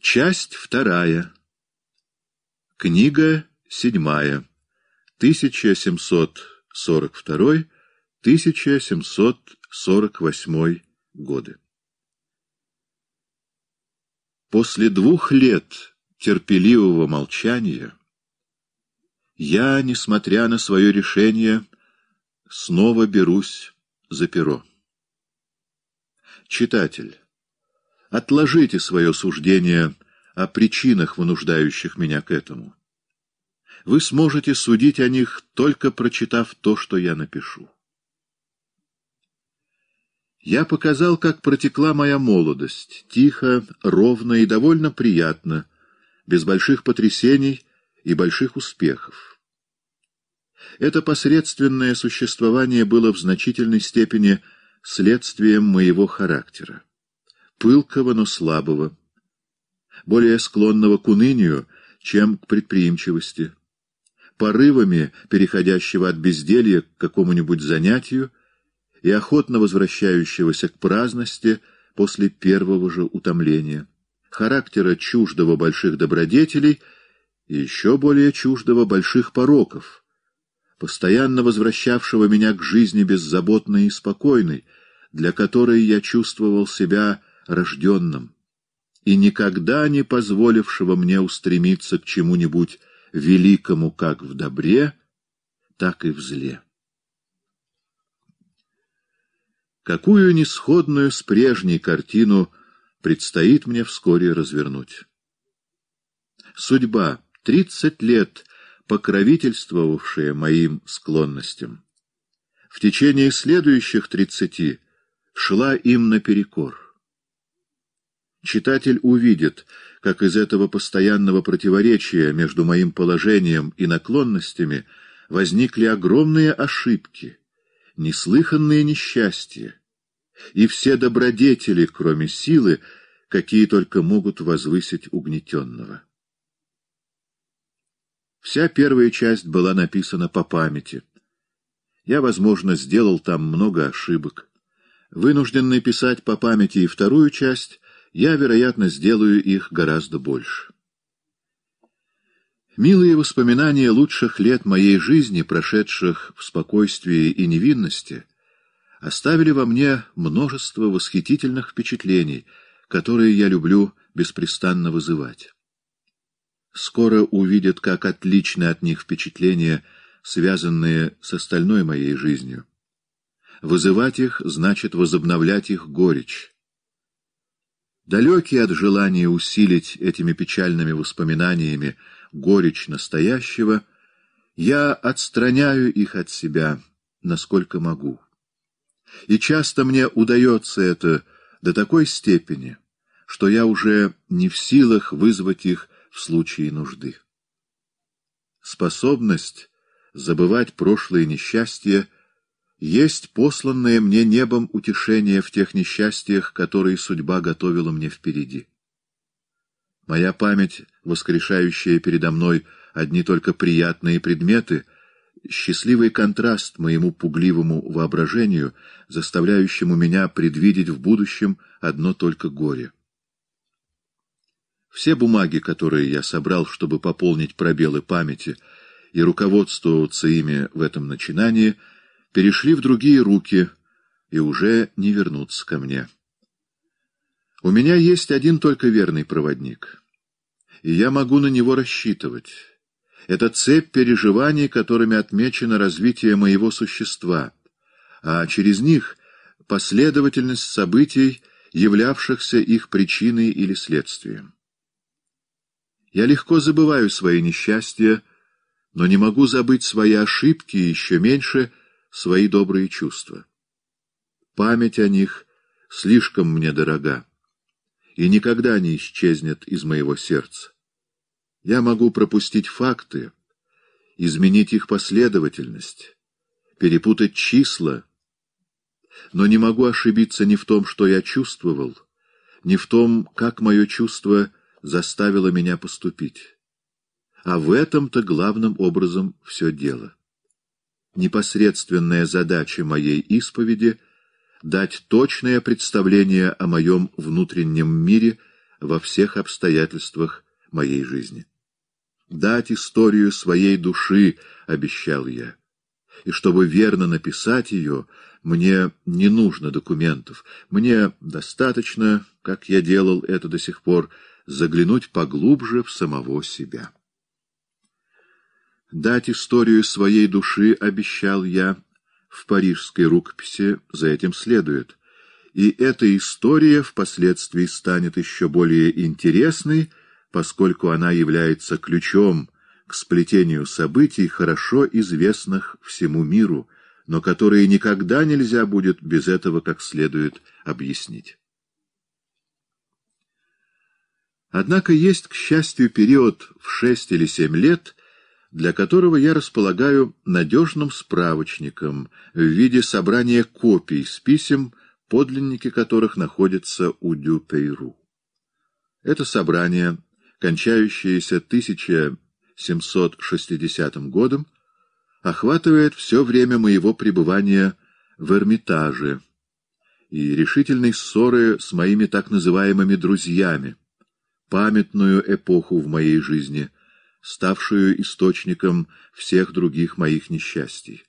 Часть вторая. Книга седьмая. 1742-1748 годы. После двух лет терпеливого молчания я, несмотря на свое решение, снова берусь за перо. Читатель, Отложите свое суждение о причинах, вынуждающих меня к этому. Вы сможете судить о них, только прочитав то, что я напишу. Я показал, как протекла моя молодость, тихо, ровно и довольно приятно, без больших потрясений и больших успехов. Это посредственное существование было в значительной степени следствием моего характера пылкого, но слабого, более склонного к унынию, чем к предприимчивости, порывами, переходящего от безделья к какому-нибудь занятию и охотно возвращающегося к праздности после первого же утомления, характера чуждого больших добродетелей и еще более чуждого больших пороков, постоянно возвращавшего меня к жизни беззаботной и спокойной, для которой я чувствовал себя рожденным и никогда не позволившего мне устремиться к чему-нибудь великому как в добре, так и в зле. Какую нисходную с прежней картину предстоит мне вскоре развернуть? Судьба, тридцать лет покровительствовавшая моим склонностям, в течение следующих тридцати шла им наперекор. Читатель увидит, как из этого постоянного противоречия между моим положением и наклонностями возникли огромные ошибки, неслыханные несчастья и все добродетели, кроме силы, какие только могут возвысить угнетенного. Вся первая часть была написана по памяти. Я, возможно, сделал там много ошибок. Вынужденный писать по памяти и вторую часть, я, вероятно, сделаю их гораздо больше. Милые воспоминания лучших лет моей жизни, прошедших в спокойствии и невинности, оставили во мне множество восхитительных впечатлений, которые я люблю беспрестанно вызывать. Скоро увидят, как отличны от них впечатления, связанные с остальной моей жизнью. Вызывать их значит возобновлять их горечь. Далекий от желания усилить этими печальными воспоминаниями горечь настоящего, я отстраняю их от себя, насколько могу. И часто мне удается это до такой степени, что я уже не в силах вызвать их в случае нужды. Способность забывать прошлые несчастья — есть посланное мне небом утешение в тех несчастьях, которые судьба готовила мне впереди. Моя память, воскрешающая передо мной одни только приятные предметы, счастливый контраст моему пугливому воображению, заставляющему меня предвидеть в будущем одно только горе. Все бумаги, которые я собрал, чтобы пополнить пробелы памяти и руководствоваться ими в этом начинании — перешли в другие руки и уже не вернутся ко мне. У меня есть один только верный проводник, и я могу на него рассчитывать. Это цепь переживаний, которыми отмечено развитие моего существа, а через них последовательность событий, являвшихся их причиной или следствием. Я легко забываю свои несчастья, но не могу забыть свои ошибки и еще меньше — свои добрые чувства. Память о них слишком мне дорога и никогда не исчезнет из моего сердца. Я могу пропустить факты, изменить их последовательность, перепутать числа, но не могу ошибиться ни в том, что я чувствовал, ни в том, как мое чувство заставило меня поступить. А в этом-то главным образом все дело непосредственная задача моей исповеди — дать точное представление о моем внутреннем мире во всех обстоятельствах моей жизни. «Дать историю своей души», — обещал я. И чтобы верно написать ее, мне не нужно документов. Мне достаточно, как я делал это до сих пор, заглянуть поглубже в самого себя. Дать историю своей души обещал я. В парижской рукописи за этим следует. И эта история впоследствии станет еще более интересной, поскольку она является ключом к сплетению событий, хорошо известных всему миру, но которые никогда нельзя будет без этого как следует объяснить. Однако есть, к счастью, период в шесть или семь лет, для которого я располагаю надежным справочником в виде собрания копий с писем, подлинники которых находятся у Дюпейру. Это собрание, кончающееся 1760 годом, охватывает все время моего пребывания в Эрмитаже и решительной ссоры с моими так называемыми друзьями, памятную эпоху в моей жизни — ставшую источником всех других моих несчастий.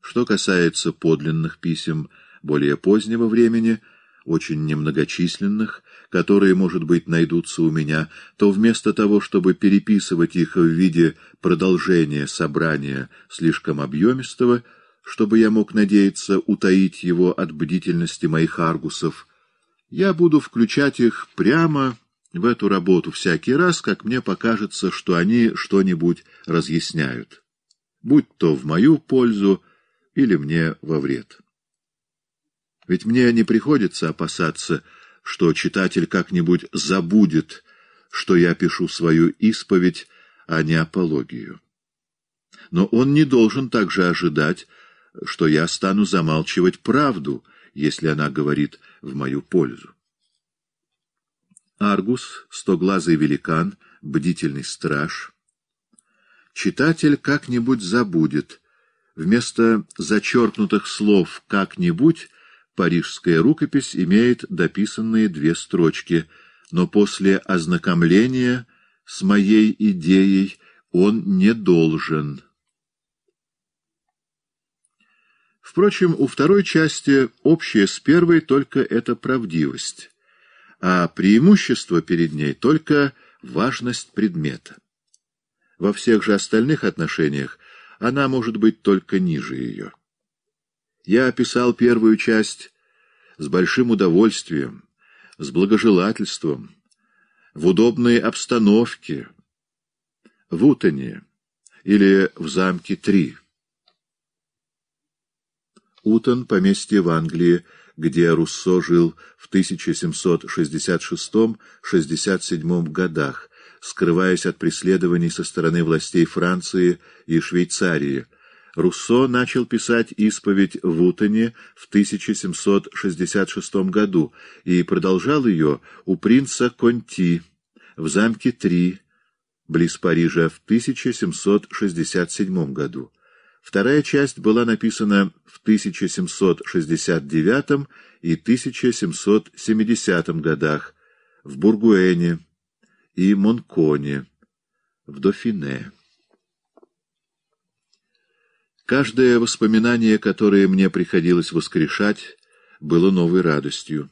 Что касается подлинных писем более позднего времени, очень немногочисленных, которые, может быть, найдутся у меня, то вместо того, чтобы переписывать их в виде продолжения собрания слишком объемистого, чтобы я мог надеяться утаить его от бдительности моих аргусов, я буду включать их прямо в эту работу всякий раз, как мне покажется, что они что-нибудь разъясняют, будь то в мою пользу или мне во вред. Ведь мне не приходится опасаться, что читатель как-нибудь забудет, что я пишу свою исповедь, а не апологию. Но он не должен также ожидать, что я стану замалчивать правду, если она говорит в мою пользу. Аргус, стоглазый великан, бдительный страж. Читатель как-нибудь забудет. Вместо зачеркнутых слов «как-нибудь» парижская рукопись имеет дописанные две строчки, но после ознакомления с моей идеей он не должен. Впрочем, у второй части общее с первой только эта правдивость а преимущество перед ней только важность предмета. Во всех же остальных отношениях она может быть только ниже ее. Я описал первую часть с большим удовольствием, с благожелательством, в удобной обстановке, в Утоне или в замке Три. Утон — поместье в Англии — где Руссо жил в 1766-67 годах, скрываясь от преследований со стороны властей Франции и Швейцарии. Руссо начал писать «Исповедь в Утоне» в 1766 году и продолжал ее у принца Конти в замке Три, близ Парижа, в 1767 году. Вторая часть была написана в 1769 и 1770 годах в Бургуэне и Монконе, в Дофине. Каждое воспоминание, которое мне приходилось воскрешать, было новой радостью.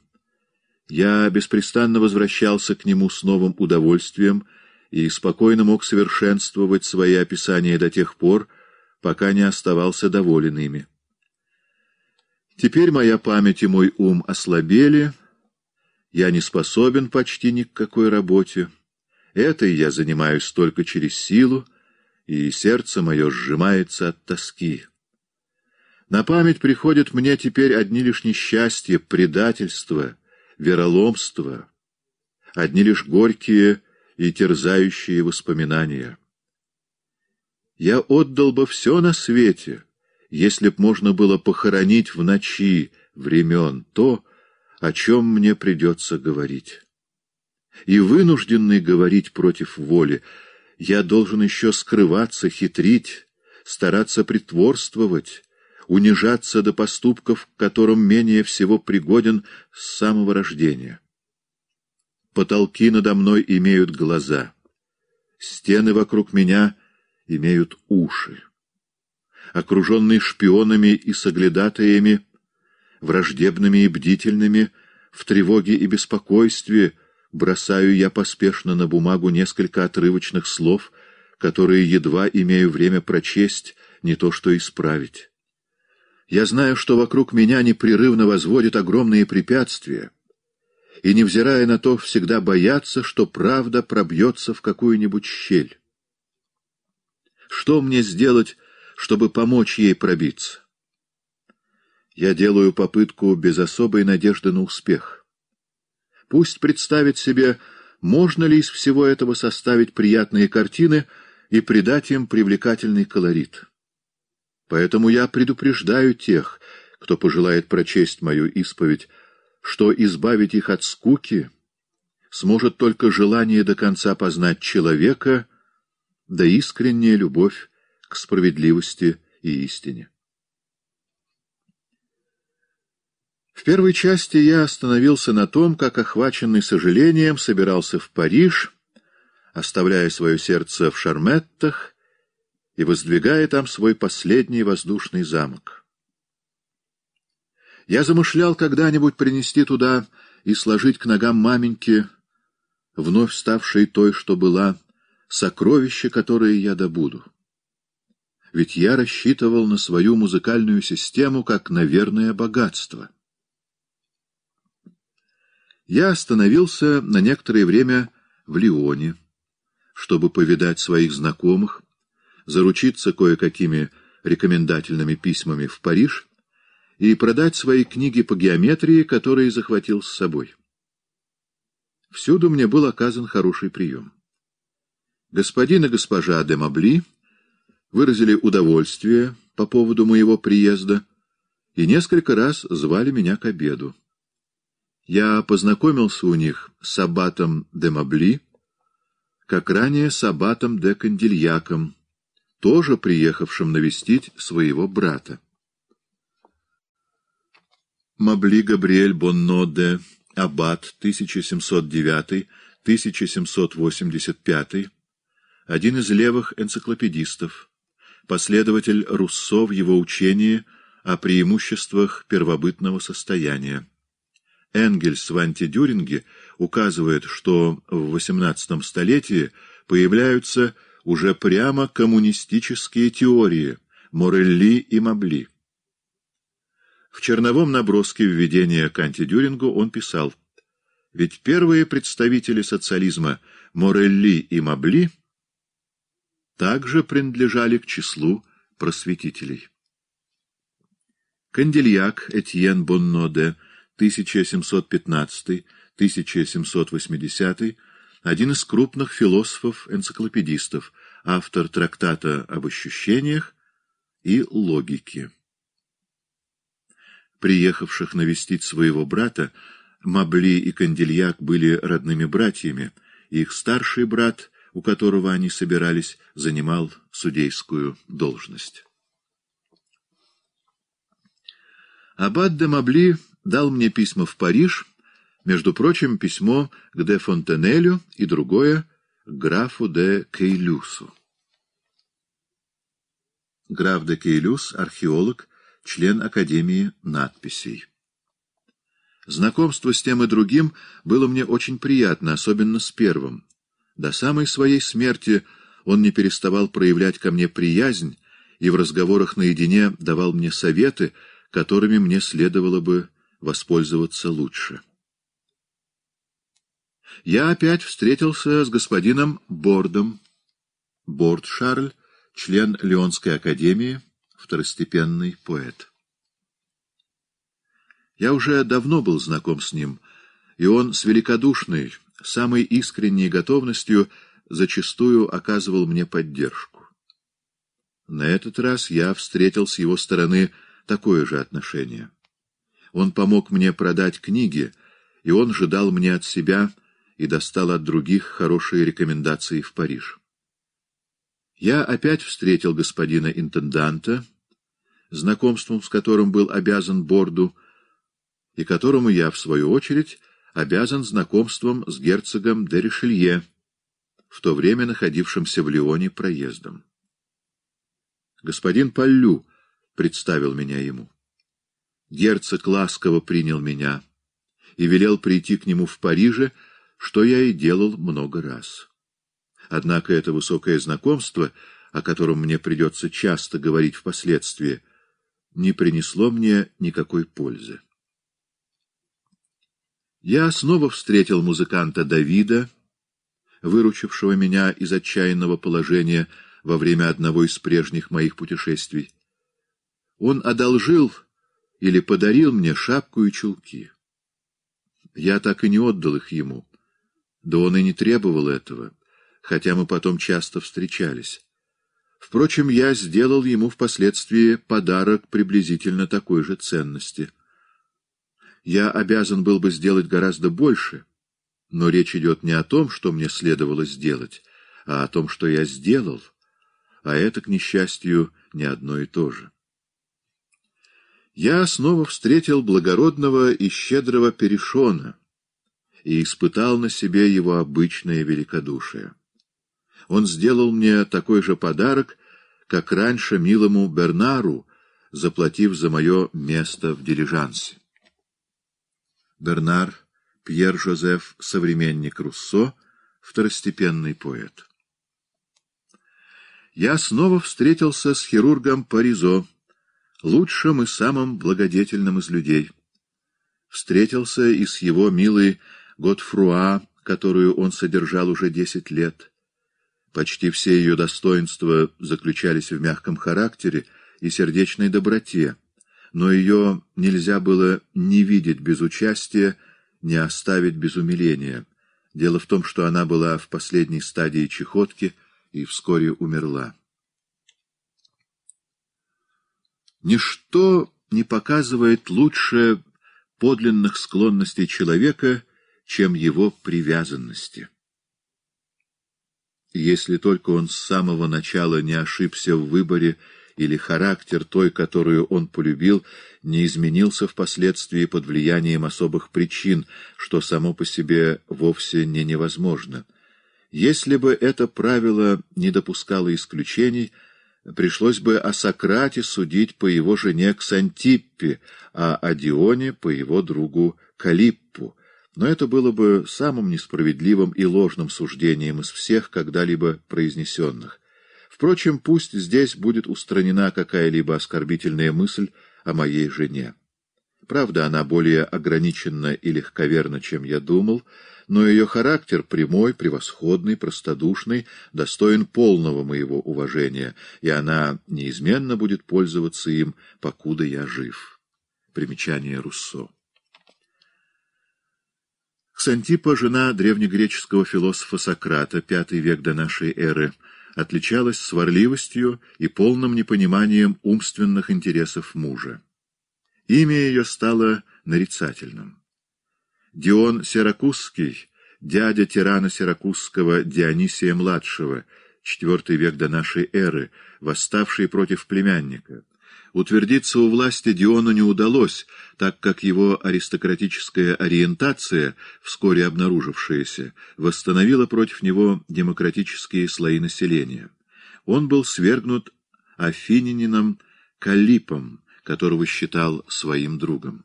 Я беспрестанно возвращался к нему с новым удовольствием и спокойно мог совершенствовать свои описания до тех пор, пока не оставался доволен ими. Теперь моя память и мой ум ослабели, я не способен почти ни к какой работе. Этой я занимаюсь только через силу, и сердце мое сжимается от тоски. На память приходят мне теперь одни лишь несчастья, предательства, вероломства, одни лишь горькие и терзающие воспоминания. Я отдал бы все на свете, если б можно было похоронить в ночи времен то, о чем мне придется говорить. И вынужденный говорить против воли, я должен еще скрываться, хитрить, стараться притворствовать, унижаться до поступков, к которым менее всего пригоден с самого рождения. Потолки надо мной имеют глаза. Стены вокруг меня — имеют уши. Окруженный шпионами и соглядатаями, враждебными и бдительными, в тревоге и беспокойстве бросаю я поспешно на бумагу несколько отрывочных слов, которые едва имею время прочесть, не то что исправить. Я знаю, что вокруг меня непрерывно возводят огромные препятствия, и, невзирая на то, всегда боятся, что правда пробьется в какую-нибудь щель. Что мне сделать, чтобы помочь ей пробиться? Я делаю попытку без особой надежды на успех. Пусть представит себе, можно ли из всего этого составить приятные картины и придать им привлекательный колорит. Поэтому я предупреждаю тех, кто пожелает прочесть мою исповедь, что избавить их от скуки сможет только желание до конца познать человека — да искренняя любовь к справедливости и истине. В первой части я остановился на том, как, охваченный сожалением, собирался в Париж, оставляя свое сердце в Шарметтах и воздвигая там свой последний воздушный замок. Я замышлял когда-нибудь принести туда и сложить к ногам маменьки, вновь ставшей той, что была, — сокровища, которые я добуду. Ведь я рассчитывал на свою музыкальную систему как на верное богатство. Я остановился на некоторое время в Лионе, чтобы повидать своих знакомых, заручиться кое-какими рекомендательными письмами в Париж и продать свои книги по геометрии, которые захватил с собой. Всюду мне был оказан хороший прием. Господин и госпожа де Мабли выразили удовольствие по поводу моего приезда и несколько раз звали меня к обеду. Я познакомился у них с аббатом де Мабли, как ранее с аббатом де Кандильяком, тоже приехавшим навестить своего брата. Мабли Габриэль Бонно де Аббат 1709-1785 один из левых энциклопедистов, последователь Руссо в его учении о преимуществах первобытного состояния. Энгельс в «Антидюринге» указывает, что в XVIII столетии появляются уже прямо коммунистические теории Морелли и Мобли. В черновом наброске введения к антидюрингу он писал, «Ведь первые представители социализма Морелли и Мобли» также принадлежали к числу просветителей. Кандильяк Этьен Бонноде, 1715-1780, один из крупных философов-энциклопедистов, автор трактата об ощущениях и логике. Приехавших навестить своего брата, Мабли и Кандильяк были родными братьями, их старший брат у которого они собирались, занимал судейскую должность. Аббат де Мабли дал мне письма в Париж, между прочим, письмо к де Фонтенелю и другое к графу де Кейлюсу. Граф де Кейлюс — археолог, член Академии надписей. Знакомство с тем и другим было мне очень приятно, особенно с первым. До самой своей смерти он не переставал проявлять ко мне приязнь и в разговорах наедине давал мне советы, которыми мне следовало бы воспользоваться лучше. Я опять встретился с господином Бордом. Борд Шарль, член Леонской академии, второстепенный поэт. Я уже давно был знаком с ним, и он с великодушной, самой искренней готовностью зачастую оказывал мне поддержку. На этот раз я встретил с его стороны такое же отношение. Он помог мне продать книги, и он ждал мне от себя и достал от других хорошие рекомендации в Париж. Я опять встретил господина интенданта, знакомством с которым был обязан Борду, и которому я, в свою очередь, обязан знакомством с герцогом де Ришелье, в то время находившимся в Лионе проездом. Господин Паллю представил меня ему. Герцог ласково принял меня и велел прийти к нему в Париже, что я и делал много раз. Однако это высокое знакомство, о котором мне придется часто говорить впоследствии, не принесло мне никакой пользы. Я снова встретил музыканта Давида, выручившего меня из отчаянного положения во время одного из прежних моих путешествий. Он одолжил или подарил мне шапку и чулки. Я так и не отдал их ему. Да он и не требовал этого, хотя мы потом часто встречались. Впрочем, я сделал ему впоследствии подарок приблизительно такой же ценности — я обязан был бы сделать гораздо больше, но речь идет не о том, что мне следовало сделать, а о том, что я сделал, а это, к несчастью, не одно и то же. Я снова встретил благородного и щедрого Перешона и испытал на себе его обычное великодушие. Он сделал мне такой же подарок, как раньше милому Бернару, заплатив за мое место в дилижансе. Бернар Пьер Жозеф, современник Руссо, второстепенный поэт. Я снова встретился с хирургом Паризо, лучшим и самым благодетельным из людей. Встретился и с его милой Готфруа, которую он содержал уже десять лет. Почти все ее достоинства заключались в мягком характере и сердечной доброте но ее нельзя было не видеть без участия, не оставить без умиления. Дело в том, что она была в последней стадии чехотки и вскоре умерла. Ничто не показывает лучше подлинных склонностей человека, чем его привязанности. Если только он с самого начала не ошибся в выборе или характер той, которую он полюбил, не изменился впоследствии под влиянием особых причин, что само по себе вовсе не невозможно. Если бы это правило не допускало исключений, пришлось бы о Сократе судить по его жене Ксантиппе, а о Дионе по его другу Калиппу. Но это было бы самым несправедливым и ложным суждением из всех когда-либо произнесенных. Впрочем, пусть здесь будет устранена какая-либо оскорбительная мысль о моей жене. Правда, она более ограничена и легковерна, чем я думал, но ее характер прямой, превосходный, простодушный, достоин полного моего уважения, и она неизменно будет пользоваться им, покуда я жив. Примечание Руссо. Ксантипа — жена древнегреческого философа Сократа, V век до нашей эры — отличалась сварливостью и полным непониманием умственных интересов мужа. Имя ее стало нарицательным. Дион Сиракузский, дядя тирана Сиракузского Дионисия-младшего, IV век до нашей эры, восставший против племянника, Утвердиться у власти Диону не удалось, так как его аристократическая ориентация, вскоре обнаружившаяся, восстановила против него демократические слои населения. Он был свергнут афининином Калипом, которого считал своим другом.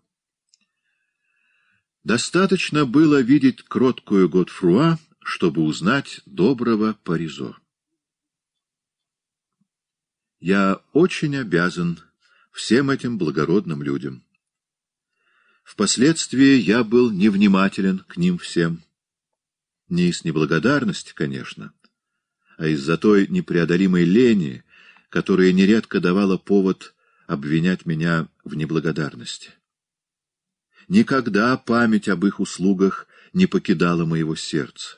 Достаточно было видеть кроткую Готфруа, чтобы узнать доброго Паризо. «Я очень обязан», всем этим благородным людям. Впоследствии я был невнимателен к ним всем. Не из неблагодарности, конечно, а из-за той непреодолимой лени, которая нередко давала повод обвинять меня в неблагодарности. Никогда память об их услугах не покидала моего сердца.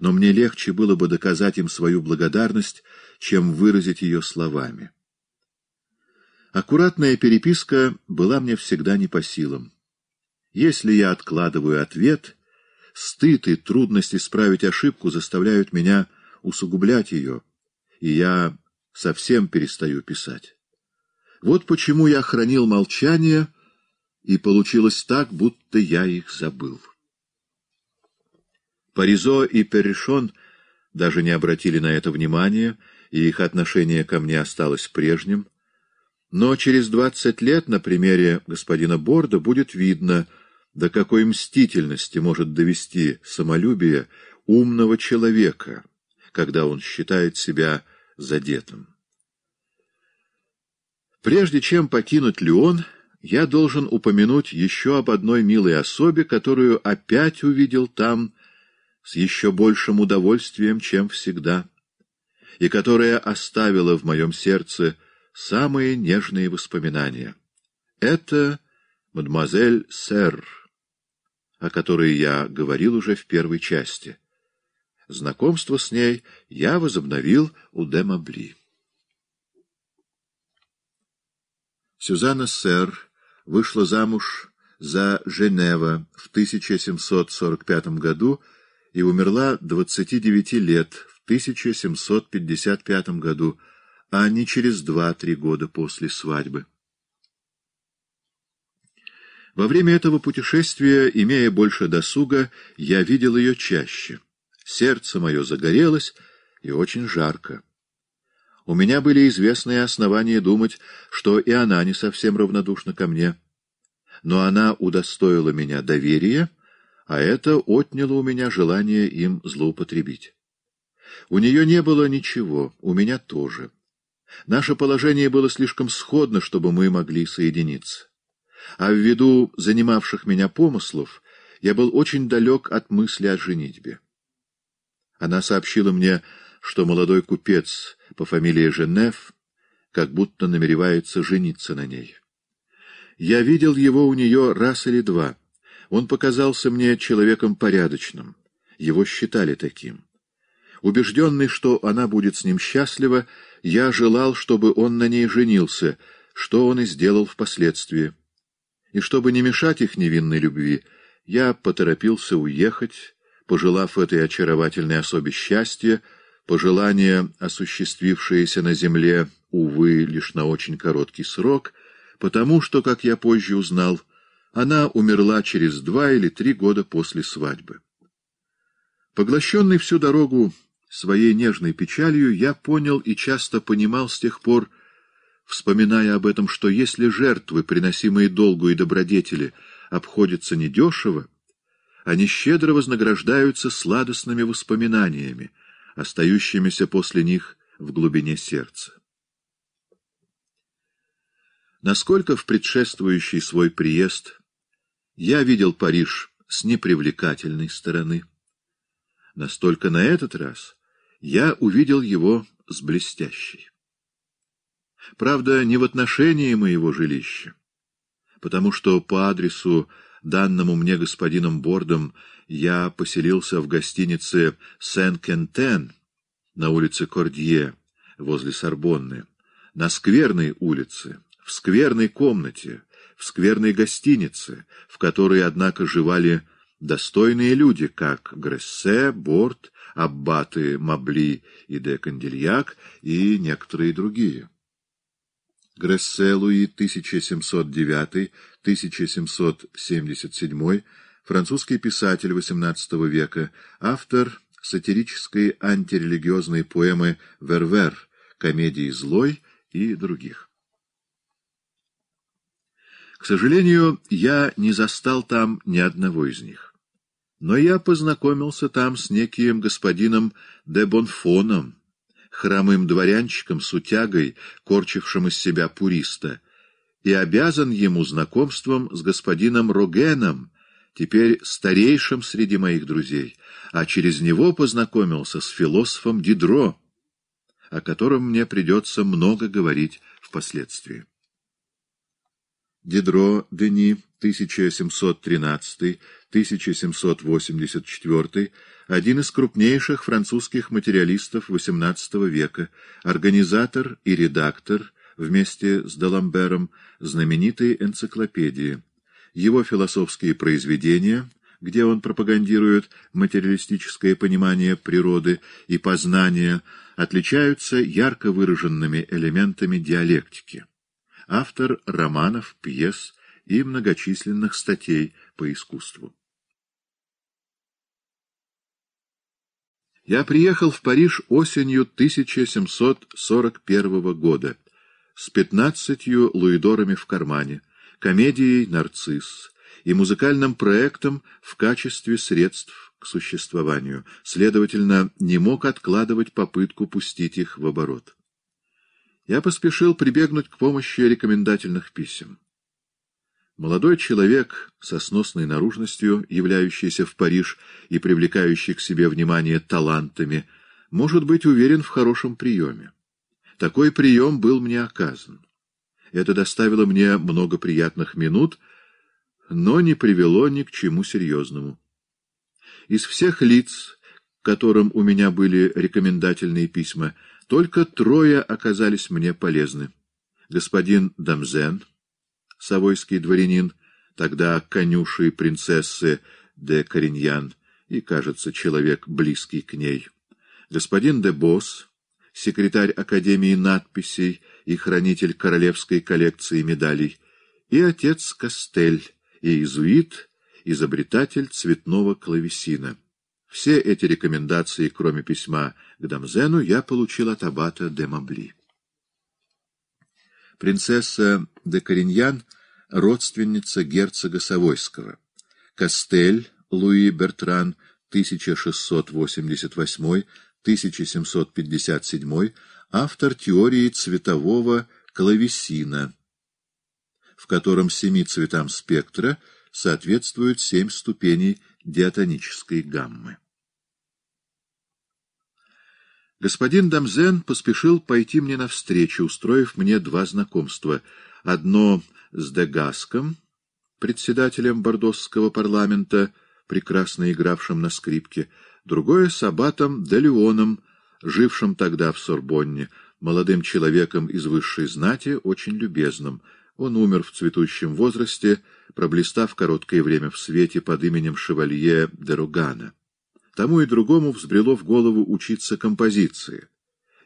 Но мне легче было бы доказать им свою благодарность, чем выразить ее словами. Аккуратная переписка была мне всегда не по силам. Если я откладываю ответ, стыд и трудность исправить ошибку заставляют меня усугублять ее, и я совсем перестаю писать. Вот почему я хранил молчание, и получилось так, будто я их забыл. Паризо и Перешон даже не обратили на это внимания, и их отношение ко мне осталось прежним, но через двадцать лет на примере господина Борда будет видно, до какой мстительности может довести самолюбие умного человека, когда он считает себя задетым. Прежде чем покинуть Леон, я должен упомянуть еще об одной милой особе, которую опять увидел там с еще большим удовольствием, чем всегда, и которая оставила в моем сердце самые нежные воспоминания. Это мадемуазель Сэр, о которой я говорил уже в первой части. Знакомство с ней я возобновил у Демобли. Сюзанна Сэр вышла замуж за Женева в 1745 году и умерла 29 лет в 1755 году, а не через два-три года после свадьбы. Во время этого путешествия, имея больше досуга, я видел ее чаще. Сердце мое загорелось, и очень жарко. У меня были известные основания думать, что и она не совсем равнодушна ко мне. Но она удостоила меня доверия, а это отняло у меня желание им злоупотребить. У нее не было ничего, у меня тоже. Наше положение было слишком сходно, чтобы мы могли соединиться. А ввиду занимавших меня помыслов, я был очень далек от мысли о женитьбе. Она сообщила мне, что молодой купец по фамилии Женев как будто намеревается жениться на ней. Я видел его у нее раз или два. Он показался мне человеком порядочным. Его считали таким. Убежденный, что она будет с ним счастлива, я желал, чтобы он на ней женился, что он и сделал впоследствии. И чтобы не мешать их невинной любви, я поторопился уехать, пожелав этой очаровательной особе счастья, пожелание, осуществившееся на земле, увы, лишь на очень короткий срок, потому что, как я позже узнал, она умерла через два или три года после свадьбы. Поглощенный всю дорогу своей нежной печалью, я понял и часто понимал с тех пор, вспоминая об этом, что если жертвы, приносимые долгу и добродетели, обходятся недешево, они щедро вознаграждаются сладостными воспоминаниями, остающимися после них в глубине сердца. Насколько в предшествующий свой приезд я видел Париж с непривлекательной стороны, настолько на этот раз — я увидел его с блестящей. Правда, не в отношении моего жилища, потому что по адресу, данному мне господином Бордом, я поселился в гостинице Сен-Кентен на улице Кордье возле Сорбонны, на скверной улице, в скверной комнате, в скверной гостинице, в которой, однако, жевали достойные люди, как Грессе, Борт аббаты Мабли и де Кандильяк и некоторые другие. Грессе Луи 1709-1777, французский писатель XVIII века, автор сатирической антирелигиозной поэмы «Вервер», комедии «Злой» и других. К сожалению, я не застал там ни одного из них но я познакомился там с неким господином де Бонфоном, хромым дворянчиком с утягой, корчившим из себя пуриста, и обязан ему знакомством с господином Рогеном, теперь старейшим среди моих друзей, а через него познакомился с философом Дидро, о котором мне придется много говорить впоследствии. Дидро Дени, 1713 1784, один из крупнейших французских материалистов XVIII века, организатор и редактор, вместе с Даламбером, знаменитой энциклопедии. Его философские произведения, где он пропагандирует материалистическое понимание природы и познания, отличаются ярко выраженными элементами диалектики. Автор романов, пьес и многочисленных статей по искусству. Я приехал в Париж осенью 1741 года с пятнадцатью луидорами в кармане, комедией «Нарцисс» и музыкальным проектом в качестве средств к существованию, следовательно, не мог откладывать попытку пустить их в оборот. Я поспешил прибегнуть к помощи рекомендательных писем. Молодой человек со сносной наружностью, являющийся в Париж и привлекающий к себе внимание талантами, может быть уверен в хорошем приеме. Такой прием был мне оказан. Это доставило мне много приятных минут, но не привело ни к чему серьезному. Из всех лиц, которым у меня были рекомендательные письма, только трое оказались мне полезны. Господин Дамзен — Савойский дворянин, тогда конюшей принцессы де Кориньян и, кажется, человек, близкий к ней. Господин де Босс, секретарь Академии надписей и хранитель королевской коллекции медалей, и отец Костель, и Изуит, изобретатель цветного клавесина. Все эти рекомендации, кроме письма к Дамзену, я получил от аббата де Мабли. Принцесса де Кориньян — родственница герцога Савойского. Кастель Луи Бертран 1688-1757, автор теории цветового клавесина, в котором семи цветам спектра соответствуют семь ступеней диатонической гаммы. Господин Дамзен поспешил пойти мне навстречу, устроив мне два знакомства. Одно с Дегаском, председателем бордосского парламента, прекрасно игравшим на скрипке, другое с аббатом Делеоном, жившим тогда в Сорбонне, молодым человеком из высшей знати, очень любезным. Он умер в цветущем возрасте, проблистав короткое время в свете под именем шевалье Дерогана. Тому и другому взбрело в голову учиться композиции.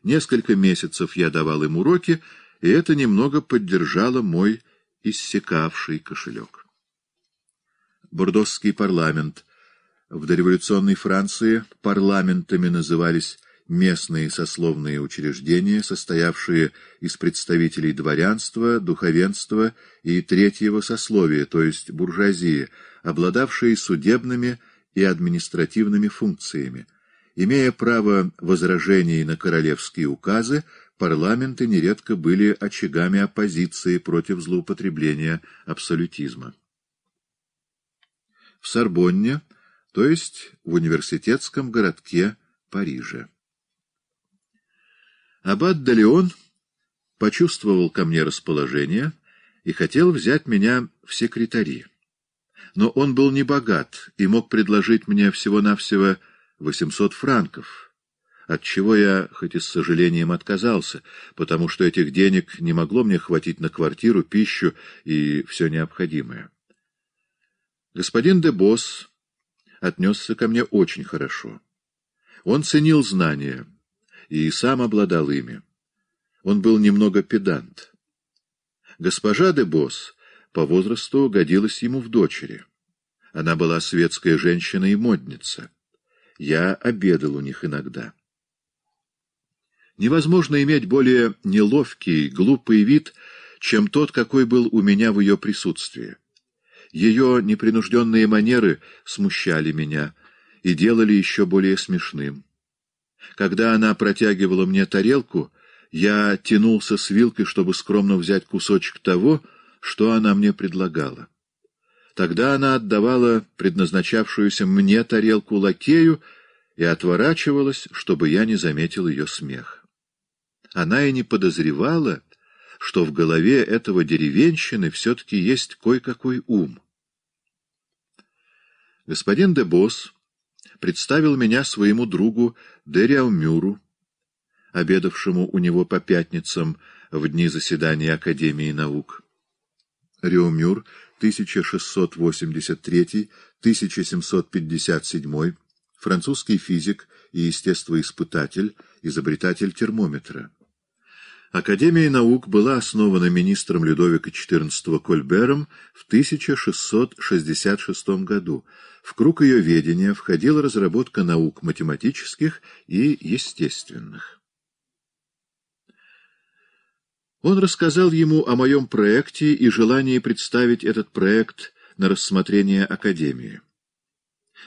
Несколько месяцев я давал им уроки, и это немного поддержало мой иссякавший кошелек. Бордосский парламент. В дореволюционной Франции парламентами назывались местные сословные учреждения, состоявшие из представителей дворянства, духовенства и третьего сословия, то есть буржуазии, обладавшие судебными и административными функциями. Имея право возражений на королевские указы, парламенты нередко были очагами оппозиции против злоупотребления абсолютизма. В Сорбонне, то есть в университетском городке Парижа. Аббат Далеон почувствовал ко мне расположение и хотел взять меня в секретари но он был не богат и мог предложить мне всего-навсего 800 франков, от чего я, хоть и с сожалением, отказался, потому что этих денег не могло мне хватить на квартиру, пищу и все необходимое. Господин де Босс отнесся ко мне очень хорошо. Он ценил знания и сам обладал ими. Он был немного педант. Госпожа де Босс по возрасту годилась ему в дочери. Она была светская женщина и модница. Я обедал у них иногда. Невозможно иметь более неловкий, глупый вид, чем тот, какой был у меня в ее присутствии. Ее непринужденные манеры смущали меня и делали еще более смешным. Когда она протягивала мне тарелку, я тянулся с вилкой, чтобы скромно взять кусочек того, что она мне предлагала. Тогда она отдавала предназначавшуюся мне тарелку лакею и отворачивалась, чтобы я не заметил ее смех. Она и не подозревала, что в голове этого деревенщины все-таки есть кое-какой ум. Господин де Босс представил меня своему другу Дериаумюру, обедавшему у него по пятницам в дни заседания Академии наук. Реумюр, 1683-1757, французский физик и естествоиспытатель, изобретатель термометра. Академия наук была основана министром Людовика XIV Кольбером в 1666 году. В круг ее ведения входила разработка наук математических и естественных. Он рассказал ему о моем проекте и желании представить этот проект на рассмотрение Академии.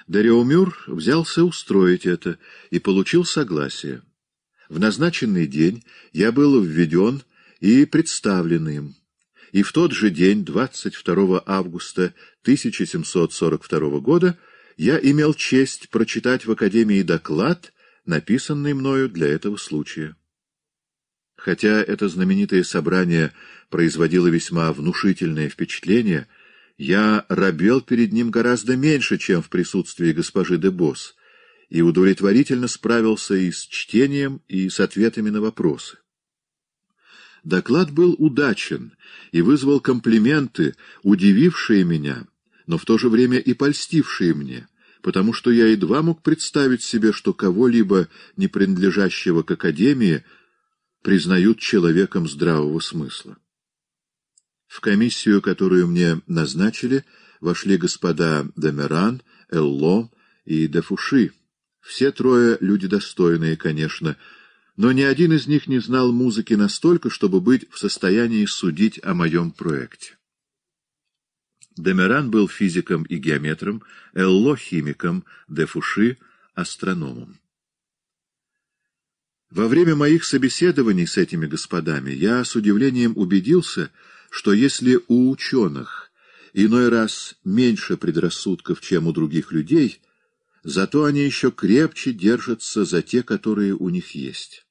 Дариомюр взялся устроить это и получил согласие. В назначенный день я был введен и представлен им. И в тот же день, 22 августа 1742 года, я имел честь прочитать в Академии доклад, написанный мною для этого случая. Хотя это знаменитое собрание производило весьма внушительное впечатление, я робел перед ним гораздо меньше, чем в присутствии госпожи де Босс, и удовлетворительно справился и с чтением, и с ответами на вопросы. Доклад был удачен и вызвал комплименты, удивившие меня, но в то же время и польстившие мне, потому что я едва мог представить себе, что кого-либо, не принадлежащего к Академии, признают человеком здравого смысла. В комиссию, которую мне назначили, вошли господа Демеран, Элло и Дефуши. Все трое люди достойные, конечно, но ни один из них не знал музыки настолько, чтобы быть в состоянии судить о моем проекте. Демеран был физиком и геометром, Элло — химиком, Дефуши — астрономом. Во время моих собеседований с этими господами я с удивлением убедился, что если у ученых иной раз меньше предрассудков, чем у других людей, зато они еще крепче держатся за те, которые у них есть.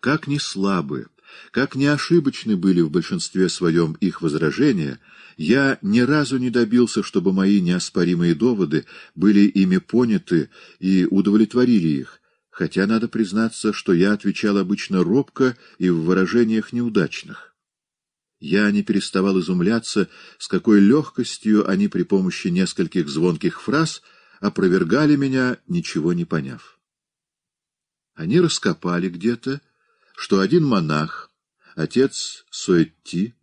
Как ни слабы, как ни ошибочны были в большинстве своем их возражения, я ни разу не добился, чтобы мои неоспоримые доводы были ими поняты и удовлетворили их, хотя надо признаться, что я отвечал обычно робко и в выражениях неудачных. Я не переставал изумляться, с какой легкостью они при помощи нескольких звонких фраз опровергали меня, ничего не поняв. Они раскопали где-то, что один монах, отец Суэтти,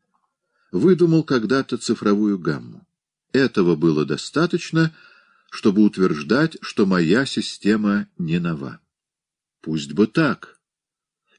выдумал когда-то цифровую гамму. Этого было достаточно, чтобы утверждать, что моя система не нова. Пусть бы так.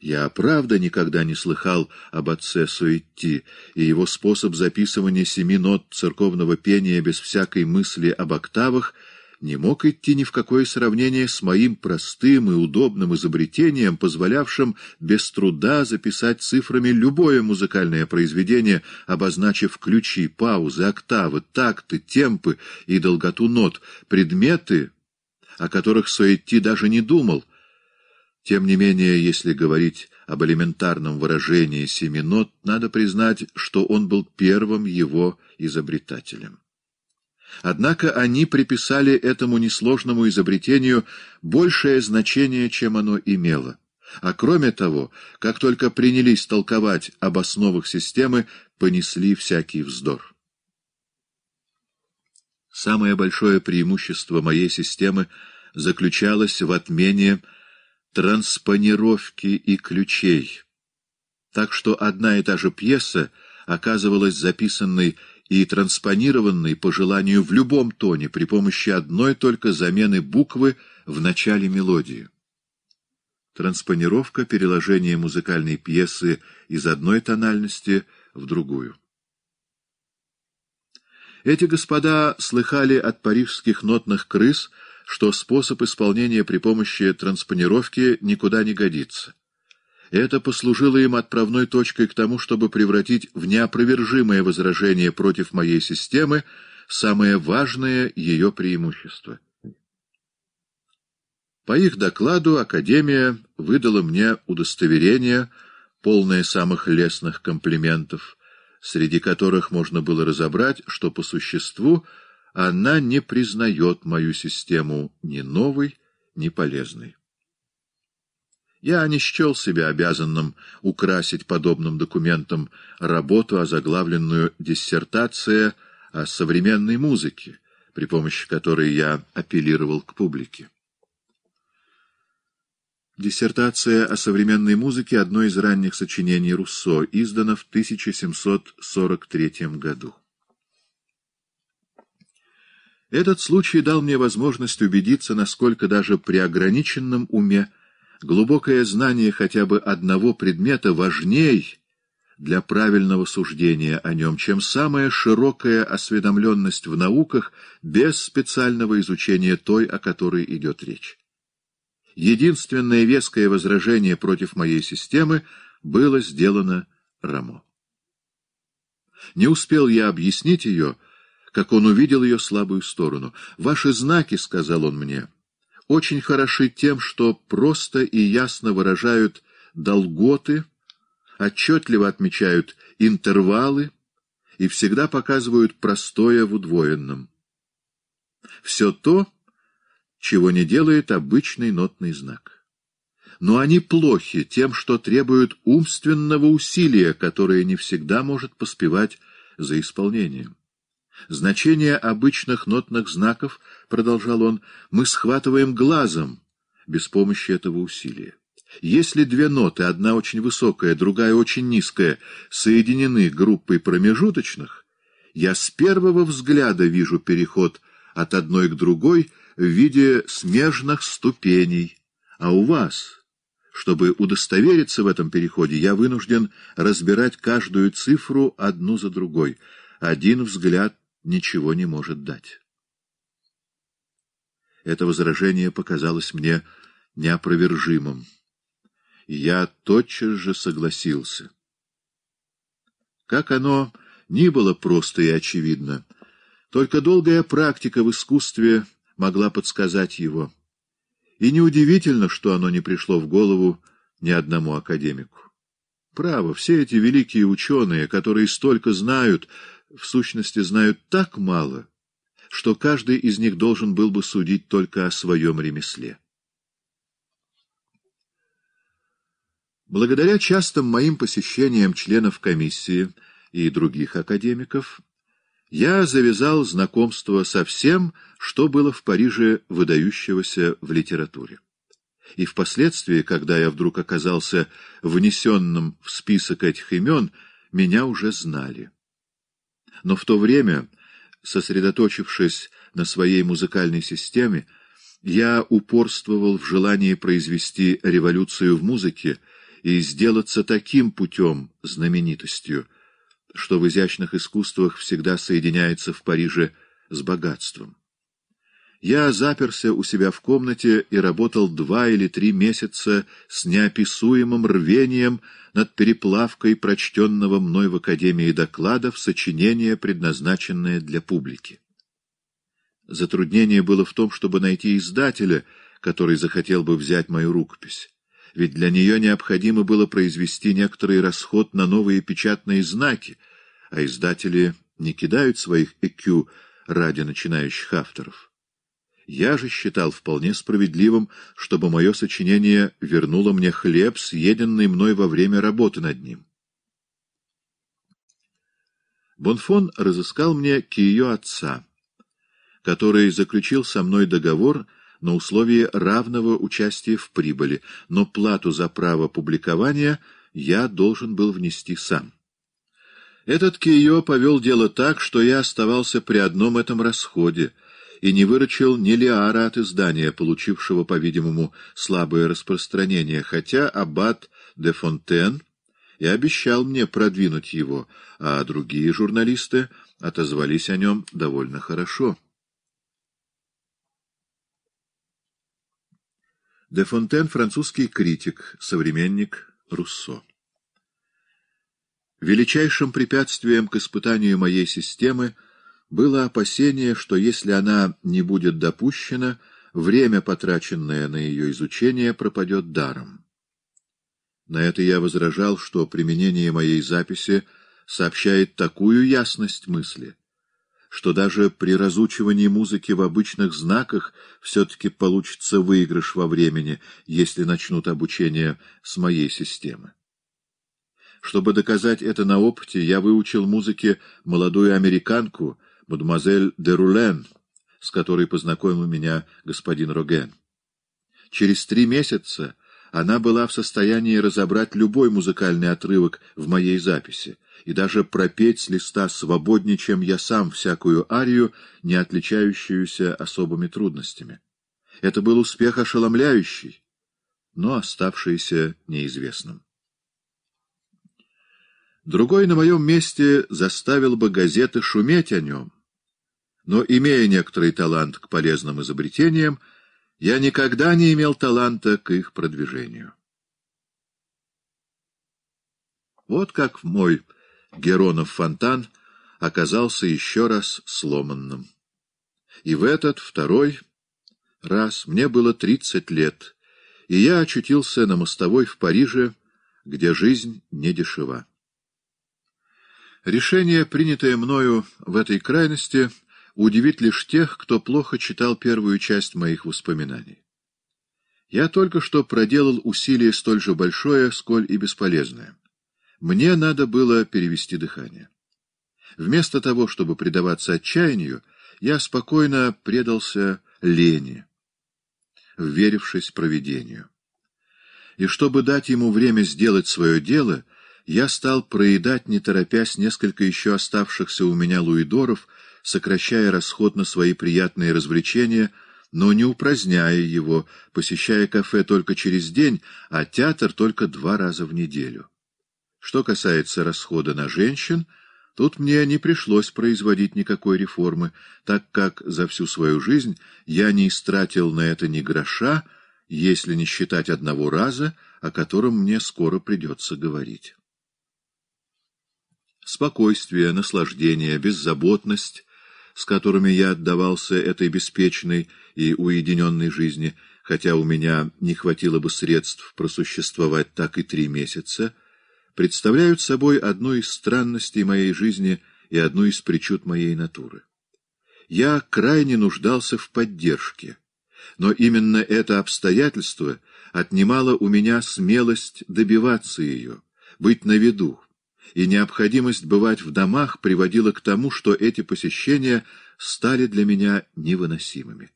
Я, правда, никогда не слыхал об отце Суетти, и его способ записывания семи нот церковного пения без всякой мысли об октавах не мог идти ни в какое сравнение с моим простым и удобным изобретением, позволявшим без труда записать цифрами любое музыкальное произведение, обозначив ключи, паузы, октавы, такты, темпы и долготу нот, предметы, о которых Суетти даже не думал — тем не менее, если говорить об элементарном выражении семи нот, надо признать, что он был первым его изобретателем. Однако они приписали этому несложному изобретению большее значение, чем оно имело. А кроме того, как только принялись толковать об основах системы, понесли всякий вздор. Самое большое преимущество моей системы заключалось в отмене транспонировки и ключей, так что одна и та же пьеса оказывалась записанной и транспонированной по желанию в любом тоне при помощи одной только замены буквы в начале мелодии. Транспонировка — переложение музыкальной пьесы из одной тональности в другую. Эти господа слыхали от парижских нотных крыс — что способ исполнения при помощи транспонировки никуда не годится. Это послужило им отправной точкой к тому, чтобы превратить в неопровержимое возражение против моей системы самое важное ее преимущество. По их докладу Академия выдала мне удостоверение, полное самых лестных комплиментов, среди которых можно было разобрать, что по существу – она не признает мою систему ни новой, ни полезной. Я не счел себя обязанным украсить подобным документом работу, озаглавленную «Диссертация о современной музыке», при помощи которой я апеллировал к публике. Диссертация о современной музыке — одно из ранних сочинений Руссо, издана в 1743 году. Этот случай дал мне возможность убедиться, насколько даже при ограниченном уме глубокое знание хотя бы одного предмета важней для правильного суждения о нем, чем самая широкая осведомленность в науках без специального изучения той, о которой идет речь. Единственное веское возражение против моей системы было сделано Рамо. Не успел я объяснить ее, как он увидел ее слабую сторону. «Ваши знаки, — сказал он мне, — очень хороши тем, что просто и ясно выражают долготы, отчетливо отмечают интервалы и всегда показывают простое в удвоенном. Все то, чего не делает обычный нотный знак. Но они плохи тем, что требуют умственного усилия, которое не всегда может поспевать за исполнением. Значение обычных нотных знаков, — продолжал он, — мы схватываем глазом без помощи этого усилия. Если две ноты, одна очень высокая, другая очень низкая, соединены группой промежуточных, я с первого взгляда вижу переход от одной к другой в виде смежных ступеней. А у вас, чтобы удостовериться в этом переходе, я вынужден разбирать каждую цифру одну за другой. Один взгляд ничего не может дать. Это возражение показалось мне неопровержимым, и я тотчас же согласился. Как оно ни было просто и очевидно, только долгая практика в искусстве могла подсказать его. И неудивительно, что оно не пришло в голову ни одному академику. Право, все эти великие ученые, которые столько знают в сущности, знают так мало, что каждый из них должен был бы судить только о своем ремесле. Благодаря частым моим посещениям членов комиссии и других академиков, я завязал знакомство со всем, что было в Париже выдающегося в литературе. И впоследствии, когда я вдруг оказался внесенным в список этих имен, меня уже знали но в то время, сосредоточившись на своей музыкальной системе, я упорствовал в желании произвести революцию в музыке и сделаться таким путем знаменитостью, что в изящных искусствах всегда соединяется в Париже с богатством я заперся у себя в комнате и работал два или три месяца с неописуемым рвением над переплавкой прочтенного мной в Академии докладов сочинения, предназначенное для публики. Затруднение было в том, чтобы найти издателя, который захотел бы взять мою рукопись, ведь для нее необходимо было произвести некоторый расход на новые печатные знаки, а издатели не кидают своих ЭКЮ ради начинающих авторов. Я же считал вполне справедливым, чтобы мое сочинение вернуло мне хлеб, съеденный мной во время работы над ним. Бонфон разыскал мне киё отца, который заключил со мной договор на условии равного участия в прибыли, но плату за право публикования я должен был внести сам. Этот киё повел дело так, что я оставался при одном этом расходе — и не выручил ни лиара от издания, получившего, по-видимому, слабое распространение, хотя аббат де Фонтен и обещал мне продвинуть его, а другие журналисты отозвались о нем довольно хорошо. Де Фонтен — французский критик, современник Руссо. Величайшим препятствием к испытанию моей системы — было опасение, что если она не будет допущена, время, потраченное на ее изучение, пропадет даром. На это я возражал, что применение моей записи сообщает такую ясность мысли, что даже при разучивании музыки в обычных знаках все-таки получится выигрыш во времени, если начнут обучение с моей системы. Чтобы доказать это на опыте, я выучил музыке молодую американку, мадемуазель де Рулен, с которой познакомил меня господин Роген. Через три месяца она была в состоянии разобрать любой музыкальный отрывок в моей записи и даже пропеть с листа свободнее, чем я сам, всякую арию, не отличающуюся особыми трудностями. Это был успех ошеломляющий, но оставшийся неизвестным. Другой на моем месте заставил бы газеты шуметь о нем, но, имея некоторый талант к полезным изобретениям, я никогда не имел таланта к их продвижению. Вот как мой Геронов фонтан оказался еще раз сломанным. И в этот второй раз мне было тридцать лет, и я очутился на мостовой в Париже, где жизнь не дешева. Решение, принятое мною в этой крайности — удивит лишь тех, кто плохо читал первую часть моих воспоминаний. Я только что проделал усилие столь же большое, сколь и бесполезное. Мне надо было перевести дыхание. Вместо того, чтобы предаваться отчаянию, я спокойно предался лени, вверившись провидению. И чтобы дать ему время сделать свое дело, я стал проедать, не торопясь, несколько еще оставшихся у меня луидоров — сокращая расход на свои приятные развлечения, но не упраздняя его, посещая кафе только через день, а театр только два раза в неделю. Что касается расхода на женщин, тут мне не пришлось производить никакой реформы, так как за всю свою жизнь я не истратил на это ни гроша, если не считать одного раза, о котором мне скоро придется говорить. Спокойствие, наслаждение, беззаботность с которыми я отдавался этой беспечной и уединенной жизни, хотя у меня не хватило бы средств просуществовать так и три месяца, представляют собой одну из странностей моей жизни и одну из причуд моей натуры. Я крайне нуждался в поддержке, но именно это обстоятельство отнимало у меня смелость добиваться ее, быть на виду, и необходимость бывать в домах приводила к тому, что эти посещения стали для меня невыносимыми.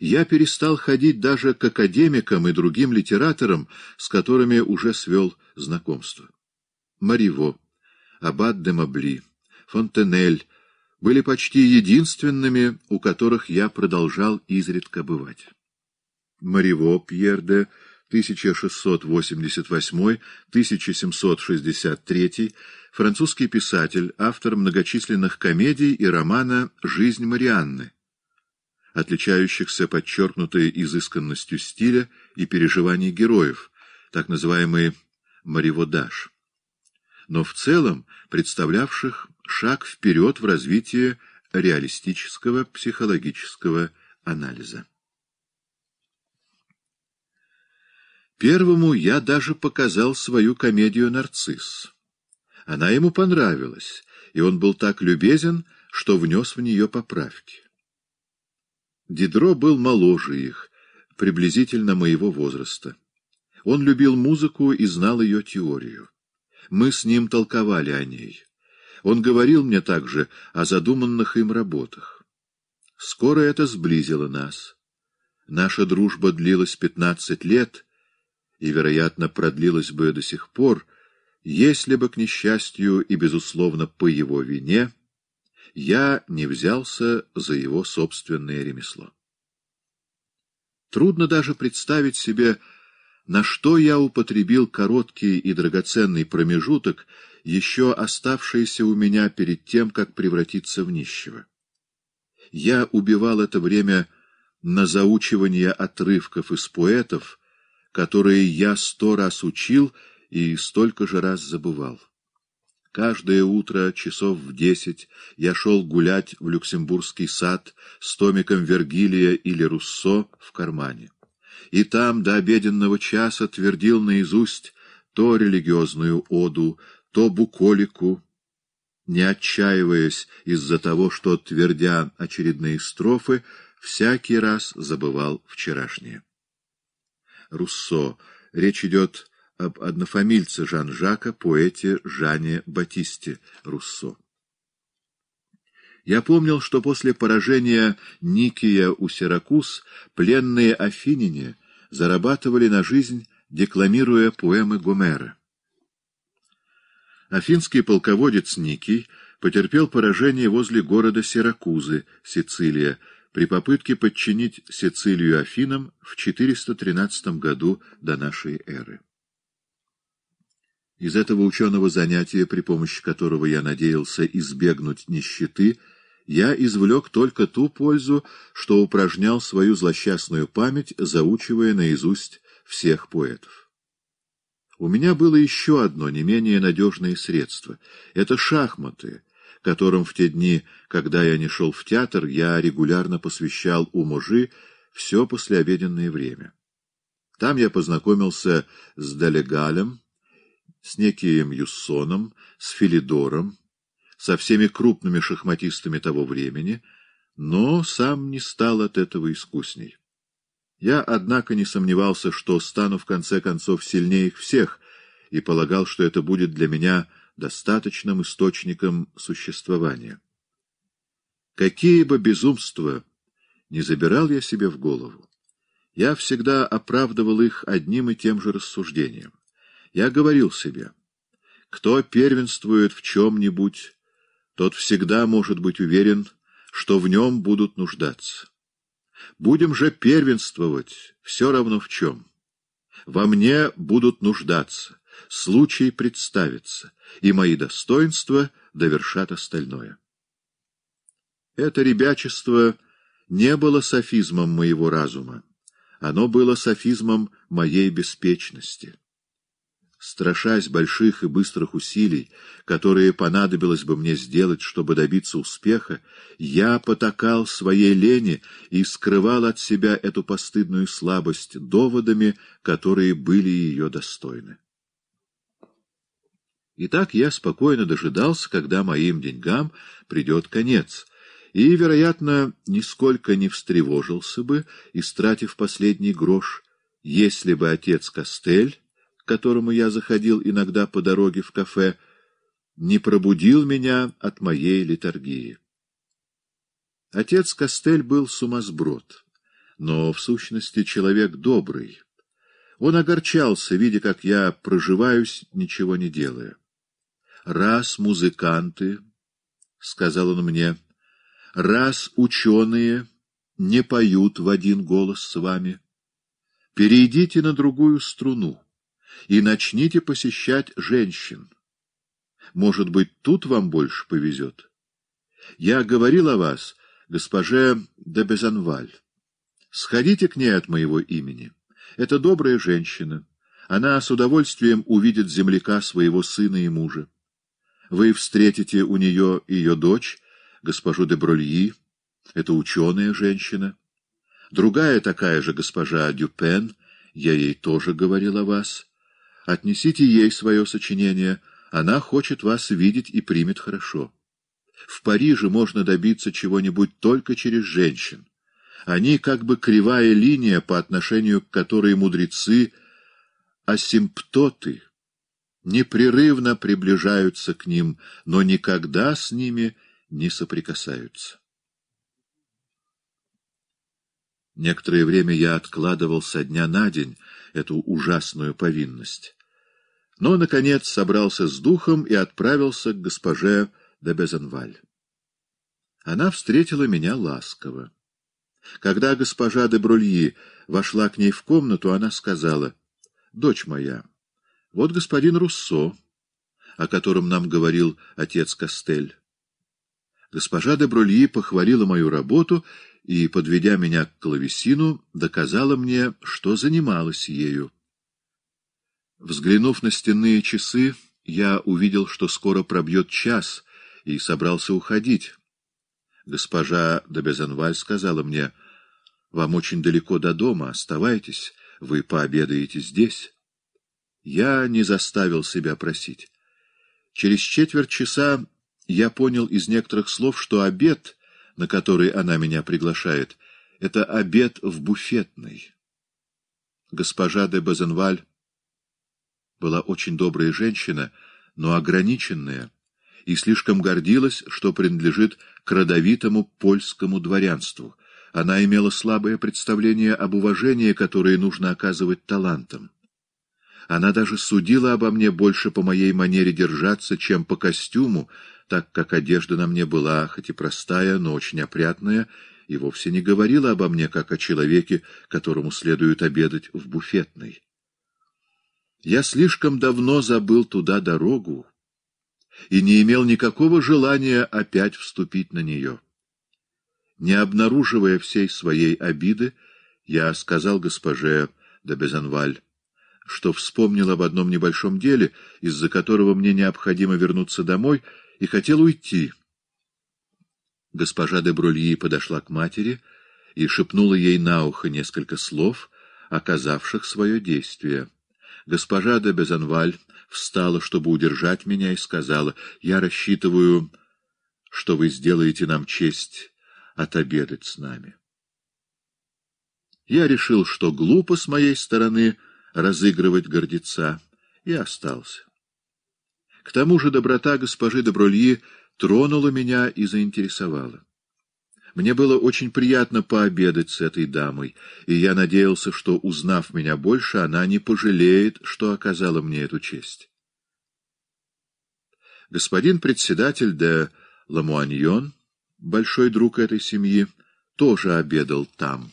Я перестал ходить даже к академикам и другим литераторам, с которыми уже свел знакомство. Мариво, Аббат де Мабли, Фонтенель были почти единственными, у которых я продолжал изредка бывать. Мариво, Пьер де 1688-1763, французский писатель, автор многочисленных комедий и романа «Жизнь Марианны», отличающихся подчеркнутой изысканностью стиля и переживаний героев, так называемый «мариводаж», но в целом представлявших шаг вперед в развитии реалистического психологического анализа. Первому я даже показал свою комедию «Нарцисс». Она ему понравилась, и он был так любезен, что внес в нее поправки. Дидро был моложе их, приблизительно моего возраста. Он любил музыку и знал ее теорию. Мы с ним толковали о ней. Он говорил мне также о задуманных им работах. Скоро это сблизило нас. Наша дружба длилась пятнадцать лет — и, вероятно, продлилось бы до сих пор, если бы, к несчастью и, безусловно, по его вине, я не взялся за его собственное ремесло. Трудно даже представить себе, на что я употребил короткий и драгоценный промежуток, еще оставшийся у меня перед тем, как превратиться в нищего. Я убивал это время на заучивание отрывков из поэтов, которые я сто раз учил и столько же раз забывал. Каждое утро часов в десять я шел гулять в Люксембургский сад с томиком Вергилия или Руссо в кармане. И там до обеденного часа твердил наизусть то религиозную оду, то буколику, не отчаиваясь из-за того, что, твердя очередные строфы, всякий раз забывал вчерашнее. Руссо. Речь идет об однофамильце Жан-Жака, поэте Жанне Батисте Руссо. Я помнил, что после поражения Никия у Сиракуз пленные афиняне зарабатывали на жизнь, декламируя поэмы Гомера. Афинский полководец Никий потерпел поражение возле города Сиракузы, Сицилия, при попытке подчинить Сицилию Афинам в 413 году до нашей эры. Из этого ученого занятия, при помощи которого я надеялся избегнуть нищеты, я извлек только ту пользу, что упражнял свою злосчастную память, заучивая наизусть всех поэтов. У меня было еще одно не менее надежное средство — это шахматы, которым в те дни, когда я не шел в театр, я регулярно посвящал у мужи все послеобеденное время. Там я познакомился с Делегалем, с неким Юссоном, с Филидором, со всеми крупными шахматистами того времени, но сам не стал от этого искусней. Я, однако, не сомневался, что стану в конце концов сильнее их всех, и полагал, что это будет для меня достаточным источником существования. Какие бы безумства не забирал я себе в голову, я всегда оправдывал их одним и тем же рассуждением. Я говорил себе, кто первенствует в чем-нибудь, тот всегда может быть уверен, что в нем будут нуждаться. Будем же первенствовать все равно в чем. Во мне будут нуждаться, случай представится, и мои достоинства довершат остальное. Это ребячество не было софизмом моего разума, оно было софизмом моей беспечности. Страшась больших и быстрых усилий, которые понадобилось бы мне сделать, чтобы добиться успеха, я потакал своей лени и скрывал от себя эту постыдную слабость доводами, которые были ее достойны. И так я спокойно дожидался, когда моим деньгам придет конец, и, вероятно, нисколько не встревожился бы, истратив последний грош, если бы отец Костель, к которому я заходил иногда по дороге в кафе, не пробудил меня от моей литургии. Отец Костель был сумасброд, но, в сущности, человек добрый. Он огорчался, видя, как я проживаюсь, ничего не делая раз музыканты, — сказал он мне, — раз ученые не поют в один голос с вами, перейдите на другую струну и начните посещать женщин. Может быть, тут вам больше повезет. Я говорил о вас, госпоже де Безанваль. Сходите к ней от моего имени. Это добрая женщина. Она с удовольствием увидит земляка своего сына и мужа. Вы встретите у нее ее дочь, госпожу де Брольи, это ученая женщина. Другая такая же госпожа Дюпен, я ей тоже говорил о вас. Отнесите ей свое сочинение, она хочет вас видеть и примет хорошо. В Париже можно добиться чего-нибудь только через женщин. Они как бы кривая линия, по отношению к которой мудрецы асимптоты — непрерывно приближаются к ним, но никогда с ними не соприкасаются. Некоторое время я откладывал со дня на день эту ужасную повинность. Но, наконец, собрался с духом и отправился к госпоже де Безенваль. Она встретила меня ласково. Когда госпожа де Брульи вошла к ней в комнату, она сказала, «Дочь моя, — вот господин Руссо, о котором нам говорил отец Костель. Госпожа де Брульи похвалила мою работу и, подведя меня к клавесину, доказала мне, что занималась ею. Взглянув на стенные часы, я увидел, что скоро пробьет час, и собрался уходить. Госпожа де Безенваль сказала мне, «Вам очень далеко до дома, оставайтесь, вы пообедаете здесь». Я не заставил себя просить. Через четверть часа я понял из некоторых слов, что обед, на который она меня приглашает, — это обед в буфетной. Госпожа де Базенваль была очень добрая женщина, но ограниченная, и слишком гордилась, что принадлежит к родовитому польскому дворянству. Она имела слабое представление об уважении, которое нужно оказывать талантам. Она даже судила обо мне больше по моей манере держаться, чем по костюму, так как одежда на мне была, хоть и простая, но очень опрятная, и вовсе не говорила обо мне, как о человеке, которому следует обедать в буфетной. Я слишком давно забыл туда дорогу и не имел никакого желания опять вступить на нее. Не обнаруживая всей своей обиды, я сказал госпоже де Безенваль, что вспомнил об одном небольшом деле, из-за которого мне необходимо вернуться домой, и хотел уйти. Госпожа де Брульи подошла к матери и шепнула ей на ухо несколько слов, оказавших свое действие. Госпожа де Безанваль встала, чтобы удержать меня, и сказала, «Я рассчитываю, что вы сделаете нам честь отобедать с нами». Я решил, что глупо с моей стороны — разыгрывать гордеца, и остался. К тому же доброта госпожи Доброльи тронула меня и заинтересовала. Мне было очень приятно пообедать с этой дамой, и я надеялся, что, узнав меня больше, она не пожалеет, что оказала мне эту честь. Господин председатель де Ламуаньон, большой друг этой семьи, тоже обедал там.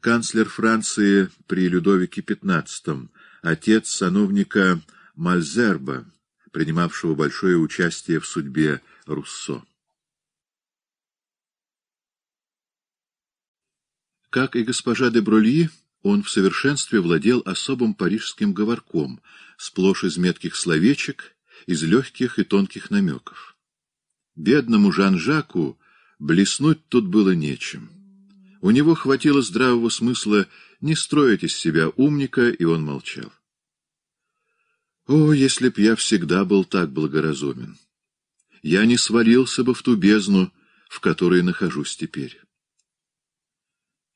канцлер Франции при Людовике XV, отец сановника Мальзерба, принимавшего большое участие в судьбе Руссо. Как и госпожа де Брольи, он в совершенстве владел особым парижским говорком, сплошь из метких словечек, из легких и тонких намеков. Бедному Жан-Жаку блеснуть тут было нечем. У него хватило здравого смысла не строить из себя умника, и он молчал. О, если б я всегда был так благоразумен! Я не свалился бы в ту бездну, в которой нахожусь теперь.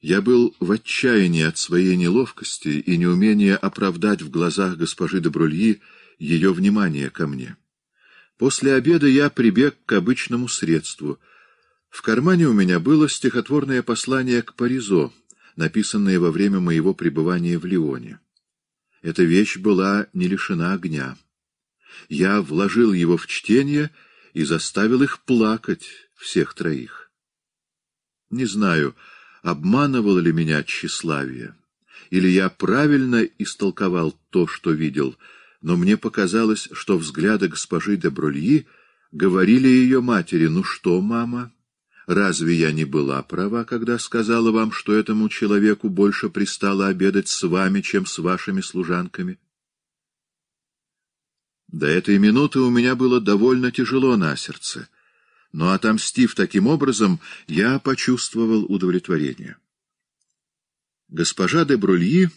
Я был в отчаянии от своей неловкости и неумения оправдать в глазах госпожи Добрульи ее внимание ко мне. После обеда я прибег к обычному средству — в кармане у меня было стихотворное послание к Паризо, написанное во время моего пребывания в Лионе. Эта вещь была не лишена огня. Я вложил его в чтение и заставил их плакать, всех троих. Не знаю, обманывало ли меня тщеславие, или я правильно истолковал то, что видел, но мне показалось, что взгляды госпожи де Брульи говорили ее матери «Ну что, мама?» Разве я не была права, когда сказала вам, что этому человеку больше пристало обедать с вами, чем с вашими служанками? До этой минуты у меня было довольно тяжело на сердце, но, отомстив таким образом, я почувствовал удовлетворение. Госпожа де Брульи,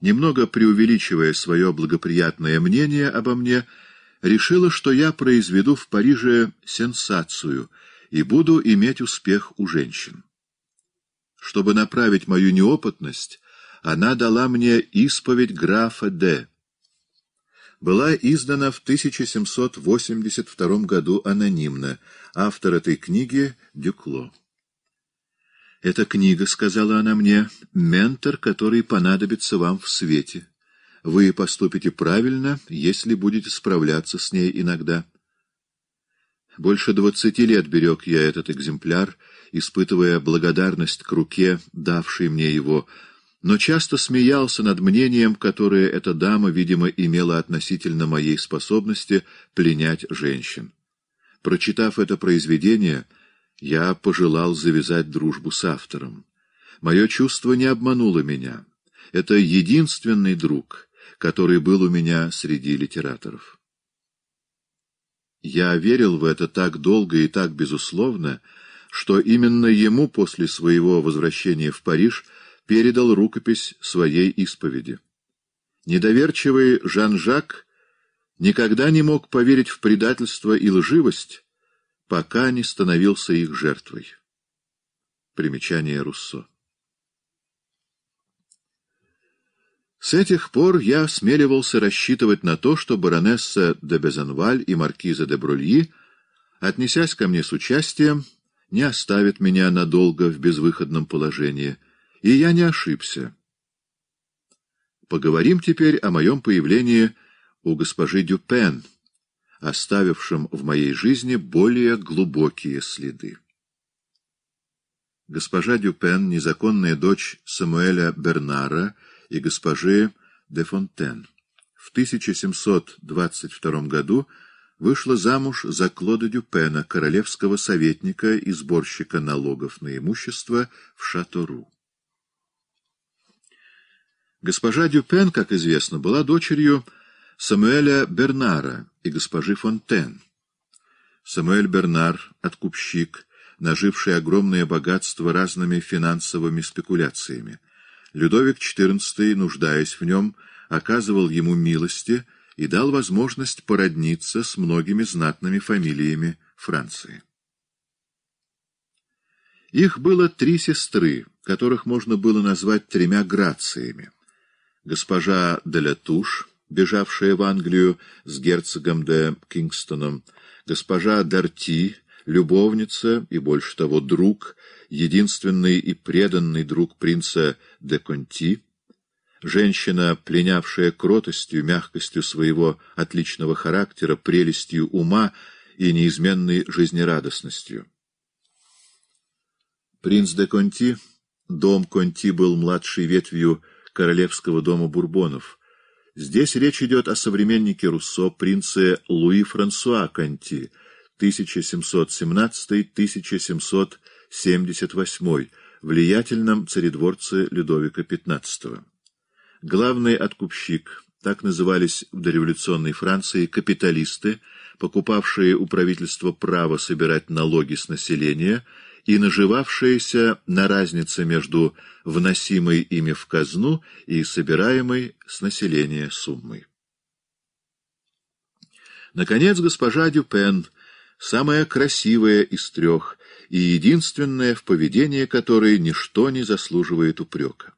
немного преувеличивая свое благоприятное мнение обо мне, решила, что я произведу в Париже сенсацию — и буду иметь успех у женщин. Чтобы направить мою неопытность, она дала мне исповедь графа Д. Была издана в 1782 году анонимно. Автор этой книги — Дюкло. «Эта книга, — сказала она мне, — ментор, который понадобится вам в свете. Вы поступите правильно, если будете справляться с ней иногда». Больше двадцати лет берег я этот экземпляр, испытывая благодарность к руке, давшей мне его, но часто смеялся над мнением, которое эта дама, видимо, имела относительно моей способности пленять женщин. Прочитав это произведение, я пожелал завязать дружбу с автором. Мое чувство не обмануло меня. Это единственный друг, который был у меня среди литераторов. Я верил в это так долго и так безусловно, что именно ему после своего возвращения в Париж передал рукопись своей исповеди. Недоверчивый Жан-Жак никогда не мог поверить в предательство и лживость, пока не становился их жертвой. Примечание Руссо С этих пор я осмеливался рассчитывать на то, что баронесса де Безенваль и маркиза де Брульи, отнесясь ко мне с участием, не оставят меня надолго в безвыходном положении, и я не ошибся. Поговорим теперь о моем появлении у госпожи Дюпен, оставившем в моей жизни более глубокие следы. Госпожа Дюпен, незаконная дочь Самуэля Бернара, — и госпожи де Фонтен. В 1722 году вышла замуж за Клода Дюпена, королевского советника и сборщика налогов на имущество в Шатору. Госпожа Дюпен, как известно, была дочерью Самуэля Бернара и госпожи Фонтен. Самуэль Бернар, откупщик, наживший огромное богатство разными финансовыми спекуляциями, Людовик XIV, нуждаясь в нем, оказывал ему милости и дал возможность породниться с многими знатными фамилиями Франции. Их было три сестры, которых можно было назвать тремя грациями. Госпожа де Летуш, бежавшая в Англию с герцогом де Кингстоном, госпожа Дарти, любовница и, больше того, друг единственный и преданный друг принца де Конти, женщина, пленявшая кротостью, мягкостью своего отличного характера, прелестью ума и неизменной жизнерадостностью. Принц де Конти, дом Конти был младшей ветвью королевского дома Бурбонов. Здесь речь идет о современнике Руссо, принце Луи Франсуа Конти, 1717-1770 78 влиятельном царедворце Людовика XV. Главный откупщик, так назывались в дореволюционной Франции капиталисты, покупавшие у правительства право собирать налоги с населения и наживавшиеся на разнице между вносимой ими в казну и собираемой с населения суммой. Наконец, госпожа Дюпен, самая красивая из трех, и единственное, в поведении которой ничто не заслуживает упрека.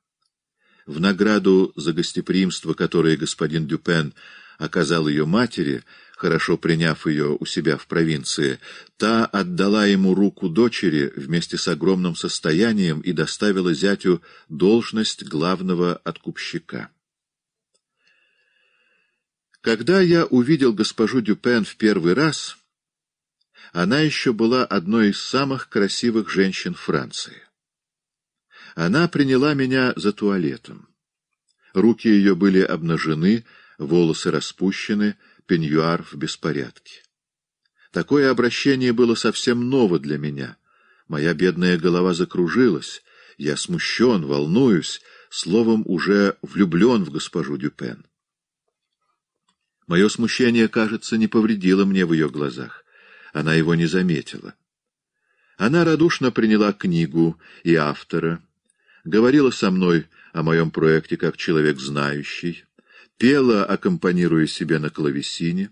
В награду за гостеприимство, которое господин Дюпен оказал ее матери, хорошо приняв ее у себя в провинции, та отдала ему руку дочери вместе с огромным состоянием и доставила зятю должность главного откупщика. Когда я увидел госпожу Дюпен в первый раз, она еще была одной из самых красивых женщин Франции. Она приняла меня за туалетом. Руки ее были обнажены, волосы распущены, пеньюар в беспорядке. Такое обращение было совсем ново для меня. Моя бедная голова закружилась, я смущен, волнуюсь, словом, уже влюблен в госпожу Дюпен. Мое смущение, кажется, не повредило мне в ее глазах она его не заметила. Она радушно приняла книгу и автора, говорила со мной о моем проекте как человек знающий, пела, аккомпанируя себе на клавесине,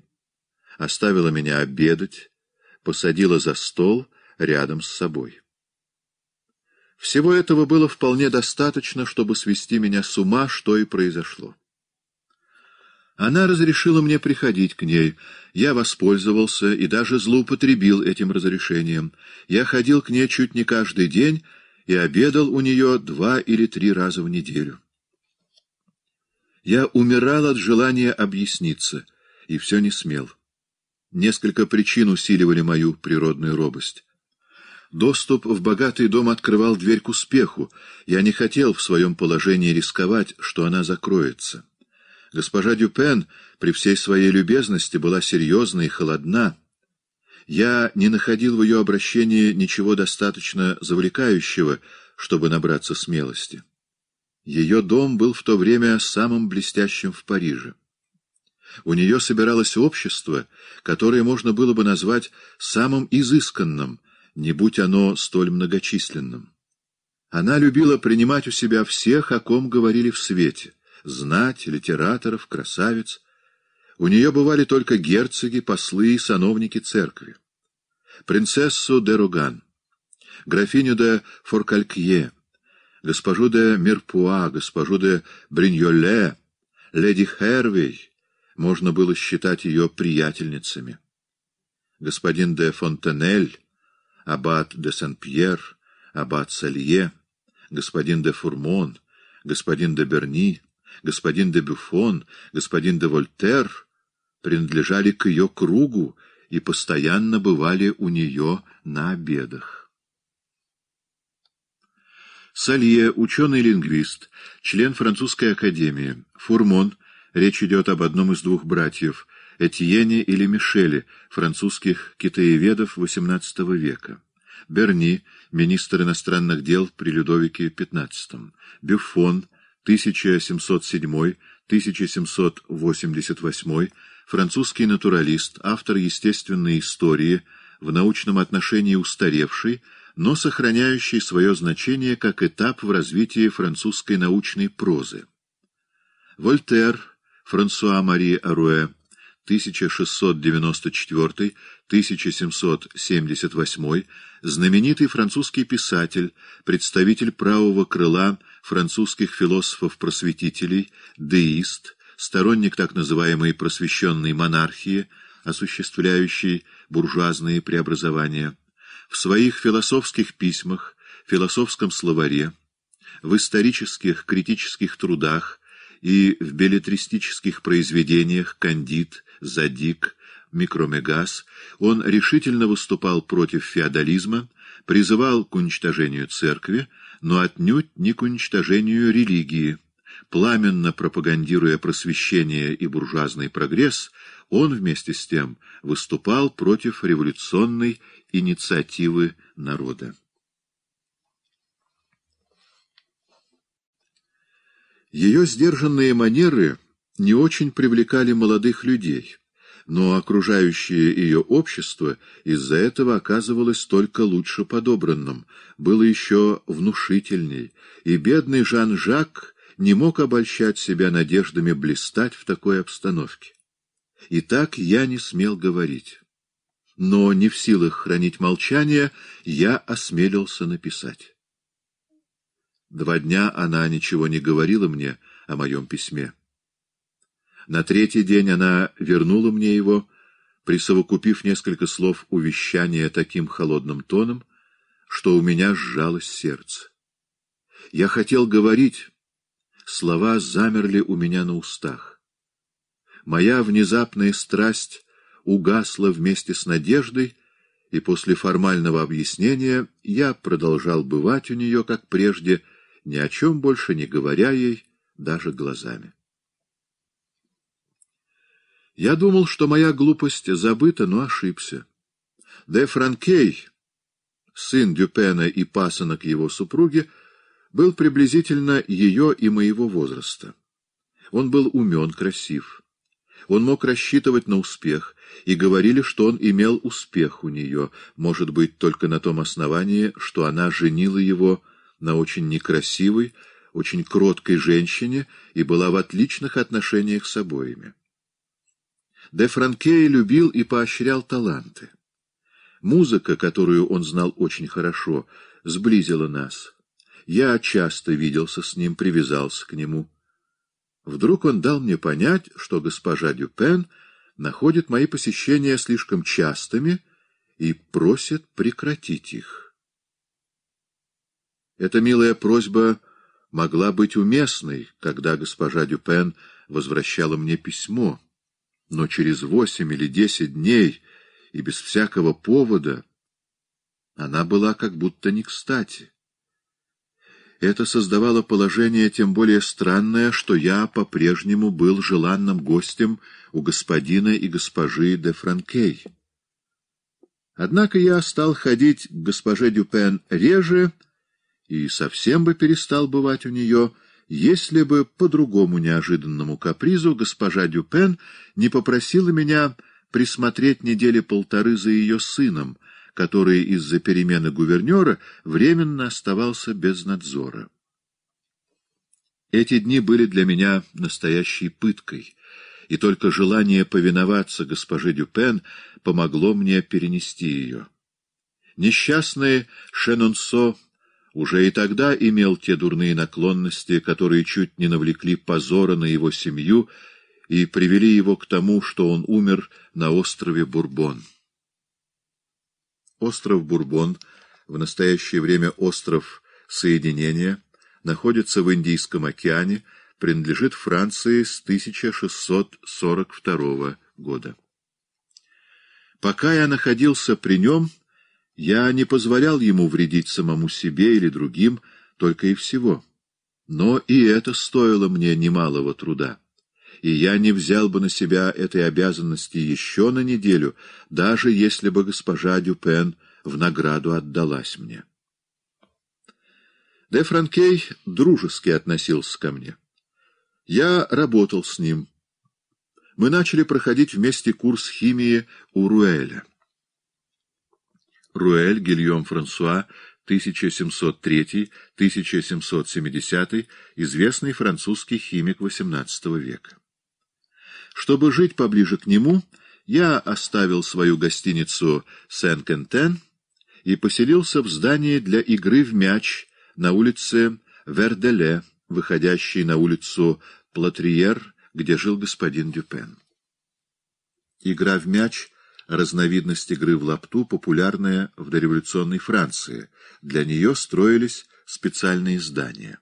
оставила меня обедать, посадила за стол рядом с собой. Всего этого было вполне достаточно, чтобы свести меня с ума, что и произошло. Она разрешила мне приходить к ней. Я воспользовался и даже злоупотребил этим разрешением. Я ходил к ней чуть не каждый день и обедал у нее два или три раза в неделю. Я умирал от желания объясниться, и все не смел. Несколько причин усиливали мою природную робость. Доступ в богатый дом открывал дверь к успеху. Я не хотел в своем положении рисковать, что она закроется. Госпожа Дюпен при всей своей любезности была серьезна и холодна. Я не находил в ее обращении ничего достаточно завлекающего, чтобы набраться смелости. Ее дом был в то время самым блестящим в Париже. У нее собиралось общество, которое можно было бы назвать самым изысканным, не будь оно столь многочисленным. Она любила принимать у себя всех, о ком говорили в свете знать, литераторов, красавиц. У нее бывали только герцоги, послы и сановники церкви. Принцессу де Руган, графиню де Форкалькье, госпожу де Мирпуа, госпожу де Бриньоле, леди Хервей, можно было считать ее приятельницами. Господин де Фонтенель, аббат де Сен-Пьер, аббат Салье, господин де Фурмон, господин де Берни, господин де Бюфон, господин де Вольтер принадлежали к ее кругу и постоянно бывали у нее на обедах. Салье, ученый-лингвист, член французской академии, Фурмон, речь идет об одном из двух братьев, Этьене или Мишеле, французских китаеведов XVIII века. Берни, министр иностранных дел при Людовике XV, Бюфон, 1707-1788, французский натуралист, автор естественной истории, в научном отношении устаревший, но сохраняющий свое значение как этап в развитии французской научной прозы. Вольтер, Франсуа-Мари Аруэ, 1694-1778, знаменитый французский писатель, представитель правого крыла французских философов-просветителей, деист, сторонник так называемой просвещенной монархии, осуществляющей буржуазные преобразования. В своих философских письмах, философском словаре, в исторических критических трудах и в беллетристических произведениях «Кандид», «Задик», «Микромегас» он решительно выступал против феодализма, призывал к уничтожению церкви, но отнюдь не к уничтожению религии. Пламенно пропагандируя просвещение и буржуазный прогресс, он вместе с тем выступал против революционной инициативы народа. Ее сдержанные манеры не очень привлекали молодых людей но окружающее ее общество из-за этого оказывалось только лучше подобранным, было еще внушительней, и бедный Жан-Жак не мог обольщать себя надеждами блистать в такой обстановке. И так я не смел говорить. Но не в силах хранить молчание, я осмелился написать. Два дня она ничего не говорила мне о моем письме. На третий день она вернула мне его, присовокупив несколько слов увещания таким холодным тоном, что у меня сжалось сердце. Я хотел говорить, слова замерли у меня на устах. Моя внезапная страсть угасла вместе с надеждой, и после формального объяснения я продолжал бывать у нее, как прежде, ни о чем больше не говоря ей, даже глазами. Я думал, что моя глупость забыта, но ошибся. Де Франкей, сын Дюпена и пасынок его супруги, был приблизительно ее и моего возраста. Он был умен, красив. Он мог рассчитывать на успех, и говорили, что он имел успех у нее, может быть, только на том основании, что она женила его на очень некрасивой, очень кроткой женщине и была в отличных отношениях с обоими. Де Франкей любил и поощрял таланты. Музыка, которую он знал очень хорошо, сблизила нас. Я часто виделся с ним, привязался к нему. Вдруг он дал мне понять, что госпожа Дюпен находит мои посещения слишком частыми и просит прекратить их. Эта милая просьба могла быть уместной, когда госпожа Дюпен возвращала мне письмо но через восемь или десять дней и без всякого повода она была как будто не кстати. Это создавало положение тем более странное, что я по-прежнему был желанным гостем у господина и госпожи де Франкей. Однако я стал ходить к госпоже Дюпен реже и совсем бы перестал бывать у нее, — если бы по другому неожиданному капризу госпожа Дюпен не попросила меня присмотреть недели полторы за ее сыном, который из-за перемены гувернера временно оставался без надзора. Эти дни были для меня настоящей пыткой, и только желание повиноваться госпоже Дюпен помогло мне перенести ее. Несчастные Шенонсо уже и тогда имел те дурные наклонности, которые чуть не навлекли позора на его семью и привели его к тому, что он умер на острове Бурбон. Остров Бурбон, в настоящее время остров Соединения, находится в Индийском океане, принадлежит Франции с 1642 года. Пока я находился при нем, я не позволял ему вредить самому себе или другим, только и всего. Но и это стоило мне немалого труда. И я не взял бы на себя этой обязанности еще на неделю, даже если бы госпожа Дюпен в награду отдалась мне. Де Франкей дружески относился ко мне. Я работал с ним. Мы начали проходить вместе курс химии у Руэля. Руэль Гильем Франсуа, 1703-1770, известный французский химик XVIII века. Чтобы жить поближе к нему, я оставил свою гостиницу Сен-Кентен и поселился в здании для игры в мяч на улице Верделе, выходящей на улицу Платриер, где жил господин Дюпен. Игра в мяч — разновидность игры в лапту, популярная в дореволюционной Франции. Для нее строились специальные здания.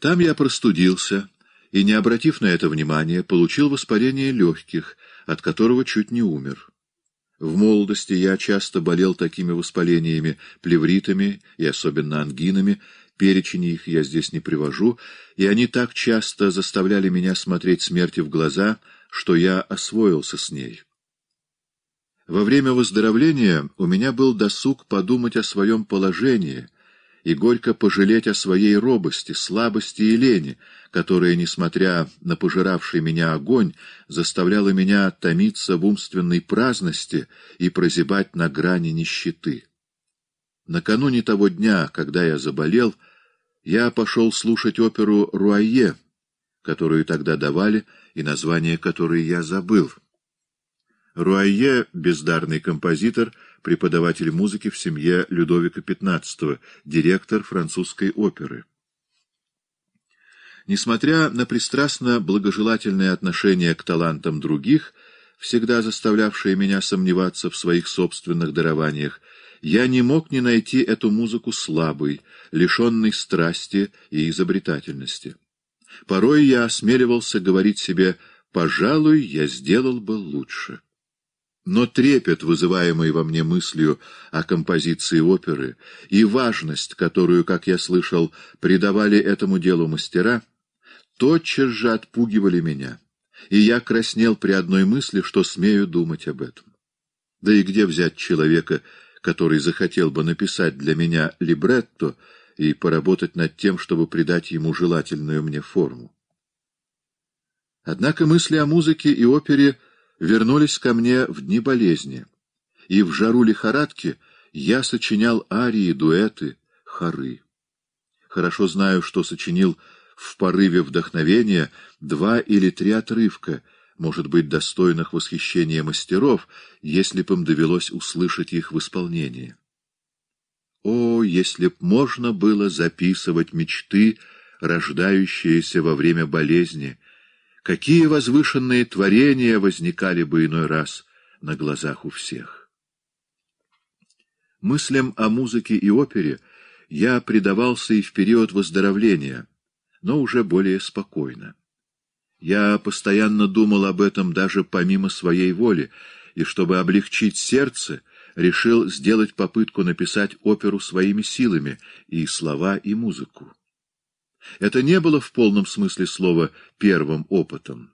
Там я простудился и, не обратив на это внимания, получил воспаление легких, от которого чуть не умер. В молодости я часто болел такими воспалениями, плевритами и особенно ангинами, перечень их я здесь не привожу, и они так часто заставляли меня смотреть смерти в глаза, что я освоился с ней. Во время выздоровления у меня был досуг подумать о своем положении и горько пожалеть о своей робости, слабости и лени, которая, несмотря на пожиравший меня огонь, заставляла меня томиться в умственной праздности и прозябать на грани нищеты. Накануне того дня, когда я заболел, я пошел слушать оперу «Руае», которую тогда давали и название которой я забыл — Руайе — бездарный композитор, преподаватель музыки в семье Людовика XV, директор французской оперы. Несмотря на пристрастно благожелательное отношение к талантам других, всегда заставлявшее меня сомневаться в своих собственных дарованиях, я не мог не найти эту музыку слабой, лишенной страсти и изобретательности. Порой я осмеливался говорить себе «пожалуй, я сделал бы лучше» но трепет, вызываемый во мне мыслью о композиции оперы, и важность, которую, как я слышал, придавали этому делу мастера, тотчас же отпугивали меня, и я краснел при одной мысли, что смею думать об этом. Да и где взять человека, который захотел бы написать для меня либретто и поработать над тем, чтобы придать ему желательную мне форму? Однако мысли о музыке и опере — вернулись ко мне в дни болезни, и в жару лихорадки я сочинял арии, дуэты, хоры. Хорошо знаю, что сочинил в порыве вдохновения два или три отрывка, может быть, достойных восхищения мастеров, если б им довелось услышать их в исполнении. О, если б можно было записывать мечты, рождающиеся во время болезни, Какие возвышенные творения возникали бы иной раз на глазах у всех! Мыслям о музыке и опере я предавался и в период выздоровления, но уже более спокойно. Я постоянно думал об этом даже помимо своей воли, и чтобы облегчить сердце, решил сделать попытку написать оперу своими силами и слова, и музыку. Это не было в полном смысле слова первым опытом.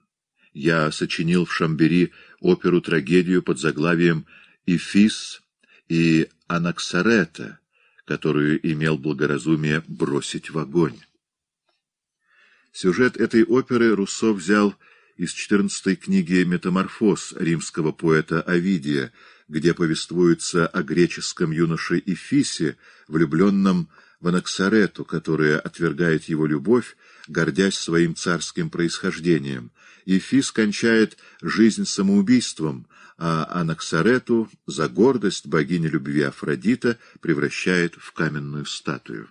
Я сочинил в Шамбери оперу-трагедию под заглавием "Эфис" и «Анаксарета», которую имел благоразумие бросить в огонь. Сюжет этой оперы Руссо взял из четырнадцатой книги «Метаморфоз» римского поэта Овидия, где повествуется о греческом юноше Эфисе, влюбленном в Анаксарету, которая отвергает его любовь, гордясь своим царским происхождением. Ефис кончает жизнь самоубийством, а Анаксарету за гордость богини любви Афродита превращает в каменную статую.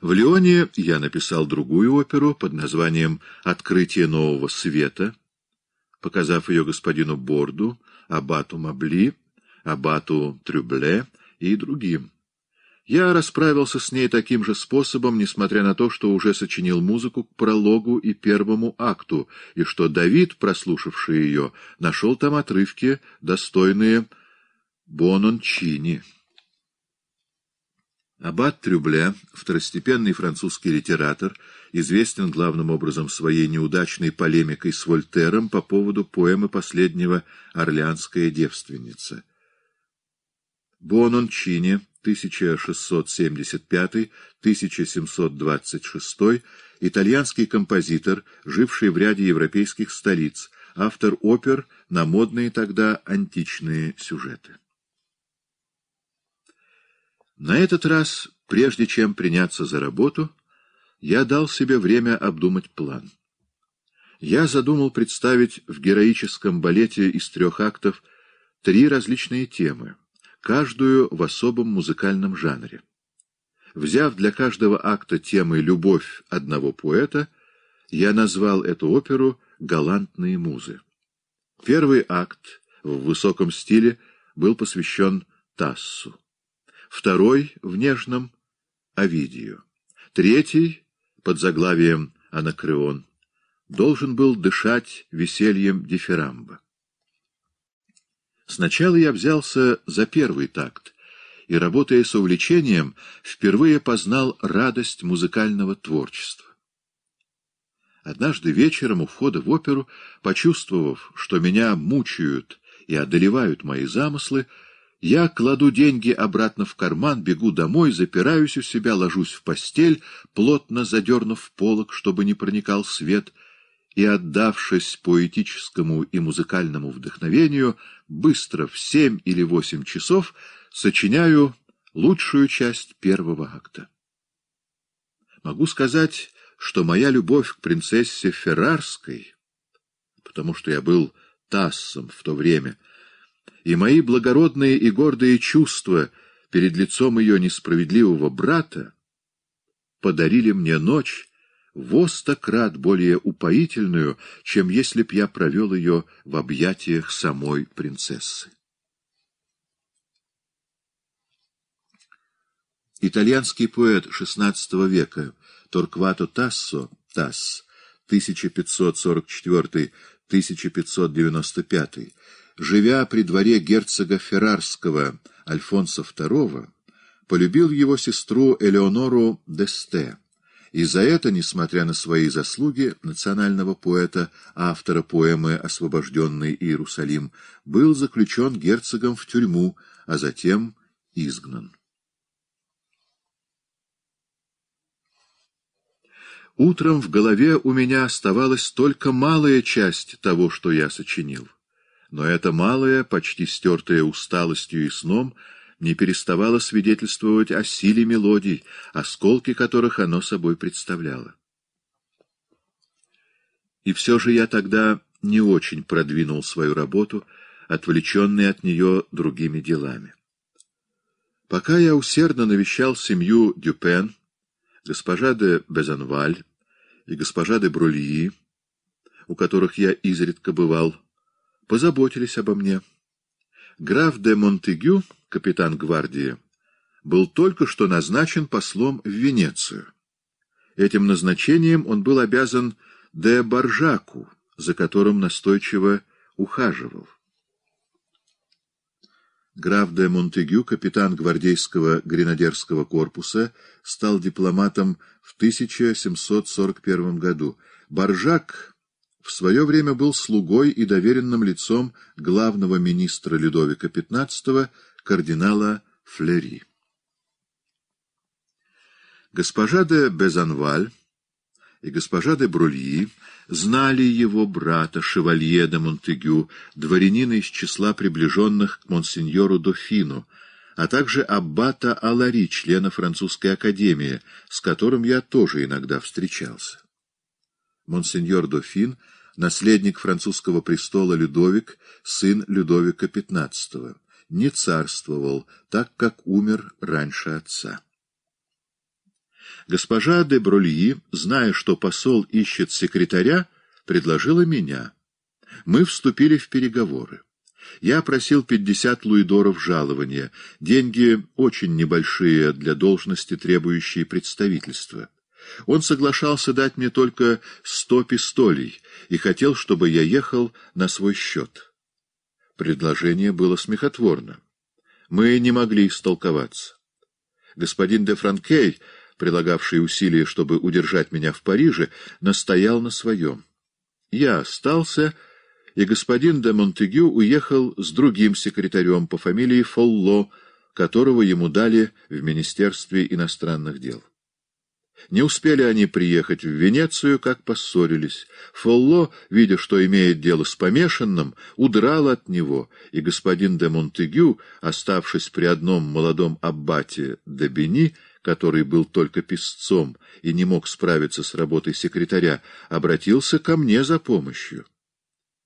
В Лионе я написал другую оперу под названием «Открытие нового света», показав ее господину Борду, абату Мабли, абату Трюбле и другим. Я расправился с ней таким же способом, несмотря на то, что уже сочинил музыку к прологу и первому акту, и что Давид, прослушавший ее, нашел там отрывки, достойные Бонончини. Аббат Трюбле, второстепенный французский литератор, известен главным образом своей неудачной полемикой с Вольтером по поводу поэмы последнего «Орлеанская девственница». Бонончини — 1675-1726, итальянский композитор, живший в ряде европейских столиц, автор опер на модные тогда античные сюжеты. На этот раз, прежде чем приняться за работу, я дал себе время обдумать план. Я задумал представить в героическом балете из трех актов три различные темы каждую в особом музыкальном жанре. Взяв для каждого акта темы «Любовь одного поэта», я назвал эту оперу «Галантные музы». Первый акт в высоком стиле был посвящен Тассу, второй — в нежном — Овидию, третий — под заглавием «Анакреон» должен был дышать весельем дифирамба. Сначала я взялся за первый такт и, работая с увлечением, впервые познал радость музыкального творчества. Однажды вечером у входа в оперу, почувствовав, что меня мучают и одолевают мои замыслы, я кладу деньги обратно в карман, бегу домой, запираюсь у себя, ложусь в постель, плотно задернув полок, чтобы не проникал свет — и, отдавшись поэтическому и музыкальному вдохновению, быстро в семь или восемь часов сочиняю лучшую часть первого акта. Могу сказать, что моя любовь к принцессе Феррарской, потому что я был тассом в то время, и мои благородные и гордые чувства перед лицом ее несправедливого брата подарили мне ночь, во сто более упоительную, чем если б я провел ее в объятиях самой принцессы. Итальянский поэт XVI века Торквато Тассо Тасс 1544-1595, живя при дворе герцога Феррарского Альфонса II, полюбил его сестру Элеонору Десте и за это, несмотря на свои заслуги национального поэта, автора поэмы «Освобожденный Иерусалим», был заключен герцогом в тюрьму, а затем изгнан. Утром в голове у меня оставалась только малая часть того, что я сочинил. Но эта малая, почти стертая усталостью и сном, — не переставало свидетельствовать о силе мелодий, осколки которых оно собой представляло. И все же я тогда не очень продвинул свою работу, отвлеченный от нее другими делами. Пока я усердно навещал семью Дюпен, госпожа де Безанваль и госпожа де Брульи, у которых я изредка бывал, позаботились обо мне — Граф де Монтегю, капитан гвардии, был только что назначен послом в Венецию. Этим назначением он был обязан де Баржаку, за которым настойчиво ухаживал. Граф де Монтегю, капитан гвардейского гренадерского корпуса, стал дипломатом в 1741 году. Баржак в свое время был слугой и доверенным лицом главного министра Людовика XV кардинала Флери. Госпожа де Безанваль и госпожа де Брульи знали его брата, шевалье де Монтегю, дворянина из числа приближенных к монсеньору Дофину, а также аббата Алари, члена французской академии, с которым я тоже иногда встречался. Монсеньор Дофин — наследник французского престола Людовик, сын Людовика XV, не царствовал, так как умер раньше отца. Госпожа де Брульи, зная, что посол ищет секретаря, предложила меня. Мы вступили в переговоры. Я просил 50 луидоров жалования, деньги очень небольшие для должности, требующие представительства. Он соглашался дать мне только сто пистолей и хотел, чтобы я ехал на свой счет. Предложение было смехотворно. Мы не могли истолковаться. Господин де Франкей, прилагавший усилия, чтобы удержать меня в Париже, настоял на своем. Я остался, и господин де Монтегю уехал с другим секретарем по фамилии Фолло, которого ему дали в Министерстве иностранных дел. Не успели они приехать в Венецию, как поссорились. Фолло, видя, что имеет дело с помешанным, удрал от него, и господин де Монтегю, оставшись при одном молодом аббате де Бени, который был только писцом и не мог справиться с работой секретаря, обратился ко мне за помощью.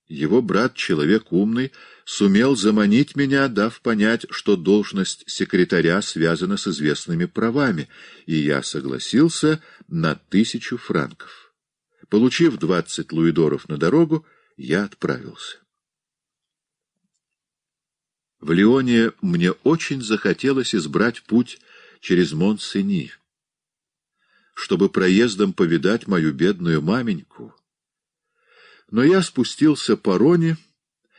Его брат, человек умный, сумел заманить меня, дав понять, что должность секретаря связана с известными правами, и я согласился на тысячу франков. Получив двадцать луидоров на дорогу, я отправился. В Лионе мне очень захотелось избрать путь через Монсени, чтобы проездом повидать мою бедную маменьку — но я спустился по Роне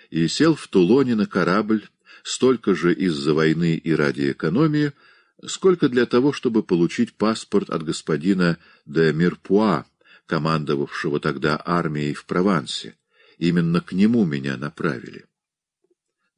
и сел в Тулоне на корабль, столько же из-за войны и ради экономии, сколько для того, чтобы получить паспорт от господина де Мирпуа, командовавшего тогда армией в Провансе. Именно к нему меня направили.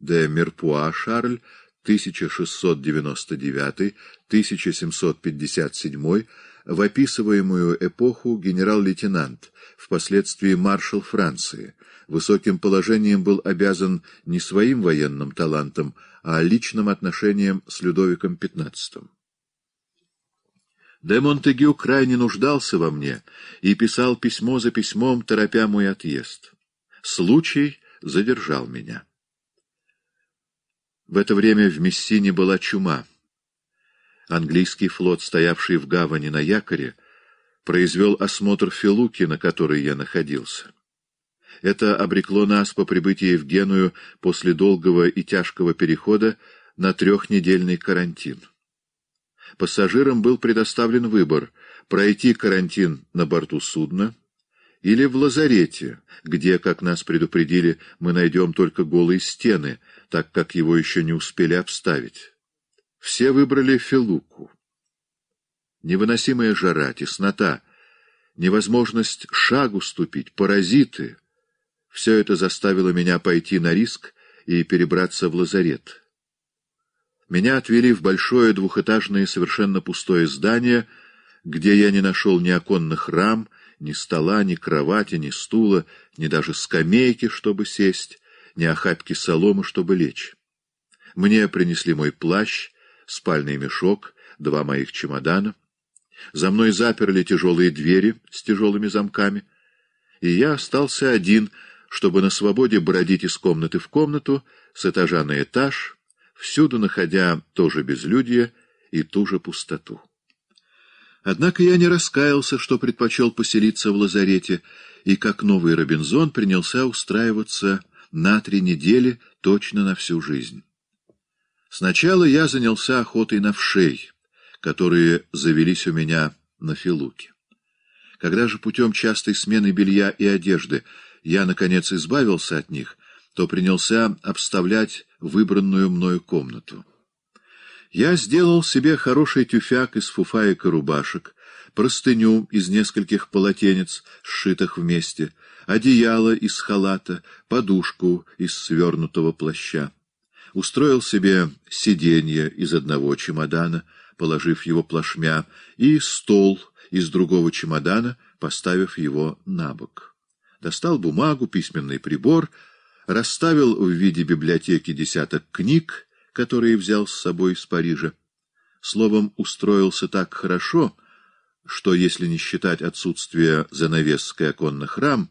Де Мирпуа Шарль, 1699-1757 в описываемую эпоху генерал-лейтенант, впоследствии маршал Франции. Высоким положением был обязан не своим военным талантом, а личным отношением с Людовиком XV. Де Монтегю крайне нуждался во мне и писал письмо за письмом, торопя мой отъезд. Случай задержал меня. В это время в Мессине была чума. Английский флот, стоявший в гавани на якоре, произвел осмотр Филуки, на которой я находился. Это обрекло нас по прибытии в Геную после долгого и тяжкого перехода на трехнедельный карантин. Пассажирам был предоставлен выбор — пройти карантин на борту судна или в лазарете, где, как нас предупредили, мы найдем только голые стены, так как его еще не успели обставить. Все выбрали Филуку. Невыносимая жара, теснота, невозможность шагу ступить, паразиты — все это заставило меня пойти на риск и перебраться в лазарет. Меня отвели в большое двухэтажное совершенно пустое здание, где я не нашел ни оконных рам, ни стола, ни кровати, ни стула, ни даже скамейки, чтобы сесть, ни охапки соломы, чтобы лечь. Мне принесли мой плащ, спальный мешок, два моих чемодана. За мной заперли тяжелые двери с тяжелыми замками, и я остался один, чтобы на свободе бродить из комнаты в комнату, с этажа на этаж, всюду находя тоже безлюдье и ту же пустоту. Однако я не раскаялся, что предпочел поселиться в лазарете, и как новый Робинзон принялся устраиваться на три недели точно на всю жизнь. Сначала я занялся охотой на вшей, которые завелись у меня на Филуке. Когда же путем частой смены белья и одежды я, наконец, избавился от них, то принялся обставлять выбранную мною комнату. Я сделал себе хороший тюфяк из фуфаек и рубашек, простыню из нескольких полотенец, сшитых вместе, одеяло из халата, подушку из свернутого плаща устроил себе сиденье из одного чемодана, положив его плашмя, и стол из другого чемодана, поставив его на бок. Достал бумагу, письменный прибор, расставил в виде библиотеки десяток книг, которые взял с собой из Парижа. Словом, устроился так хорошо, что, если не считать отсутствие занавески оконных рам,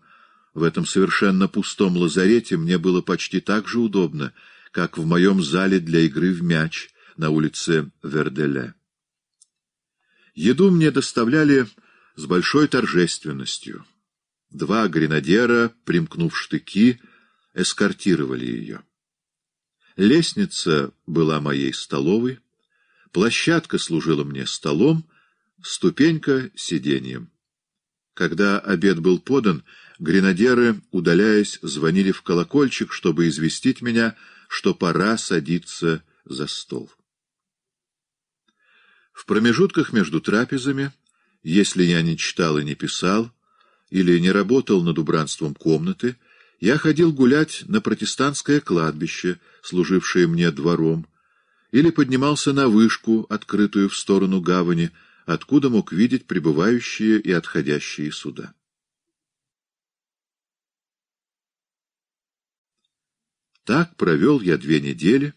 в этом совершенно пустом лазарете мне было почти так же удобно — как в моем зале для игры в мяч на улице Верделе. Еду мне доставляли с большой торжественностью. Два гренадера, примкнув штыки, эскортировали ее. Лестница была моей столовой, площадка служила мне столом, ступенька — сиденьем. Когда обед был подан, гренадеры, удаляясь, звонили в колокольчик, чтобы известить меня — что пора садиться за стол. В промежутках между трапезами, если я не читал и не писал, или не работал над убранством комнаты, я ходил гулять на протестантское кладбище, служившее мне двором, или поднимался на вышку, открытую в сторону гавани, откуда мог видеть прибывающие и отходящие суда. Так провел я две недели,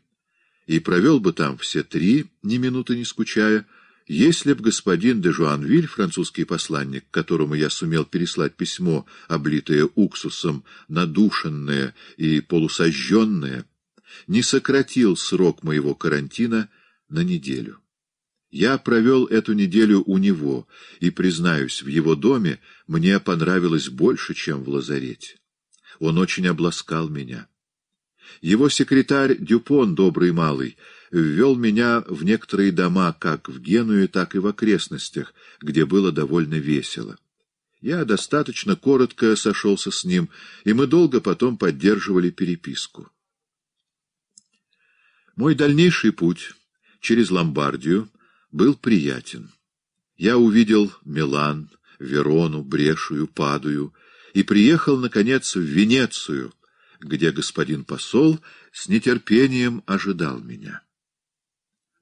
и провел бы там все три, ни минуты не скучая, если б господин де Жуанвиль, французский посланник, которому я сумел переслать письмо, облитое уксусом, надушенное и полусожженное, не сократил срок моего карантина на неделю. Я провел эту неделю у него, и, признаюсь, в его доме мне понравилось больше, чем в лазарете. Он очень обласкал меня. Его секретарь Дюпон, добрый малый, ввел меня в некоторые дома как в Геную, так и в окрестностях, где было довольно весело. Я достаточно коротко сошелся с ним, и мы долго потом поддерживали переписку. Мой дальнейший путь через Ломбардию был приятен. Я увидел Милан, Верону, Брешую, Падую и приехал, наконец, в Венецию — где господин посол с нетерпением ожидал меня.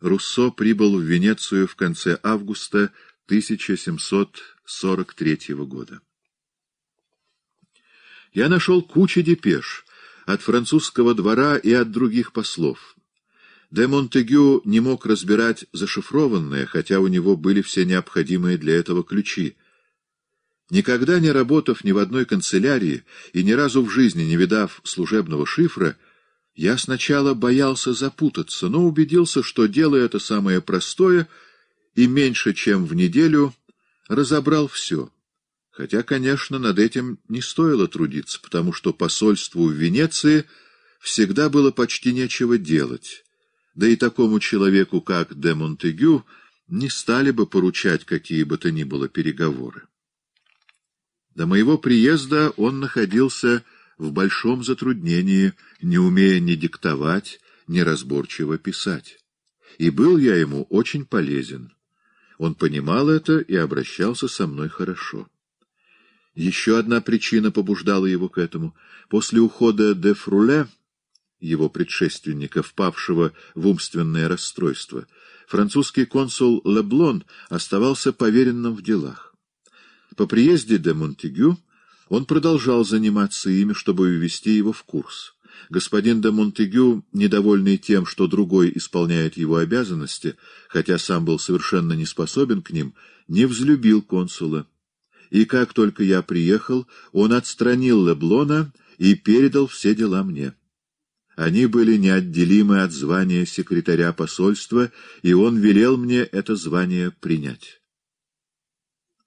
Руссо прибыл в Венецию в конце августа 1743 года. Я нашел кучу депеш от французского двора и от других послов. Де Монтегю не мог разбирать зашифрованное, хотя у него были все необходимые для этого ключи — Никогда не работав ни в одной канцелярии и ни разу в жизни не видав служебного шифра, я сначала боялся запутаться, но убедился, что дело это самое простое, и меньше чем в неделю разобрал все. Хотя, конечно, над этим не стоило трудиться, потому что посольству в Венеции всегда было почти нечего делать. Да и такому человеку, как де Монтегю, не стали бы поручать какие бы то ни было переговоры. До моего приезда он находился в большом затруднении, не умея ни диктовать, ни разборчиво писать. И был я ему очень полезен. Он понимал это и обращался со мной хорошо. Еще одна причина побуждала его к этому. После ухода де Фруле, его предшественника, впавшего в умственное расстройство, французский консул Леблон оставался поверенным в делах. По приезде де Монтегю он продолжал заниматься ими, чтобы ввести его в курс. Господин де Монтегю, недовольный тем, что другой исполняет его обязанности, хотя сам был совершенно не способен к ним, не взлюбил консула. И как только я приехал, он отстранил Леблона и передал все дела мне. Они были неотделимы от звания секретаря посольства, и он велел мне это звание принять.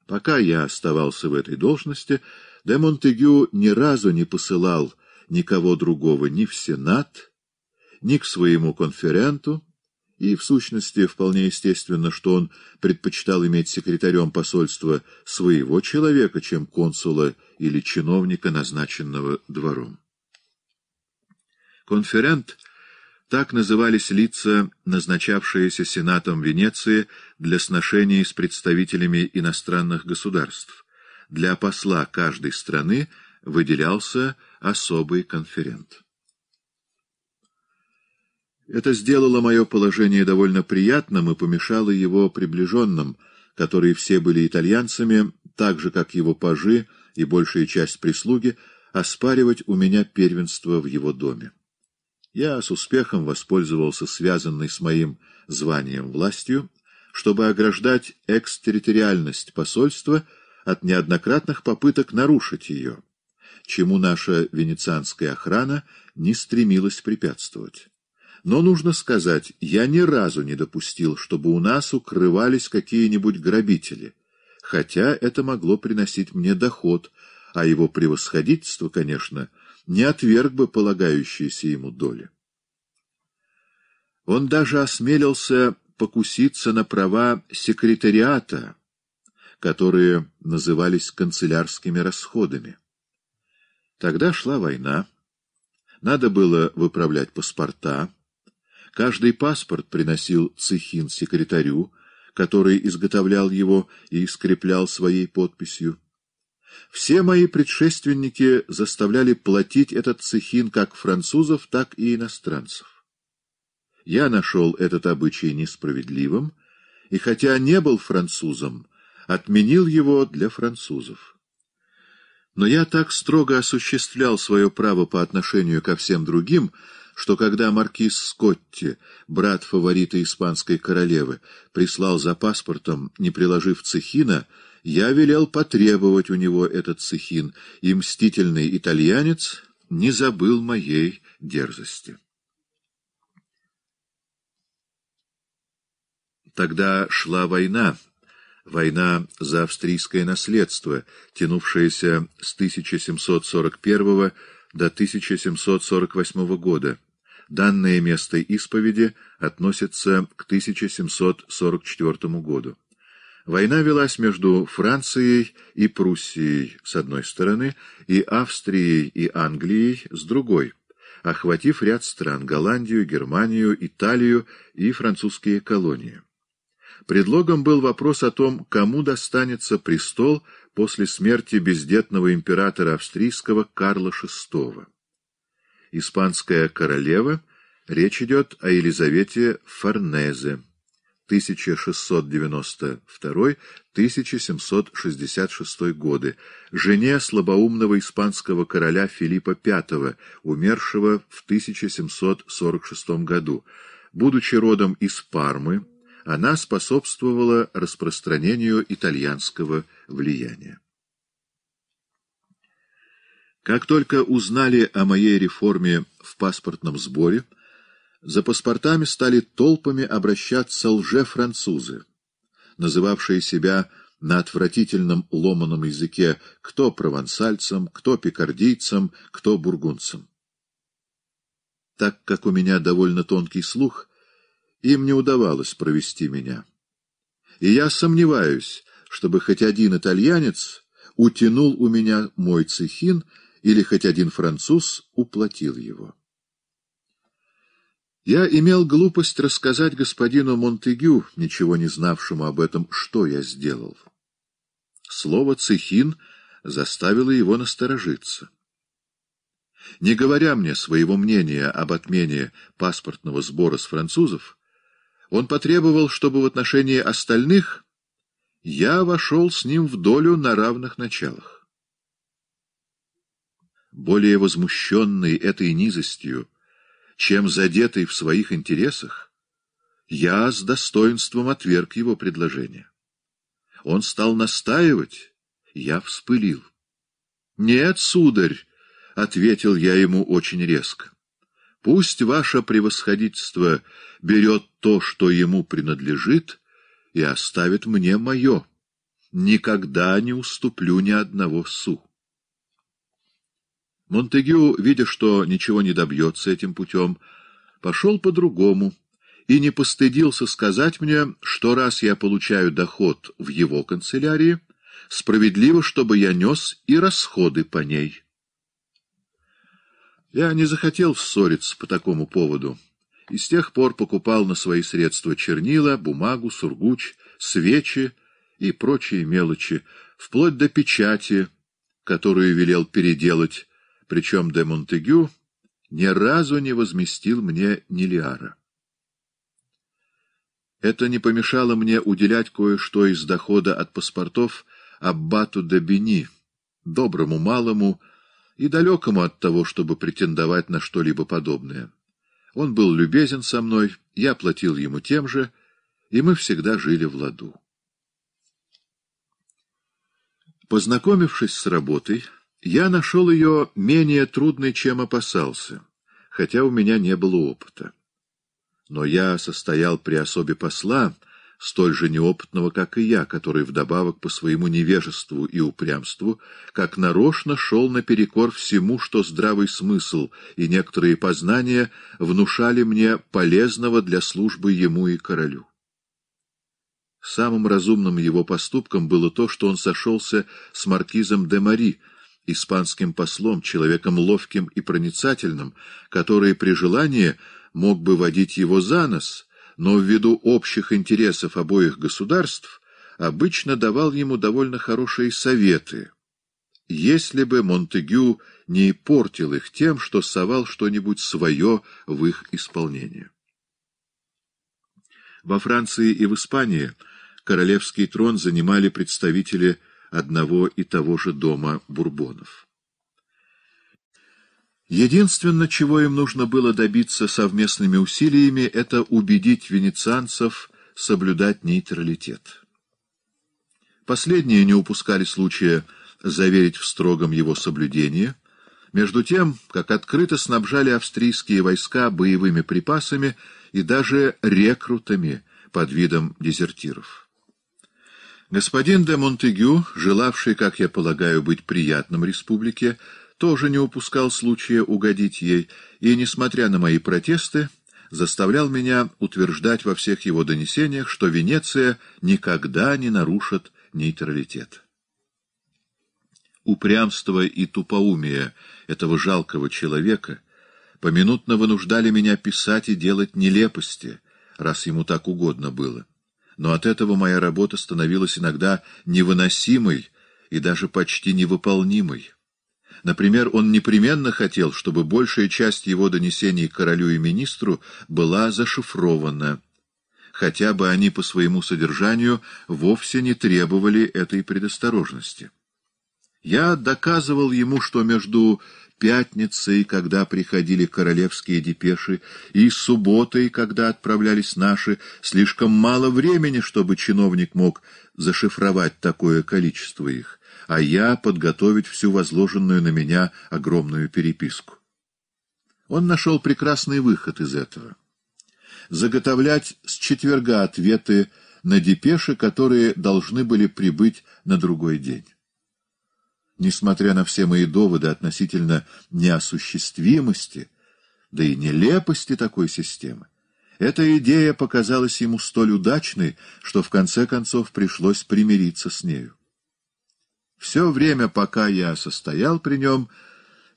Пока я оставался в этой должности, де Монтегю ни разу не посылал никого другого ни в Сенат, ни к своему конференту, и, в сущности, вполне естественно, что он предпочитал иметь секретарем посольства своего человека, чем консула или чиновника, назначенного двором. Конферент — так назывались лица, назначавшиеся Сенатом Венеции для сношений с представителями иностранных государств. Для посла каждой страны выделялся особый конферент. Это сделало мое положение довольно приятным и помешало его приближенным, которые все были итальянцами, так же, как его пажи и большая часть прислуги, оспаривать у меня первенство в его доме. Я с успехом воспользовался связанной с моим званием властью, чтобы ограждать экстерриториальность посольства от неоднократных попыток нарушить ее, чему наша венецианская охрана не стремилась препятствовать. Но нужно сказать, я ни разу не допустил, чтобы у нас укрывались какие-нибудь грабители, хотя это могло приносить мне доход, а его превосходительство, конечно, — не отверг бы полагающиеся ему доли. Он даже осмелился покуситься на права секретариата, которые назывались канцелярскими расходами. Тогда шла война, надо было выправлять паспорта, каждый паспорт приносил цехин секретарю, который изготовлял его и скреплял своей подписью. Все мои предшественники заставляли платить этот цехин как французов, так и иностранцев. Я нашел этот обычай несправедливым, и хотя не был французом, отменил его для французов. Но я так строго осуществлял свое право по отношению ко всем другим, что когда маркиз Скотти, брат фаворита испанской королевы, прислал за паспортом, не приложив цехина, я велел потребовать у него этот цехин, и мстительный итальянец не забыл моей дерзости. Тогда шла война, война за австрийское наследство, тянувшаяся с 1741 до 1748 года. Данное место исповеди относится к 1744 году. Война велась между Францией и Пруссией с одной стороны и Австрией и Англией с другой, охватив ряд стран — Голландию, Германию, Италию и французские колонии. Предлогом был вопрос о том, кому достанется престол после смерти бездетного императора австрийского Карла VI. Испанская королева, речь идет о Елизавете Форнезе. 1692-1766 годы, жене слабоумного испанского короля Филиппа V, умершего в 1746 году. Будучи родом из Пармы, она способствовала распространению итальянского влияния. Как только узнали о моей реформе в паспортном сборе, за паспортами стали толпами обращаться лже-французы, называвшие себя на отвратительном ломаном языке кто провансальцем, кто пикардийцем, кто бургунцем. Так как у меня довольно тонкий слух, им не удавалось провести меня. И я сомневаюсь, чтобы хоть один итальянец утянул у меня мой цехин или хоть один француз уплатил его. Я имел глупость рассказать господину Монтегю, ничего не знавшему об этом, что я сделал. Слово «цехин» заставило его насторожиться. Не говоря мне своего мнения об отмене паспортного сбора с французов, он потребовал, чтобы в отношении остальных я вошел с ним в долю на равных началах. Более возмущенный этой низостью, чем задетый в своих интересах, я с достоинством отверг его предложение. Он стал настаивать, я вспылил. — Нет, сударь, — ответил я ему очень резко, — пусть ваше превосходительство берет то, что ему принадлежит, и оставит мне мое. Никогда не уступлю ни одного су. Монтегю, видя, что ничего не добьется этим путем, пошел по-другому и не постыдился сказать мне, что раз я получаю доход в его канцелярии, справедливо, чтобы я нес и расходы по ней. Я не захотел ссориться по такому поводу, и с тех пор покупал на свои средства чернила, бумагу, сургуч, свечи и прочие мелочи, вплоть до печати, которую велел переделать причем де Монтегю ни разу не возместил мне Нелиара. Это не помешало мне уделять кое-что из дохода от паспортов аббату де Бени, доброму малому и далекому от того, чтобы претендовать на что-либо подобное. Он был любезен со мной, я платил ему тем же, и мы всегда жили в ладу. Познакомившись с работой, я нашел ее менее трудной, чем опасался, хотя у меня не было опыта. Но я состоял при особе посла, столь же неопытного, как и я, который вдобавок по своему невежеству и упрямству, как нарочно шел наперекор всему, что здравый смысл и некоторые познания внушали мне полезного для службы ему и королю. Самым разумным его поступком было то, что он сошелся с маркизом де Мари, испанским послом, человеком ловким и проницательным, который при желании мог бы водить его за нос, но ввиду общих интересов обоих государств обычно давал ему довольно хорошие советы, если бы Монтегю не портил их тем, что совал что-нибудь свое в их исполнение. Во Франции и в Испании королевский трон занимали представители одного и того же дома бурбонов. Единственное, чего им нужно было добиться совместными усилиями, это убедить венецианцев соблюдать нейтралитет. Последние не упускали случая заверить в строгом его соблюдении, между тем, как открыто снабжали австрийские войска боевыми припасами и даже рекрутами под видом дезертиров. Господин де Монтегю, желавший, как я полагаю, быть приятным республике, тоже не упускал случая угодить ей и, несмотря на мои протесты, заставлял меня утверждать во всех его донесениях, что Венеция никогда не нарушит нейтралитет. Упрямство и тупоумие этого жалкого человека поминутно вынуждали меня писать и делать нелепости, раз ему так угодно было но от этого моя работа становилась иногда невыносимой и даже почти невыполнимой. Например, он непременно хотел, чтобы большая часть его донесений королю и министру была зашифрована, хотя бы они по своему содержанию вовсе не требовали этой предосторожности. Я доказывал ему, что между пятницей, когда приходили королевские депеши, и субботой, когда отправлялись наши, слишком мало времени, чтобы чиновник мог зашифровать такое количество их, а я подготовить всю возложенную на меня огромную переписку. Он нашел прекрасный выход из этого. Заготовлять с четверга ответы на депеши, которые должны были прибыть на другой день несмотря на все мои доводы относительно неосуществимости, да и нелепости такой системы, эта идея показалась ему столь удачной, что в конце концов пришлось примириться с нею. Все время, пока я состоял при нем,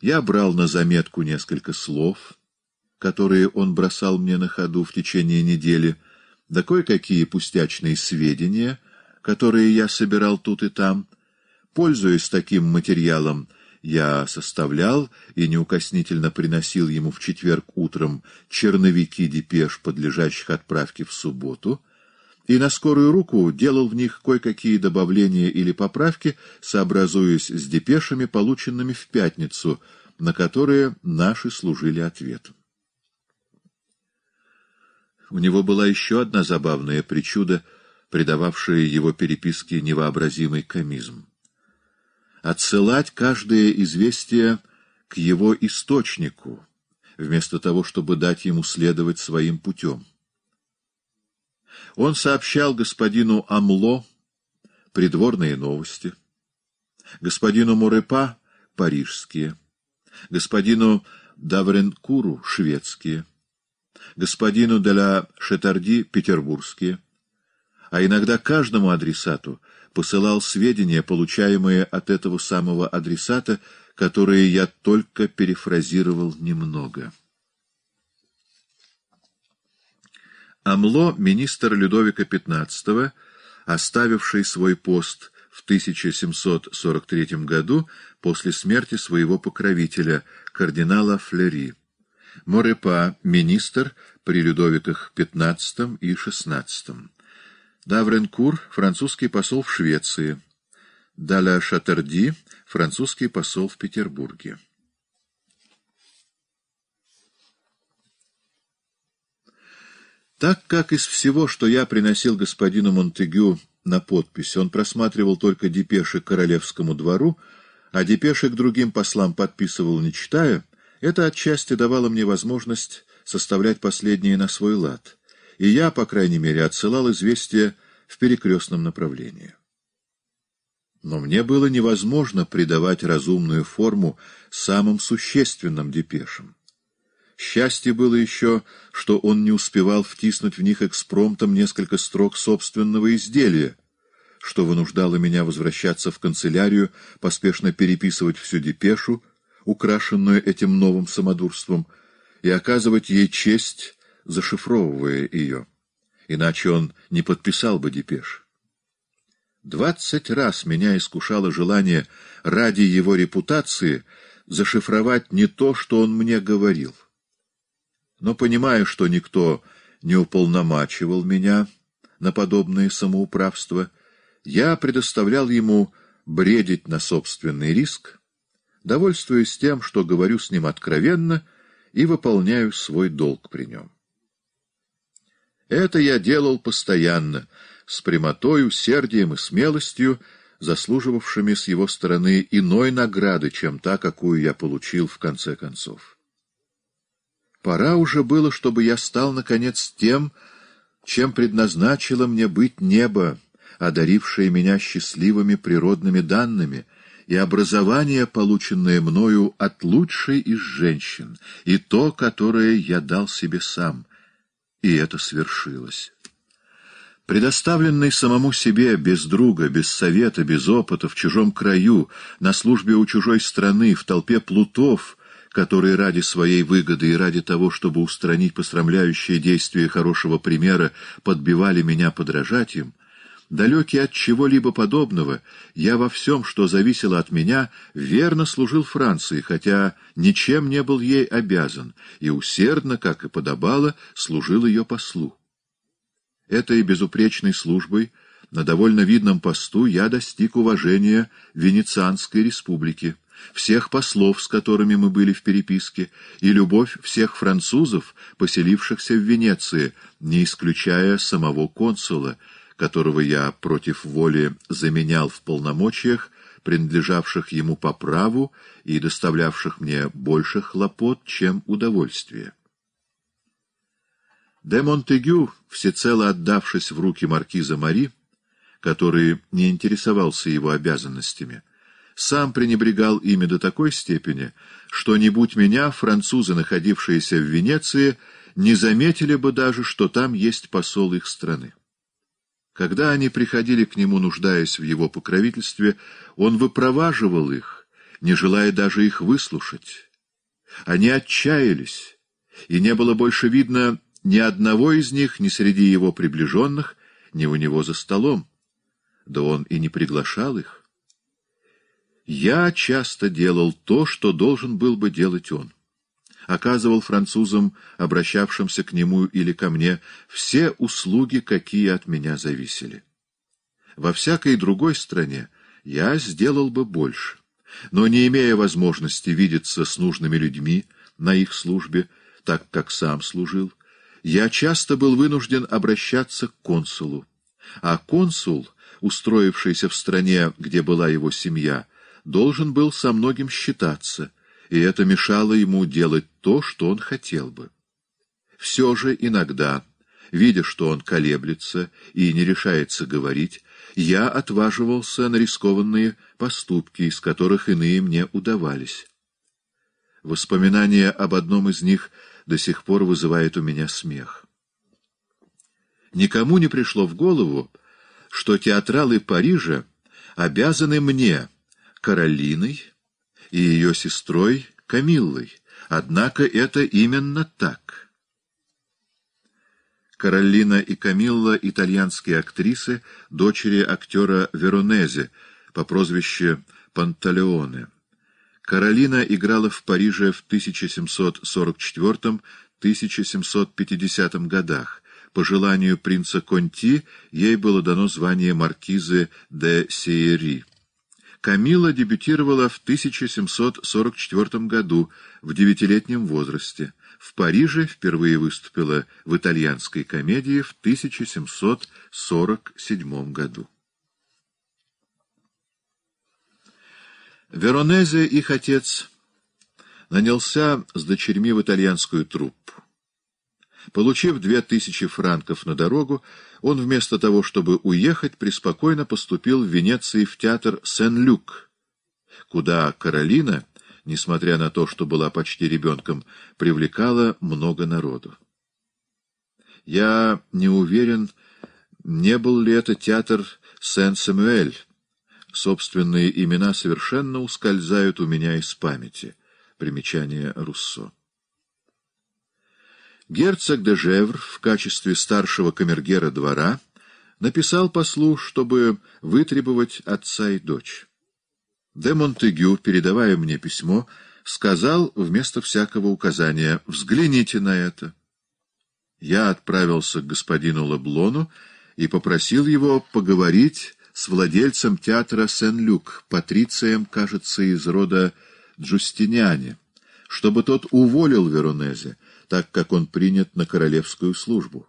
я брал на заметку несколько слов, которые он бросал мне на ходу в течение недели, да кое-какие пустячные сведения, которые я собирал тут и там — Пользуясь таким материалом, я составлял и неукоснительно приносил ему в четверг утром черновики депеш, подлежащих отправке в субботу, и на скорую руку делал в них кое-какие добавления или поправки, сообразуясь с депешами, полученными в пятницу, на которые наши служили ответом. У него была еще одна забавная причуда, придававшая его переписке невообразимый комизм отсылать каждое известие к его источнику, вместо того, чтобы дать ему следовать своим путем. Он сообщал господину Амло придворные новости, господину Мурепа — парижские, господину Давренкуру — шведские, господину де Шетарди — петербургские, а иногда каждому адресату — посылал сведения, получаемые от этого самого адресата, которые я только перефразировал немного. Амло, министр Людовика XV, оставивший свой пост в 1743 году после смерти своего покровителя, кардинала Флери. Морепа, министр при Людовиках XV и XVI. Давренкур — французский посол в Швеции. Даля Шатерди — французский посол в Петербурге. Так как из всего, что я приносил господину Монтегю на подпись, он просматривал только депеши к королевскому двору, а депеши к другим послам подписывал, не читая, это отчасти давало мне возможность составлять последние на свой лад — и я, по крайней мере, отсылал известия в перекрестном направлении. Но мне было невозможно придавать разумную форму самым существенным депешам. Счастье было еще, что он не успевал втиснуть в них экспромтом несколько строк собственного изделия, что вынуждало меня возвращаться в канцелярию, поспешно переписывать всю депешу, украшенную этим новым самодурством, и оказывать ей честь зашифровывая ее. Иначе он не подписал бы депеш. Двадцать раз меня искушало желание ради его репутации зашифровать не то, что он мне говорил. Но понимая, что никто не уполномачивал меня на подобные самоуправства, я предоставлял ему бредить на собственный риск, довольствуясь тем, что говорю с ним откровенно и выполняю свой долг при нем. Это я делал постоянно, с прямотой, усердием и смелостью, заслуживавшими с его стороны иной награды, чем та, какую я получил в конце концов. Пора уже было, чтобы я стал, наконец, тем, чем предназначило мне быть небо, одарившее меня счастливыми природными данными, и образование, полученное мною от лучшей из женщин, и то, которое я дал себе сам, и это свершилось. Предоставленный самому себе, без друга, без совета, без опыта, в чужом краю, на службе у чужой страны, в толпе плутов, которые ради своей выгоды и ради того, чтобы устранить посрамляющие действия хорошего примера, подбивали меня подражать им, Далекий от чего-либо подобного, я во всем, что зависело от меня, верно служил Франции, хотя ничем не был ей обязан, и усердно, как и подобало, служил ее послу. Этой безупречной службой на довольно видном посту я достиг уважения Венецианской республики, всех послов, с которыми мы были в переписке, и любовь всех французов, поселившихся в Венеции, не исключая самого консула — которого я против воли заменял в полномочиях, принадлежавших ему по праву и доставлявших мне больше хлопот, чем удовольствие. Де Монтегю, всецело отдавшись в руки маркиза Мари, который не интересовался его обязанностями, сам пренебрегал ими до такой степени, что, не будь меня, французы, находившиеся в Венеции, не заметили бы даже, что там есть посол их страны. Когда они приходили к нему, нуждаясь в его покровительстве, он выпроваживал их, не желая даже их выслушать. Они отчаялись, и не было больше видно ни одного из них, ни среди его приближенных, ни у него за столом. Да он и не приглашал их. Я часто делал то, что должен был бы делать он оказывал французам, обращавшимся к нему или ко мне, все услуги, какие от меня зависели. Во всякой другой стране я сделал бы больше, но не имея возможности видеться с нужными людьми на их службе, так как сам служил, я часто был вынужден обращаться к консулу, а консул, устроившийся в стране, где была его семья, должен был со многим считаться — и это мешало ему делать то, что он хотел бы. Все же иногда, видя, что он колеблется и не решается говорить, я отваживался на рискованные поступки, из которых иные мне удавались. Воспоминание об одном из них до сих пор вызывает у меня смех. Никому не пришло в голову, что театралы Парижа обязаны мне, Каролиной, и ее сестрой Камиллой. Однако это именно так. Каролина и Камилла — итальянские актрисы, дочери актера Веронезе по прозвищу Панталеоне. Каролина играла в Париже в 1744-1750 годах. По желанию принца Конти ей было дано звание маркизы де Сиери. Камила дебютировала в 1744 году в девятилетнем возрасте. В Париже впервые выступила в итальянской комедии в 1747 году. Веронезе, их отец, нанялся с дочерьми в итальянскую труппу. Получив две тысячи франков на дорогу, он вместо того, чтобы уехать, преспокойно поступил в Венеции в театр Сен-Люк, куда Каролина, несмотря на то, что была почти ребенком, привлекала много народу. Я не уверен, не был ли это театр Сен-Самюэль. Собственные имена совершенно ускользают у меня из памяти. Примечание Руссо. Герцог де Жевр в качестве старшего камергера двора написал послу, чтобы вытребовать отца и дочь. Де Монтегю, передавая мне письмо, сказал вместо всякого указания «Взгляните на это». Я отправился к господину Леблону и попросил его поговорить с владельцем театра Сен-Люк, патрицием, кажется, из рода Джустиниани, чтобы тот уволил Веронезе, так как он принят на королевскую службу.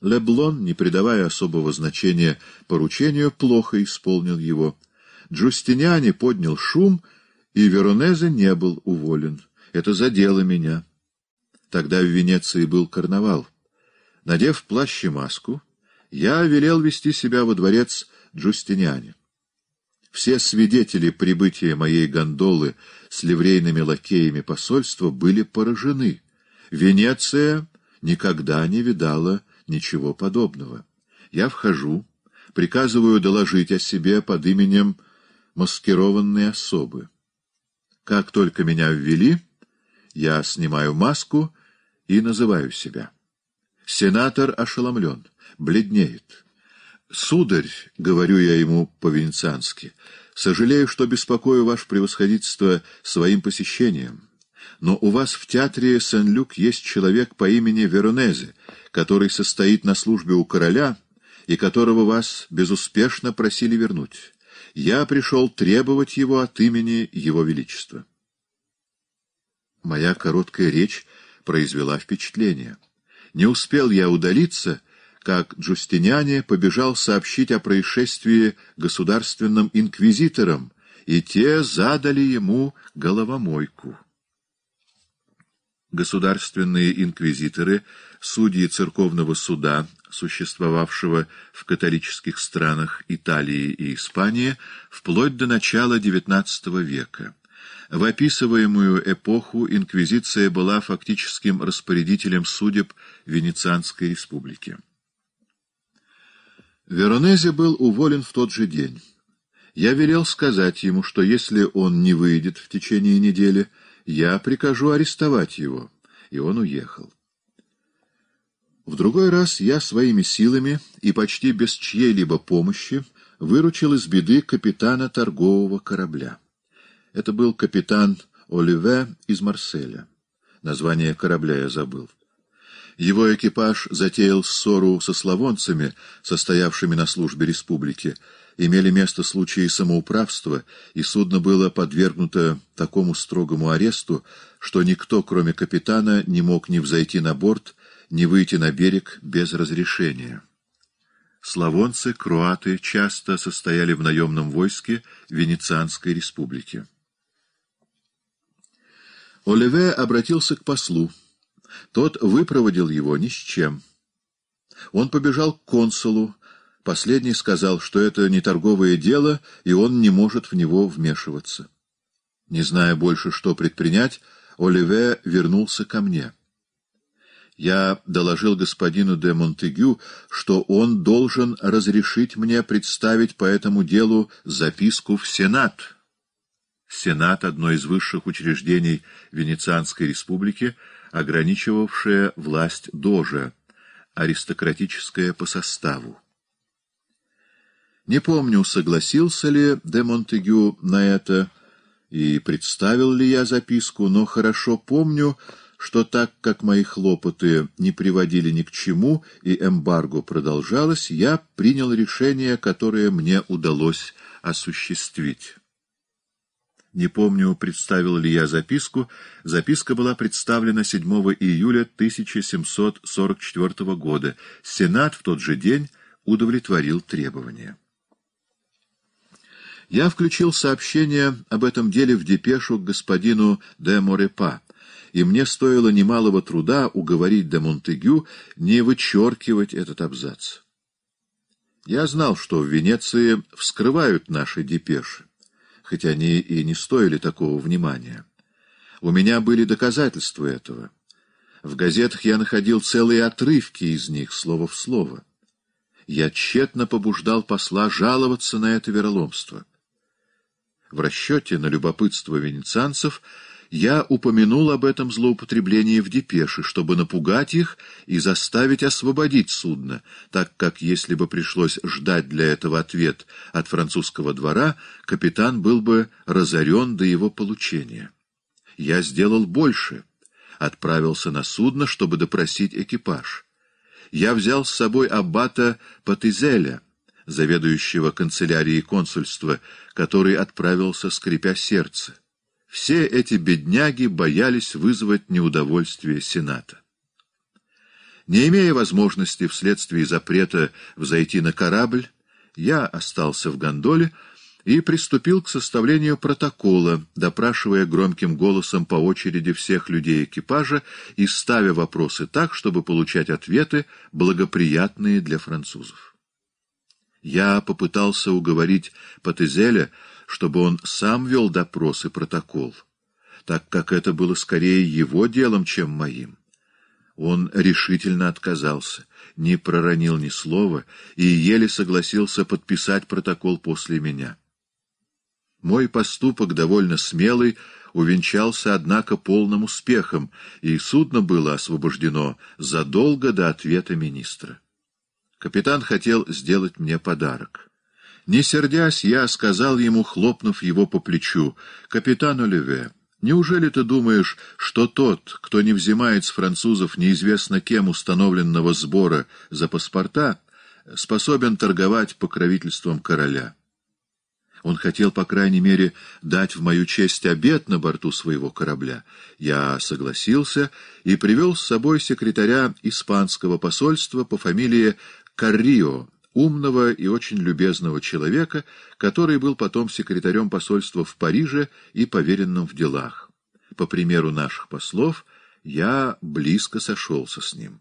Леблон, не придавая особого значения поручению, плохо исполнил его. Джустиниани поднял шум, и Веронезе не был уволен. Это задело меня. Тогда в Венеции был карнавал. Надев плащ и маску, я велел вести себя во дворец Джустиниани. Все свидетели прибытия моей гондолы с ливрейными лакеями посольства были поражены — Венеция никогда не видала ничего подобного. Я вхожу, приказываю доложить о себе под именем маскированной особы. Как только меня ввели, я снимаю маску и называю себя. Сенатор ошеломлен, бледнеет. «Сударь», — говорю я ему по-венециански, — «сожалею, что беспокою ваше превосходительство своим посещением но у вас в театре Сен-Люк есть человек по имени Веронезе, который состоит на службе у короля и которого вас безуспешно просили вернуть. Я пришел требовать его от имени Его Величества. Моя короткая речь произвела впечатление. Не успел я удалиться, как Джустиняне побежал сообщить о происшествии государственным инквизиторам, и те задали ему головомойку государственные инквизиторы, судьи церковного суда, существовавшего в католических странах Италии и Испании, вплоть до начала XIX века. В описываемую эпоху инквизиция была фактическим распорядителем судеб Венецианской республики. Веронезе был уволен в тот же день. Я велел сказать ему, что если он не выйдет в течение недели, я прикажу арестовать его. И он уехал. В другой раз я своими силами и почти без чьей-либо помощи выручил из беды капитана торгового корабля. Это был капитан Оливе из Марселя. Название корабля я забыл. Его экипаж затеял ссору со славонцами, состоявшими на службе республики. Имели место случаи самоуправства, и судно было подвергнуто такому строгому аресту, что никто, кроме капитана, не мог ни взойти на борт, ни выйти на берег без разрешения. Славонцы, круаты часто состояли в наемном войске Венецианской республики. Олеве обратился к послу. Тот выпроводил его ни с чем. Он побежал к консулу. Последний сказал, что это не торговое дело, и он не может в него вмешиваться. Не зная больше, что предпринять, Оливе вернулся ко мне. Я доложил господину де Монтегю, что он должен разрешить мне представить по этому делу записку в Сенат. Сенат — одно из высших учреждений Венецианской республики — ограничивавшая власть дожа, аристократическая по составу. Не помню, согласился ли де Монтегю на это и представил ли я записку, но хорошо помню, что так как мои хлопоты не приводили ни к чему и эмбарго продолжалось, я принял решение, которое мне удалось осуществить. Не помню, представил ли я записку. Записка была представлена 7 июля 1744 года. Сенат в тот же день удовлетворил требования. Я включил сообщение об этом деле в депешу к господину де Морепа, и мне стоило немалого труда уговорить де Монтегю не вычеркивать этот абзац. Я знал, что в Венеции вскрывают наши депеши хотя они и не стоили такого внимания. У меня были доказательства этого. В газетах я находил целые отрывки из них, слово в слово. Я тщетно побуждал посла жаловаться на это вероломство. В расчете на любопытство венецианцев — я упомянул об этом злоупотреблении в депеше, чтобы напугать их и заставить освободить судно, так как, если бы пришлось ждать для этого ответ от французского двора, капитан был бы разорен до его получения. Я сделал больше. Отправился на судно, чтобы допросить экипаж. Я взял с собой аббата Патизеля, заведующего канцелярией консульства, который отправился, скрипя сердце. Все эти бедняги боялись вызвать неудовольствие Сената. Не имея возможности вследствие запрета взойти на корабль, я остался в гондоле и приступил к составлению протокола, допрашивая громким голосом по очереди всех людей экипажа и ставя вопросы так, чтобы получать ответы, благоприятные для французов. Я попытался уговорить Патезеля, чтобы он сам вел допрос и протокол, так как это было скорее его делом, чем моим. Он решительно отказался, не проронил ни слова и еле согласился подписать протокол после меня. Мой поступок, довольно смелый, увенчался, однако, полным успехом, и судно было освобождено задолго до ответа министра. Капитан хотел сделать мне подарок. Не сердясь, я сказал ему, хлопнув его по плечу, «Капитан Оливе, неужели ты думаешь, что тот, кто не взимает с французов неизвестно кем установленного сбора за паспорта, способен торговать покровительством короля?» Он хотел, по крайней мере, дать в мою честь обед на борту своего корабля. Я согласился и привел с собой секретаря испанского посольства по фамилии Каррио, умного и очень любезного человека, который был потом секретарем посольства в Париже и поверенным в делах. По примеру наших послов, я близко сошелся с ним.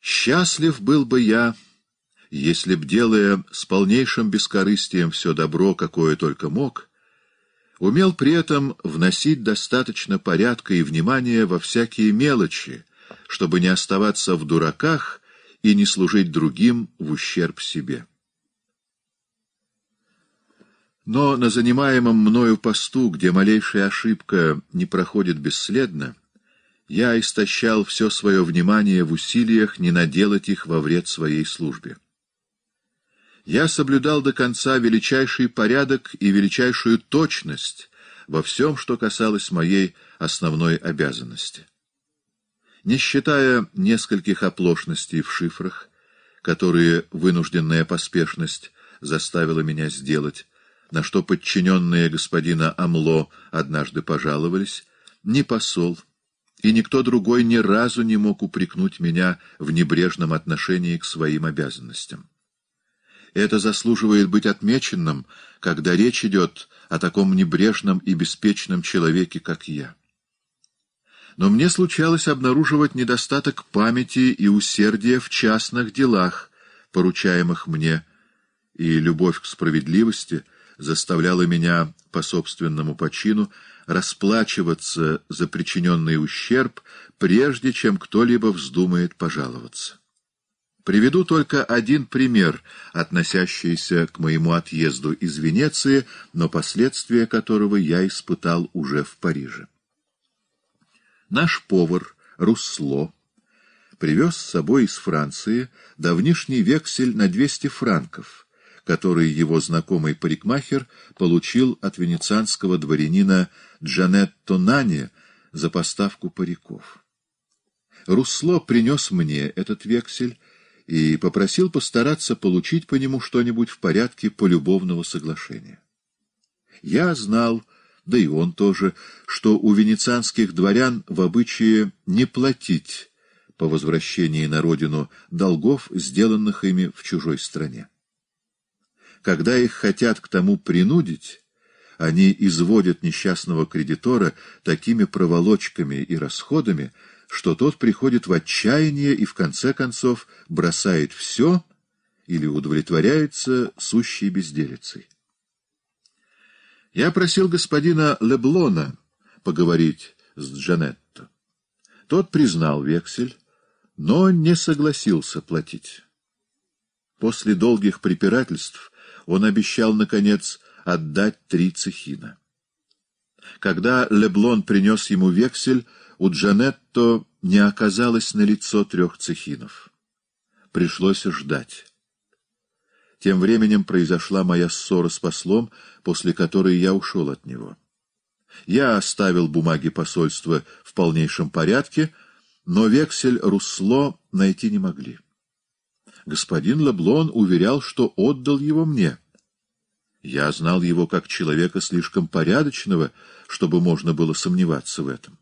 Счастлив был бы я, если б, делая с полнейшим бескорыстием все добро, какое только мог, умел при этом вносить достаточно порядка и внимания во всякие мелочи, чтобы не оставаться в дураках и не служить другим в ущерб себе. Но на занимаемом мною посту, где малейшая ошибка не проходит бесследно, я истощал все свое внимание в усилиях не наделать их во вред своей службе. Я соблюдал до конца величайший порядок и величайшую точность во всем, что касалось моей основной обязанности. Не считая нескольких оплошностей в шифрах, которые вынужденная поспешность заставила меня сделать, на что подчиненные господина Амло однажды пожаловались, ни посол, и никто другой ни разу не мог упрекнуть меня в небрежном отношении к своим обязанностям. Это заслуживает быть отмеченным, когда речь идет о таком небрежном и беспечном человеке, как я но мне случалось обнаруживать недостаток памяти и усердия в частных делах, поручаемых мне, и любовь к справедливости заставляла меня по собственному почину расплачиваться за причиненный ущерб, прежде чем кто-либо вздумает пожаловаться. Приведу только один пример, относящийся к моему отъезду из Венеции, но последствия которого я испытал уже в Париже. Наш повар, Русло, привез с собой из Франции давнишний вексель на 200 франков, который его знакомый парикмахер получил от венецианского дворянина Джанетто Нани за поставку париков. Русло принес мне этот вексель и попросил постараться получить по нему что-нибудь в порядке полюбовного соглашения. Я знал, да и он тоже, что у венецианских дворян в обычае не платить по возвращении на родину долгов, сделанных ими в чужой стране. Когда их хотят к тому принудить, они изводят несчастного кредитора такими проволочками и расходами, что тот приходит в отчаяние и в конце концов бросает все или удовлетворяется сущей безделицей. Я просил господина Леблона поговорить с Джанетто. Тот признал вексель, но не согласился платить. После долгих препирательств он обещал, наконец, отдать три цехина. Когда Леблон принес ему вексель, у Джанетто не оказалось на лицо трех цехинов. Пришлось ждать. Тем временем произошла моя ссора с послом, после которой я ушел от него. Я оставил бумаги посольства в полнейшем порядке, но вексель Русло найти не могли. Господин Лаблон уверял, что отдал его мне. Я знал его как человека слишком порядочного, чтобы можно было сомневаться в этом.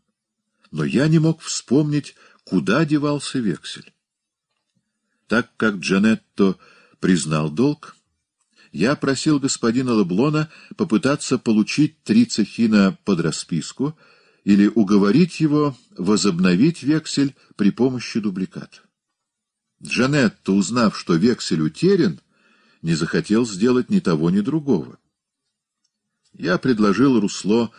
Но я не мог вспомнить, куда девался вексель. Так как Джанетто признал долг. Я просил господина Лаблона попытаться получить три цехина под расписку или уговорить его возобновить вексель при помощи дубликат. Джанетта, узнав, что вексель утерян, не захотел сделать ни того, ни другого. Я предложил Русло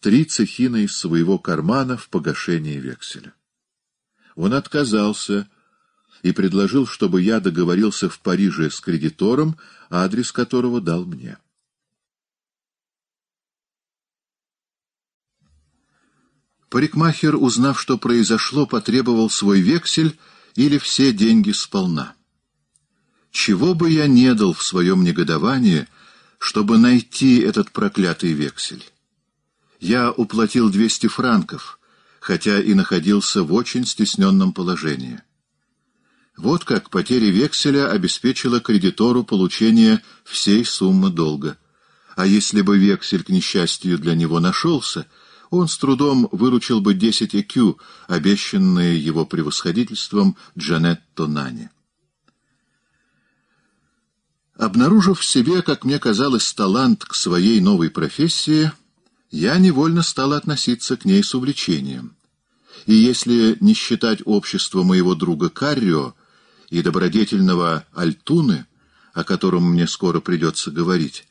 три цехина из своего кармана в погашении векселя. Он отказался и предложил, чтобы я договорился в Париже с кредитором, адрес которого дал мне. Парикмахер, узнав, что произошло, потребовал свой вексель или все деньги сполна. Чего бы я не дал в своем негодовании, чтобы найти этот проклятый вексель? Я уплатил 200 франков, хотя и находился в очень стесненном положении. Вот как потеря векселя обеспечила кредитору получение всей суммы долга. А если бы вексель, к несчастью, для него нашелся, он с трудом выручил бы 10 ЭКЮ, обещанные его превосходительством Джанетто Нани. Обнаружив в себе, как мне казалось, талант к своей новой профессии, я невольно стала относиться к ней с увлечением. И если не считать общество моего друга Каррио, и добродетельного Альтуны, о котором мне скоро придется говорить,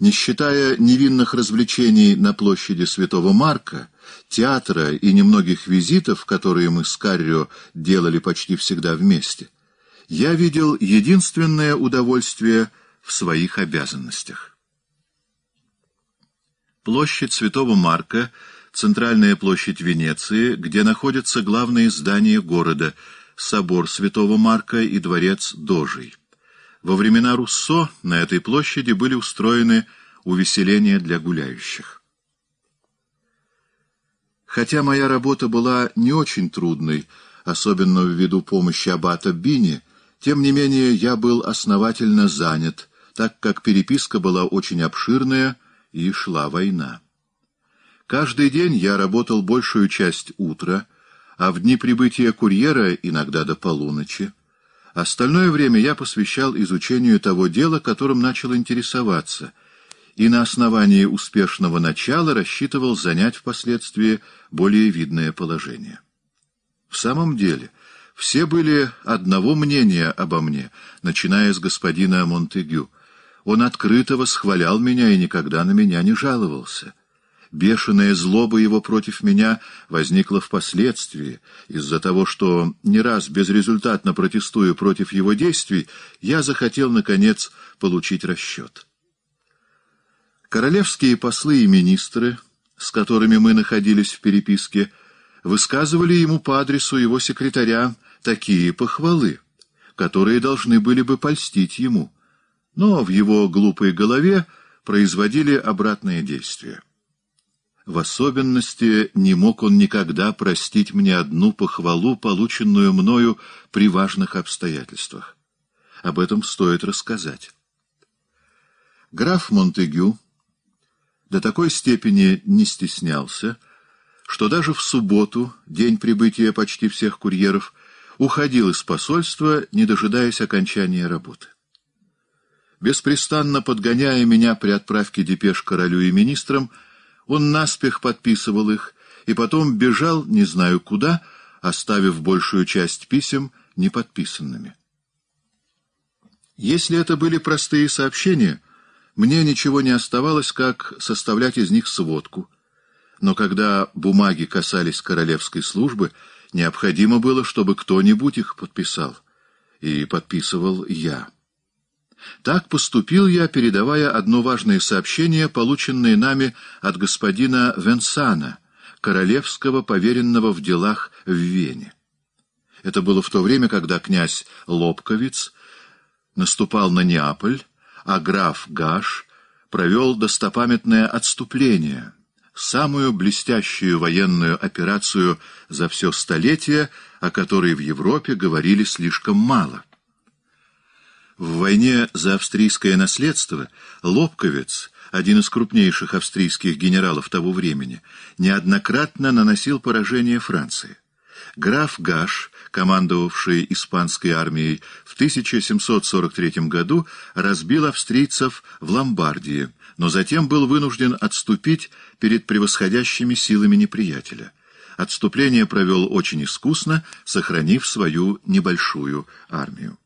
не считая невинных развлечений на площади Святого Марка, театра и немногих визитов, которые мы с Каррио делали почти всегда вместе, я видел единственное удовольствие в своих обязанностях. Площадь Святого Марка — центральная площадь Венеции, где находятся главные здания города — собор Святого Марка и дворец Дожий. Во времена Руссо на этой площади были устроены увеселения для гуляющих. Хотя моя работа была не очень трудной, особенно ввиду помощи аббата Бини, тем не менее я был основательно занят, так как переписка была очень обширная и шла война. Каждый день я работал большую часть утра — а в дни прибытия курьера иногда до полуночи. Остальное время я посвящал изучению того дела, которым начал интересоваться, и на основании успешного начала рассчитывал занять впоследствии более видное положение. В самом деле, все были одного мнения обо мне, начиная с господина Монтегю. Он открыто восхвалял меня и никогда на меня не жаловался. Бешеная злоба его против меня возникла впоследствии. Из-за того, что не раз безрезультатно протестую против его действий, я захотел, наконец, получить расчет. Королевские послы и министры, с которыми мы находились в переписке, высказывали ему по адресу его секретаря такие похвалы, которые должны были бы польстить ему, но в его глупой голове производили обратное действие. В особенности не мог он никогда простить мне одну похвалу, полученную мною при важных обстоятельствах. Об этом стоит рассказать. Граф Монтегю до такой степени не стеснялся, что даже в субботу, день прибытия почти всех курьеров, уходил из посольства, не дожидаясь окончания работы. Беспрестанно подгоняя меня при отправке депеш королю и министрам, он наспех подписывал их и потом бежал не знаю куда, оставив большую часть писем неподписанными. Если это были простые сообщения, мне ничего не оставалось, как составлять из них сводку. Но когда бумаги касались королевской службы, необходимо было, чтобы кто-нибудь их подписал. И подписывал я. Так поступил я, передавая одно важное сообщение, полученное нами от господина Венсана, королевского поверенного в делах в Вене. Это было в то время, когда князь Лобковиц наступал на Неаполь, а граф Гаш провел достопамятное отступление, самую блестящую военную операцию за все столетие, о которой в Европе говорили слишком мало. В войне за австрийское наследство Лобковец, один из крупнейших австрийских генералов того времени, неоднократно наносил поражение Франции. Граф Гаш, командовавший испанской армией, в 1743 году разбил австрийцев в Ломбардии, но затем был вынужден отступить перед превосходящими силами неприятеля. Отступление провел очень искусно, сохранив свою небольшую армию.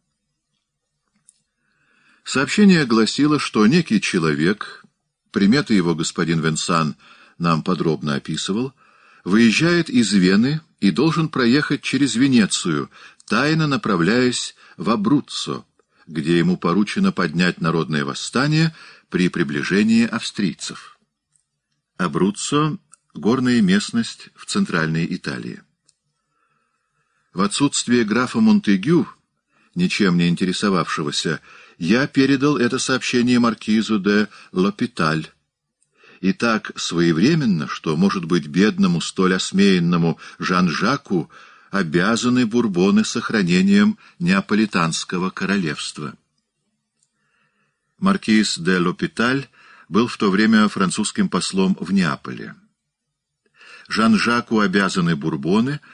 Сообщение гласило, что некий человек, приметы его господин Венсан нам подробно описывал, выезжает из Вены и должен проехать через Венецию, тайно направляясь в Абруццо, где ему поручено поднять народное восстание при приближении австрийцев. Абруццо — горная местность в Центральной Италии. В отсутствие графа Монтегю, ничем не интересовавшегося, я передал это сообщение маркизу де Лопиталь. И так своевременно, что, может быть, бедному, столь осмеянному Жан-Жаку обязаны бурбоны сохранением Неаполитанского королевства. Маркиз де Лопиталь был в то время французским послом в Неаполе. Жан-Жаку обязаны бурбоны —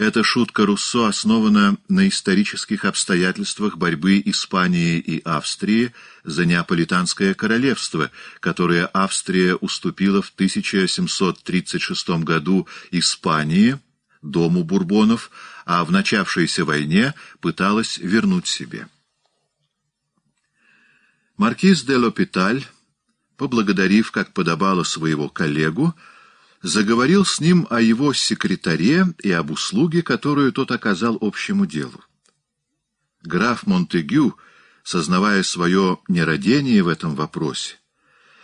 эта шутка Руссо основана на исторических обстоятельствах борьбы Испании и Австрии за Неаполитанское королевство, которое Австрия уступила в 1736 году Испании, дому бурбонов, а в начавшейся войне пыталась вернуть себе. Маркиз де Лопиталь, поблагодарив, как подобало своего коллегу, заговорил с ним о его секретаре и об услуге, которую тот оказал общему делу. Граф Монтегю, сознавая свое нерадение в этом вопросе,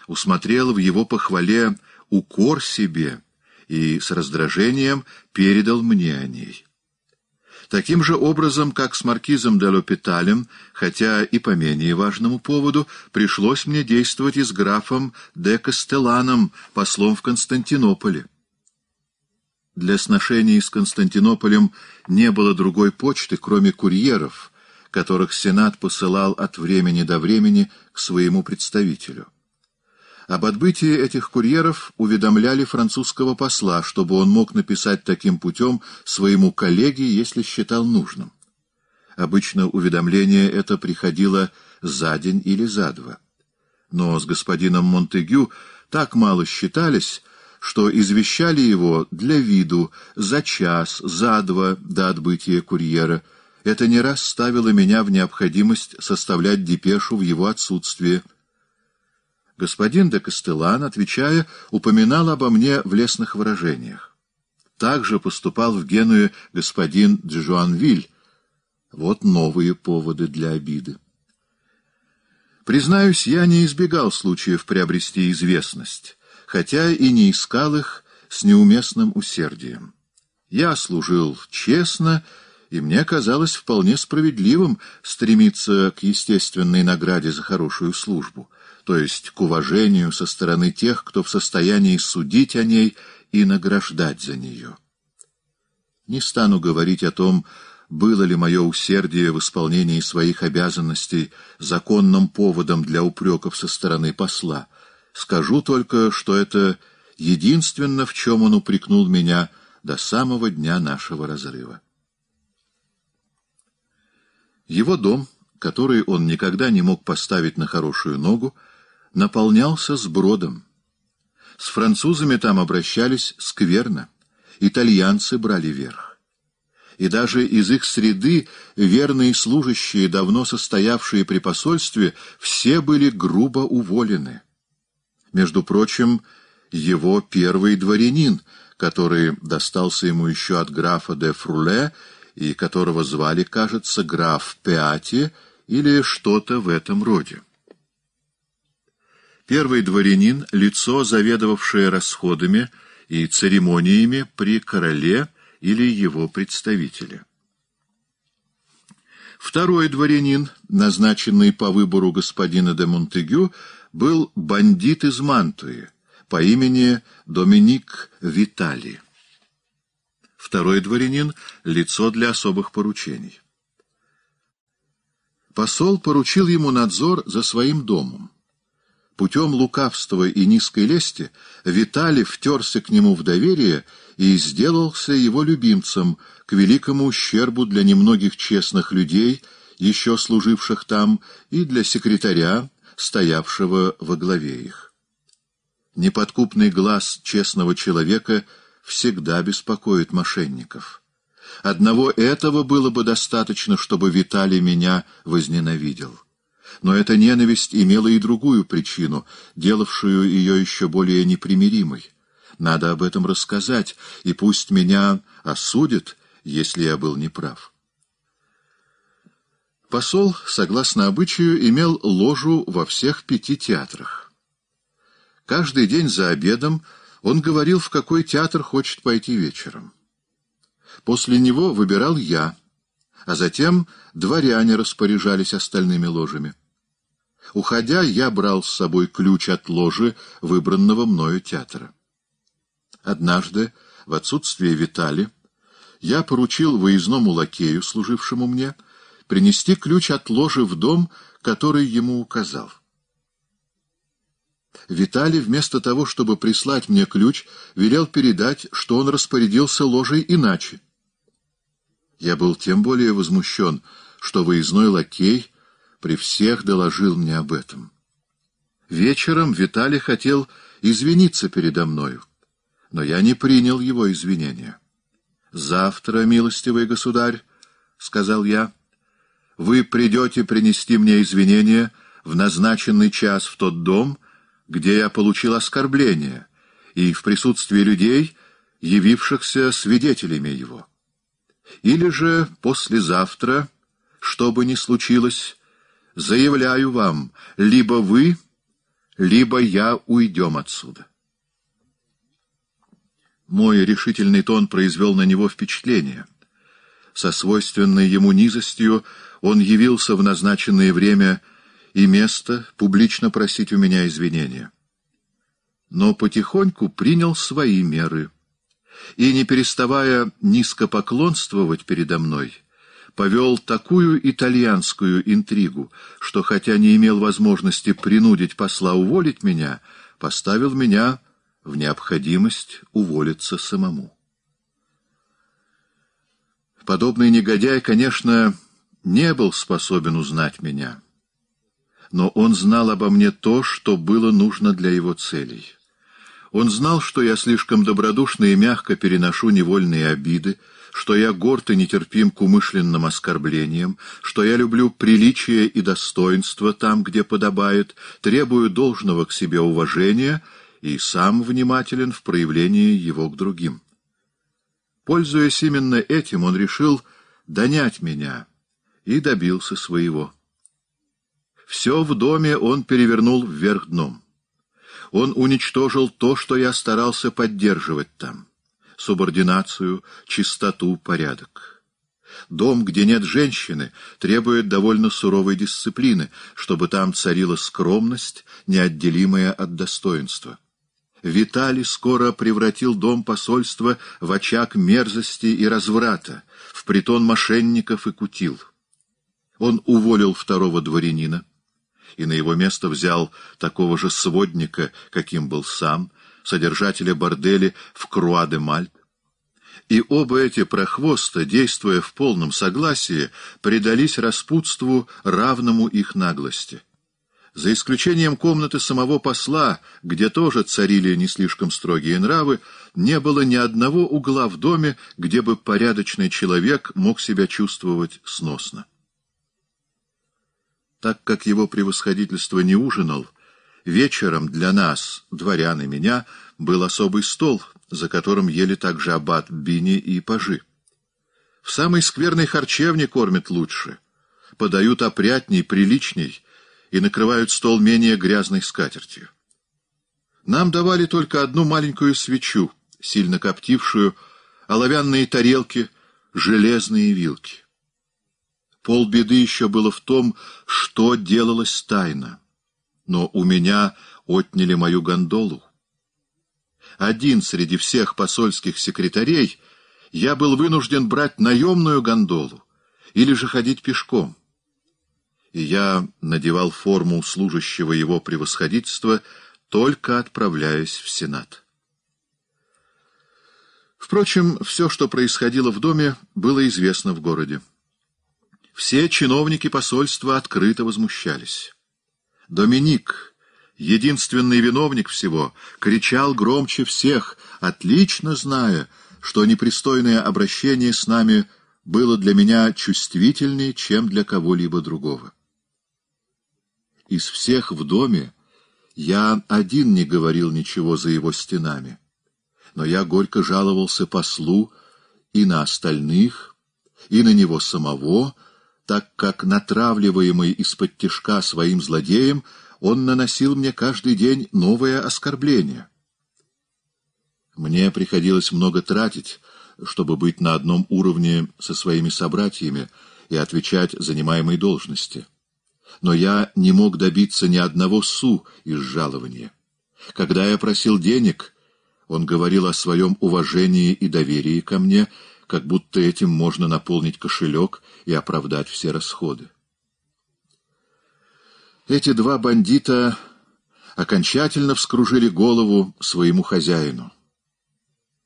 усмотрел в его похвале укор себе и с раздражением передал мне о ней. Таким же образом, как с маркизом де Лопиталем, хотя и по менее важному поводу, пришлось мне действовать и с графом де Кастеланом, послом в Константинополе. Для сношений с Константинополем не было другой почты, кроме курьеров, которых Сенат посылал от времени до времени к своему представителю. Об отбытии этих курьеров уведомляли французского посла, чтобы он мог написать таким путем своему коллеге, если считал нужным. Обычно уведомление это приходило за день или за два. Но с господином Монтегю так мало считались, что извещали его для виду за час, за два до отбытия курьера. Это не раз ставило меня в необходимость составлять депешу в его отсутствие – Господин де Костелан, отвечая, упоминал обо мне в лесных выражениях. Так же поступал в Генуе господин Джуанвиль. Вот новые поводы для обиды. Признаюсь, я не избегал случаев приобрести известность, хотя и не искал их с неуместным усердием. Я служил честно и мне казалось вполне справедливым стремиться к естественной награде за хорошую службу то есть к уважению со стороны тех, кто в состоянии судить о ней и награждать за нее. Не стану говорить о том, было ли мое усердие в исполнении своих обязанностей законным поводом для упреков со стороны посла. Скажу только, что это единственно, в чем он упрекнул меня до самого дня нашего разрыва. Его дом, который он никогда не мог поставить на хорошую ногу, наполнялся сбродом. С французами там обращались скверно, итальянцы брали верх. И даже из их среды верные служащие, давно состоявшие при посольстве, все были грубо уволены. Между прочим, его первый дворянин, который достался ему еще от графа де Фруле, и которого звали, кажется, граф Пеати или что-то в этом роде. Первый дворянин — лицо, заведовавшее расходами и церемониями при короле или его представителе. Второй дворянин, назначенный по выбору господина де Монтегю, был бандит из Мантуи по имени Доминик Витали. Второй дворянин — лицо для особых поручений. Посол поручил ему надзор за своим домом. Путем лукавства и низкой лести Виталий втерся к нему в доверие и сделался его любимцем, к великому ущербу для немногих честных людей, еще служивших там, и для секретаря, стоявшего во главе их. Неподкупный глаз честного человека всегда беспокоит мошенников. Одного этого было бы достаточно, чтобы Виталий меня возненавидел. Но эта ненависть имела и другую причину, делавшую ее еще более непримиримой. Надо об этом рассказать, и пусть меня осудят, если я был неправ. Посол, согласно обычаю, имел ложу во всех пяти театрах. Каждый день за обедом он говорил, в какой театр хочет пойти вечером. После него выбирал я, а затем дворяне распоряжались остальными ложами. Уходя, я брал с собой ключ от ложи выбранного мною театра. Однажды, в отсутствие Витали, я поручил выездному лакею, служившему мне, принести ключ от ложи в дом, который ему указал. Виталий вместо того, чтобы прислать мне ключ, велел передать, что он распорядился ложей иначе. Я был тем более возмущен, что выездной лакей при всех доложил мне об этом. Вечером Виталий хотел извиниться передо мною, но я не принял его извинения. «Завтра, милостивый государь, — сказал я, — вы придете принести мне извинения в назначенный час в тот дом, где я получил оскорбление, и в присутствии людей, явившихся свидетелями его. Или же послезавтра, что бы ни случилось, Заявляю вам, либо вы, либо я уйдем отсюда. Мой решительный тон произвел на него впечатление. Со свойственной ему низостью он явился в назначенное время и место публично просить у меня извинения. Но потихоньку принял свои меры — и, не переставая низко поклонствовать передо мной, повел такую итальянскую интригу, что, хотя не имел возможности принудить посла уволить меня, поставил меня в необходимость уволиться самому. Подобный негодяй, конечно, не был способен узнать меня, но он знал обо мне то, что было нужно для его целей. Он знал, что я слишком добродушно и мягко переношу невольные обиды, что я горд и нетерпим к умышленным оскорблениям, что я люблю приличие и достоинство там, где подобает, требую должного к себе уважения и сам внимателен в проявлении его к другим. Пользуясь именно этим, он решил донять меня и добился своего. Все в доме он перевернул вверх дном. Он уничтожил то, что я старался поддерживать там субординацию, чистоту, порядок. Дом, где нет женщины, требует довольно суровой дисциплины, чтобы там царила скромность, неотделимая от достоинства. Виталий скоро превратил дом посольства в очаг мерзости и разврата, в притон мошенников и кутил. Он уволил второго дворянина и на его место взял такого же сводника, каким был сам, содержателя бордели в Круаде де мальт И оба эти прохвоста, действуя в полном согласии, предались распутству, равному их наглости. За исключением комнаты самого посла, где тоже царили не слишком строгие нравы, не было ни одного угла в доме, где бы порядочный человек мог себя чувствовать сносно. Так как его превосходительство не ужинал, Вечером для нас, дворян и меня, был особый стол, за которым ели также аббат Бини и пажи. В самой скверной харчевне кормят лучше, подают опрятней, приличней и накрывают стол менее грязной скатертью. Нам давали только одну маленькую свечу, сильно коптившую, оловянные тарелки, железные вилки. Полбеды еще было в том, что делалось тайно но у меня отняли мою гондолу. Один среди всех посольских секретарей я был вынужден брать наемную гондолу или же ходить пешком. И я надевал форму служащего его превосходительства, только отправляясь в Сенат. Впрочем, все, что происходило в доме, было известно в городе. Все чиновники посольства открыто возмущались. Доминик, единственный виновник всего, кричал громче всех, отлично зная, что непристойное обращение с нами было для меня чувствительнее, чем для кого-либо другого. Из всех в доме я один не говорил ничего за его стенами, но я горько жаловался послу и на остальных, и на него самого, так как, натравливаемый из-под тишка своим злодеем, он наносил мне каждый день новое оскорбление. Мне приходилось много тратить, чтобы быть на одном уровне со своими собратьями и отвечать занимаемой должности. Но я не мог добиться ни одного су из жалования. Когда я просил денег, он говорил о своем уважении и доверии ко мне, как будто этим можно наполнить кошелек и оправдать все расходы. Эти два бандита окончательно вскружили голову своему хозяину.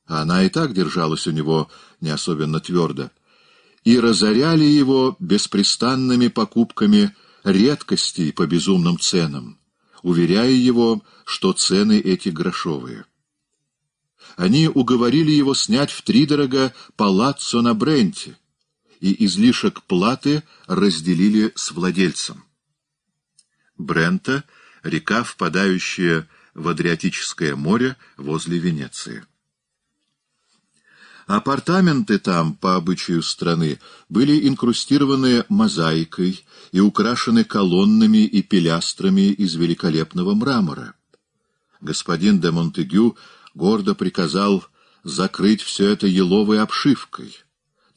А она и так держалась у него не особенно твердо. И разоряли его беспрестанными покупками редкостей по безумным ценам, уверяя его, что цены эти грошовые. Они уговорили его снять втридорога палаццо на Бренте, и излишек платы разделили с владельцем. Брента — река, впадающая в Адриатическое море возле Венеции. Апартаменты там, по обычаю страны, были инкрустированы мозаикой и украшены колоннами и пилястрами из великолепного мрамора. Господин де Монтегю гордо приказал закрыть все это еловой обшивкой —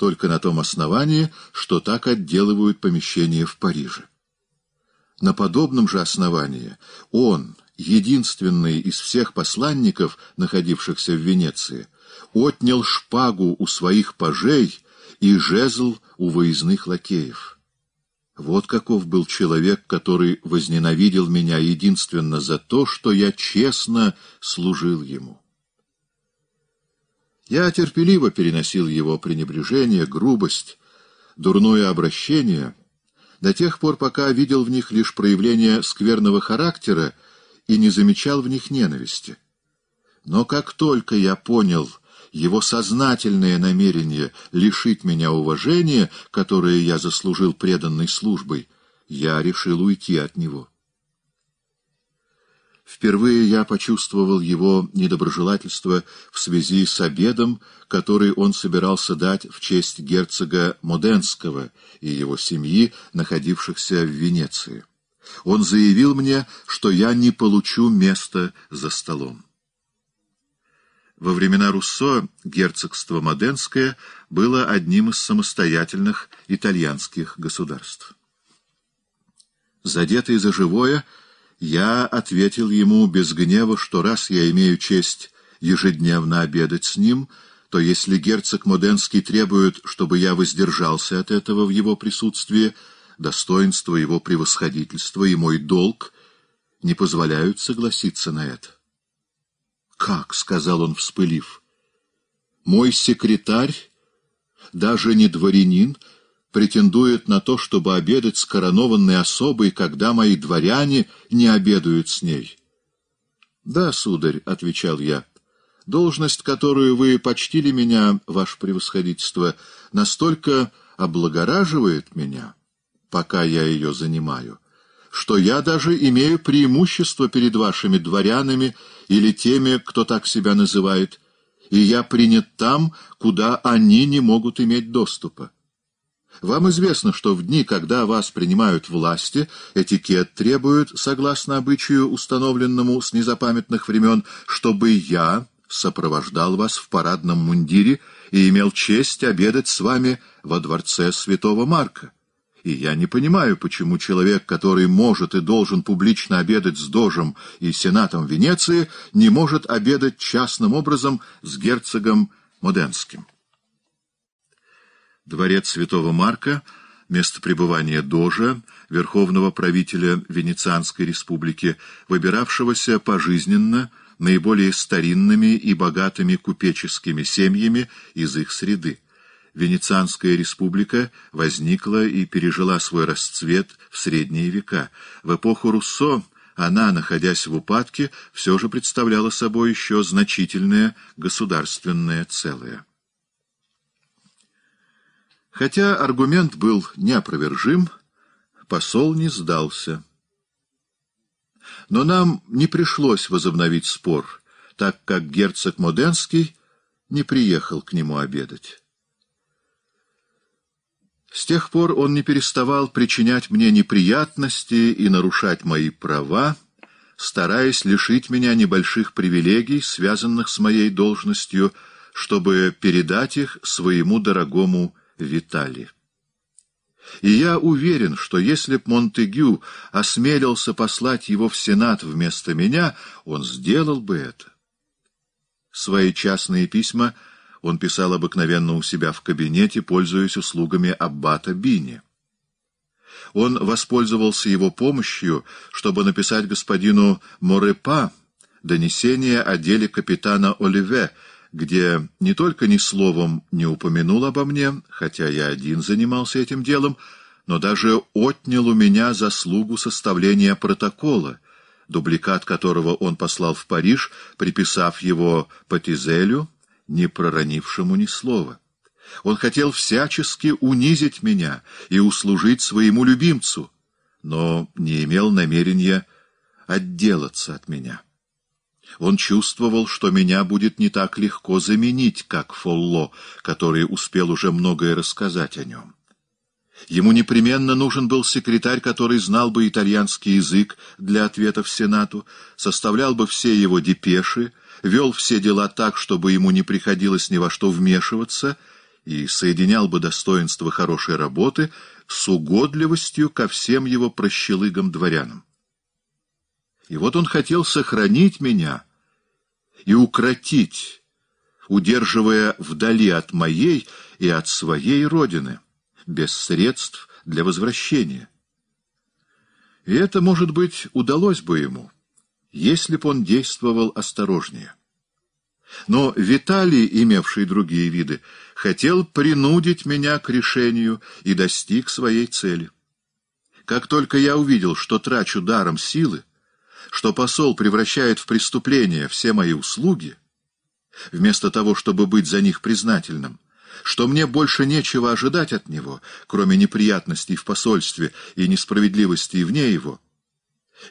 только на том основании, что так отделывают помещения в Париже. На подобном же основании он, единственный из всех посланников, находившихся в Венеции, отнял шпагу у своих пажей и жезл у выездных лакеев. Вот каков был человек, который возненавидел меня единственно за то, что я честно служил ему. Я терпеливо переносил его пренебрежение, грубость, дурное обращение, до тех пор, пока видел в них лишь проявление скверного характера и не замечал в них ненависти. Но как только я понял его сознательное намерение лишить меня уважения, которое я заслужил преданной службой, я решил уйти от него. Впервые я почувствовал его недоброжелательство в связи с обедом, который он собирался дать в честь герцога Моденского и его семьи, находившихся в Венеции. Он заявил мне, что я не получу места за столом. Во времена Руссо герцогство Моденское было одним из самостоятельных итальянских государств. Задетый за живое, я ответил ему без гнева, что раз я имею честь ежедневно обедать с ним, то если герцог Моденский требует, чтобы я воздержался от этого в его присутствии, достоинство его превосходительства и мой долг не позволяют согласиться на это. «Как?» — сказал он, вспылив. «Мой секретарь, даже не дворянин, — претендует на то, чтобы обедать с коронованной особой, когда мои дворяне не обедают с ней. — Да, сударь, — отвечал я, — должность, которую вы почтили меня, ваше превосходительство, настолько облагораживает меня, пока я ее занимаю, что я даже имею преимущество перед вашими дворянами или теми, кто так себя называет, и я принят там, куда они не могут иметь доступа. Вам известно, что в дни, когда вас принимают власти, этикет требует, согласно обычаю, установленному с незапамятных времен, чтобы я сопровождал вас в парадном мундире и имел честь обедать с вами во дворце святого Марка. И я не понимаю, почему человек, который может и должен публично обедать с дожем и сенатом Венеции, не может обедать частным образом с герцогом Моденским дворец святого Марка, место пребывания Дожа, верховного правителя Венецианской республики, выбиравшегося пожизненно наиболее старинными и богатыми купеческими семьями из их среды. Венецианская республика возникла и пережила свой расцвет в средние века. В эпоху Руссо она, находясь в упадке, все же представляла собой еще значительное государственное целое. Хотя аргумент был неопровержим, посол не сдался. Но нам не пришлось возобновить спор, так как герцог Моденский не приехал к нему обедать. С тех пор он не переставал причинять мне неприятности и нарушать мои права, стараясь лишить меня небольших привилегий, связанных с моей должностью, чтобы передать их своему дорогому человеку Витали. И я уверен, что если б Монтегю осмелился послать его в Сенат вместо меня, он сделал бы это. Свои частные письма он писал обыкновенно у себя в кабинете, пользуясь услугами аббата Бини. Он воспользовался его помощью, чтобы написать господину Морепа донесение о деле капитана Оливе, где не только ни словом не упомянул обо мне, хотя я один занимался этим делом, но даже отнял у меня заслугу составления протокола, дубликат которого он послал в Париж, приписав его Патизелю, не проронившему ни слова. Он хотел всячески унизить меня и услужить своему любимцу, но не имел намерения отделаться от меня. Он чувствовал, что меня будет не так легко заменить, как Фолло, который успел уже многое рассказать о нем. Ему непременно нужен был секретарь, который знал бы итальянский язык для ответов Сенату, составлял бы все его депеши, вел все дела так, чтобы ему не приходилось ни во что вмешиваться, и соединял бы достоинство хорошей работы с угодливостью ко всем его прощелыгам-дворянам. И вот он хотел сохранить меня и укротить, удерживая вдали от моей и от своей родины, без средств для возвращения. И это, может быть, удалось бы ему, если б он действовал осторожнее. Но Виталий, имевший другие виды, хотел принудить меня к решению и достиг своей цели. Как только я увидел, что трачу даром силы, что посол превращает в преступление все мои услуги, вместо того, чтобы быть за них признательным, что мне больше нечего ожидать от него, кроме неприятностей в посольстве и несправедливости вне его,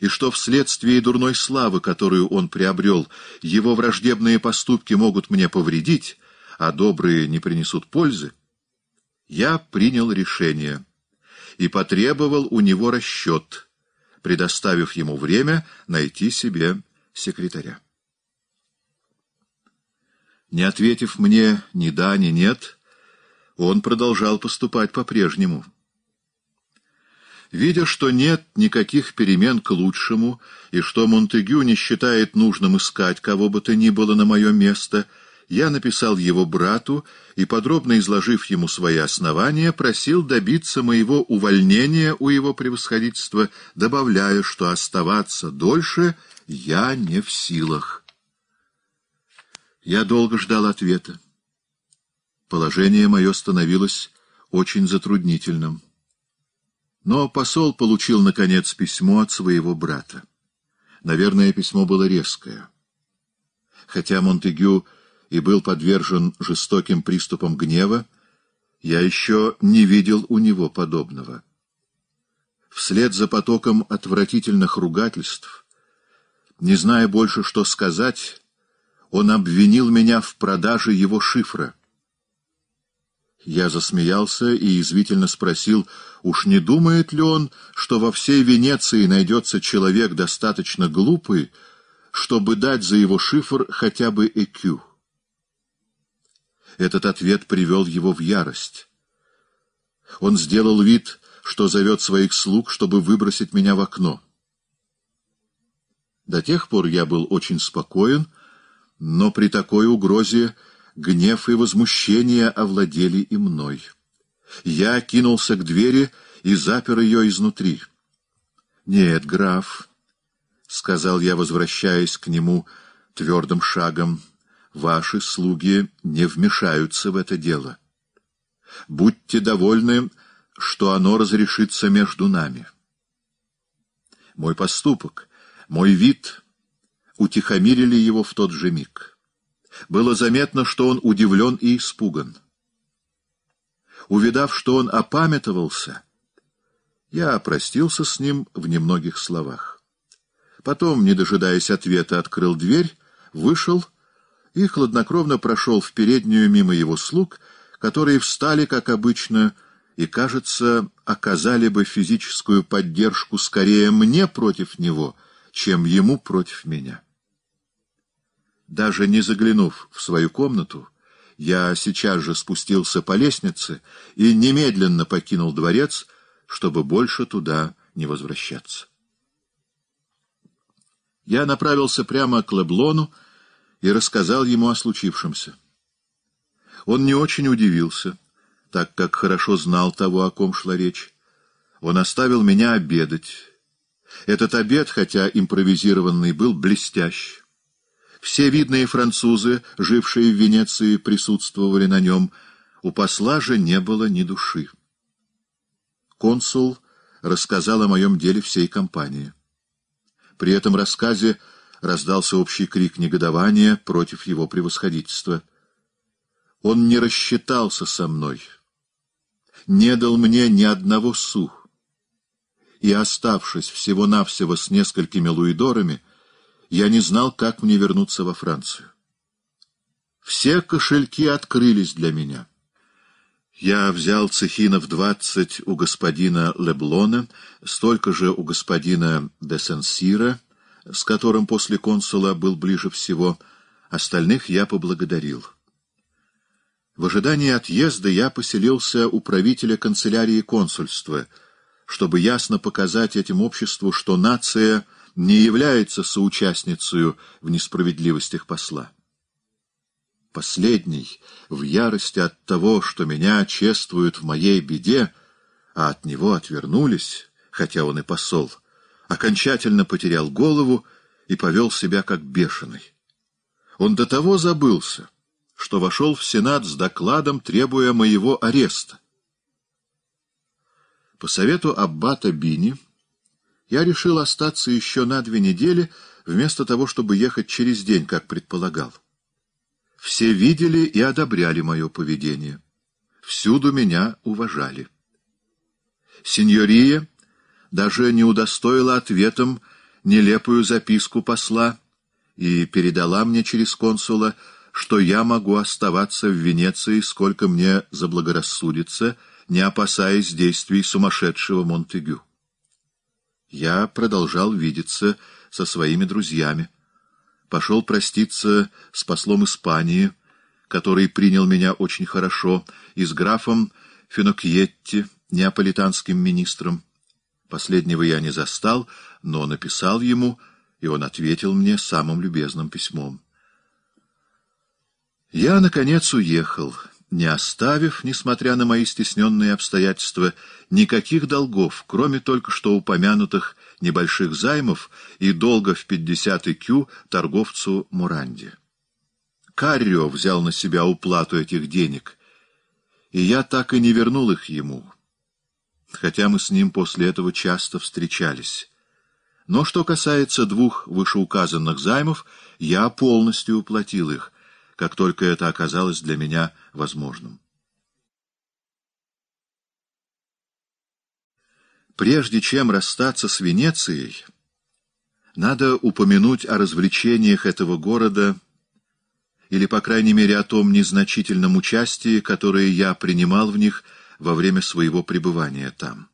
и что вследствие дурной славы, которую он приобрел, его враждебные поступки могут мне повредить, а добрые не принесут пользы, я принял решение и потребовал у него расчет — предоставив ему время найти себе секретаря. Не ответив мне ни да, ни нет, он продолжал поступать по-прежнему. Видя, что нет никаких перемен к лучшему, и что Монтегю не считает нужным искать кого бы то ни было на мое место — я написал его брату и, подробно изложив ему свои основания, просил добиться моего увольнения у его превосходительства, добавляя, что оставаться дольше я не в силах. Я долго ждал ответа. Положение мое становилось очень затруднительным. Но посол получил, наконец, письмо от своего брата. Наверное, письмо было резкое. Хотя Монтегю и был подвержен жестоким приступам гнева, я еще не видел у него подобного. Вслед за потоком отвратительных ругательств, не зная больше, что сказать, он обвинил меня в продаже его шифра. Я засмеялся и извительно спросил, уж не думает ли он, что во всей Венеции найдется человек достаточно глупый, чтобы дать за его шифр хотя бы экю. Этот ответ привел его в ярость. Он сделал вид, что зовет своих слуг, чтобы выбросить меня в окно. До тех пор я был очень спокоен, но при такой угрозе гнев и возмущение овладели и мной. Я кинулся к двери и запер ее изнутри. «Нет, граф», — сказал я, возвращаясь к нему твердым шагом, — ваши слуги не вмешаются в это дело. Будьте довольны, что оно разрешится между нами. Мой поступок, мой вид утихомирили его в тот же миг. Было заметно, что он удивлен и испуган. Увидав, что он опамятовался, я простился с ним в немногих словах. Потом, не дожидаясь ответа, открыл дверь, вышел — и хладнокровно прошел в переднюю мимо его слуг, которые встали, как обычно, и, кажется, оказали бы физическую поддержку скорее мне против него, чем ему против меня. Даже не заглянув в свою комнату, я сейчас же спустился по лестнице и немедленно покинул дворец, чтобы больше туда не возвращаться. Я направился прямо к Леблону, и рассказал ему о случившемся. Он не очень удивился, так как хорошо знал того, о ком шла речь. Он оставил меня обедать. Этот обед, хотя импровизированный, был блестящ. Все видные французы, жившие в Венеции, присутствовали на нем. У посла же не было ни души. Консул рассказал о моем деле всей компании. При этом рассказе раздался общий крик негодования против его превосходительства. Он не рассчитался со мной, не дал мне ни одного сух. И, оставшись всего-навсего с несколькими луидорами, я не знал, как мне вернуться во Францию. Все кошельки открылись для меня. Я взял цехинов двадцать у господина Леблона, столько же у господина де Сенсира — с которым после консула был ближе всего, остальных я поблагодарил. В ожидании отъезда я поселился у правителя канцелярии консульства, чтобы ясно показать этим обществу, что нация не является соучастницей в несправедливостях посла. Последний, в ярости от того, что меня чествуют в моей беде, а от него отвернулись, хотя он и посол — окончательно потерял голову и повел себя как бешеный. Он до того забылся, что вошел в Сенат с докладом, требуя моего ареста. По совету аббата Бини я решил остаться еще на две недели, вместо того, чтобы ехать через день, как предполагал. Все видели и одобряли мое поведение. Всюду меня уважали. Сеньория даже не удостоила ответом нелепую записку посла и передала мне через консула, что я могу оставаться в Венеции, сколько мне заблагорассудится, не опасаясь действий сумасшедшего Монтегю. Я продолжал видеться со своими друзьями. Пошел проститься с послом Испании, который принял меня очень хорошо, и с графом Финокьетти, неаполитанским министром. Последнего я не застал, но написал ему, и он ответил мне самым любезным письмом. Я, наконец, уехал, не оставив, несмотря на мои стесненные обстоятельства, никаких долгов, кроме только что упомянутых небольших займов и долга в 50 кю торговцу Муранде. Каррио взял на себя уплату этих денег, и я так и не вернул их ему, хотя мы с ним после этого часто встречались. Но что касается двух вышеуказанных займов, я полностью уплатил их, как только это оказалось для меня возможным. Прежде чем расстаться с Венецией, надо упомянуть о развлечениях этого города или, по крайней мере, о том незначительном участии, которое я принимал в них – во время своего пребывания там.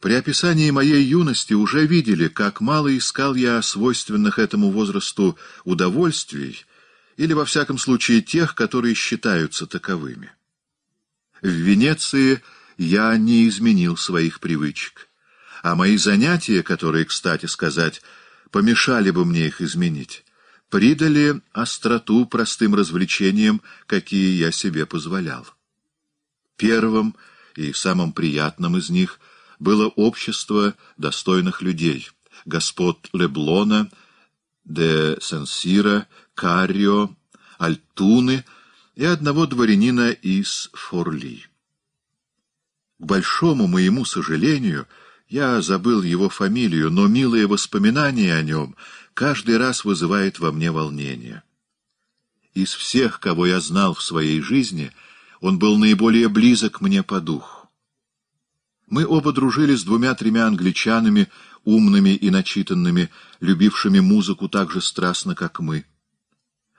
При описании моей юности уже видели, как мало искал я свойственных этому возрасту удовольствий, или, во всяком случае, тех, которые считаются таковыми. В Венеции я не изменил своих привычек, а мои занятия, которые, кстати сказать, помешали бы мне их изменить, придали остроту простым развлечениям, какие я себе позволял. Первым и самым приятным из них было общество достойных людей, господ Леблона, де Сенсира, Каррио, Альтуны и одного дворянина из Форли. К большому моему сожалению, я забыл его фамилию, но милые воспоминания о нем каждый раз вызывают во мне волнение. Из всех, кого я знал в своей жизни — он был наиболее близок мне по духу. Мы оба дружили с двумя-тремя англичанами, умными и начитанными, любившими музыку так же страстно, как мы.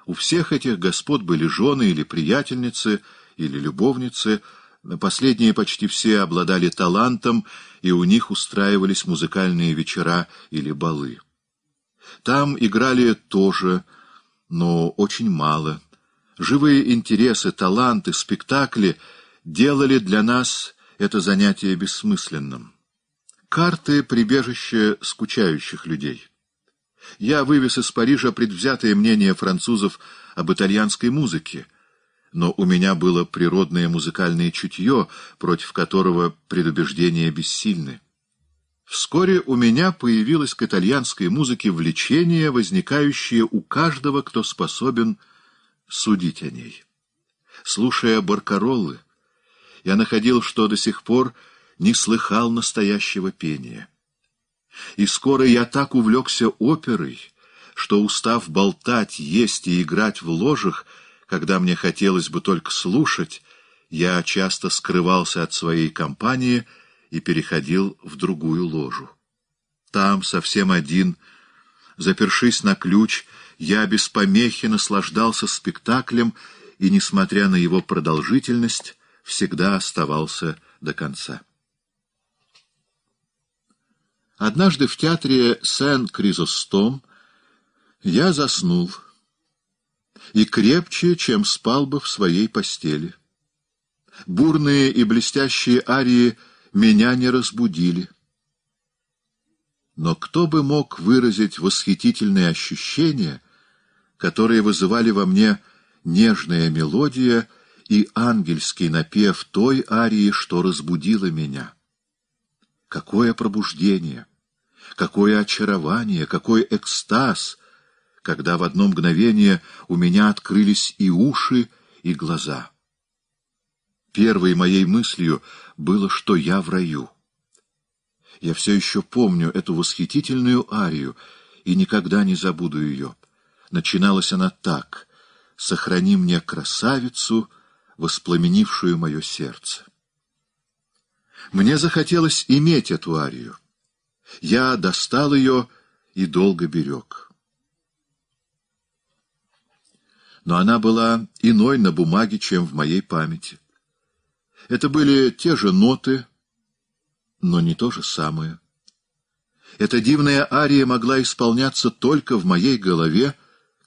У всех этих господ были жены или приятельницы, или любовницы. Последние почти все обладали талантом, и у них устраивались музыкальные вечера или балы. Там играли тоже, но очень мало — Живые интересы, таланты, спектакли делали для нас это занятие бессмысленным. Карты — прибежище скучающих людей. Я вывез из Парижа предвзятое мнение французов об итальянской музыке, но у меня было природное музыкальное чутье, против которого предубеждения бессильны. Вскоре у меня появилось к итальянской музыке влечение, возникающее у каждого, кто способен судить о ней. Слушая баркароллы, я находил, что до сих пор не слыхал настоящего пения. И скоро я так увлекся оперой, что, устав болтать, есть и играть в ложах, когда мне хотелось бы только слушать, я часто скрывался от своей компании и переходил в другую ложу. Там, совсем один, запершись на ключ, я без помехи наслаждался спектаклем и, несмотря на его продолжительность, всегда оставался до конца. Однажды в театре Сен-Кризостом я заснул, и крепче, чем спал бы в своей постели. Бурные и блестящие арии меня не разбудили. Но кто бы мог выразить восхитительные ощущения — которые вызывали во мне нежная мелодия и ангельский напев той арии, что разбудила меня. Какое пробуждение! Какое очарование! Какой экстаз! Когда в одно мгновение у меня открылись и уши, и глаза. Первой моей мыслью было, что я в раю. Я все еще помню эту восхитительную арию и никогда не забуду ее. Начиналась она так «Сохрани мне красавицу, воспламенившую мое сердце». Мне захотелось иметь эту арию. Я достал ее и долго берег. Но она была иной на бумаге, чем в моей памяти. Это были те же ноты, но не то же самое. Эта дивная ария могла исполняться только в моей голове,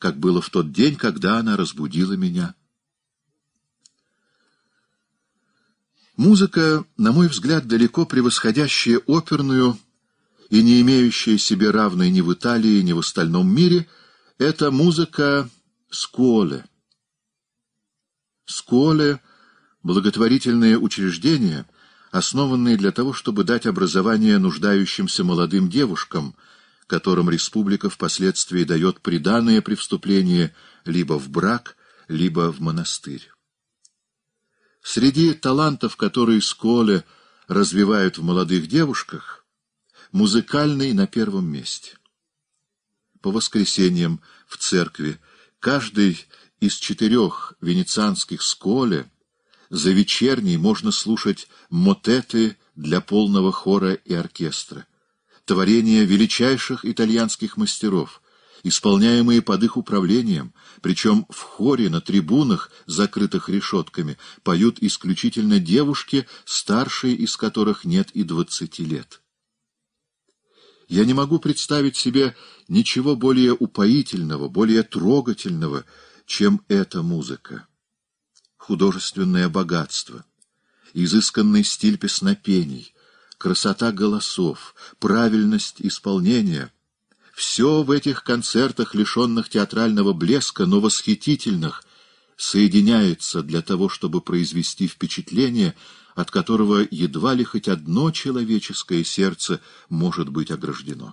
как было в тот день, когда она разбудила меня. Музыка, на мой взгляд, далеко превосходящая оперную и не имеющая себе равной ни в Италии, ни в остальном мире, это музыка сколе. Сколе — благотворительное учреждение, основанное для того, чтобы дать образование нуждающимся молодым девушкам, которым республика впоследствии дает приданное при вступлении либо в брак, либо в монастырь. Среди талантов, которые Сколе развивают в молодых девушках, музыкальный на первом месте. По воскресеньям в церкви каждый из четырех венецианских Сколе за вечерней можно слушать мотеты для полного хора и оркестра творения величайших итальянских мастеров, исполняемые под их управлением, причем в хоре на трибунах, закрытых решетками, поют исключительно девушки, старшие из которых нет и двадцати лет. Я не могу представить себе ничего более упоительного, более трогательного, чем эта музыка. Художественное богатство, изысканный стиль песнопений, красота голосов, правильность исполнения — все в этих концертах, лишенных театрального блеска, но восхитительных, соединяется для того, чтобы произвести впечатление, от которого едва ли хоть одно человеческое сердце может быть ограждено.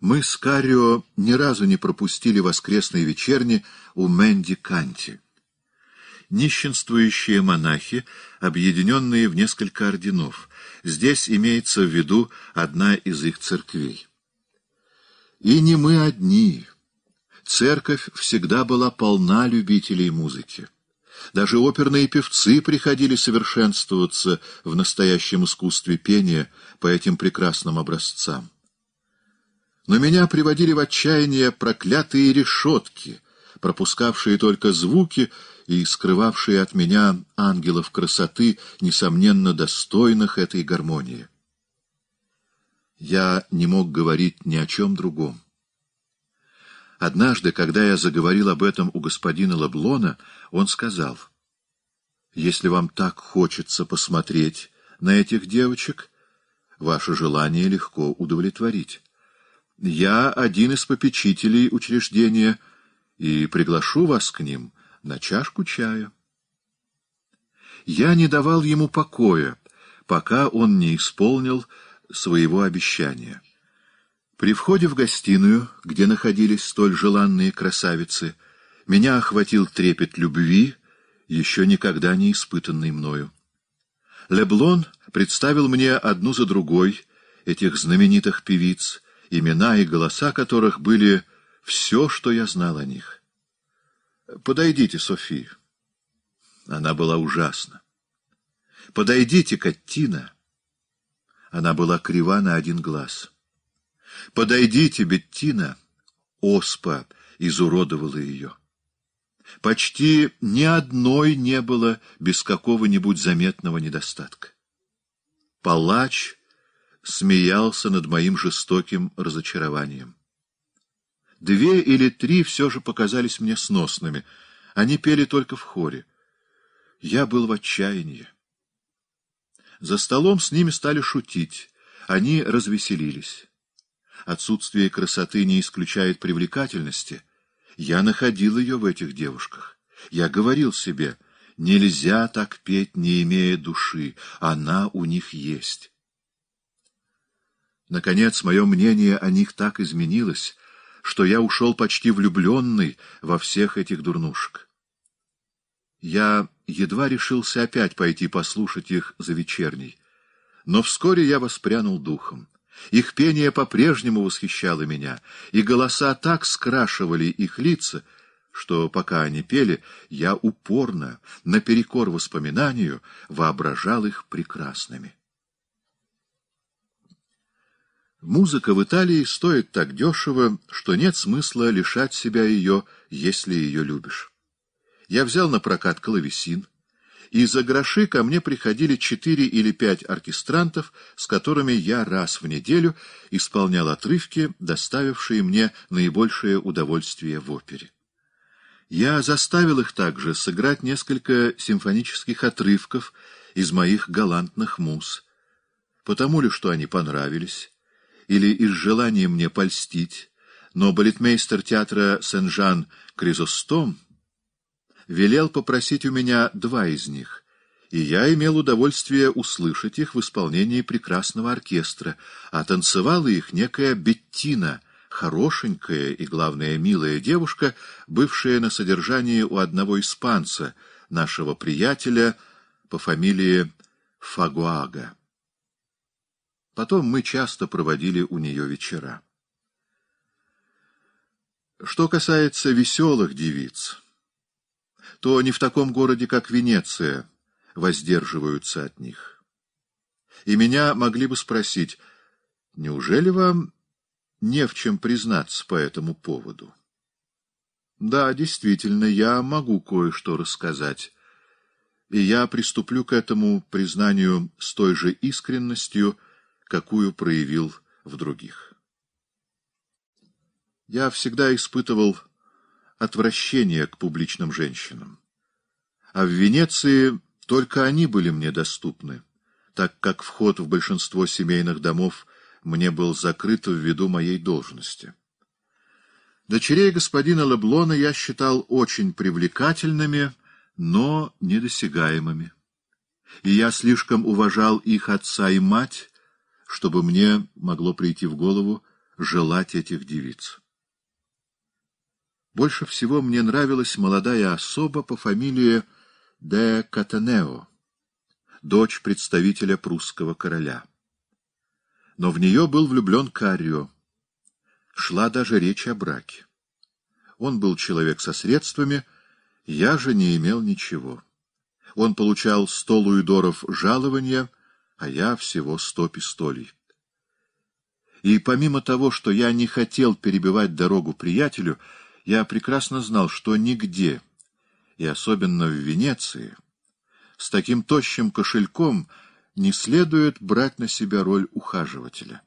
Мы с Карио ни разу не пропустили воскресные вечерни у Мэнди Канти нищенствующие монахи, объединенные в несколько орденов. Здесь имеется в виду одна из их церквей. И не мы одни. Церковь всегда была полна любителей музыки. Даже оперные певцы приходили совершенствоваться в настоящем искусстве пения по этим прекрасным образцам. Но меня приводили в отчаяние проклятые решетки — пропускавшие только звуки и скрывавшие от меня ангелов красоты, несомненно достойных этой гармонии. Я не мог говорить ни о чем другом. Однажды, когда я заговорил об этом у господина Лаблона, он сказал, «Если вам так хочется посмотреть на этих девочек, ваше желание легко удовлетворить. Я один из попечителей учреждения — и приглашу вас к ним на чашку чая. Я не давал ему покоя, пока он не исполнил своего обещания. При входе в гостиную, где находились столь желанные красавицы, меня охватил трепет любви, еще никогда не испытанный мною. Леблон представил мне одну за другой этих знаменитых певиц, имена и голоса которых были все, что я знал о них. Подойдите, София. Она была ужасна. Подойдите, Каттина. Она была крива на один глаз. Подойдите, Беттина. Оспа изуродовала ее. Почти ни одной не было без какого-нибудь заметного недостатка. Палач смеялся над моим жестоким разочарованием. Две или три все же показались мне сносными. Они пели только в хоре. Я был в отчаянии. За столом с ними стали шутить. Они развеселились. Отсутствие красоты не исключает привлекательности. Я находил ее в этих девушках. Я говорил себе, нельзя так петь, не имея души. Она у них есть. Наконец, мое мнение о них так изменилось, что я ушел почти влюбленный во всех этих дурнушек. Я едва решился опять пойти послушать их за вечерней, но вскоре я воспрянул духом. Их пение по-прежнему восхищало меня, и голоса так скрашивали их лица, что, пока они пели, я упорно, наперекор воспоминанию, воображал их прекрасными. Музыка в Италии стоит так дешево, что нет смысла лишать себя ее, если ее любишь. Я взял на прокат клавесин, и за гроши ко мне приходили четыре или пять оркестрантов, с которыми я раз в неделю исполнял отрывки, доставившие мне наибольшее удовольствие в опере. Я заставил их также сыграть несколько симфонических отрывков из моих галантных муз, потому ли, что они понравились, или из желания мне польстить, но балетмейстер театра Сен-Жан Кризостом велел попросить у меня два из них, и я имел удовольствие услышать их в исполнении прекрасного оркестра, а танцевала их некая Беттина, хорошенькая и, главное, милая девушка, бывшая на содержании у одного испанца, нашего приятеля по фамилии Фагуага. Потом мы часто проводили у нее вечера. Что касается веселых девиц, то не в таком городе, как Венеция, воздерживаются от них. И меня могли бы спросить, неужели вам не в чем признаться по этому поводу? Да, действительно, я могу кое-что рассказать. И я приступлю к этому признанию с той же искренностью, какую проявил в других. Я всегда испытывал отвращение к публичным женщинам. А в Венеции только они были мне доступны, так как вход в большинство семейных домов мне был закрыт ввиду моей должности. Дочерей господина Леблона я считал очень привлекательными, но недосягаемыми. И я слишком уважал их отца и мать, чтобы мне могло прийти в голову желать этих девиц. Больше всего мне нравилась молодая особа по фамилии де Катанео, дочь представителя прусского короля. Но в нее был влюблен Каррио. Шла даже речь о браке. Он был человек со средствами, я же не имел ничего. Он получал сто луидоров жалования а я всего сто пистолей. И помимо того, что я не хотел перебивать дорогу приятелю, я прекрасно знал, что нигде, и особенно в Венеции, с таким тощим кошельком не следует брать на себя роль ухаживателя.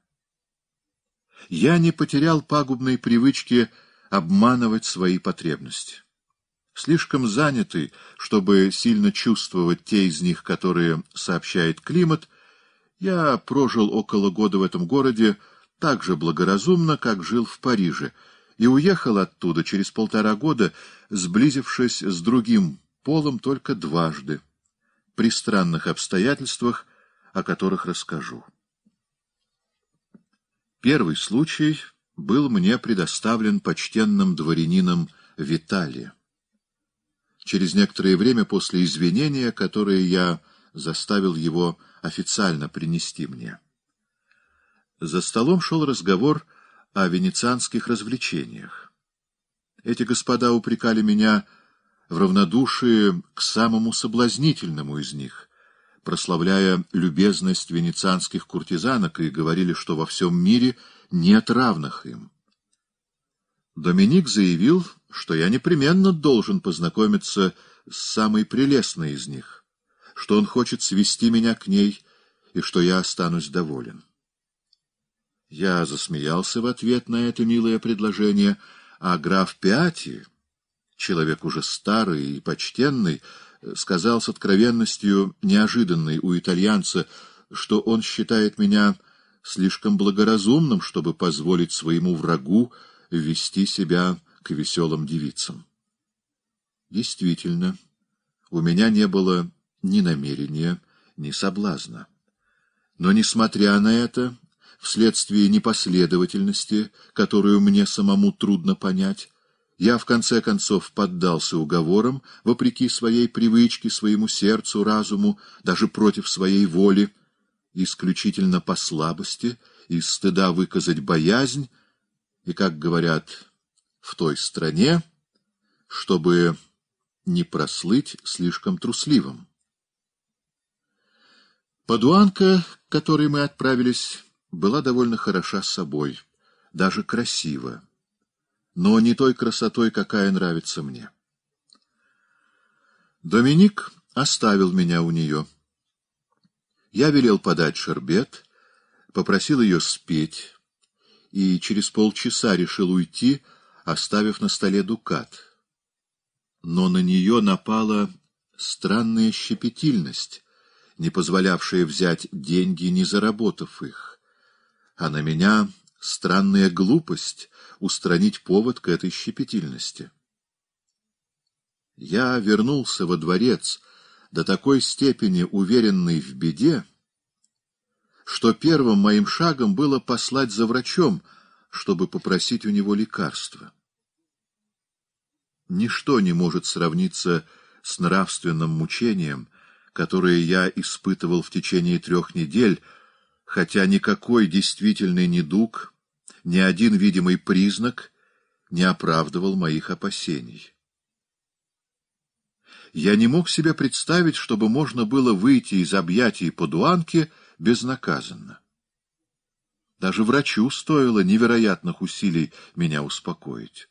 Я не потерял пагубной привычки обманывать свои потребности. Слишком занятый, чтобы сильно чувствовать те из них, которые сообщает климат — я прожил около года в этом городе так же благоразумно, как жил в Париже, и уехал оттуда через полтора года, сблизившись с другим полом только дважды, при странных обстоятельствах, о которых расскажу. Первый случай был мне предоставлен почтенным дворянином Виталия. Через некоторое время после извинения, которое я заставил его официально принести мне. За столом шел разговор о венецианских развлечениях. Эти господа упрекали меня в равнодушии к самому соблазнительному из них, прославляя любезность венецианских куртизанок и говорили, что во всем мире нет равных им. Доминик заявил, что я непременно должен познакомиться с самой прелестной из них что он хочет свести меня к ней и что я останусь доволен. Я засмеялся в ответ на это милое предложение, а граф Пиати, человек уже старый и почтенный, сказал с откровенностью, неожиданной у итальянца, что он считает меня слишком благоразумным, чтобы позволить своему врагу вести себя к веселым девицам. Действительно, у меня не было ни намерения, ни соблазна. Но, несмотря на это, вследствие непоследовательности, которую мне самому трудно понять, я, в конце концов, поддался уговорам, вопреки своей привычке, своему сердцу, разуму, даже против своей воли, исключительно по слабости, из стыда выказать боязнь, и, как говорят в той стране, чтобы не прослыть слишком трусливым. Падуанка, к которой мы отправились, была довольно хороша собой, даже красива, но не той красотой, какая нравится мне. Доминик оставил меня у нее. Я велел подать шербет, попросил ее спеть, и через полчаса решил уйти, оставив на столе дукат. Но на нее напала странная щепетильность, не позволявшая взять деньги, не заработав их. А на меня странная глупость устранить повод к этой щепетильности. Я вернулся во дворец до такой степени уверенный в беде, что первым моим шагом было послать за врачом, чтобы попросить у него лекарства. Ничто не может сравниться с нравственным мучением — которые я испытывал в течение трех недель, хотя никакой действительный недуг, ни один видимый признак не оправдывал моих опасений. Я не мог себе представить, чтобы можно было выйти из объятий подуанки безнаказанно. Даже врачу стоило невероятных усилий меня успокоить.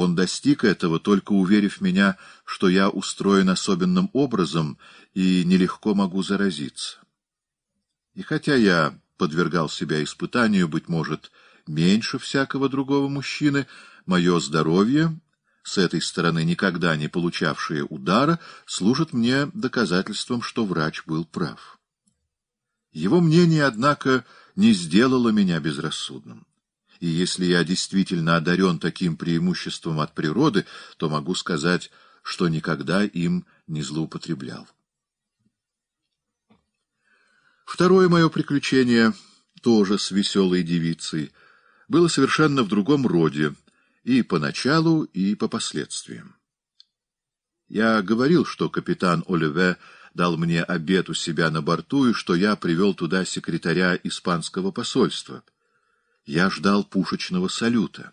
Он достиг этого, только уверив меня, что я устроен особенным образом и нелегко могу заразиться. И хотя я подвергал себя испытанию, быть может, меньше всякого другого мужчины, мое здоровье, с этой стороны никогда не получавшее удара, служит мне доказательством, что врач был прав. Его мнение, однако, не сделало меня безрассудным и если я действительно одарен таким преимуществом от природы, то могу сказать, что никогда им не злоупотреблял. Второе мое приключение, тоже с веселой девицей, было совершенно в другом роде, и по началу, и по последствиям. Я говорил, что капитан Оливе дал мне обед у себя на борту и что я привел туда секретаря испанского посольства — я ждал пушечного салюта.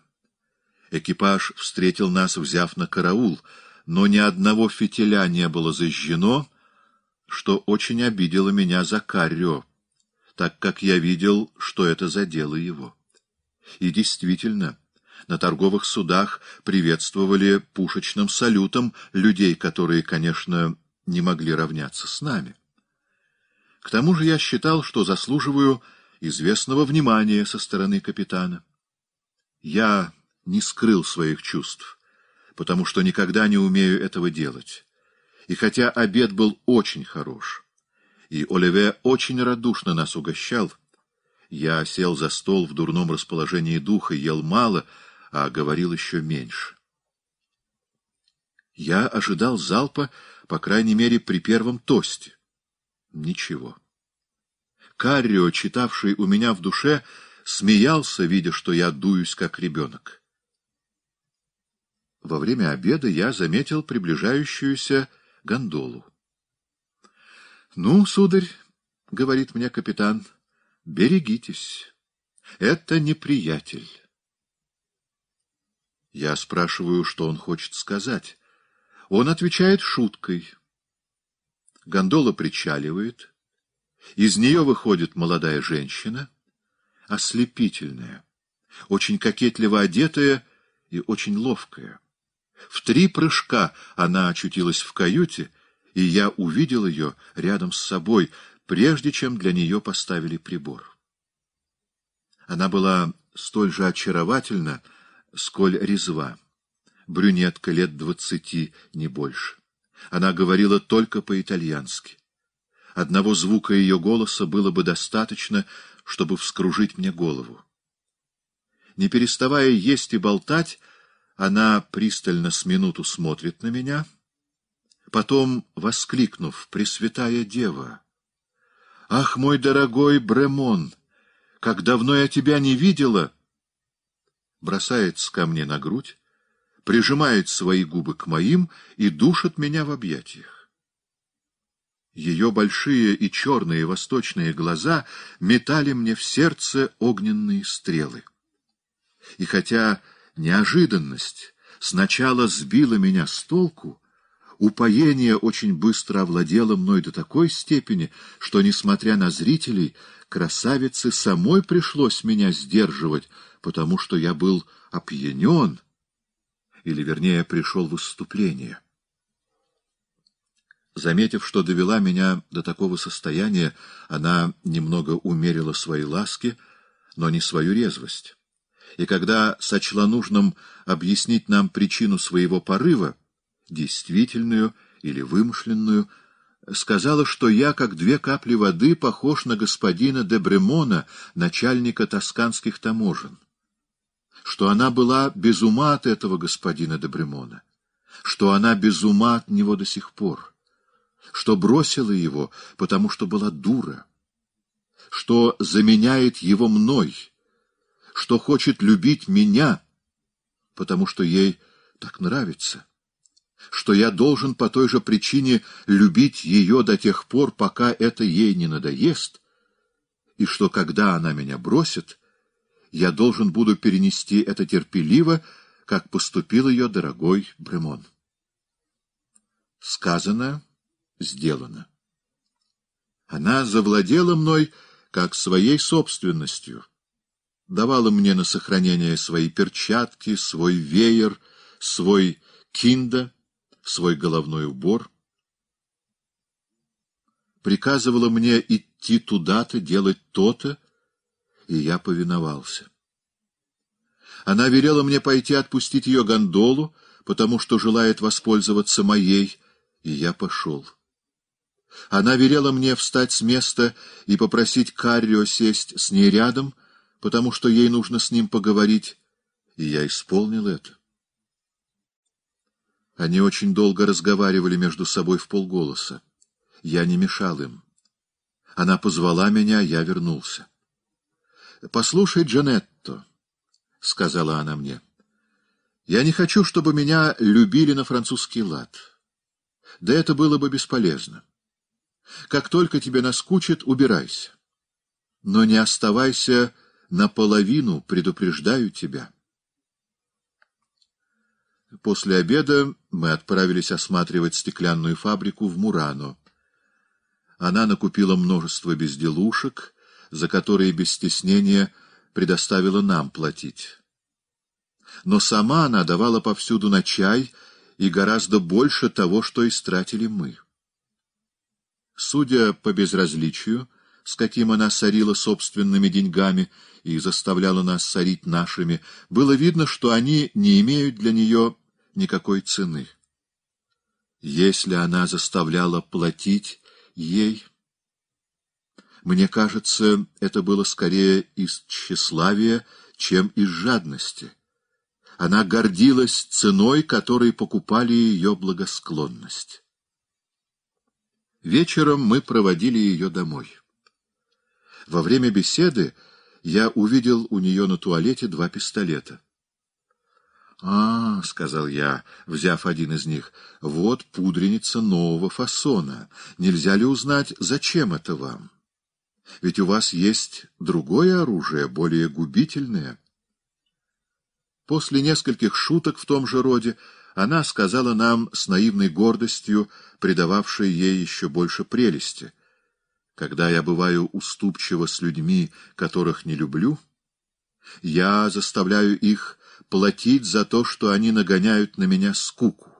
Экипаж встретил нас, взяв на караул, но ни одного фитиля не было зажжено, что очень обидело меня за Каррио, так как я видел, что это задело его. И действительно, на торговых судах приветствовали пушечным салютом людей, которые, конечно, не могли равняться с нами. К тому же я считал, что заслуживаю известного внимания со стороны капитана. Я не скрыл своих чувств, потому что никогда не умею этого делать. И хотя обед был очень хорош, и Оливе очень радушно нас угощал, я сел за стол в дурном расположении духа, ел мало, а говорил еще меньше. Я ожидал залпа, по крайней мере, при первом тосте. Ничего. Каррио, читавший у меня в душе, смеялся, видя, что я дуюсь, как ребенок. Во время обеда я заметил приближающуюся гондолу. — Ну, сударь, — говорит мне капитан, — берегитесь. Это неприятель. Я спрашиваю, что он хочет сказать. Он отвечает шуткой. Гондола причаливает. Из нее выходит молодая женщина, ослепительная, очень кокетливо одетая и очень ловкая. В три прыжка она очутилась в каюте, и я увидел ее рядом с собой, прежде чем для нее поставили прибор. Она была столь же очаровательна, сколь резва. Брюнетка лет двадцати, не больше. Она говорила только по-итальянски. Одного звука ее голоса было бы достаточно, чтобы вскружить мне голову. Не переставая есть и болтать, она пристально с минуту смотрит на меня, потом, воскликнув, «Пресвятая Дева!» «Ах, мой дорогой Бремон, как давно я тебя не видела!» Бросается ко мне на грудь, прижимает свои губы к моим и душит меня в объятиях. Ее большие и черные восточные глаза метали мне в сердце огненные стрелы. И хотя неожиданность сначала сбила меня с толку, упоение очень быстро овладело мной до такой степени, что, несмотря на зрителей, красавице самой пришлось меня сдерживать, потому что я был опьянен, или, вернее, пришел в выступление. Заметив, что довела меня до такого состояния, она немного умерила свои ласки, но не свою резвость. И когда сочла нужным объяснить нам причину своего порыва, действительную или вымышленную, сказала, что я, как две капли воды, похож на господина де Бремона, начальника тосканских таможен, что она была без ума от этого господина де Бремона. что она без ума от него до сих пор что бросила его, потому что была дура, что заменяет его мной, что хочет любить меня, потому что ей так нравится, что я должен по той же причине любить ее до тех пор, пока это ей не надоест, и что, когда она меня бросит, я должен буду перенести это терпеливо, как поступил ее дорогой Бремон. Сказанное сделано. Она завладела мной как своей собственностью, давала мне на сохранение свои перчатки, свой веер, свой кинда, свой головной убор, приказывала мне идти туда-то, делать то-то, и я повиновался. Она велела мне пойти отпустить ее гондолу, потому что желает воспользоваться моей, и я пошел. Она велела мне встать с места и попросить Каррио сесть с ней рядом, потому что ей нужно с ним поговорить, и я исполнил это. Они очень долго разговаривали между собой в полголоса. Я не мешал им. Она позвала меня, я вернулся. — Послушай, Джанетто, — сказала она мне, — я не хочу, чтобы меня любили на французский лад. Да это было бы бесполезно. Как только тебе наскучит, убирайся. Но не оставайся наполовину, предупреждаю тебя. После обеда мы отправились осматривать стеклянную фабрику в Мурано. Она накупила множество безделушек, за которые без стеснения предоставила нам платить. Но сама она давала повсюду на чай и гораздо больше того, что истратили мы. Судя по безразличию, с каким она сорила собственными деньгами и заставляла нас сорить нашими, было видно, что они не имеют для нее никакой цены. Если она заставляла платить ей... Мне кажется, это было скорее из тщеславия, чем из жадности. Она гордилась ценой, которой покупали ее благосклонность. Вечером мы проводили ее домой. Во время беседы я увидел у нее на туалете два пистолета. — А, — сказал я, взяв один из них, — вот пудреница нового фасона. Нельзя ли узнать, зачем это вам? Ведь у вас есть другое оружие, более губительное. После нескольких шуток в том же роде она сказала нам с наивной гордостью, придававшей ей еще больше прелести. Когда я бываю уступчива с людьми, которых не люблю, я заставляю их платить за то, что они нагоняют на меня скуку.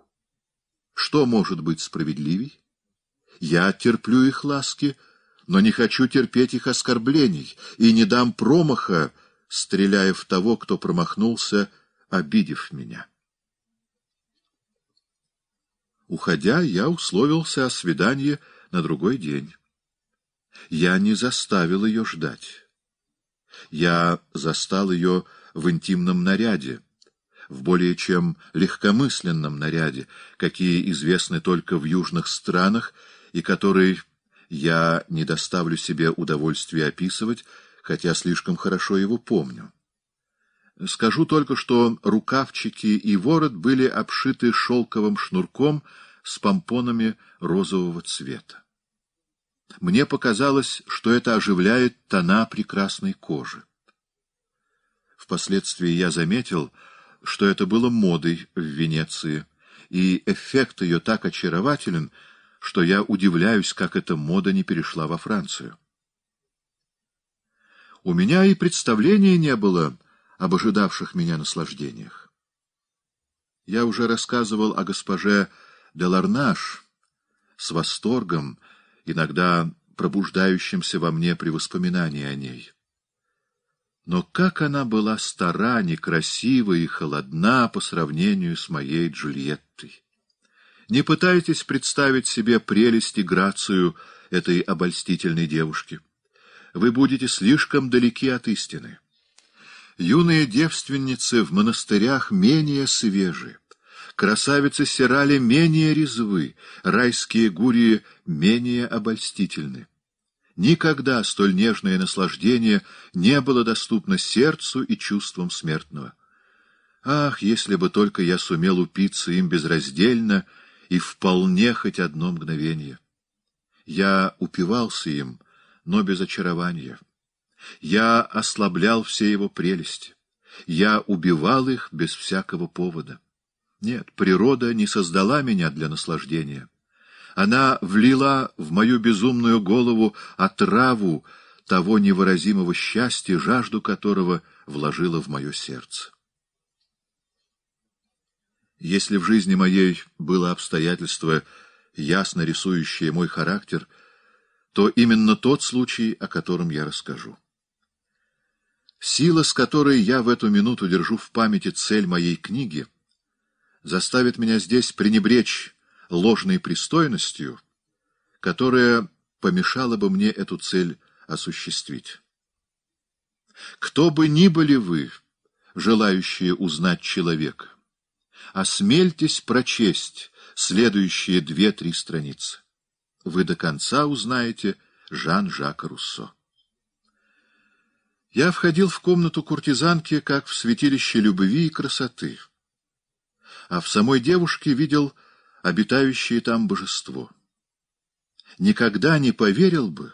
Что может быть справедливей? Я терплю их ласки, но не хочу терпеть их оскорблений и не дам промаха, стреляя в того, кто промахнулся, обидев меня». Уходя, я условился о свидании на другой день. Я не заставил ее ждать. Я застал ее в интимном наряде, в более чем легкомысленном наряде, какие известны только в южных странах и который я не доставлю себе удовольствия описывать, хотя слишком хорошо его помню. Скажу только, что рукавчики и ворот были обшиты шелковым шнурком с помпонами розового цвета. Мне показалось, что это оживляет тона прекрасной кожи. Впоследствии я заметил, что это было модой в Венеции, и эффект ее так очарователен, что я удивляюсь, как эта мода не перешла во Францию. У меня и представления не было об ожидавших меня наслаждениях. Я уже рассказывал о госпоже Деларнаш с восторгом, иногда пробуждающимся во мне при воспоминании о ней. Но как она была стара, некрасива и холодна по сравнению с моей Джульеттой! Не пытайтесь представить себе прелесть и грацию этой обольстительной девушки. Вы будете слишком далеки от истины. Юные девственницы в монастырях менее свежи, красавицы сирали менее резвы, райские гурии менее обольстительны. Никогда столь нежное наслаждение не было доступно сердцу и чувствам смертного. Ах, если бы только я сумел упиться им безраздельно и вполне хоть одно мгновение! Я упивался им, но без очарования. Я ослаблял все его прелести. Я убивал их без всякого повода. Нет, природа не создала меня для наслаждения. Она влила в мою безумную голову отраву того невыразимого счастья, жажду которого вложила в мое сердце. Если в жизни моей было обстоятельство, ясно рисующее мой характер, то именно тот случай, о котором я расскажу. Сила, с которой я в эту минуту держу в памяти цель моей книги, заставит меня здесь пренебречь ложной пристойностью, которая помешала бы мне эту цель осуществить. Кто бы ни были вы, желающие узнать человека, осмельтесь прочесть следующие две-три страницы. Вы до конца узнаете Жан-Жака Руссо. Я входил в комнату куртизанки, как в святилище любви и красоты, а в самой девушке видел обитающее там божество. Никогда не поверил бы,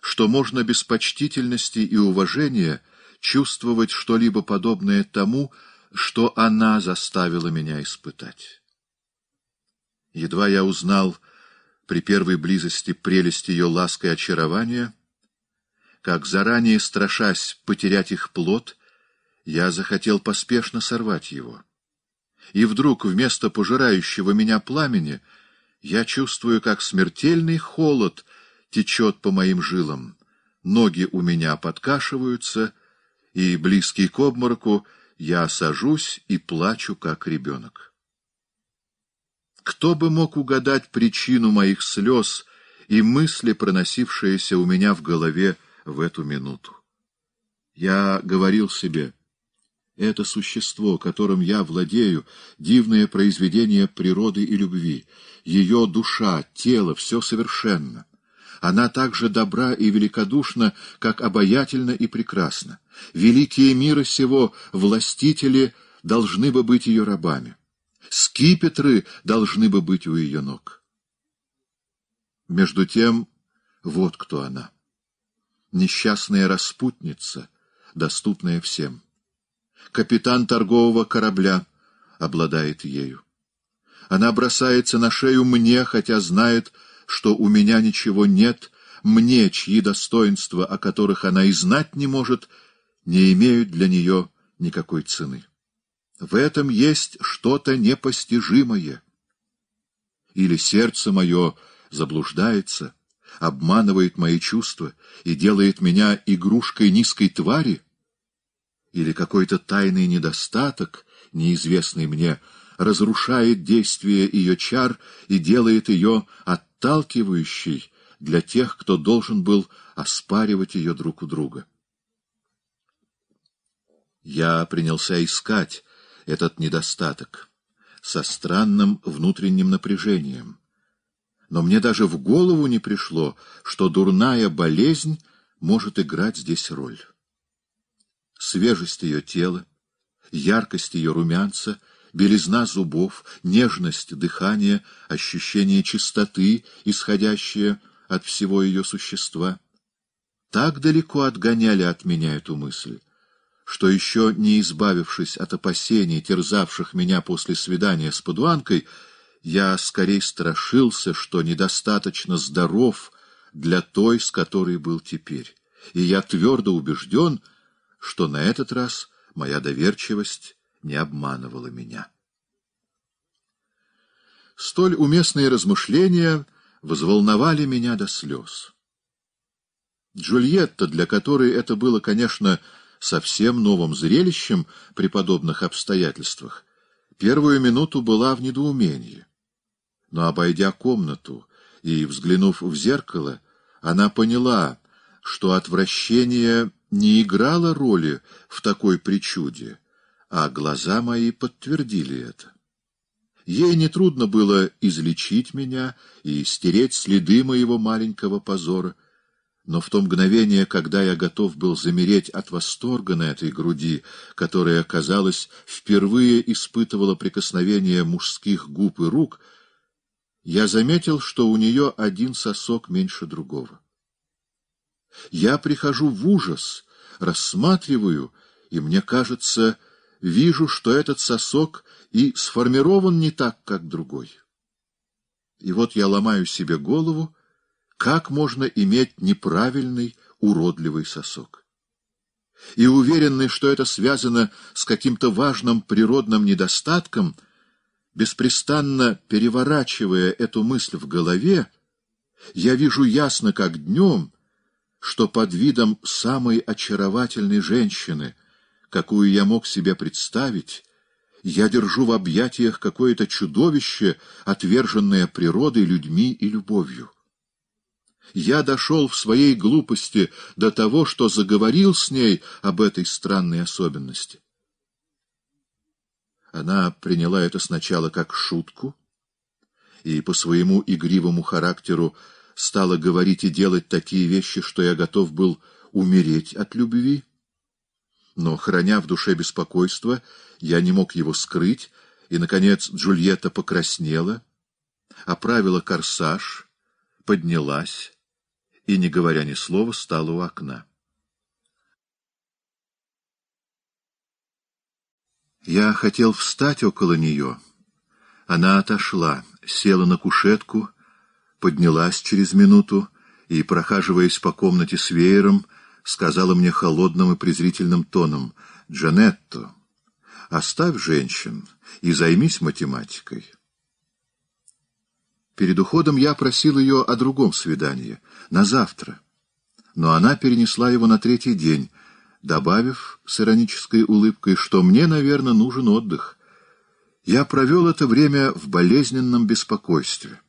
что можно без почтительности и уважения чувствовать что-либо подобное тому, что она заставила меня испытать. Едва я узнал при первой близости прелесть ее лаской очарования — как, заранее страшась потерять их плод, я захотел поспешно сорвать его. И вдруг вместо пожирающего меня пламени я чувствую, как смертельный холод течет по моим жилам, ноги у меня подкашиваются, и, близкий к обмороку, я сажусь и плачу, как ребенок. Кто бы мог угадать причину моих слез и мысли, проносившиеся у меня в голове, в эту минуту. Я говорил себе, это существо, которым я владею, дивное произведение природы и любви, ее душа, тело, все совершенно. Она так же добра и великодушна, как обаятельна и прекрасна. Великие мира сего, властители, должны бы быть ее рабами. Скипетры должны бы быть у ее ног. Между тем, вот кто она несчастная распутница, доступная всем. Капитан торгового корабля обладает ею. Она бросается на шею мне, хотя знает, что у меня ничего нет, мне, чьи достоинства, о которых она и знать не может, не имеют для нее никакой цены. В этом есть что-то непостижимое. Или сердце мое заблуждается — обманывает мои чувства и делает меня игрушкой низкой твари? Или какой-то тайный недостаток, неизвестный мне, разрушает действие ее чар и делает ее отталкивающей для тех, кто должен был оспаривать ее друг у друга? Я принялся искать этот недостаток со странным внутренним напряжением — но мне даже в голову не пришло, что дурная болезнь может играть здесь роль. Свежесть ее тела, яркость ее румянца, белизна зубов, нежность дыхания, ощущение чистоты, исходящее от всего ее существа, так далеко отгоняли от меня эту мысль, что еще не избавившись от опасений, терзавших меня после свидания с подуанкой, я скорее страшился, что недостаточно здоров для той, с которой был теперь. И я твердо убежден, что на этот раз моя доверчивость не обманывала меня. Столь уместные размышления взволновали меня до слез. Джульетта, для которой это было, конечно, совсем новым зрелищем при подобных обстоятельствах, первую минуту была в недоумении. Но, обойдя комнату и взглянув в зеркало, она поняла, что отвращение не играло роли в такой причуде, а глаза мои подтвердили это. Ей нетрудно было излечить меня и стереть следы моего маленького позора, но в то мгновение, когда я готов был замереть от восторга на этой груди, которая, казалось, впервые испытывала прикосновение мужских губ и рук, я заметил, что у нее один сосок меньше другого. Я прихожу в ужас, рассматриваю, и мне кажется, вижу, что этот сосок и сформирован не так, как другой. И вот я ломаю себе голову, как можно иметь неправильный, уродливый сосок. И уверенный, что это связано с каким-то важным природным недостатком — Беспрестанно переворачивая эту мысль в голове, я вижу ясно, как днем, что под видом самой очаровательной женщины, какую я мог себе представить, я держу в объятиях какое-то чудовище, отверженное природой, людьми и любовью. Я дошел в своей глупости до того, что заговорил с ней об этой странной особенности. Она приняла это сначала как шутку и по своему игривому характеру стала говорить и делать такие вещи, что я готов был умереть от любви. Но, храня в душе беспокойство, я не мог его скрыть, и, наконец, Джульетта покраснела, оправила корсаж, поднялась и, не говоря ни слова, стала у окна. Я хотел встать около нее. Она отошла, села на кушетку, поднялась через минуту и, прохаживаясь по комнате с веером, сказала мне холодным и презрительным тоном, «Джанетто, оставь женщин и займись математикой». Перед уходом я просил ее о другом свидании, на завтра. Но она перенесла его на третий день — добавив с иронической улыбкой, что мне, наверное, нужен отдых. Я провел это время в болезненном беспокойстве.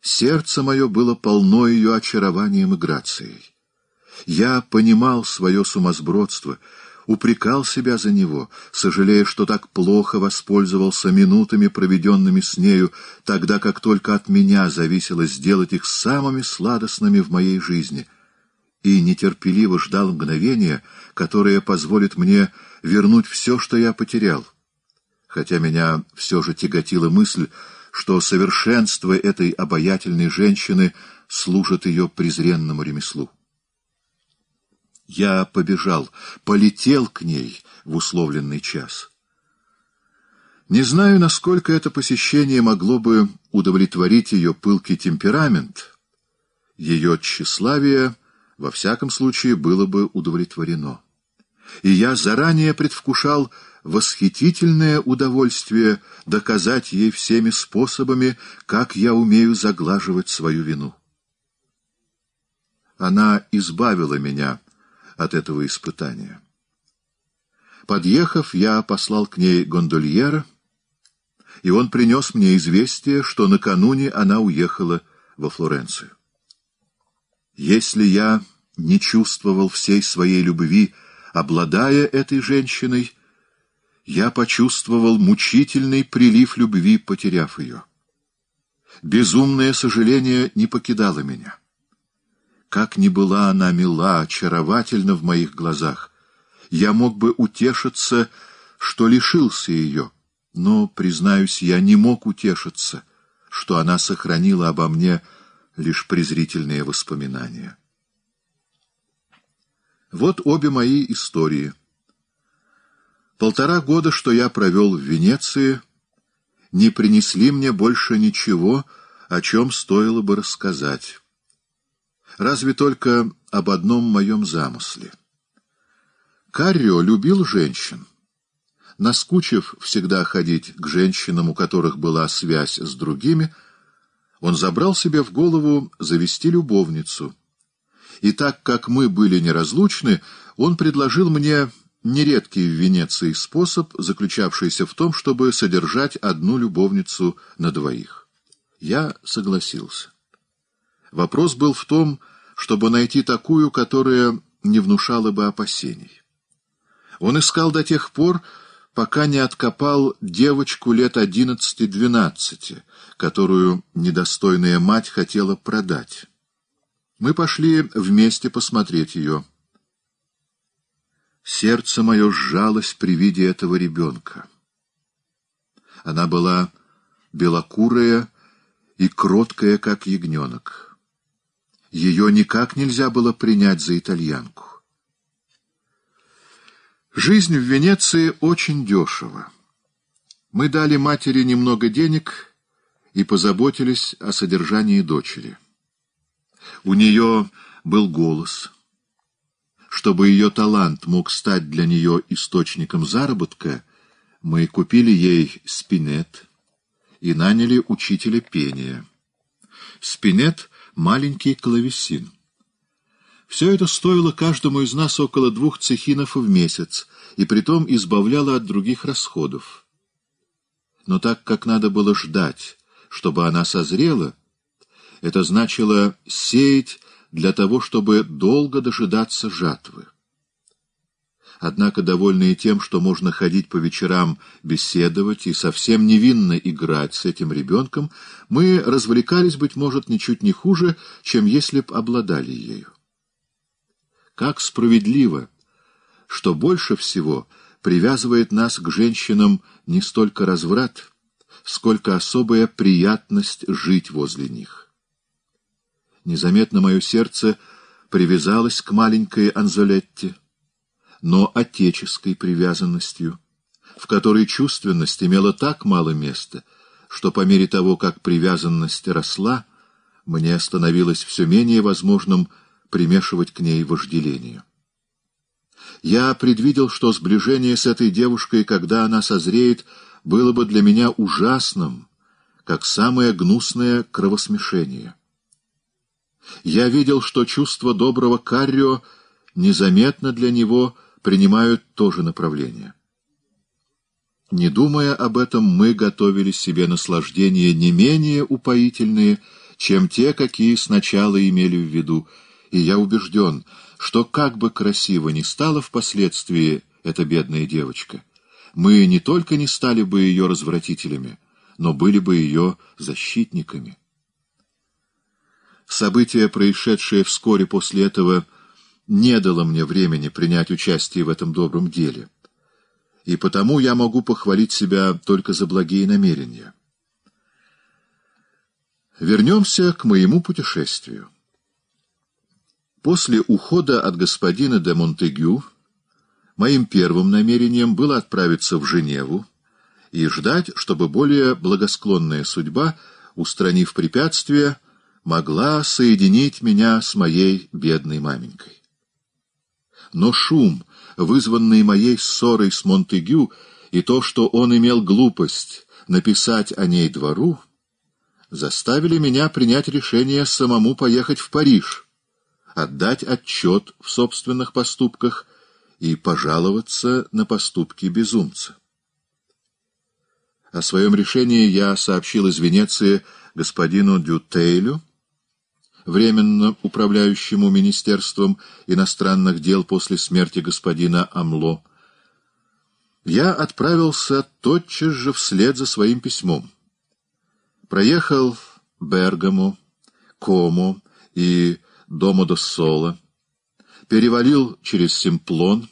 Сердце мое было полно ее очарованием и грацией. Я понимал свое сумасбродство, упрекал себя за него, сожалея, что так плохо воспользовался минутами, проведенными с нею, тогда как только от меня зависело сделать их самыми сладостными в моей жизни — и нетерпеливо ждал мгновения, которое позволит мне вернуть все, что я потерял. Хотя меня все же тяготила мысль, что совершенство этой обаятельной женщины служит ее презренному ремеслу. Я побежал, полетел к ней в условленный час. Не знаю, насколько это посещение могло бы удовлетворить ее пылкий темперамент, ее тщеславие — во всяком случае было бы удовлетворено. И я заранее предвкушал восхитительное удовольствие доказать ей всеми способами, как я умею заглаживать свою вину. Она избавила меня от этого испытания. Подъехав, я послал к ней гондольера, и он принес мне известие, что накануне она уехала во Флоренцию. Если я не чувствовал всей своей любви, обладая этой женщиной, я почувствовал мучительный прилив любви, потеряв ее. Безумное сожаление не покидало меня. Как ни была она мила, очаровательна в моих глазах, я мог бы утешиться, что лишился ее, но, признаюсь, я не мог утешиться, что она сохранила обо мне лишь презрительные воспоминания. Вот обе мои истории. Полтора года, что я провел в Венеции, не принесли мне больше ничего, о чем стоило бы рассказать. Разве только об одном моем замысле. Каррио любил женщин. Наскучив всегда ходить к женщинам, у которых была связь с другими, — он забрал себе в голову завести любовницу. И так как мы были неразлучны, он предложил мне нередкий в Венеции способ, заключавшийся в том, чтобы содержать одну любовницу на двоих. Я согласился. Вопрос был в том, чтобы найти такую, которая не внушала бы опасений. Он искал до тех пор, пока не откопал девочку лет одиннадцати-двенадцати, которую недостойная мать хотела продать. Мы пошли вместе посмотреть ее. Сердце мое сжалось при виде этого ребенка. Она была белокурая и кроткая, как ягненок. Ее никак нельзя было принять за итальянку. Жизнь в Венеции очень дешево. Мы дали матери немного денег и позаботились о содержании дочери. У нее был голос. Чтобы ее талант мог стать для нее источником заработка, мы купили ей спинет и наняли учителя пения. Спинет — маленький клавесин. Все это стоило каждому из нас около двух цехинов в месяц, и притом избавляло от других расходов. Но так как надо было ждать, чтобы она созрела, это значило сеять для того, чтобы долго дожидаться жатвы. Однако, довольные тем, что можно ходить по вечерам, беседовать и совсем невинно играть с этим ребенком, мы развлекались, быть может, ничуть не хуже, чем если б обладали ею. Как справедливо, что больше всего привязывает нас к женщинам не столько разврат, сколько особая приятность жить возле них. Незаметно мое сердце привязалось к маленькой Анзолетте, но отеческой привязанностью, в которой чувственность имела так мало места, что по мере того, как привязанность росла, мне становилось все менее возможным примешивать к ней вожделение. Я предвидел, что сближение с этой девушкой, когда она созреет, было бы для меня ужасным, как самое гнусное кровосмешение. Я видел, что чувства доброго Каррио незаметно для него принимают то же направление. Не думая об этом, мы готовили себе наслаждения не менее упоительные, чем те, какие сначала имели в виду, и я убежден, что как бы красиво ни стала впоследствии эта бедная девочка — мы не только не стали бы ее развратителями, но были бы ее защитниками. Событие, происшедшее вскоре после этого, не дало мне времени принять участие в этом добром деле, и потому я могу похвалить себя только за благие намерения. Вернемся к моему путешествию. После ухода от господина де Монтегю Моим первым намерением было отправиться в Женеву и ждать, чтобы более благосклонная судьба, устранив препятствия, могла соединить меня с моей бедной маменькой. Но шум, вызванный моей ссорой с Монтегю, и то, что он имел глупость написать о ней двору, заставили меня принять решение самому поехать в Париж, отдать отчет в собственных поступках и пожаловаться на поступки безумца. О своем решении я сообщил из Венеции господину Дютейлю, временно управляющему Министерством иностранных дел после смерти господина Амло. Я отправился тотчас же вслед за своим письмом. Проехал в Бергамо, Комо и домо Домодоссола, перевалил через Симплон.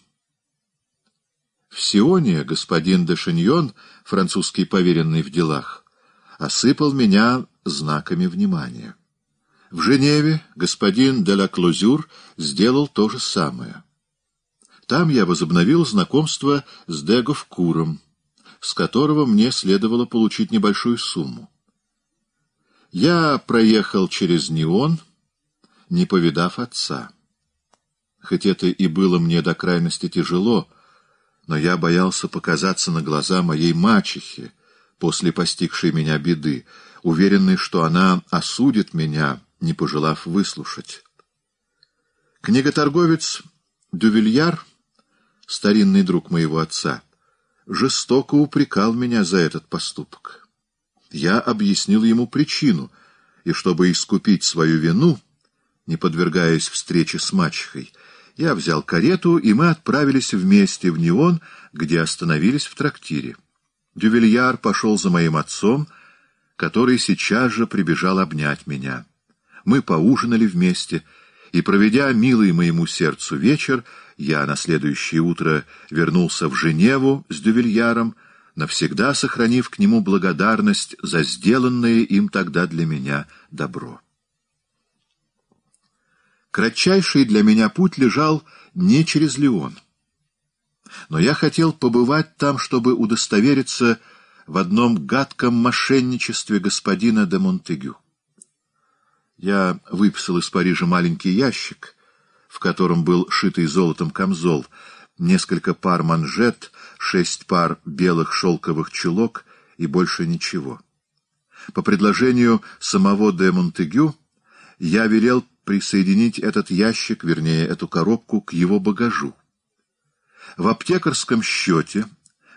В Сионе господин де Шиньон, французский поверенный в делах, осыпал меня знаками внимания. В Женеве господин де ла Клозюр сделал то же самое. Там я возобновил знакомство с Деговкуром, с которого мне следовало получить небольшую сумму. Я проехал через Неон, не повидав отца. Хоть это и было мне до крайности тяжело, но я боялся показаться на глаза моей мачехи после постигшей меня беды, уверенный, что она осудит меня, не пожелав выслушать. Книготорговец Дювильяр, старинный друг моего отца, жестоко упрекал меня за этот поступок. Я объяснил ему причину, и чтобы искупить свою вину, не подвергаясь встрече с мачехой, — я взял карету, и мы отправились вместе в Неон, где остановились в трактире. Дювильяр пошел за моим отцом, который сейчас же прибежал обнять меня. Мы поужинали вместе, и, проведя милый моему сердцу вечер, я на следующее утро вернулся в Женеву с Дювильяром, навсегда сохранив к нему благодарность за сделанное им тогда для меня добро. Кратчайший для меня путь лежал не через Леон. Но я хотел побывать там, чтобы удостовериться в одном гадком мошенничестве господина де Монтегю. Я выписал из Парижа маленький ящик, в котором был шитый золотом камзол, несколько пар манжет, шесть пар белых шелковых чулок и больше ничего. По предложению самого де Монтегю я велел присоединить этот ящик, вернее, эту коробку к его багажу. В аптекарском счете,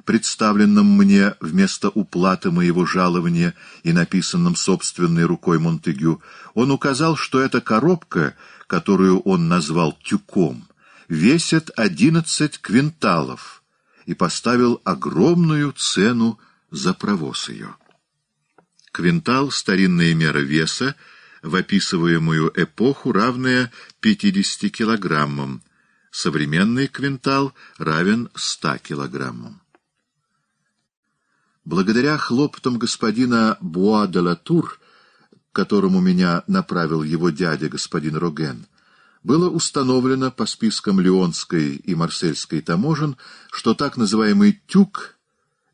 представленном мне вместо уплаты моего жалования и написанном собственной рукой Монтегю, он указал, что эта коробка, которую он назвал «тюком», весит одиннадцать квинталов и поставил огромную цену за провоз ее. Квинтал — старинная мера веса — в описываемую эпоху, равное 50 килограммам. Современный квинтал равен 100 килограммам. Благодаря хлоптам господина Буа де Латур, к которому меня направил его дядя господин Роген, было установлено по спискам Лионской и Марсельской таможен, что так называемый «тюк»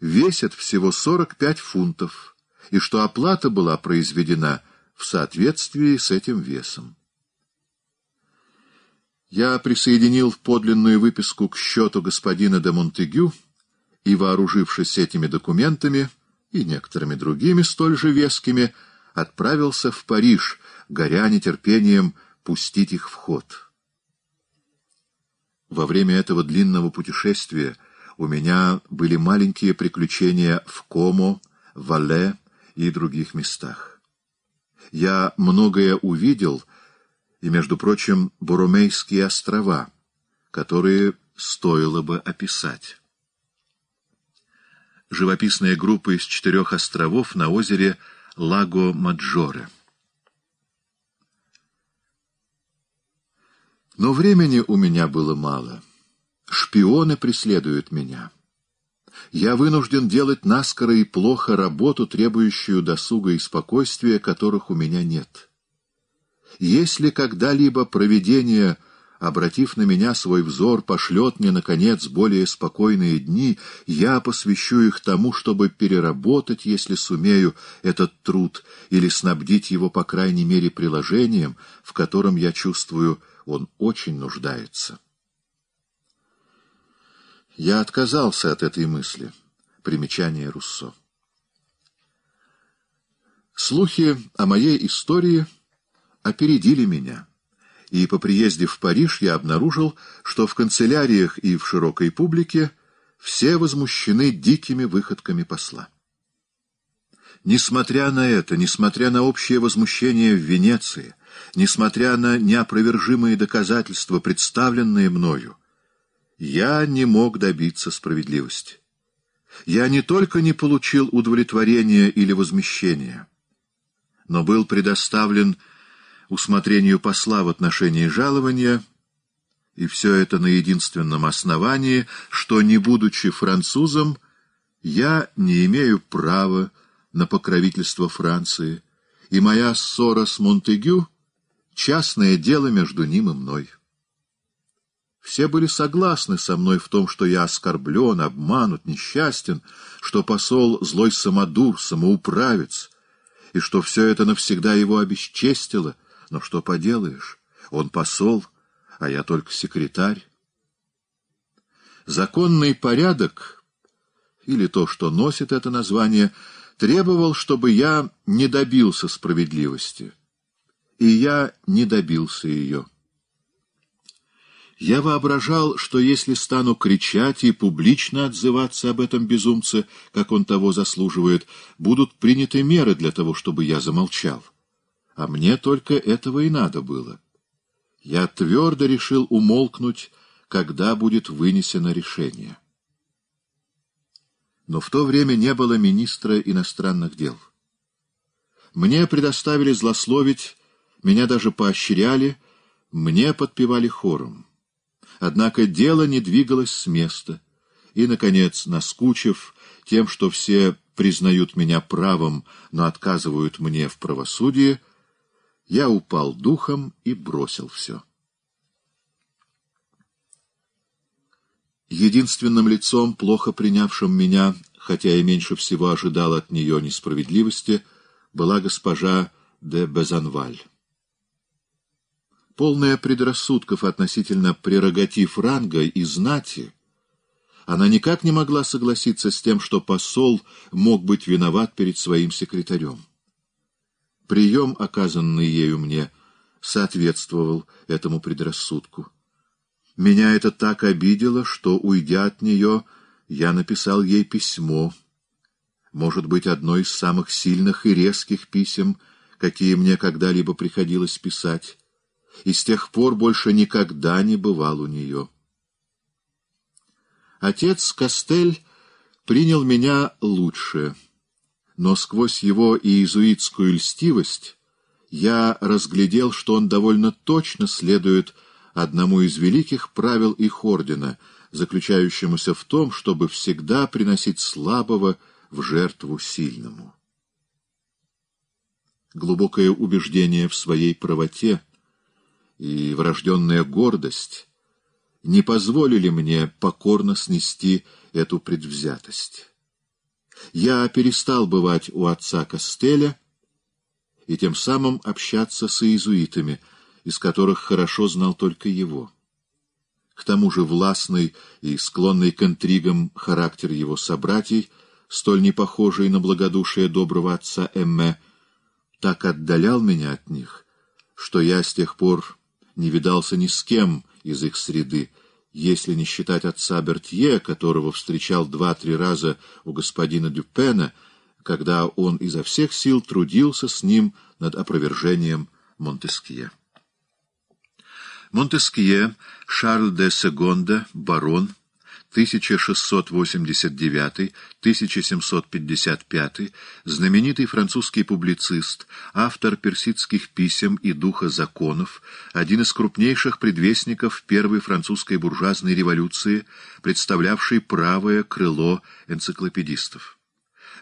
весит всего 45 фунтов, и что оплата была произведена – в соответствии с этим весом. Я присоединил подлинную выписку к счету господина де Монтегю и, вооружившись этими документами и некоторыми другими столь же вескими, отправился в Париж, горя нетерпением пустить их в ход. Во время этого длинного путешествия у меня были маленькие приключения в Комо, Вале и других местах. Я многое увидел, и, между прочим, Бурумейские острова, которые стоило бы описать. Живописная группа из четырех островов на озере Лаго-Маджоре. Но времени у меня было мало. Шпионы преследуют меня. Я вынужден делать наскоро и плохо работу, требующую досуга и спокойствия, которых у меня нет. Если когда-либо провидение, обратив на меня свой взор, пошлет мне, наконец, более спокойные дни, я посвящу их тому, чтобы переработать, если сумею, этот труд или снабдить его, по крайней мере, приложением, в котором, я чувствую, он очень нуждается». Я отказался от этой мысли. Примечание Руссо. Слухи о моей истории опередили меня, и по приезде в Париж я обнаружил, что в канцеляриях и в широкой публике все возмущены дикими выходками посла. Несмотря на это, несмотря на общее возмущение в Венеции, несмотря на неопровержимые доказательства, представленные мною, я не мог добиться справедливости. Я не только не получил удовлетворения или возмещения, но был предоставлен усмотрению посла в отношении жалования, и все это на единственном основании, что, не будучи французом, я не имею права на покровительство Франции, и моя ссора с Монтегю — частное дело между ним и мной. Все были согласны со мной в том, что я оскорблен, обманут, несчастен, что посол — злой самодур, самоуправец, и что все это навсегда его обесчестило. Но что поделаешь, он посол, а я только секретарь. Законный порядок, или то, что носит это название, требовал, чтобы я не добился справедливости. И я не добился ее. Я воображал, что если стану кричать и публично отзываться об этом безумце, как он того заслуживает, будут приняты меры для того, чтобы я замолчал. А мне только этого и надо было. Я твердо решил умолкнуть, когда будет вынесено решение. Но в то время не было министра иностранных дел. Мне предоставили злословить, меня даже поощряли, мне подпевали хором. Однако дело не двигалось с места. И, наконец, наскучив тем, что все признают меня правым, но отказывают мне в правосудии, я упал духом и бросил все. Единственным лицом, плохо принявшим меня, хотя и меньше всего ожидал от нее несправедливости, была госпожа де Безанваль полная предрассудков относительно прерогатив ранга и знати, она никак не могла согласиться с тем, что посол мог быть виноват перед своим секретарем. Прием, оказанный ею мне, соответствовал этому предрассудку. Меня это так обидело, что, уйдя от нее, я написал ей письмо. Может быть, одно из самых сильных и резких писем, какие мне когда-либо приходилось писать и с тех пор больше никогда не бывал у нее. Отец Костель принял меня лучше, но сквозь его иезуитскую льстивость я разглядел, что он довольно точно следует одному из великих правил их ордена, заключающемуся в том, чтобы всегда приносить слабого в жертву сильному. Глубокое убеждение в своей правоте — и врожденная гордость не позволили мне покорно снести эту предвзятость. Я перестал бывать у отца Костеля и тем самым общаться с иезуитами, из которых хорошо знал только его. К тому же властный и склонный к интригам характер его собратьей, столь непохожий на благодушие доброго отца Эмме, так отдалял меня от них, что я с тех пор не видался ни с кем из их среды, если не считать отца Бертье, которого встречал два-три раза у господина Дюпена, когда он изо всех сил трудился с ним над опровержением Монтескье. Монтескье, Шарль де Сегонда, барон, 1689-1755, знаменитый французский публицист, автор персидских писем и духа законов, один из крупнейших предвестников первой французской буржуазной революции, представлявший правое крыло энциклопедистов.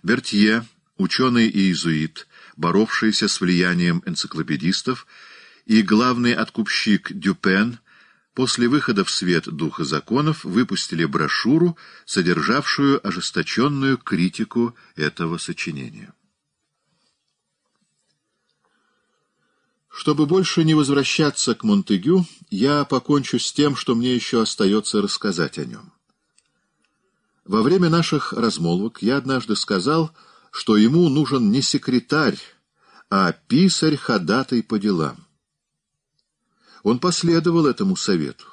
Бертье, ученый и иезуит, боровшийся с влиянием энциклопедистов, и главный откупщик Дюпен – после выхода в свет «Духа законов» выпустили брошюру, содержавшую ожесточенную критику этого сочинения. Чтобы больше не возвращаться к Монтегю, я покончу с тем, что мне еще остается рассказать о нем. Во время наших размолвок я однажды сказал, что ему нужен не секретарь, а писарь-ходатай по делам. Он последовал этому совету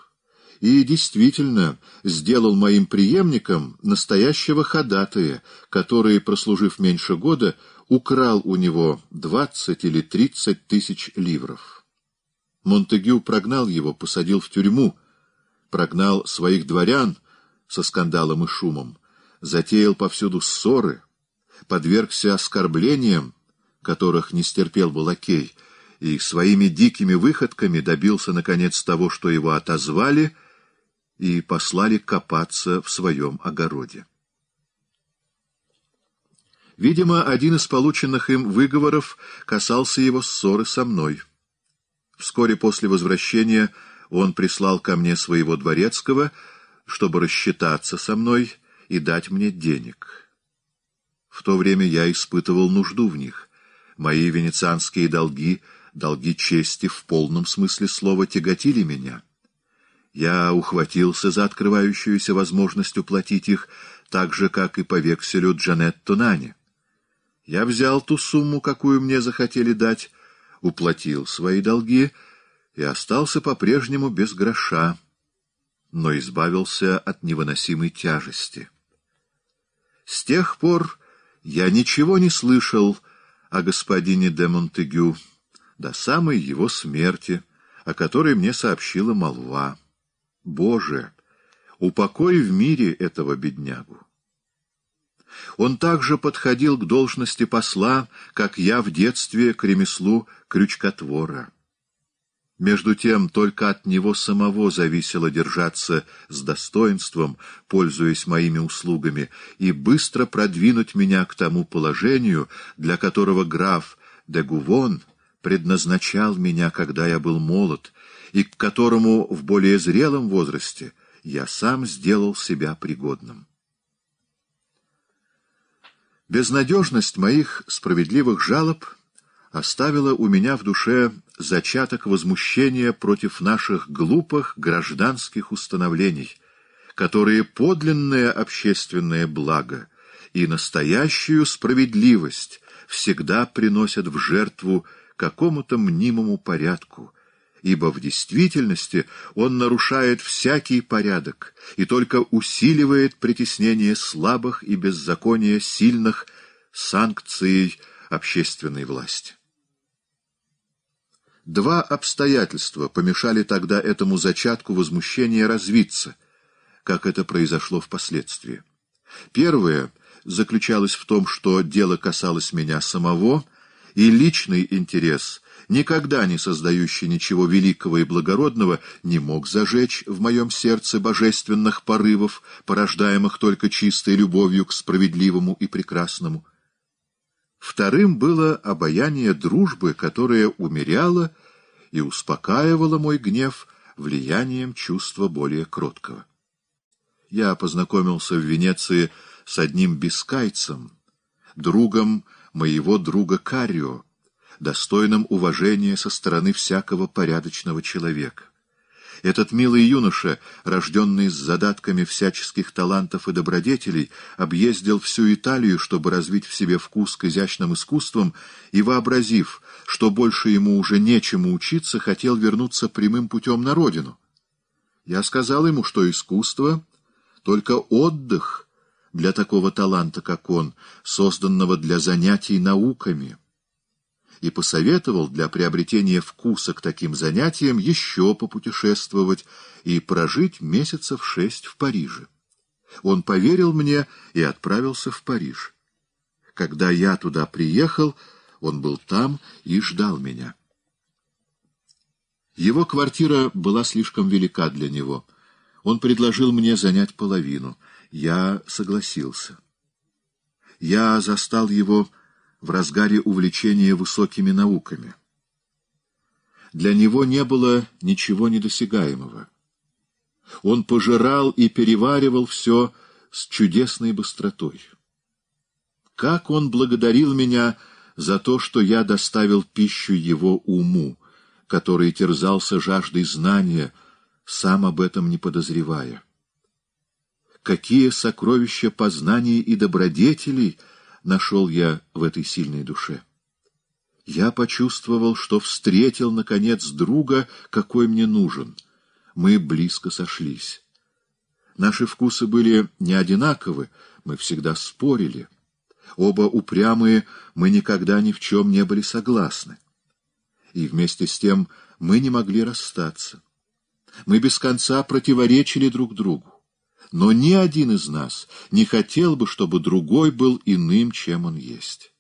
и действительно сделал моим преемником настоящего ходатая, который, прослужив меньше года, украл у него двадцать или тридцать тысяч ливров. Монтегю прогнал его, посадил в тюрьму, прогнал своих дворян со скандалом и шумом, затеял повсюду ссоры, подвергся оскорблениям, которых не стерпел Балакей — и своими дикими выходками добился, наконец, того, что его отозвали и послали копаться в своем огороде. Видимо, один из полученных им выговоров касался его ссоры со мной. Вскоре после возвращения он прислал ко мне своего дворецкого, чтобы рассчитаться со мной и дать мне денег. В то время я испытывал нужду в них. Мои венецианские долги — Долги чести в полном смысле слова тяготили меня. Я ухватился за открывающуюся возможность уплатить их, так же, как и по векселю Джанетту Нани. Я взял ту сумму, какую мне захотели дать, уплатил свои долги и остался по-прежнему без гроша, но избавился от невыносимой тяжести. С тех пор я ничего не слышал о господине де Монтегю, до самой его смерти, о которой мне сообщила молва. Боже, упокой в мире этого беднягу! Он также подходил к должности посла, как я в детстве к ремеслу крючкотвора. Между тем, только от него самого зависело держаться с достоинством, пользуясь моими услугами, и быстро продвинуть меня к тому положению, для которого граф де Гувон — предназначал меня, когда я был молод, и к которому в более зрелом возрасте я сам сделал себя пригодным. Безнадежность моих справедливых жалоб оставила у меня в душе зачаток возмущения против наших глупых гражданских установлений, которые подлинное общественное благо и настоящую справедливость всегда приносят в жертву какому-то мнимому порядку, ибо в действительности он нарушает всякий порядок и только усиливает притеснение слабых и беззаконие сильных санкцией общественной власти. Два обстоятельства помешали тогда этому зачатку возмущения развиться, как это произошло впоследствии. Первое заключалось в том, что дело касалось меня самого — и личный интерес, никогда не создающий ничего великого и благородного, не мог зажечь в моем сердце божественных порывов, порождаемых только чистой любовью к справедливому и прекрасному. Вторым было обаяние дружбы, которая умеряло и успокаивало мой гнев влиянием чувства более кроткого. Я познакомился в Венеции с одним бискайцем, другом моего друга Каррио, достойным уважения со стороны всякого порядочного человека. Этот милый юноша, рожденный с задатками всяческих талантов и добродетелей, объездил всю Италию, чтобы развить в себе вкус к изящным искусствам, и, вообразив, что больше ему уже нечему учиться, хотел вернуться прямым путем на родину. Я сказал ему, что искусство — только отдых — для такого таланта, как он, созданного для занятий науками, и посоветовал для приобретения вкуса к таким занятиям еще попутешествовать и прожить месяцев шесть в Париже. Он поверил мне и отправился в Париж. Когда я туда приехал, он был там и ждал меня. Его квартира была слишком велика для него. Он предложил мне занять половину — я согласился. Я застал его в разгаре увлечения высокими науками. Для него не было ничего недосягаемого. Он пожирал и переваривал все с чудесной быстротой. Как он благодарил меня за то, что я доставил пищу его уму, который терзался жаждой знания, сам об этом не подозревая. Какие сокровища познаний и добродетелей нашел я в этой сильной душе! Я почувствовал, что встретил, наконец, друга, какой мне нужен. Мы близко сошлись. Наши вкусы были не одинаковы, мы всегда спорили. Оба упрямые, мы никогда ни в чем не были согласны. И вместе с тем мы не могли расстаться. Мы без конца противоречили друг другу но ни один из нас не хотел бы, чтобы другой был иным, чем он есть.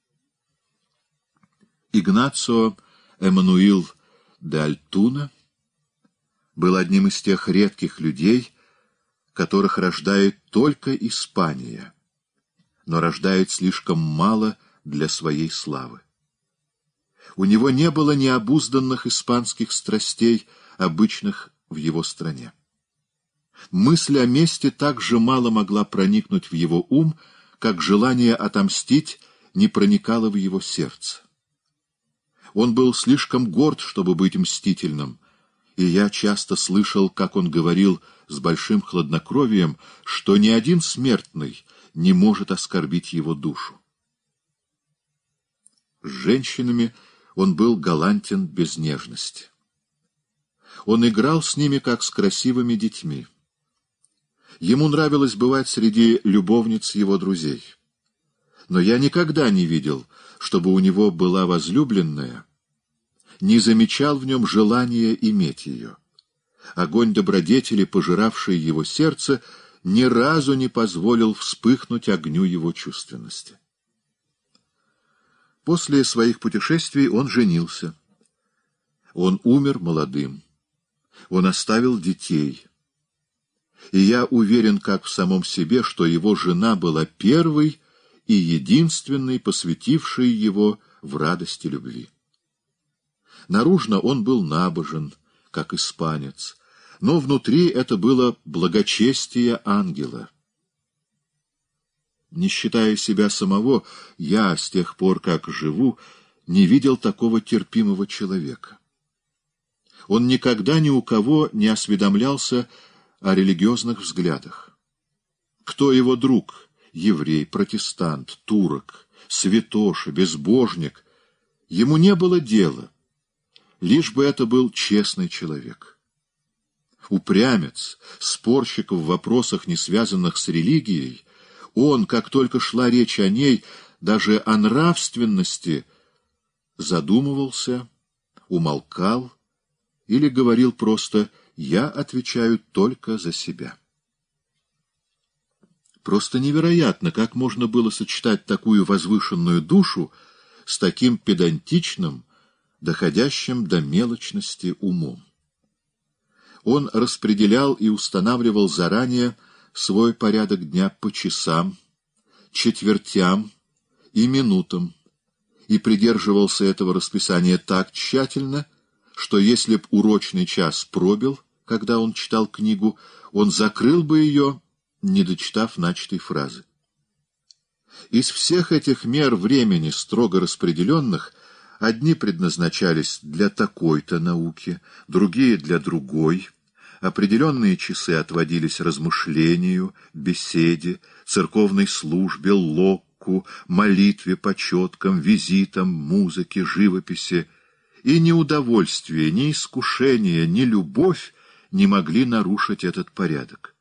Игнацио Эммануил Дальтуна был одним из тех редких людей, которых рождает только Испания, но рождает слишком мало для своей славы. У него не было необузданных испанских страстей, обычных в его стране. Мысль о мести так же мало могла проникнуть в его ум, как желание отомстить не проникало в его сердце. Он был слишком горд, чтобы быть мстительным, и я часто слышал, как он говорил с большим хладнокровием, что ни один смертный не может оскорбить его душу. С женщинами он был галантен без нежности. Он играл с ними, как с красивыми детьми. Ему нравилось бывать среди любовниц его друзей. Но я никогда не видел, чтобы у него была возлюбленная, не замечал в нем желания иметь ее. Огонь добродетели, пожиравший его сердце, ни разу не позволил вспыхнуть огню его чувственности. После своих путешествий он женился. Он умер молодым. Он оставил детей и я уверен как в самом себе, что его жена была первой и единственной, посвятившей его в радости любви. Наружно он был набожен, как испанец, но внутри это было благочестие ангела. Не считая себя самого, я с тех пор, как живу, не видел такого терпимого человека. Он никогда ни у кого не осведомлялся о религиозных взглядах. Кто его друг? Еврей, протестант, турок, святоша, безбожник. Ему не было дела, лишь бы это был честный человек. Упрямец, спорщик в вопросах, не связанных с религией, он, как только шла речь о ней, даже о нравственности, задумывался, умолкал или говорил просто «вы». Я отвечаю только за себя. Просто невероятно, как можно было сочетать такую возвышенную душу с таким педантичным, доходящим до мелочности умом. Он распределял и устанавливал заранее свой порядок дня по часам, четвертям и минутам, и придерживался этого расписания так тщательно, что если б урочный час пробил — когда он читал книгу, он закрыл бы ее, не дочитав начатой фразы. Из всех этих мер времени, строго распределенных, одни предназначались для такой-то науки, другие — для другой. Определенные часы отводились размышлению, беседе, церковной службе, локку, молитве, почеткам, визитам, музыке, живописи. И ни удовольствие, ни искушение, ни любовь не могли нарушить этот порядок.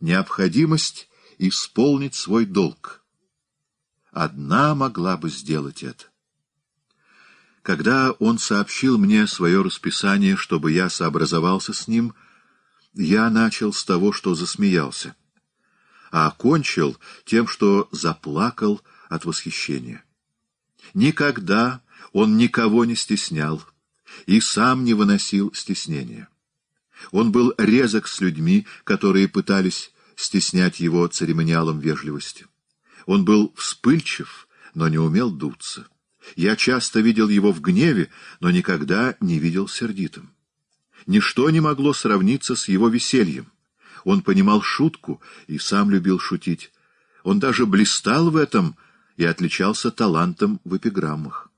Необходимость исполнить свой долг. Одна могла бы сделать это. Когда он сообщил мне свое расписание, чтобы я сообразовался с ним, я начал с того, что засмеялся, а окончил тем, что заплакал от восхищения. Никогда он никого не стеснял и сам не выносил стеснения. Он был резок с людьми, которые пытались стеснять его церемониалом вежливости. Он был вспыльчив, но не умел дуться. Я часто видел его в гневе, но никогда не видел сердитым. Ничто не могло сравниться с его весельем. Он понимал шутку и сам любил шутить. Он даже блистал в этом и отличался талантом в эпиграммах.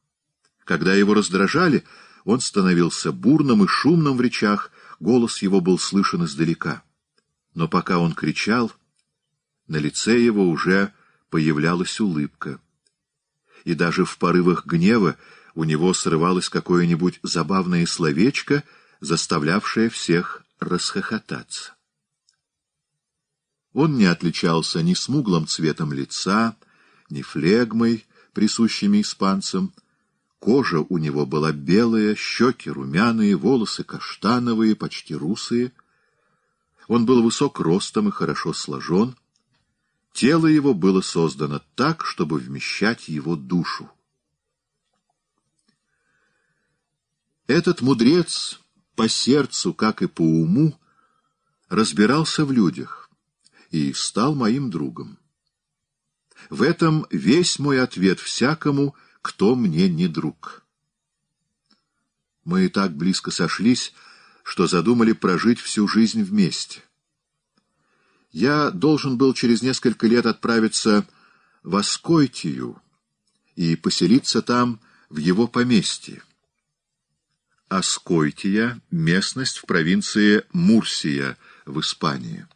Когда его раздражали, он становился бурным и шумным в речах, голос его был слышен издалека. Но пока он кричал, на лице его уже появлялась улыбка. И даже в порывах гнева у него срывалось какое-нибудь забавное словечко, заставлявшее всех расхохотаться. Он не отличался ни смуглым цветом лица, ни флегмой, присущими испанцам, Кожа у него была белая, щеки румяные, волосы каштановые, почти русые. Он был высок ростом и хорошо сложен. Тело его было создано так, чтобы вмещать его душу. Этот мудрец по сердцу, как и по уму, разбирался в людях и стал моим другом. В этом весь мой ответ всякому — кто мне не друг. Мы и так близко сошлись, что задумали прожить всю жизнь вместе. Я должен был через несколько лет отправиться в Аскойтию и поселиться там в его поместье. Аскойтия — местность в провинции Мурсия в Испании.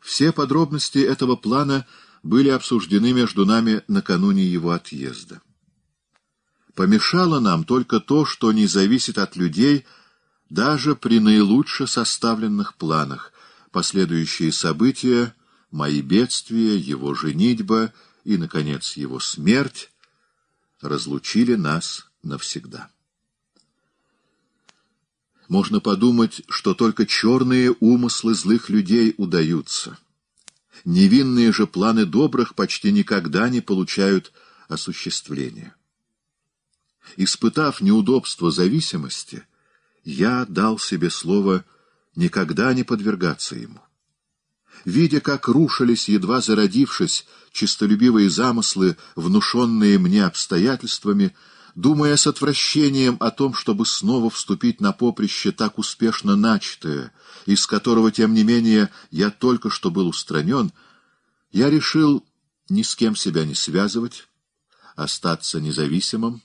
Все подробности этого плана — были обсуждены между нами накануне его отъезда. Помешало нам только то, что не зависит от людей даже при наилучше составленных планах, последующие события, мои бедствия, его женитьба и, наконец, его смерть разлучили нас навсегда. Можно подумать, что только черные умыслы злых людей удаются, невинные же планы добрых почти никогда не получают осуществления. Испытав неудобство зависимости, я дал себе слово никогда не подвергаться ему. Видя, как рушились, едва зародившись, чистолюбивые замыслы, внушенные мне обстоятельствами, думая с отвращением о том, чтобы снова вступить на поприще так успешно начатое, из которого, тем не менее, я только что был устранен, я решил ни с кем себя не связывать, остаться независимым,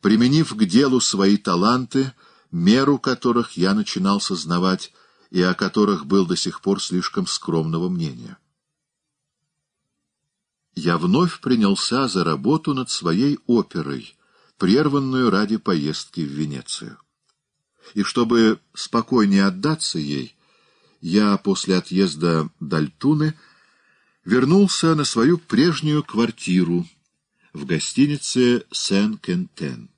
применив к делу свои таланты, меру которых я начинал сознавать и о которых был до сих пор слишком скромного мнения. Я вновь принялся за работу над своей оперой — прерванную ради поездки в Венецию. И чтобы спокойнее отдаться ей, я после отъезда Дальтуны вернулся на свою прежнюю квартиру в гостинице Сен-Кентен.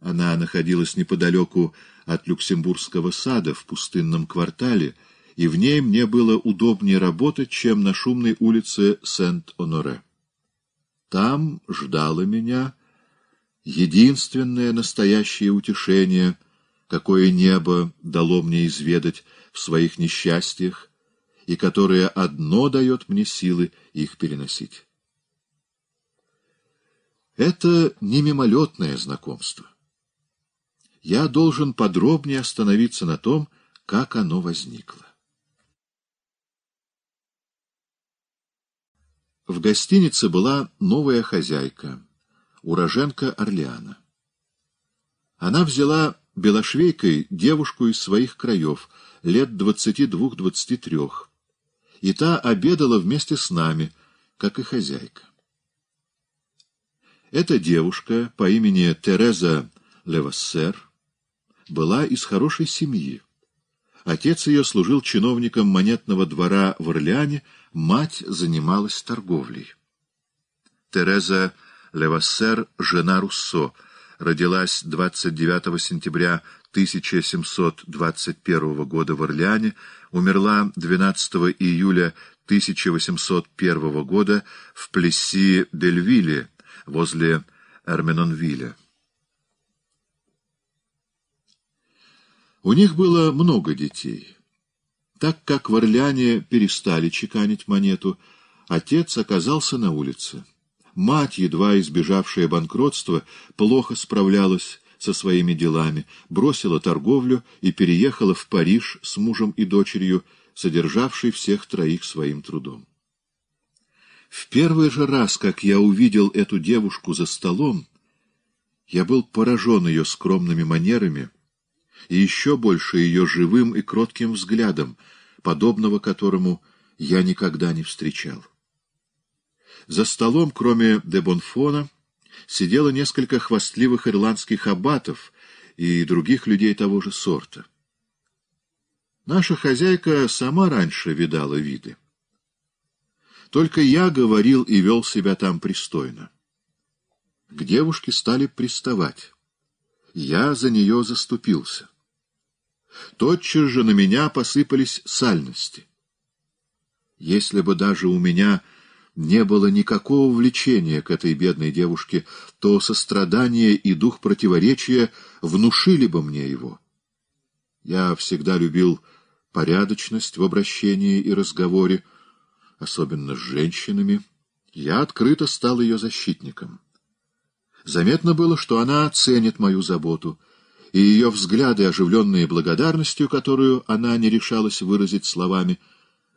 Она находилась неподалеку от Люксембургского сада в пустынном квартале, и в ней мне было удобнее работать, чем на шумной улице Сент-Оноре. Там ждала меня единственное настоящее утешение, какое небо дало мне изведать в своих несчастьях, и которое одно дает мне силы их переносить. Это не мимолетное знакомство. Я должен подробнее остановиться на том, как оно возникло. В гостинице была новая хозяйка уроженка Орлеана. Она взяла белошвейкой девушку из своих краев, лет двадцати двух-двадцати трех, и та обедала вместе с нами, как и хозяйка. Эта девушка по имени Тереза Левассер была из хорошей семьи. Отец ее служил чиновником монетного двора в Орлеане, мать занималась торговлей. Тереза Левассер, жена Руссо, родилась 29 сентября 1721 года в Орлеане, умерла 12 июля 1801 года в Плесси-дель-Вилле возле Эрменонвилля. У них было много детей. Так как в Орлеане перестали чеканить монету, отец оказался на улице. Мать, едва избежавшая банкротства, плохо справлялась со своими делами, бросила торговлю и переехала в Париж с мужем и дочерью, содержавшей всех троих своим трудом. В первый же раз, как я увидел эту девушку за столом, я был поражен ее скромными манерами и еще больше ее живым и кротким взглядом, подобного которому я никогда не встречал. За столом, кроме де Бонфона, сидело несколько хвастливых ирландских аббатов и других людей того же сорта. Наша хозяйка сама раньше видала виды. Только я говорил и вел себя там пристойно. К девушке стали приставать. Я за нее заступился. Тотчас же на меня посыпались сальности. Если бы даже у меня не было никакого влечения к этой бедной девушке, то сострадание и дух противоречия внушили бы мне его. Я всегда любил порядочность в обращении и разговоре, особенно с женщинами. Я открыто стал ее защитником. Заметно было, что она ценит мою заботу, и ее взгляды, оживленные благодарностью, которую она не решалась выразить словами,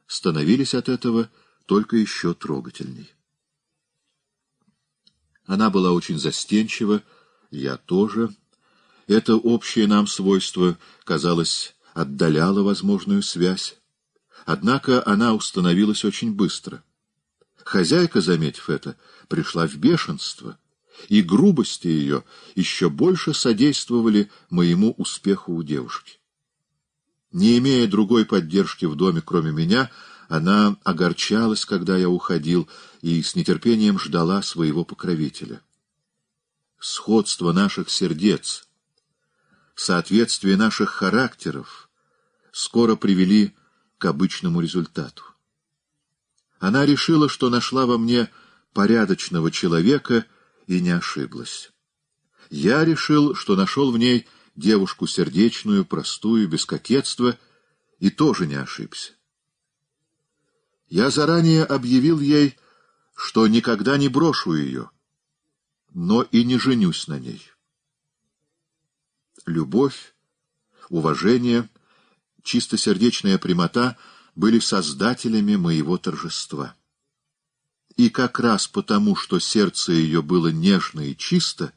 становились от этого — только еще трогательней. Она была очень застенчива, я тоже. Это общее нам свойство, казалось, отдаляло возможную связь. Однако она установилась очень быстро. Хозяйка, заметив это, пришла в бешенство, и грубости ее еще больше содействовали моему успеху у девушки. Не имея другой поддержки в доме, кроме меня, она огорчалась, когда я уходил, и с нетерпением ждала своего покровителя. Сходство наших сердец, соответствие наших характеров скоро привели к обычному результату. Она решила, что нашла во мне порядочного человека и не ошиблась. Я решил, что нашел в ней девушку сердечную, простую, без кокетства, и тоже не ошибся. Я заранее объявил ей, что никогда не брошу ее, но и не женюсь на ней. Любовь, уважение, чистосердечная прямота были создателями моего торжества. И как раз потому, что сердце ее было нежно и чисто,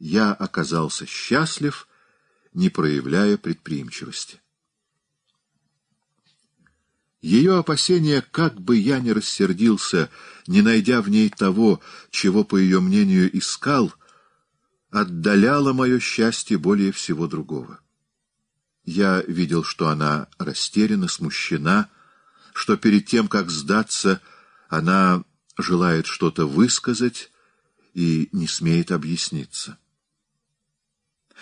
я оказался счастлив, не проявляя предприимчивости. Ее опасение, как бы я ни рассердился, не найдя в ней того, чего, по ее мнению, искал, отдаляло мое счастье более всего другого. Я видел, что она растеряна, смущена, что перед тем, как сдаться, она желает что-то высказать и не смеет объясниться.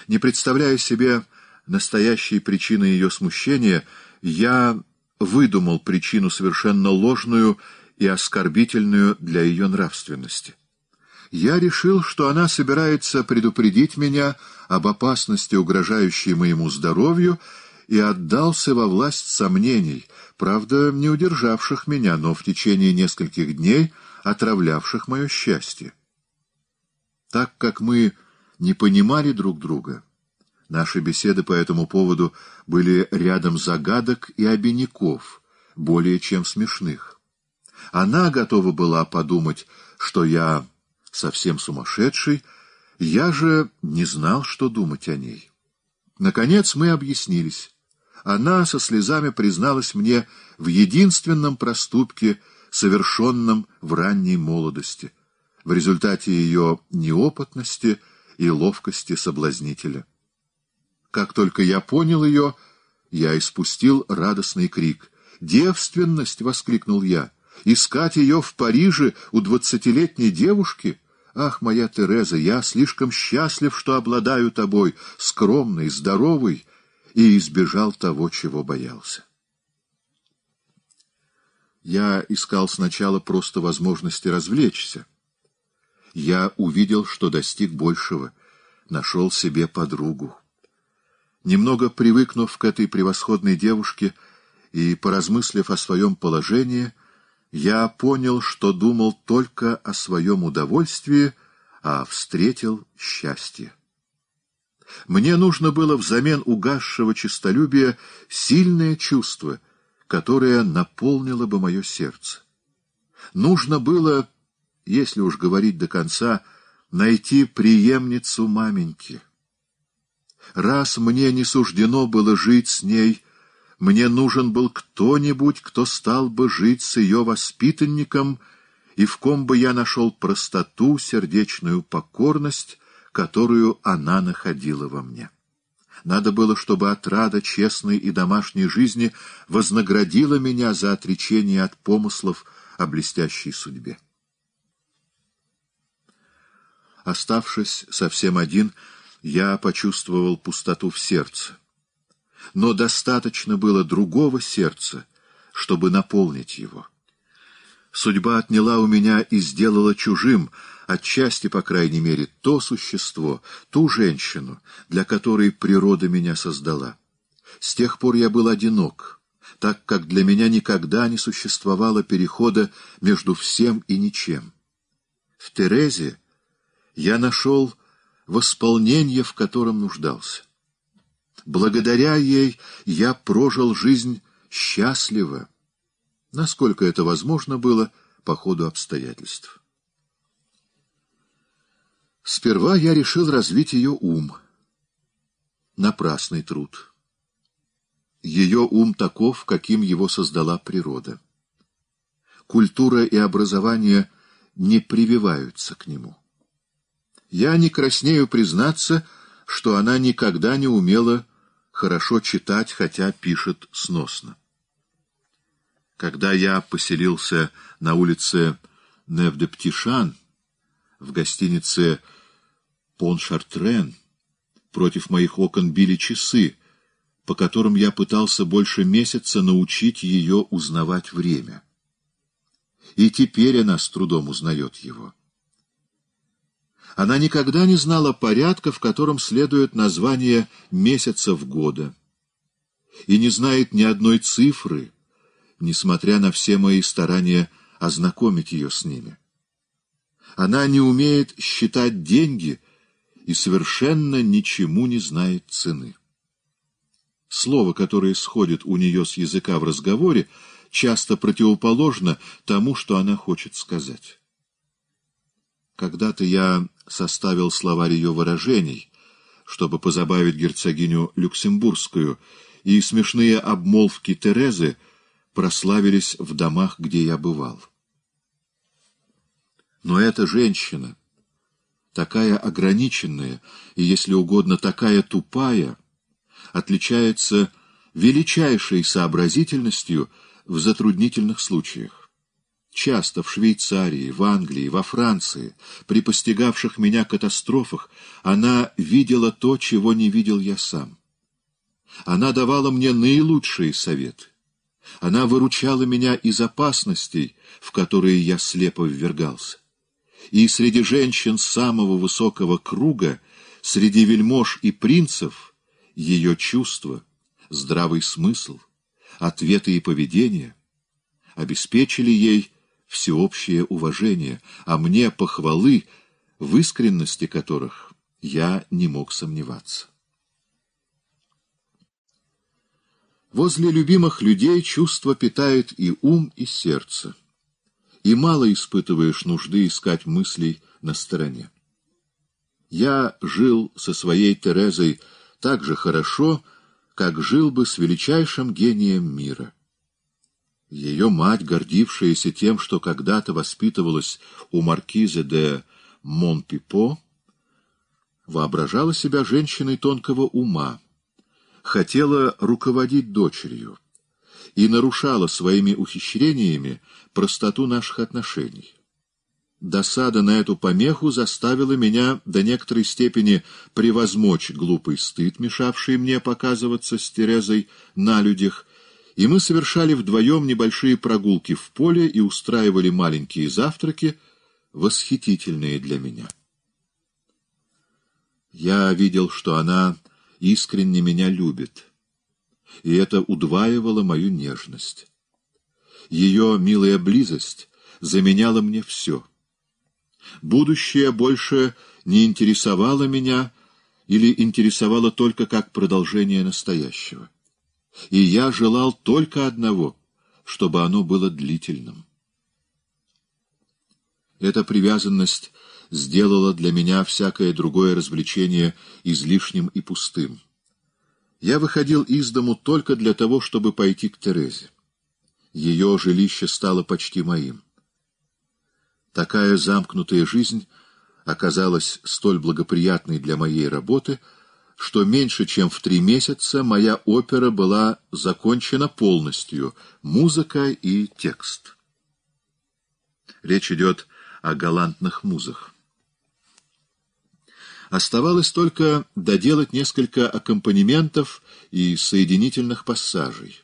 Не представляя себе настоящей причины ее смущения, я выдумал причину совершенно ложную и оскорбительную для ее нравственности. Я решил, что она собирается предупредить меня об опасности, угрожающей моему здоровью, и отдался во власть сомнений, правда, не удержавших меня, но в течение нескольких дней отравлявших мое счастье. Так как мы не понимали друг друга, Наши беседы по этому поводу были рядом загадок и обиняков, более чем смешных. Она готова была подумать, что я совсем сумасшедший, я же не знал, что думать о ней. Наконец мы объяснились. Она со слезами призналась мне в единственном проступке, совершенном в ранней молодости, в результате ее неопытности и ловкости соблазнителя. Как только я понял ее, я испустил радостный крик. «Девственность!» — воскликнул я. «Искать ее в Париже у двадцатилетней девушки?» «Ах, моя Тереза, я слишком счастлив, что обладаю тобой, скромный, здоровый, и избежал того, чего боялся». Я искал сначала просто возможности развлечься. Я увидел, что достиг большего, нашел себе подругу. Немного привыкнув к этой превосходной девушке и поразмыслив о своем положении, я понял, что думал только о своем удовольствии, а встретил счастье. Мне нужно было взамен угасшего честолюбия сильное чувство, которое наполнило бы мое сердце. Нужно было, если уж говорить до конца, найти преемницу маменьки. Раз мне не суждено было жить с ней, мне нужен был кто-нибудь, кто стал бы жить с ее воспитанником, и в ком бы я нашел простоту, сердечную покорность, которую она находила во мне. Надо было, чтобы отрада честной и домашней жизни вознаградила меня за отречение от помыслов о блестящей судьбе. Оставшись совсем один, я почувствовал пустоту в сердце. Но достаточно было другого сердца, чтобы наполнить его. Судьба отняла у меня и сделала чужим, отчасти, по крайней мере, то существо, ту женщину, для которой природа меня создала. С тех пор я был одинок, так как для меня никогда не существовало перехода между всем и ничем. В Терезе я нашел восполнение в котором нуждался. Благодаря ей я прожил жизнь счастливо, насколько это возможно было по ходу обстоятельств. Сперва я решил развить ее ум. Напрасный труд. Ее ум таков, каким его создала природа. Культура и образование не прививаются к нему. Я не краснею признаться, что она никогда не умела хорошо читать, хотя пишет сносно. Когда я поселился на улице Невдептишан, в гостинице Поншартрен, против моих окон били часы, по которым я пытался больше месяца научить ее узнавать время. И теперь она с трудом узнает его. Она никогда не знала порядка, в котором следует название месяцев года, и не знает ни одной цифры, несмотря на все мои старания ознакомить ее с ними. Она не умеет считать деньги и совершенно ничему не знает цены. Слово, которое сходит у нее с языка в разговоре, часто противоположно тому, что она хочет сказать. Когда-то я составил словарь ее выражений, чтобы позабавить герцогиню Люксембургскую, и смешные обмолвки Терезы прославились в домах, где я бывал. Но эта женщина, такая ограниченная и, если угодно, такая тупая, отличается величайшей сообразительностью в затруднительных случаях. Часто в Швейцарии, в Англии, во Франции, при постигавших меня катастрофах, она видела то, чего не видел я сам. Она давала мне наилучшие советы. Она выручала меня из опасностей, в которые я слепо ввергался. И среди женщин самого высокого круга, среди вельмож и принцев, ее чувства, здравый смысл, ответы и поведение — обеспечили ей всеобщее уважение, а мне похвалы, в искренности которых я не мог сомневаться. Возле любимых людей чувства питают и ум, и сердце, и мало испытываешь нужды искать мыслей на стороне. Я жил со своей Терезой так же хорошо, как жил бы с величайшим гением мира — ее мать, гордившаяся тем, что когда-то воспитывалась у маркизы де Монпипо, воображала себя женщиной тонкого ума, хотела руководить дочерью и нарушала своими ухищрениями простоту наших отношений. Досада на эту помеху заставила меня до некоторой степени превозмочь глупый стыд, мешавший мне показываться с Терезой на людях, и мы совершали вдвоем небольшие прогулки в поле и устраивали маленькие завтраки, восхитительные для меня. Я видел, что она искренне меня любит, и это удваивало мою нежность. Ее милая близость заменяла мне все. Будущее больше не интересовало меня или интересовало только как продолжение настоящего и я желал только одного, чтобы оно было длительным. Эта привязанность сделала для меня всякое другое развлечение излишним и пустым. Я выходил из дому только для того, чтобы пойти к Терезе. Ее жилище стало почти моим. Такая замкнутая жизнь оказалась столь благоприятной для моей работы — что меньше чем в три месяца моя опера была закончена полностью, музыка и текст. Речь идет о галантных музах. Оставалось только доделать несколько аккомпанементов и соединительных пассажей.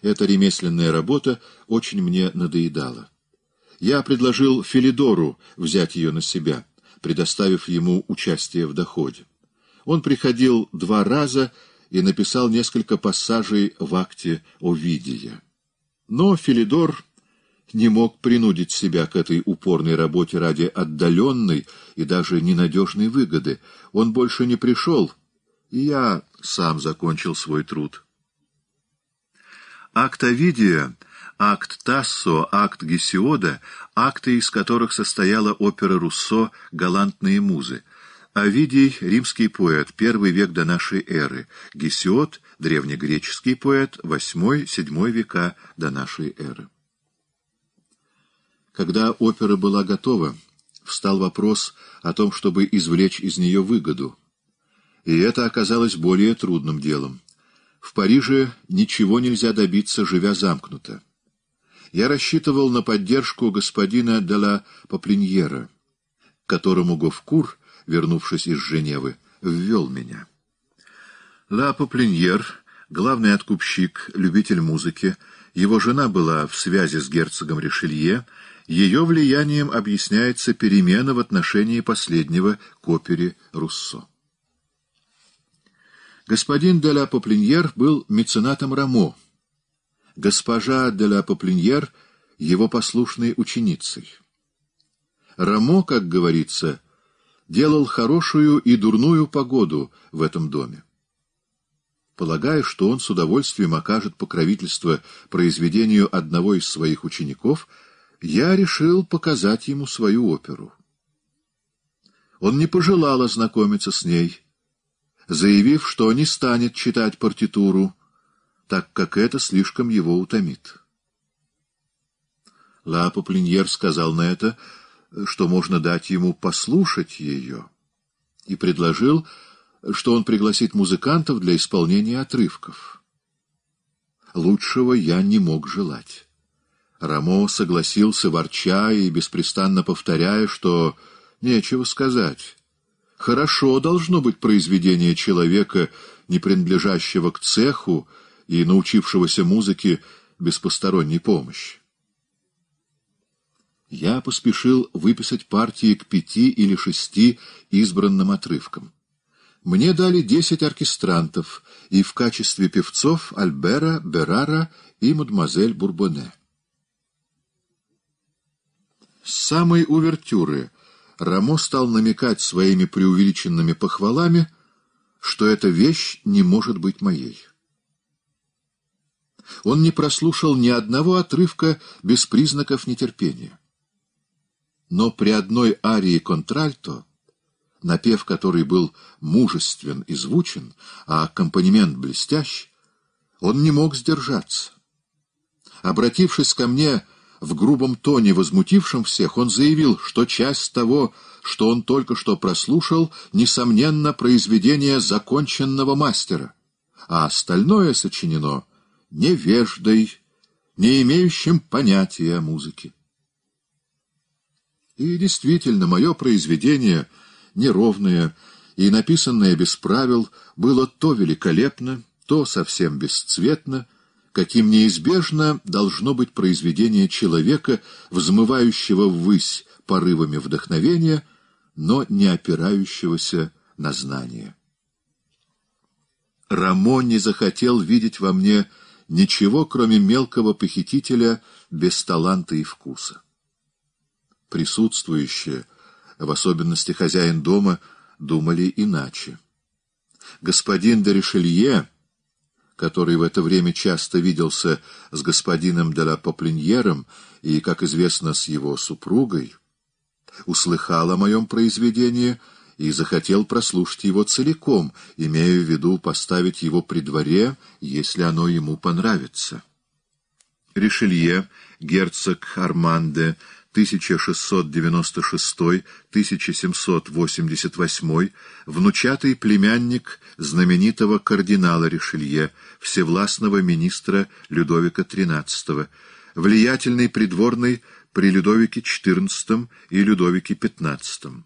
Эта ремесленная работа очень мне надоедала. Я предложил Филидору взять ее на себя, предоставив ему участие в доходе. Он приходил два раза и написал несколько пассажей в акте Овидия. Но Филидор не мог принудить себя к этой упорной работе ради отдаленной и даже ненадежной выгоды. Он больше не пришел, и я сам закончил свой труд. Акт Овидия, акт Тассо, акт Гесиода — акты, из которых состояла опера Руссо «Галантные музы», Овидий — римский поэт, первый век до нашей эры. Гесиод — древнегреческий поэт, восьмой-седьмой века до нашей эры. Когда опера была готова, встал вопрос о том, чтобы извлечь из нее выгоду. И это оказалось более трудным делом. В Париже ничего нельзя добиться, живя замкнуто. Я рассчитывал на поддержку господина де ла Поплиньера, которому Говкур — вернувшись из Женевы, ввел меня. Ла Попленьер, главный откупщик, любитель музыки, его жена была в связи с герцогом Ришелье, ее влиянием объясняется перемена в отношении последнего к опере Руссо. Господин де ла Попленьер был меценатом Рамо, госпожа де ла Попленьер — его послушной ученицей. Рамо, как говорится, делал хорошую и дурную погоду в этом доме. Полагая, что он с удовольствием окажет покровительство произведению одного из своих учеников, я решил показать ему свою оперу. Он не пожелал ознакомиться с ней, заявив, что не станет читать партитуру, так как это слишком его утомит. Ла Пуплиньер сказал на это — что можно дать ему послушать ее, и предложил, что он пригласит музыкантов для исполнения отрывков. Лучшего я не мог желать. Рамо согласился, ворча и беспрестанно повторяя, что нечего сказать. Хорошо должно быть произведение человека, не принадлежащего к цеху и научившегося музыке без посторонней помощи я поспешил выписать партии к пяти или шести избранным отрывкам. Мне дали десять оркестрантов и в качестве певцов Альбера, Берара и мадемуазель Бурбоне. С самой увертюры Рамо стал намекать своими преувеличенными похвалами, что эта вещь не может быть моей. Он не прослушал ни одного отрывка без признаков нетерпения но при одной арии контральто, напев который был мужествен и звучен, а аккомпанемент блестящ, он не мог сдержаться. Обратившись ко мне в грубом тоне, возмутившем всех, он заявил, что часть того, что он только что прослушал, несомненно, произведение законченного мастера, а остальное сочинено невеждой, не имеющим понятия о музыке. И действительно, мое произведение, неровное и написанное без правил, было то великолепно, то совсем бесцветно, каким неизбежно должно быть произведение человека, взмывающего ввысь порывами вдохновения, но не опирающегося на знание. Рамо не захотел видеть во мне ничего, кроме мелкого похитителя без таланта и вкуса. Присутствующие, в особенности хозяин дома, думали иначе. Господин де Ришелье, который в это время часто виделся с господином де ла Поплиньером и, как известно, с его супругой, услыхал о моем произведении и захотел прослушать его целиком, имея в виду поставить его при дворе, если оно ему понравится. Ришелье, герцог Арманде, 1696-1788, внучатый племянник знаменитого кардинала Ришелье, всевластного министра Людовика XIII, влиятельный придворный при Людовике XIV и Людовике XV,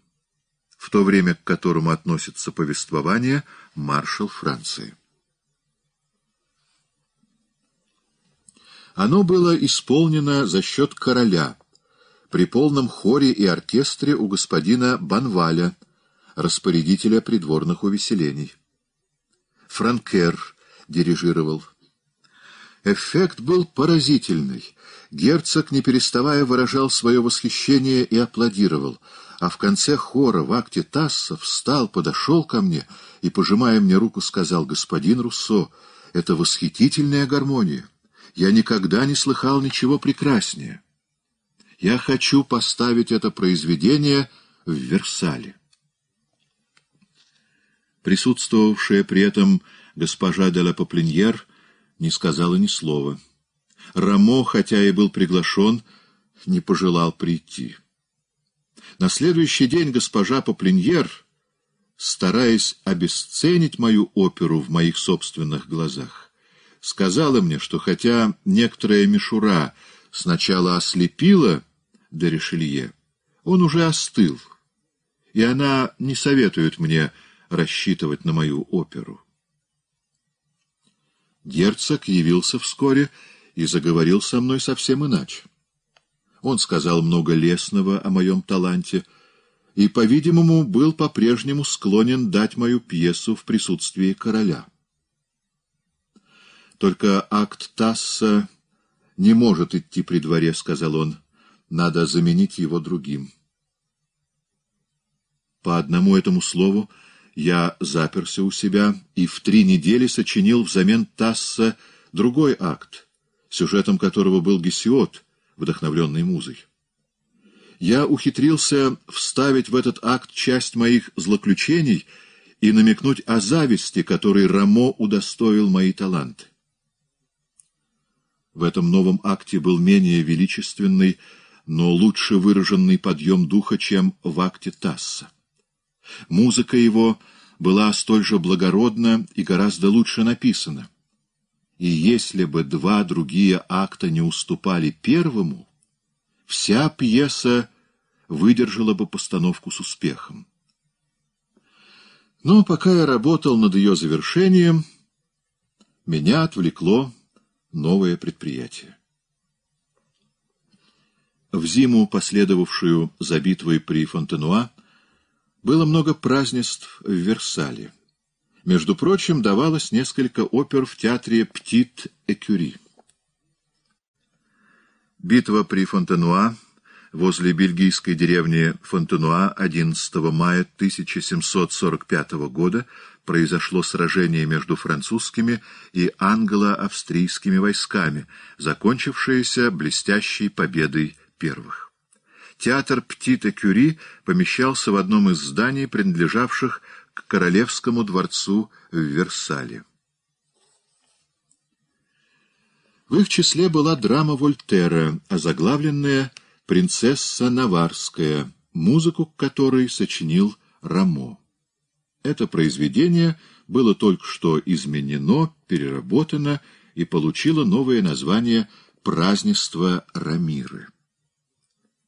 в то время к которому относится повествование маршал Франции. Оно было исполнено за счет короля – при полном хоре и оркестре у господина Банваля, распорядителя придворных увеселений. Франкер дирижировал. Эффект был поразительный. Герцог, не переставая, выражал свое восхищение и аплодировал, а в конце хора в акте Тасса встал, подошел ко мне и, пожимая мне руку, сказал «Господин Руссо, это восхитительная гармония. Я никогда не слыхал ничего прекраснее». Я хочу поставить это произведение в Версале. Присутствовавшая при этом госпожа де ла Поплиньер не сказала ни слова. Рамо, хотя и был приглашен, не пожелал прийти. На следующий день госпожа Поплиньер, стараясь обесценить мою оперу в моих собственных глазах, сказала мне, что хотя некоторая мишура сначала ослепила де Ришелье. Он уже остыл, и она не советует мне рассчитывать на мою оперу. Герцог явился вскоре и заговорил со мной совсем иначе. Он сказал много лестного о моем таланте и, по-видимому, был по-прежнему склонен дать мою пьесу в присутствии короля. Только акт Тасса не может идти при дворе, — сказал он надо заменить его другим. По одному этому слову я заперся у себя и в три недели сочинил взамен Тасса другой акт, сюжетом которого был Гесиот, вдохновленный музой. Я ухитрился вставить в этот акт часть моих злоключений и намекнуть о зависти, которой Рамо удостоил мои таланты. В этом новом акте был менее величественный, но лучше выраженный подъем духа, чем в акте Тасса. Музыка его была столь же благородна и гораздо лучше написана. И если бы два другие акта не уступали первому, вся пьеса выдержала бы постановку с успехом. Но пока я работал над ее завершением, меня отвлекло новое предприятие. В зиму, последовавшую за битвой при Фонтенуа, было много празднеств в Версале. Между прочим, давалось несколько опер в театре «Птит Экюри». Битва при Фонтенуа возле бельгийской деревни Фонтенуа 11 мая 1745 года произошло сражение между французскими и англо-австрийскими войсками, закончившееся блестящей победой первых. Театр Птита Кюри помещался в одном из зданий, принадлежавших к Королевскому дворцу в Версале. В их числе была драма Вольтера, озаглавленная «Принцесса Наварская», музыку к которой сочинил Рамо. Это произведение было только что изменено, переработано и получило новое название «Празднество Рамиры»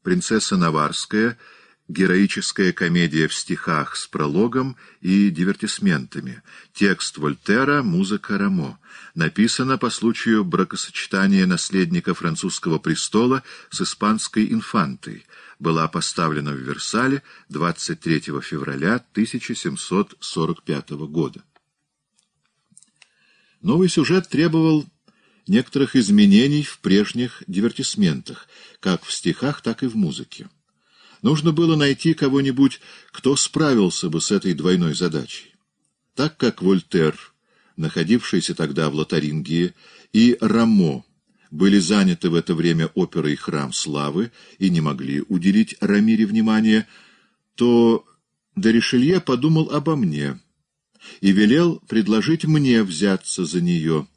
принцесса Наварская, героическая комедия в стихах с прологом и дивертисментами, текст Вольтера, музыка Рамо, Написана по случаю бракосочетания наследника французского престола с испанской инфантой, была поставлена в Версале 23 февраля 1745 года. Новый сюжет требовал некоторых изменений в прежних дивертисментах, как в стихах, так и в музыке. Нужно было найти кого-нибудь, кто справился бы с этой двойной задачей. Так как Вольтер, находившийся тогда в Лотарингии, и Рамо были заняты в это время оперой «Храм славы» и не могли уделить Рамире внимания, то Доришелье подумал обо мне и велел предложить мне взяться за нее –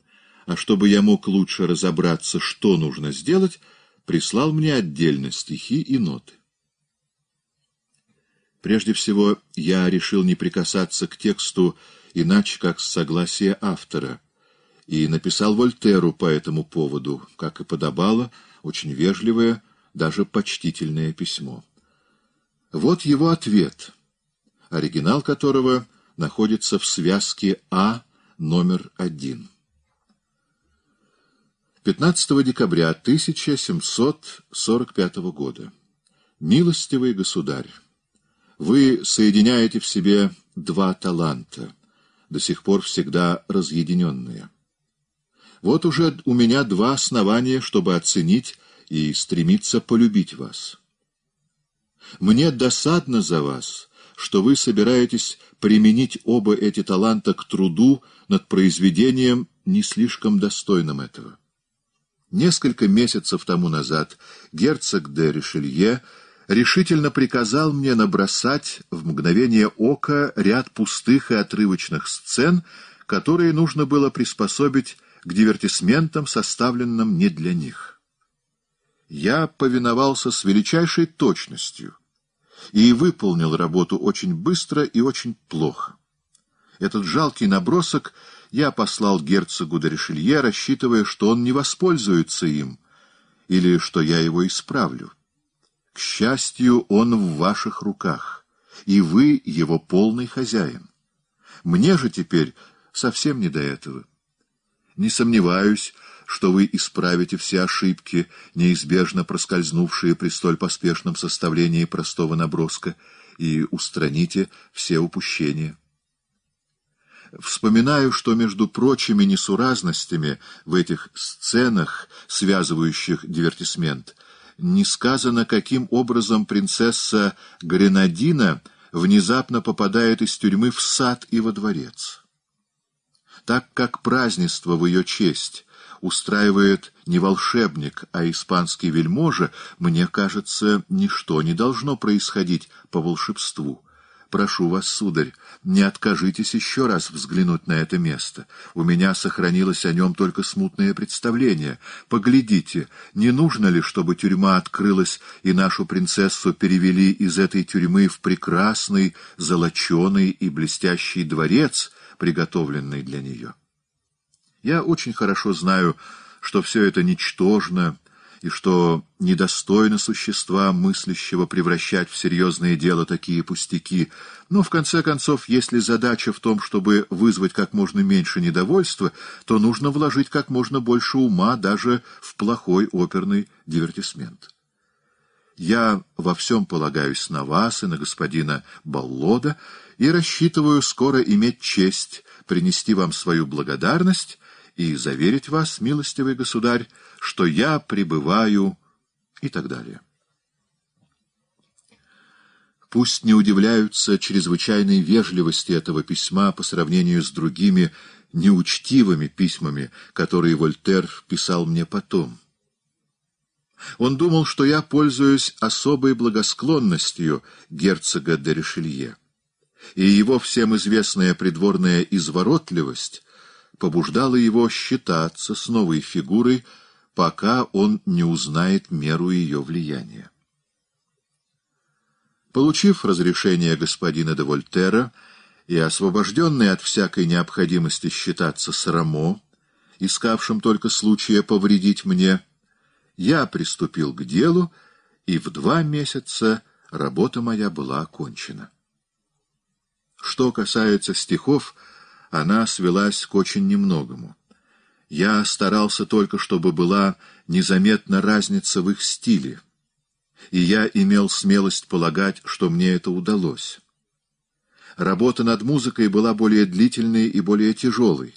а чтобы я мог лучше разобраться, что нужно сделать, прислал мне отдельно стихи и ноты. Прежде всего, я решил не прикасаться к тексту иначе, как с согласия автора, и написал Вольтеру по этому поводу, как и подобало, очень вежливое, даже почтительное письмо. Вот его ответ, оригинал которого находится в связке А номер один. 15 декабря 1745 года. Милостивый государь, вы соединяете в себе два таланта, до сих пор всегда разъединенные. Вот уже у меня два основания, чтобы оценить и стремиться полюбить вас. Мне досадно за вас, что вы собираетесь применить оба эти таланта к труду над произведением, не слишком достойным этого. Несколько месяцев тому назад герцог де Ришелье решительно приказал мне набросать в мгновение ока ряд пустых и отрывочных сцен, которые нужно было приспособить к дивертисментам, составленным не для них. Я повиновался с величайшей точностью и выполнил работу очень быстро и очень плохо. Этот жалкий набросок — я послал герцогу де рассчитывая, что он не воспользуется им, или что я его исправлю. К счастью, он в ваших руках, и вы его полный хозяин. Мне же теперь совсем не до этого. Не сомневаюсь, что вы исправите все ошибки, неизбежно проскользнувшие при столь поспешном составлении простого наброска, и устраните все упущения. Вспоминаю, что между прочими несуразностями в этих сценах, связывающих дивертисмент, не сказано, каким образом принцесса Гренадина внезапно попадает из тюрьмы в сад и во дворец. Так как празднество в ее честь устраивает не волшебник, а испанский вельможа, мне кажется, ничто не должно происходить по волшебству. Прошу вас, сударь, не откажитесь еще раз взглянуть на это место. У меня сохранилось о нем только смутное представление. Поглядите, не нужно ли, чтобы тюрьма открылась, и нашу принцессу перевели из этой тюрьмы в прекрасный, золоченый и блестящий дворец, приготовленный для нее? Я очень хорошо знаю, что все это ничтожно, и что недостойно существа, мыслящего превращать в серьезное дело такие пустяки, но, в конце концов, если задача в том, чтобы вызвать как можно меньше недовольства, то нужно вложить как можно больше ума даже в плохой оперный дивертисмент. Я во всем полагаюсь на вас и на господина Баллода и рассчитываю скоро иметь честь принести вам свою благодарность и заверить вас, милостивый государь, что я пребываю и так далее. Пусть не удивляются чрезвычайной вежливости этого письма по сравнению с другими неучтивыми письмами, которые Вольтер писал мне потом. Он думал, что я пользуюсь особой благосклонностью герцога де Ришелье, и его всем известная придворная изворотливость побуждало его считаться с новой фигурой, пока он не узнает меру ее влияния. Получив разрешение господина де Вольтера и освобожденный от всякой необходимости считаться с Рамо, искавшим только случая повредить мне, я приступил к делу, и в два месяца работа моя была окончена. Что касается стихов, она свелась к очень немногому. Я старался только, чтобы была незаметна разница в их стиле, и я имел смелость полагать, что мне это удалось. Работа над музыкой была более длительной и более тяжелой.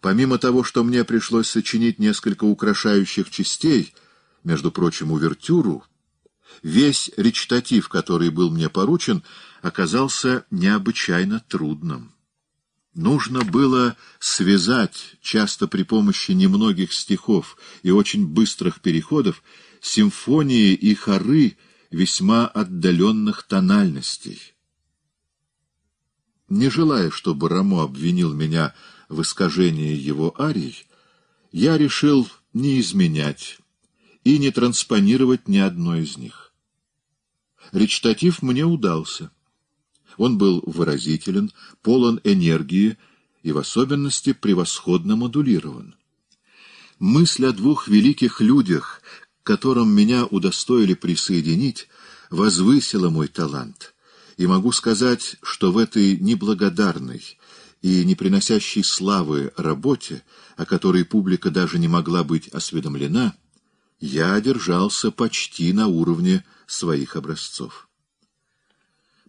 Помимо того, что мне пришлось сочинить несколько украшающих частей, между прочим, увертюру, весь речитатив, который был мне поручен, оказался необычайно трудным. Нужно было связать, часто при помощи немногих стихов и очень быстрых переходов, симфонии и хоры весьма отдаленных тональностей. Не желая, чтобы Рамо обвинил меня в искажении его арий, я решил не изменять и не транспонировать ни одной из них. Речитатив мне удался — он был выразителен, полон энергии и в особенности превосходно модулирован. Мысль о двух великих людях, к которым меня удостоили присоединить, возвысила мой талант, и могу сказать, что в этой неблагодарной и не приносящей славы работе, о которой публика даже не могла быть осведомлена, я держался почти на уровне своих образцов.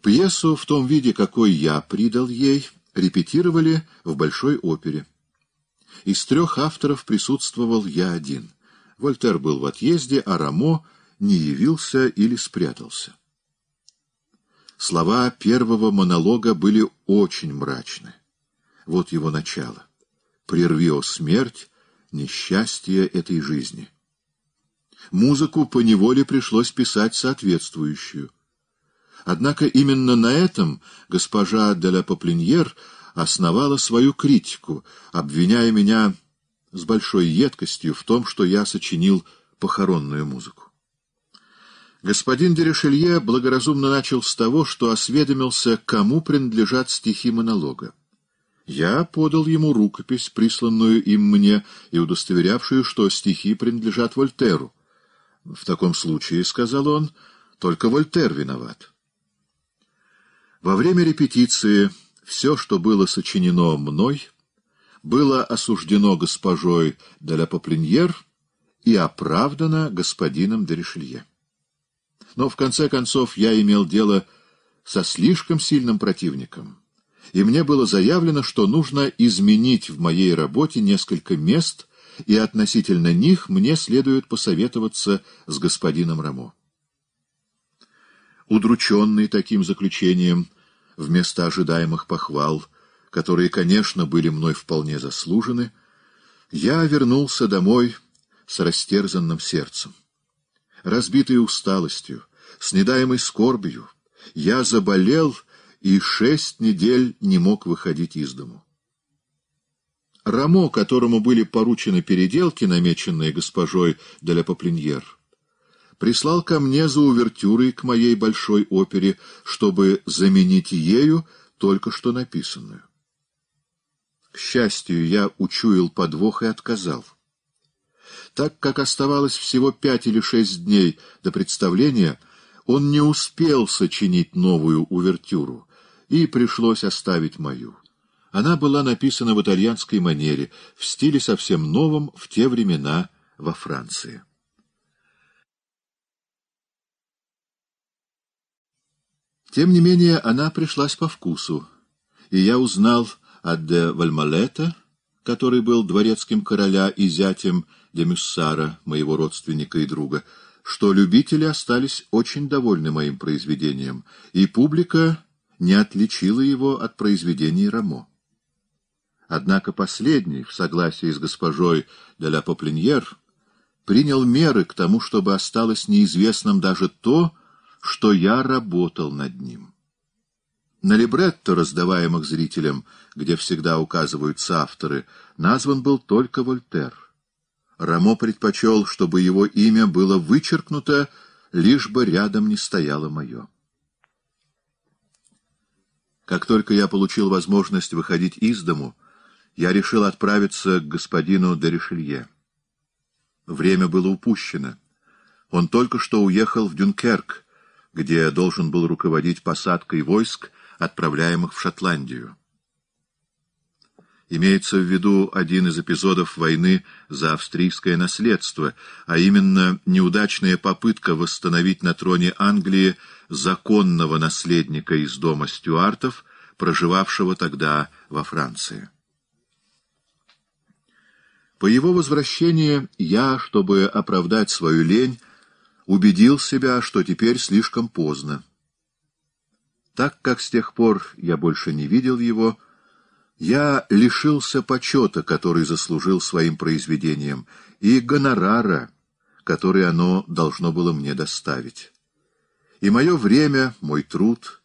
Пьесу в том виде, какой я придал ей, репетировали в Большой опере. Из трех авторов присутствовал я один. Вольтер был в отъезде, а Рамо не явился или спрятался. Слова первого монолога были очень мрачны. Вот его начало. «Прерви, о смерть, несчастье этой жизни». Музыку поневоле пришлось писать соответствующую — Однако именно на этом госпожа де ла Поплиньер основала свою критику, обвиняя меня с большой едкостью в том, что я сочинил похоронную музыку. Господин Дерешелье благоразумно начал с того, что осведомился, кому принадлежат стихи монолога. Я подал ему рукопись, присланную им мне и удостоверявшую, что стихи принадлежат Вольтеру. «В таком случае, — сказал он, — только Вольтер виноват». Во время репетиции все, что было сочинено мной, было осуждено госпожой де ла Попленьер и оправдано господином де Ришелье. Но, в конце концов, я имел дело со слишком сильным противником, и мне было заявлено, что нужно изменить в моей работе несколько мест, и относительно них мне следует посоветоваться с господином Рамо. Удрученный таким заключением, вместо ожидаемых похвал, которые, конечно, были мной вполне заслужены, я вернулся домой с растерзанным сердцем. Разбитый усталостью, с недаемой скорбью, я заболел и шесть недель не мог выходить из дому. Рамо, которому были поручены переделки, намеченные госпожой де ля прислал ко мне за увертюрой к моей большой опере, чтобы заменить ею только что написанную. К счастью, я учуял подвох и отказал. Так как оставалось всего пять или шесть дней до представления, он не успел сочинить новую увертюру, и пришлось оставить мою. Она была написана в итальянской манере, в стиле совсем новом в те времена во Франции. Тем не менее, она пришлась по вкусу, и я узнал от де Вальмалета, который был дворецким короля и зятем де Мюссара, моего родственника и друга, что любители остались очень довольны моим произведением, и публика не отличила его от произведений Рамо. Однако последний, в согласии с госпожой де ля Попленьер, принял меры к тому, чтобы осталось неизвестным даже то, что я работал над ним. На либретто, раздаваемых зрителям, где всегда указываются авторы, назван был только Вольтер. Рамо предпочел, чтобы его имя было вычеркнуто, лишь бы рядом не стояло мое. Как только я получил возможность выходить из дому, я решил отправиться к господину де Ришелье. Время было упущено. Он только что уехал в Дюнкерк, где должен был руководить посадкой войск, отправляемых в Шотландию. Имеется в виду один из эпизодов войны за австрийское наследство, а именно неудачная попытка восстановить на троне Англии законного наследника из дома стюартов, проживавшего тогда во Франции. По его возвращении я, чтобы оправдать свою лень, убедил себя, что теперь слишком поздно. Так как с тех пор я больше не видел его, я лишился почета, который заслужил своим произведением, и гонорара, который оно должно было мне доставить. И мое время, мой труд,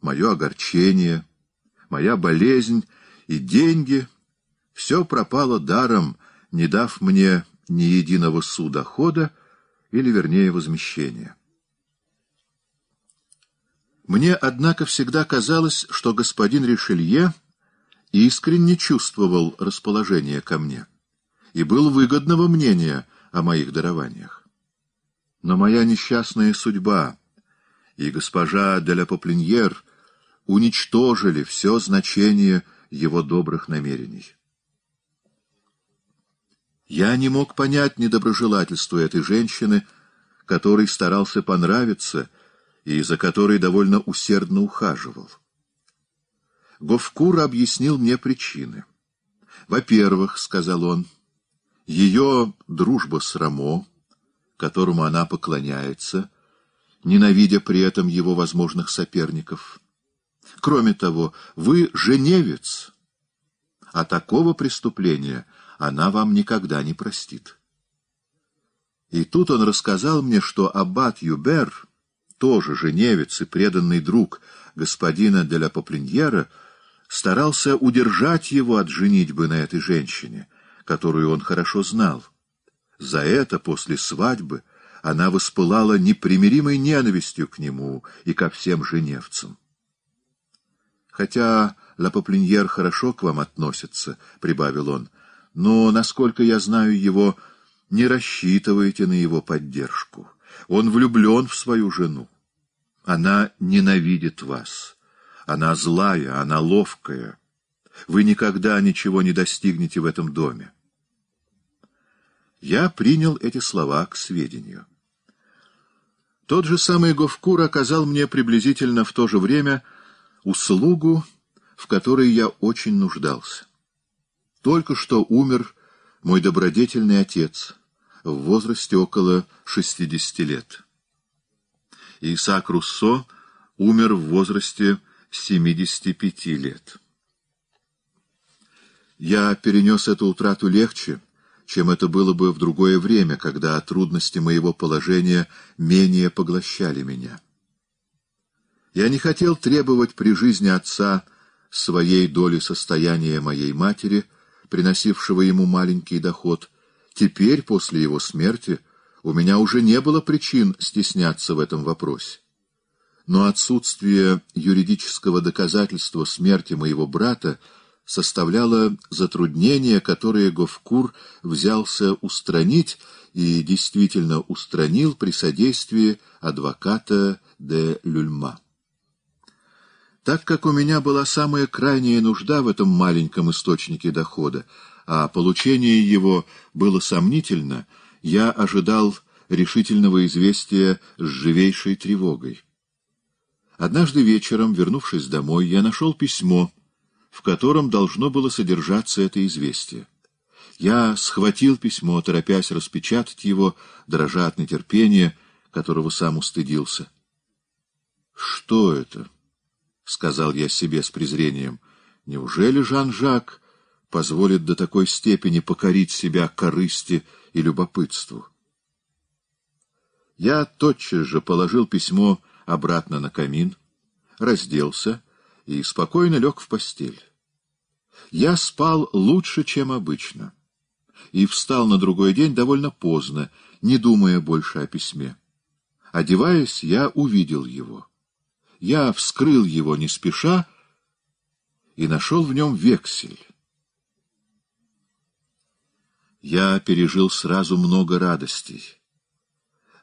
мое огорчение, моя болезнь и деньги — все пропало даром, не дав мне ни единого су дохода, или, вернее, возмещения. Мне, однако, всегда казалось, что господин Ришелье искренне чувствовал расположение ко мне и был выгодного мнения о моих дарованиях. Но моя несчастная судьба и госпожа де ла уничтожили все значение его добрых намерений. Я не мог понять недоброжелательства этой женщины, которой старался понравиться и за которой довольно усердно ухаживал. Говкур объяснил мне причины. Во-первых, — сказал он, — ее дружба с Рамо, которому она поклоняется, ненавидя при этом его возможных соперников. Кроме того, вы женевец, а такого преступления — она вам никогда не простит. И тут он рассказал мне, что аббат Юбер, тоже женевец и преданный друг господина де ла Поплиньера, старался удержать его от женитьбы на этой женщине, которую он хорошо знал. За это после свадьбы она воспылала непримиримой ненавистью к нему и ко всем женевцам. Хотя Лапоплиньер хорошо к вам относится, — прибавил он, но, насколько я знаю его, не рассчитывайте на его поддержку. Он влюблен в свою жену. Она ненавидит вас. Она злая, она ловкая. Вы никогда ничего не достигнете в этом доме. Я принял эти слова к сведению. Тот же самый Говкур оказал мне приблизительно в то же время услугу, в которой я очень нуждался. Только что умер мой добродетельный отец в возрасте около 60 лет. Исаак Руссо умер в возрасте 75 лет. Я перенес эту утрату легче, чем это было бы в другое время, когда трудности моего положения менее поглощали меня. Я не хотел требовать при жизни отца своей доли состояния моей матери — приносившего ему маленький доход. Теперь, после его смерти, у меня уже не было причин стесняться в этом вопросе. Но отсутствие юридического доказательства смерти моего брата составляло затруднение, которое Говкур взялся устранить и действительно устранил при содействии адвоката де Люльма. Так как у меня была самая крайняя нужда в этом маленьком источнике дохода, а получение его было сомнительно, я ожидал решительного известия с живейшей тревогой. Однажды вечером, вернувшись домой, я нашел письмо, в котором должно было содержаться это известие. Я схватил письмо, торопясь распечатать его, дрожа от нетерпения, которого сам устыдился. Что это? — сказал я себе с презрением. «Неужели Жан-Жак позволит до такой степени покорить себя корысти и любопытству?» Я тотчас же положил письмо обратно на камин, разделся и спокойно лег в постель. Я спал лучше, чем обычно, и встал на другой день довольно поздно, не думая больше о письме. Одеваясь, я увидел его я вскрыл его не спеша и нашел в нем вексель. Я пережил сразу много радостей,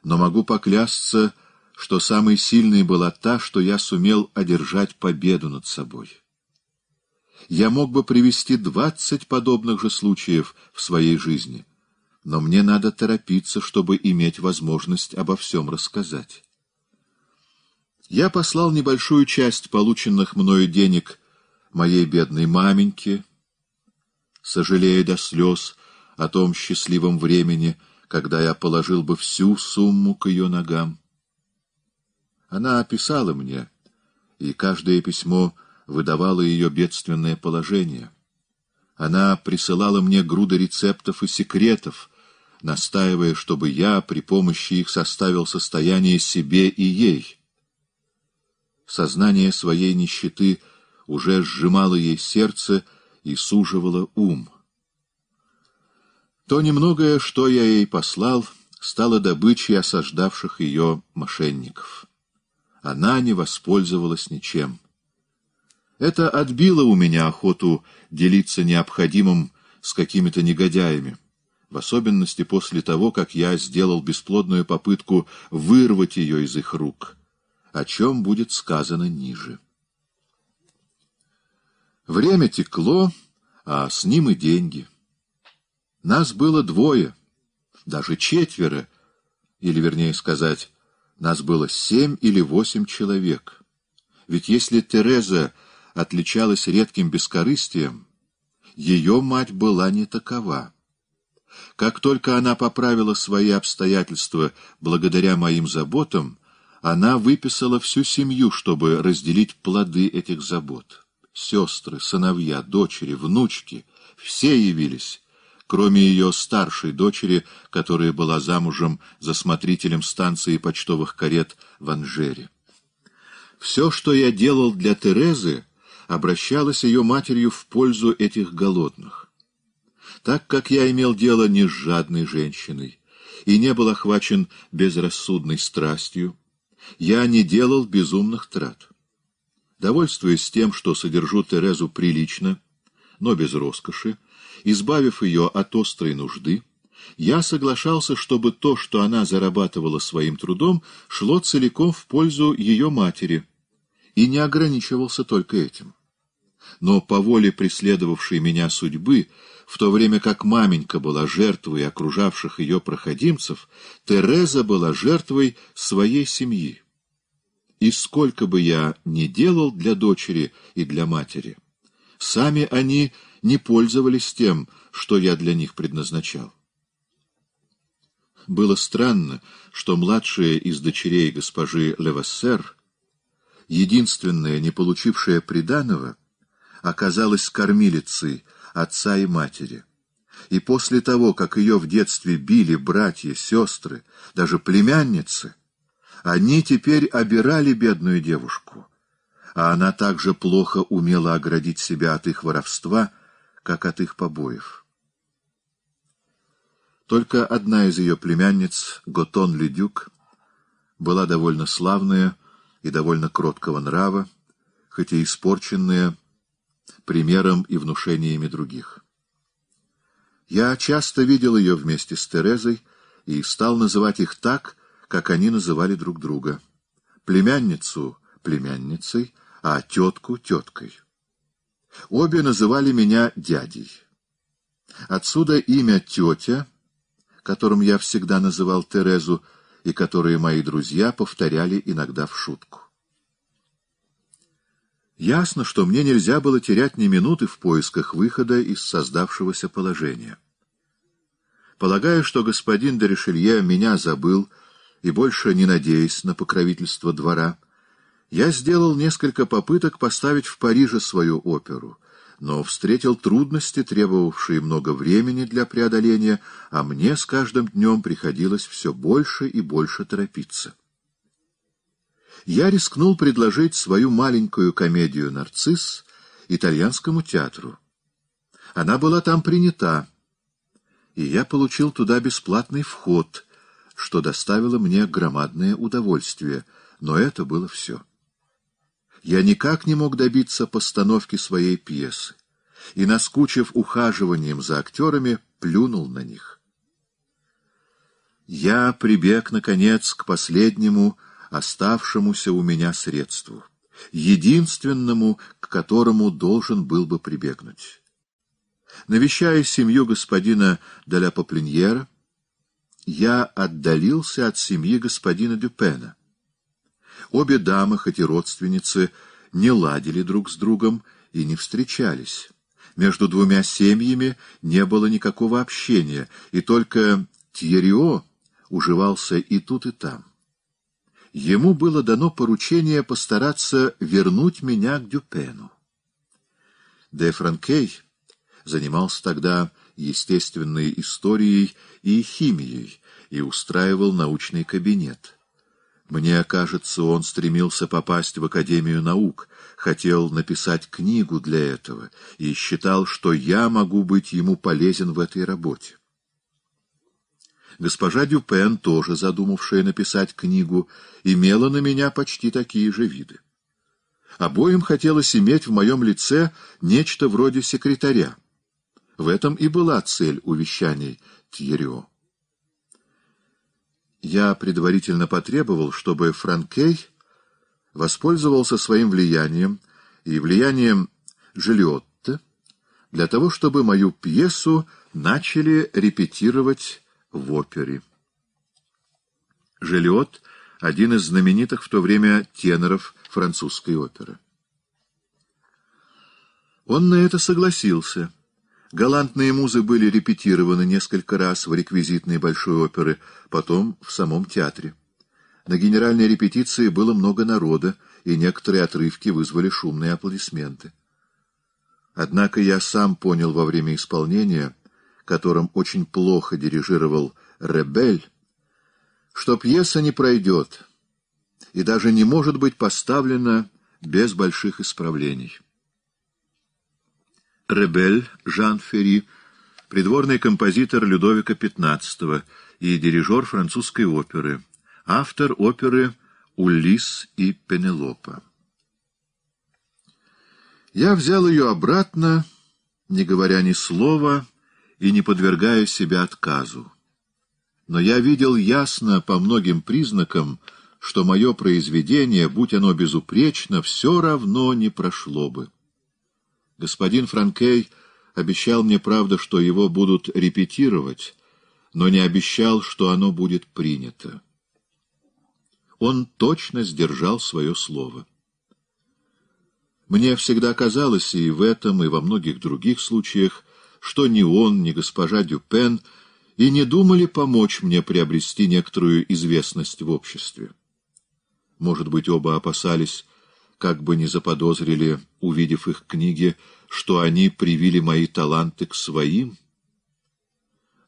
но могу поклясться, что самой сильной была та, что я сумел одержать победу над собой. Я мог бы привести двадцать подобных же случаев в своей жизни, но мне надо торопиться, чтобы иметь возможность обо всем рассказать. Я послал небольшую часть полученных мною денег моей бедной маменьке, сожалея до слез о том счастливом времени, когда я положил бы всю сумму к ее ногам. Она писала мне, и каждое письмо выдавало ее бедственное положение. Она присылала мне груды рецептов и секретов, настаивая, чтобы я при помощи их составил состояние себе и ей. Сознание своей нищеты уже сжимало ей сердце и суживало ум. То немногое, что я ей послал, стало добычей осаждавших ее мошенников. Она не воспользовалась ничем. Это отбило у меня охоту делиться необходимым с какими-то негодяями, в особенности после того, как я сделал бесплодную попытку вырвать ее из их рук — о чем будет сказано ниже. Время текло, а с ним и деньги. Нас было двое, даже четверо, или, вернее сказать, нас было семь или восемь человек. Ведь если Тереза отличалась редким бескорыстием, ее мать была не такова. Как только она поправила свои обстоятельства благодаря моим заботам, она выписала всю семью, чтобы разделить плоды этих забот. Сестры, сыновья, дочери, внучки — все явились, кроме ее старшей дочери, которая была замужем за смотрителем станции почтовых карет в Анжере. Все, что я делал для Терезы, обращалось ее матерью в пользу этих голодных. Так как я имел дело не с жадной женщиной и не был охвачен безрассудной страстью, я не делал безумных трат. Довольствуясь тем, что содержу Терезу прилично, но без роскоши, избавив ее от острой нужды, я соглашался, чтобы то, что она зарабатывала своим трудом, шло целиком в пользу ее матери, и не ограничивался только этим. Но по воле преследовавшей меня судьбы в то время как маменька была жертвой окружавших ее проходимцев, Тереза была жертвой своей семьи. И сколько бы я ни делал для дочери и для матери, сами они не пользовались тем, что я для них предназначал. Было странно, что младшая из дочерей госпожи Левассер, единственная, не получившая приданого, оказалась кормилицей — отца и матери. И после того, как ее в детстве били братья, сестры, даже племянницы, они теперь обирали бедную девушку, а она также плохо умела оградить себя от их воровства, как от их побоев. Только одна из ее племянниц, Готон Ледюк, была довольно славная и довольно кроткого нрава, хотя и испорченная, примером и внушениями других. Я часто видел ее вместе с Терезой и стал называть их так, как они называли друг друга. Племянницу — племянницей, а тетку — теткой. Обе называли меня дядей. Отсюда имя «тетя», которым я всегда называл Терезу, и которые мои друзья повторяли иногда в шутку. Ясно, что мне нельзя было терять ни минуты в поисках выхода из создавшегося положения. Полагая, что господин де Ришелье меня забыл и больше не надеясь на покровительство двора, я сделал несколько попыток поставить в Париже свою оперу, но встретил трудности, требовавшие много времени для преодоления, а мне с каждым днем приходилось все больше и больше торопиться я рискнул предложить свою маленькую комедию «Нарцисс» итальянскому театру. Она была там принята, и я получил туда бесплатный вход, что доставило мне громадное удовольствие, но это было все. Я никак не мог добиться постановки своей пьесы, и, наскучив ухаживанием за актерами, плюнул на них. Я прибег, наконец, к последнему, оставшемуся у меня средству, единственному, к которому должен был бы прибегнуть. Навещая семью господина Даля Попленьера, я отдалился от семьи господина Дюпена. Обе дамы, хоть и родственницы, не ладили друг с другом и не встречались. Между двумя семьями не было никакого общения, и только Тьерио уживался и тут, и там ему было дано поручение постараться вернуть меня к Дюпену. Де Франкей занимался тогда естественной историей и химией и устраивал научный кабинет. Мне кажется, он стремился попасть в Академию наук, хотел написать книгу для этого и считал, что я могу быть ему полезен в этой работе. Госпожа Дюпен, тоже задумавшая написать книгу, имела на меня почти такие же виды. Обоим хотелось иметь в моем лице нечто вроде секретаря. В этом и была цель увещаний Тьерио. Я предварительно потребовал, чтобы Франкей воспользовался своим влиянием и влиянием Жилиотта для того, чтобы мою пьесу начали репетировать в опере. Желиот — один из знаменитых в то время теноров французской оперы. Он на это согласился. Галантные музы были репетированы несколько раз в реквизитной большой оперы, потом в самом театре. На генеральной репетиции было много народа, и некоторые отрывки вызвали шумные аплодисменты. Однако я сам понял во время исполнения, которым очень плохо дирижировал Ребель, что пьеса не пройдет и даже не может быть поставлена без больших исправлений. Ребель Жан Ферри, придворный композитор Людовика XV и дирижер французской оперы, автор оперы Улис и Пенелопа». Я взял ее обратно, не говоря ни слова, и не подвергаю себя отказу. Но я видел ясно по многим признакам, что мое произведение, будь оно безупречно, все равно не прошло бы. Господин Франкей обещал мне, правда, что его будут репетировать, но не обещал, что оно будет принято. Он точно сдержал свое слово. Мне всегда казалось и в этом, и во многих других случаях, что ни он, ни госпожа Дюпен и не думали помочь мне приобрести некоторую известность в обществе. Может быть, оба опасались, как бы не заподозрили, увидев их книги, что они привили мои таланты к своим.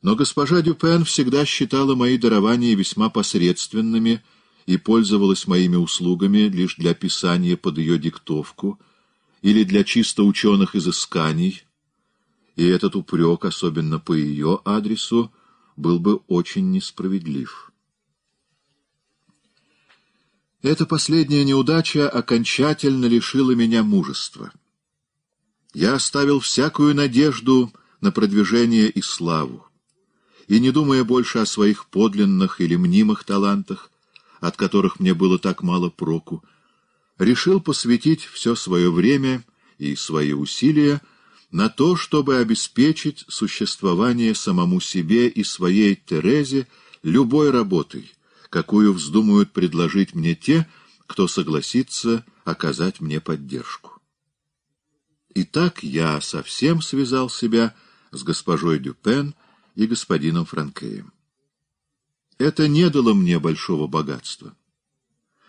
Но госпожа Дюпен всегда считала мои дарования весьма посредственными и пользовалась моими услугами лишь для писания под ее диктовку или для чисто ученых изысканий — и этот упрек, особенно по ее адресу, был бы очень несправедлив. Эта последняя неудача окончательно лишила меня мужества. Я оставил всякую надежду на продвижение и славу, и, не думая больше о своих подлинных или мнимых талантах, от которых мне было так мало проку, решил посвятить все свое время и свои усилия на то, чтобы обеспечить существование самому себе и своей Терезе любой работой, какую вздумают предложить мне те, кто согласится оказать мне поддержку. Итак, я совсем связал себя с госпожой Дюпен и господином Франкеем. Это не дало мне большого богатства.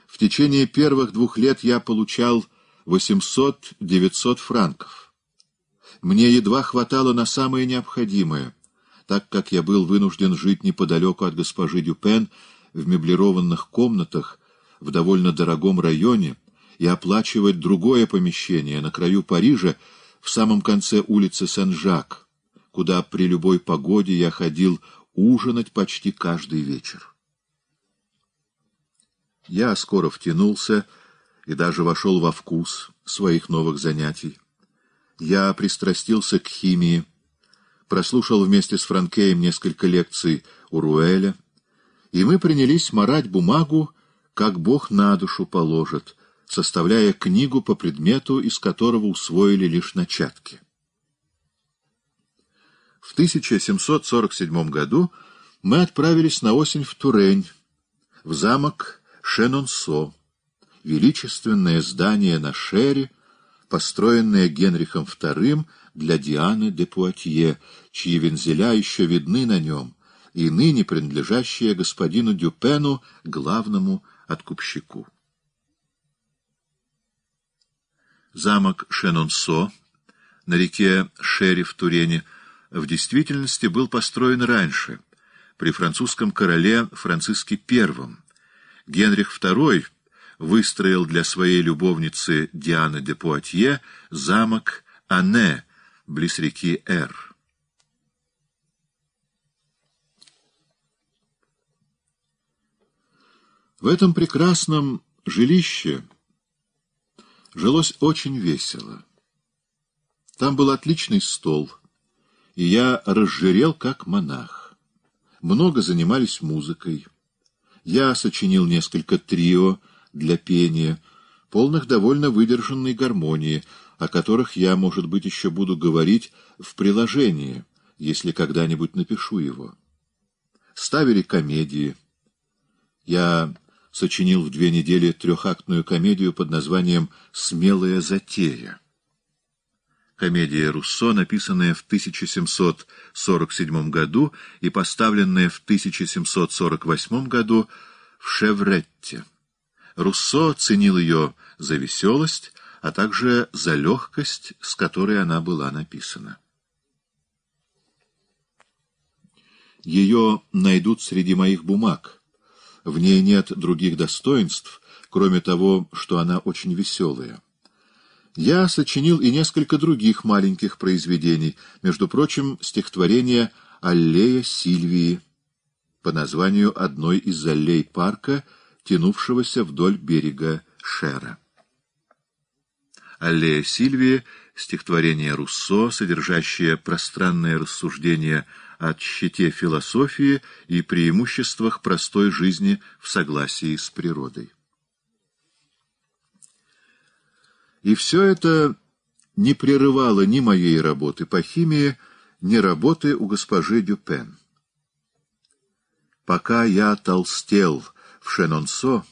В течение первых двух лет я получал 800-900 франков. Мне едва хватало на самое необходимое, так как я был вынужден жить неподалеку от госпожи Дюпен в меблированных комнатах в довольно дорогом районе и оплачивать другое помещение на краю Парижа в самом конце улицы Сен-Жак, куда при любой погоде я ходил ужинать почти каждый вечер. Я скоро втянулся и даже вошел во вкус своих новых занятий я пристрастился к химии, прослушал вместе с Франкеем несколько лекций у Руэля, и мы принялись морать бумагу, как Бог на душу положит, составляя книгу по предмету, из которого усвоили лишь начатки. В 1747 году мы отправились на осень в Турень, в замок Шенонсо, величественное здание на Шере, построенная Генрихом II для Дианы де Пуатье, чьи вензеля еще видны на нем, и ныне принадлежащие господину Дюпену, главному откупщику. Замок Шенонсо на реке Шерри в Турене в действительности был построен раньше, при французском короле Франциске I. Генрих II выстроил для своей любовницы Дианы де Пуатье замок Анне близ реки Эр. В этом прекрасном жилище жилось очень весело. Там был отличный стол, и я разжирел как монах. Много занимались музыкой. Я сочинил несколько трио, для пения, полных довольно выдержанной гармонии, о которых я, может быть, еще буду говорить в приложении, если когда-нибудь напишу его. Ставили комедии. Я сочинил в две недели трехактную комедию под названием «Смелая затея». Комедия Руссо, написанная в 1747 году и поставленная в 1748 году в Шевретте. Руссо ценил ее за веселость, а также за легкость, с которой она была написана. Ее найдут среди моих бумаг. В ней нет других достоинств, кроме того, что она очень веселая. Я сочинил и несколько других маленьких произведений, между прочим, стихотворение «Аллея Сильвии» по названию одной из аллей парка — тянувшегося вдоль берега Шера. Аллея Сильвии, стихотворение Руссо, содержащее пространное рассуждение о щите философии и преимуществах простой жизни в согласии с природой. И все это не прерывало ни моей работы по химии, ни работы у госпожи Дюпен. Пока я толстел в Шенонсо,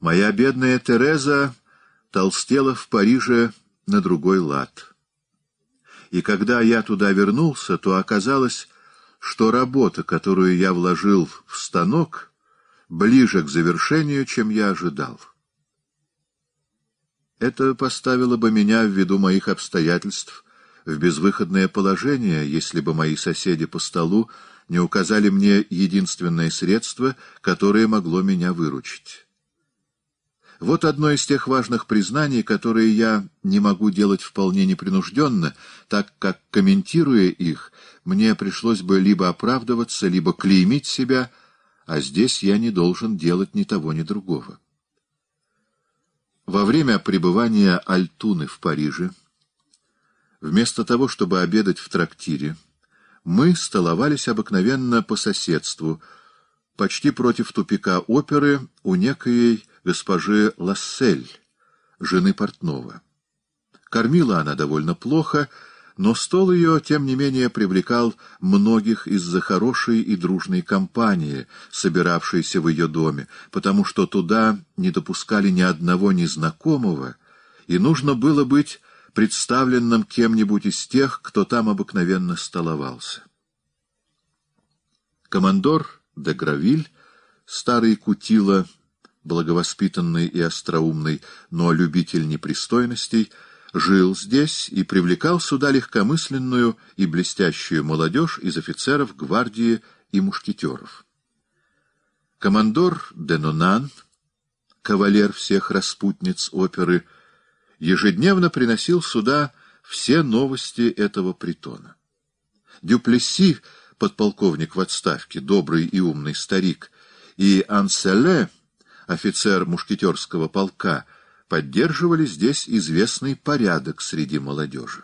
моя бедная Тереза толстела в Париже на другой лад. И когда я туда вернулся, то оказалось, что работа, которую я вложил в станок, ближе к завершению, чем я ожидал. Это поставило бы меня в виду моих обстоятельств в безвыходное положение, если бы мои соседи по столу не указали мне единственное средство, которое могло меня выручить. Вот одно из тех важных признаний, которые я не могу делать вполне непринужденно, так как, комментируя их, мне пришлось бы либо оправдываться, либо клеймить себя, а здесь я не должен делать ни того, ни другого. Во время пребывания Альтуны в Париже, вместо того, чтобы обедать в трактире, мы столовались обыкновенно по соседству, почти против тупика оперы у некоей госпожи Лассель, жены портного. Кормила она довольно плохо, но стол ее, тем не менее, привлекал многих из-за хорошей и дружной компании, собиравшейся в ее доме, потому что туда не допускали ни одного незнакомого, и нужно было быть представленном кем-нибудь из тех, кто там обыкновенно столовался. Командор де Гравиль, старый кутила, благовоспитанный и остроумный, но любитель непристойностей, жил здесь и привлекал сюда легкомысленную и блестящую молодежь из офицеров гвардии и мушкетеров. Командор де Нонан, кавалер всех распутниц оперы, — ежедневно приносил сюда все новости этого притона. Дюплесси, подполковник в отставке, добрый и умный старик, и Анселе, офицер мушкетерского полка, поддерживали здесь известный порядок среди молодежи.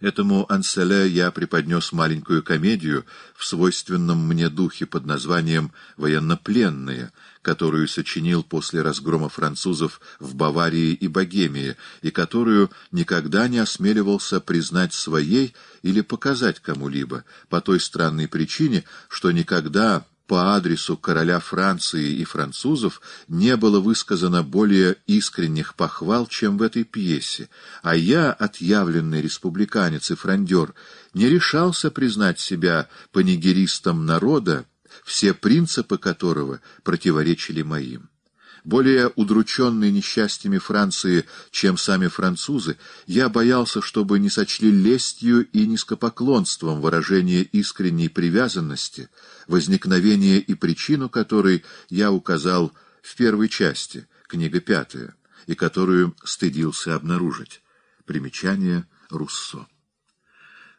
Этому Анселе я преподнес маленькую комедию в свойственном мне духе под названием «Военнопленные», которую сочинил после разгрома французов в Баварии и Богемии, и которую никогда не осмеливался признать своей или показать кому-либо, по той странной причине, что никогда по адресу короля Франции и французов не было высказано более искренних похвал, чем в этой пьесе, а я, отъявленный республиканец и фрондер, не решался признать себя панигеристом народа, все принципы которого противоречили моим. Более удрученный несчастьями Франции, чем сами французы, я боялся, чтобы не сочли лестью и низкопоклонством выражение искренней привязанности, возникновение и причину которой я указал в первой части, книга пятая, и которую стыдился обнаружить. Примечание Руссо.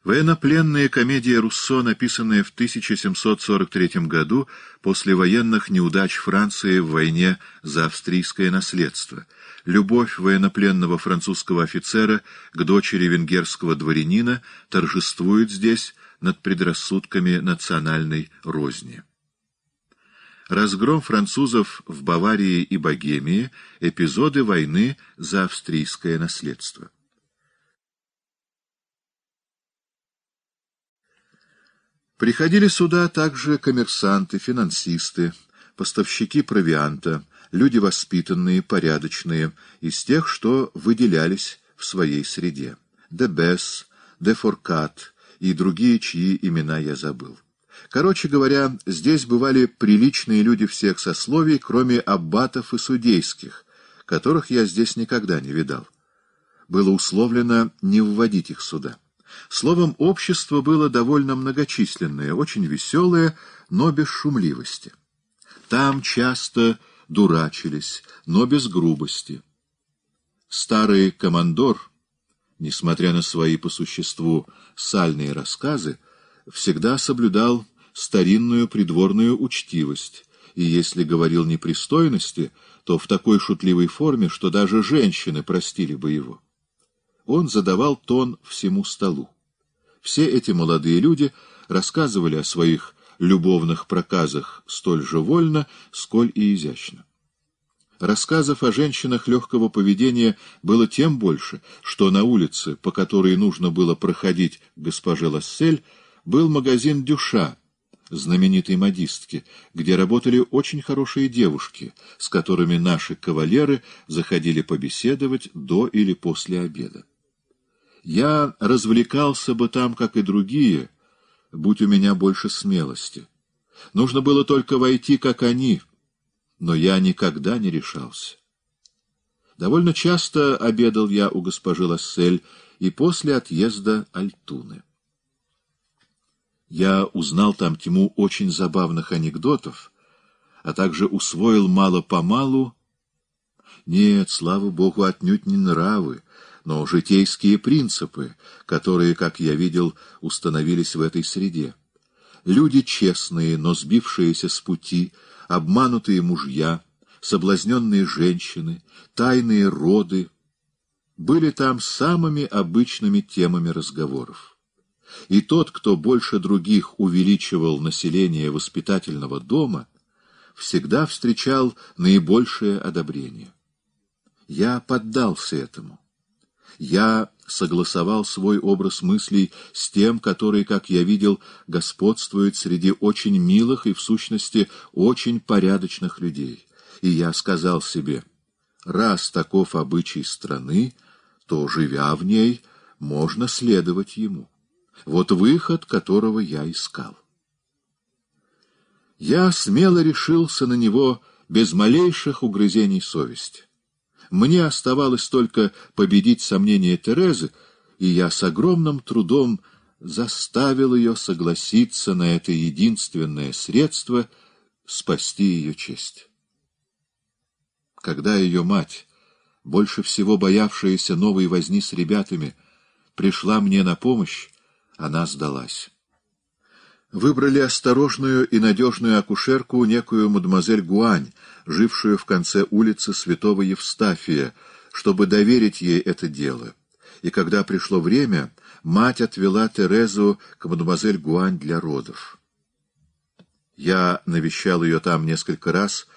Военнопленная комедия Руссо, написанная в 1743 году после военных неудач Франции в войне за австрийское наследство, любовь военнопленного французского офицера к дочери венгерского дворянина торжествует здесь над предрассудками национальной розни. Разгром французов в Баварии и Богемии, эпизоды войны за австрийское наследство. Приходили сюда также коммерсанты, финансисты, поставщики провианта, люди воспитанные, порядочные, из тех, что выделялись в своей среде. Дебес, Дефоркат и другие, чьи имена я забыл. Короче говоря, здесь бывали приличные люди всех сословий, кроме аббатов и судейских, которых я здесь никогда не видал. Было условлено не вводить их сюда. Словом, общество было довольно многочисленное, очень веселое, но без шумливости. Там часто дурачились, но без грубости. Старый командор, несмотря на свои по существу сальные рассказы, всегда соблюдал старинную придворную учтивость, и если говорил непристойности, то в такой шутливой форме, что даже женщины простили бы его. Он задавал тон всему столу. Все эти молодые люди рассказывали о своих любовных проказах столь же вольно, сколь и изящно. Рассказов о женщинах легкого поведения было тем больше, что на улице, по которой нужно было проходить госпоже Лассель, был магазин «Дюша», знаменитой модистки, где работали очень хорошие девушки, с которыми наши кавалеры заходили побеседовать до или после обеда. Я развлекался бы там, как и другие, будь у меня больше смелости. Нужно было только войти, как они, но я никогда не решался. Довольно часто обедал я у госпожи Лассель и после отъезда Альтуны. Я узнал там тьму очень забавных анекдотов, а также усвоил мало-помалу... Нет, слава богу, отнюдь не нравы, но житейские принципы, которые, как я видел, установились в этой среде. Люди честные, но сбившиеся с пути, обманутые мужья, соблазненные женщины, тайные роды, были там самыми обычными темами разговоров. И тот, кто больше других увеличивал население воспитательного дома, всегда встречал наибольшее одобрение. Я поддался этому я согласовал свой образ мыслей с тем, который, как я видел, господствует среди очень милых и, в сущности, очень порядочных людей. И я сказал себе, раз таков обычай страны, то, живя в ней, можно следовать ему. Вот выход, которого я искал. Я смело решился на него без малейших угрызений совести. Мне оставалось только победить сомнения Терезы, и я с огромным трудом заставил ее согласиться на это единственное средство спасти ее честь. Когда ее мать, больше всего боявшаяся новой возни с ребятами, пришла мне на помощь, она сдалась выбрали осторожную и надежную акушерку некую мадемуазель Гуань, жившую в конце улицы святого Евстафия, чтобы доверить ей это дело. И когда пришло время, мать отвела Терезу к мадемуазель Гуань для родов. Я навещал ее там несколько раз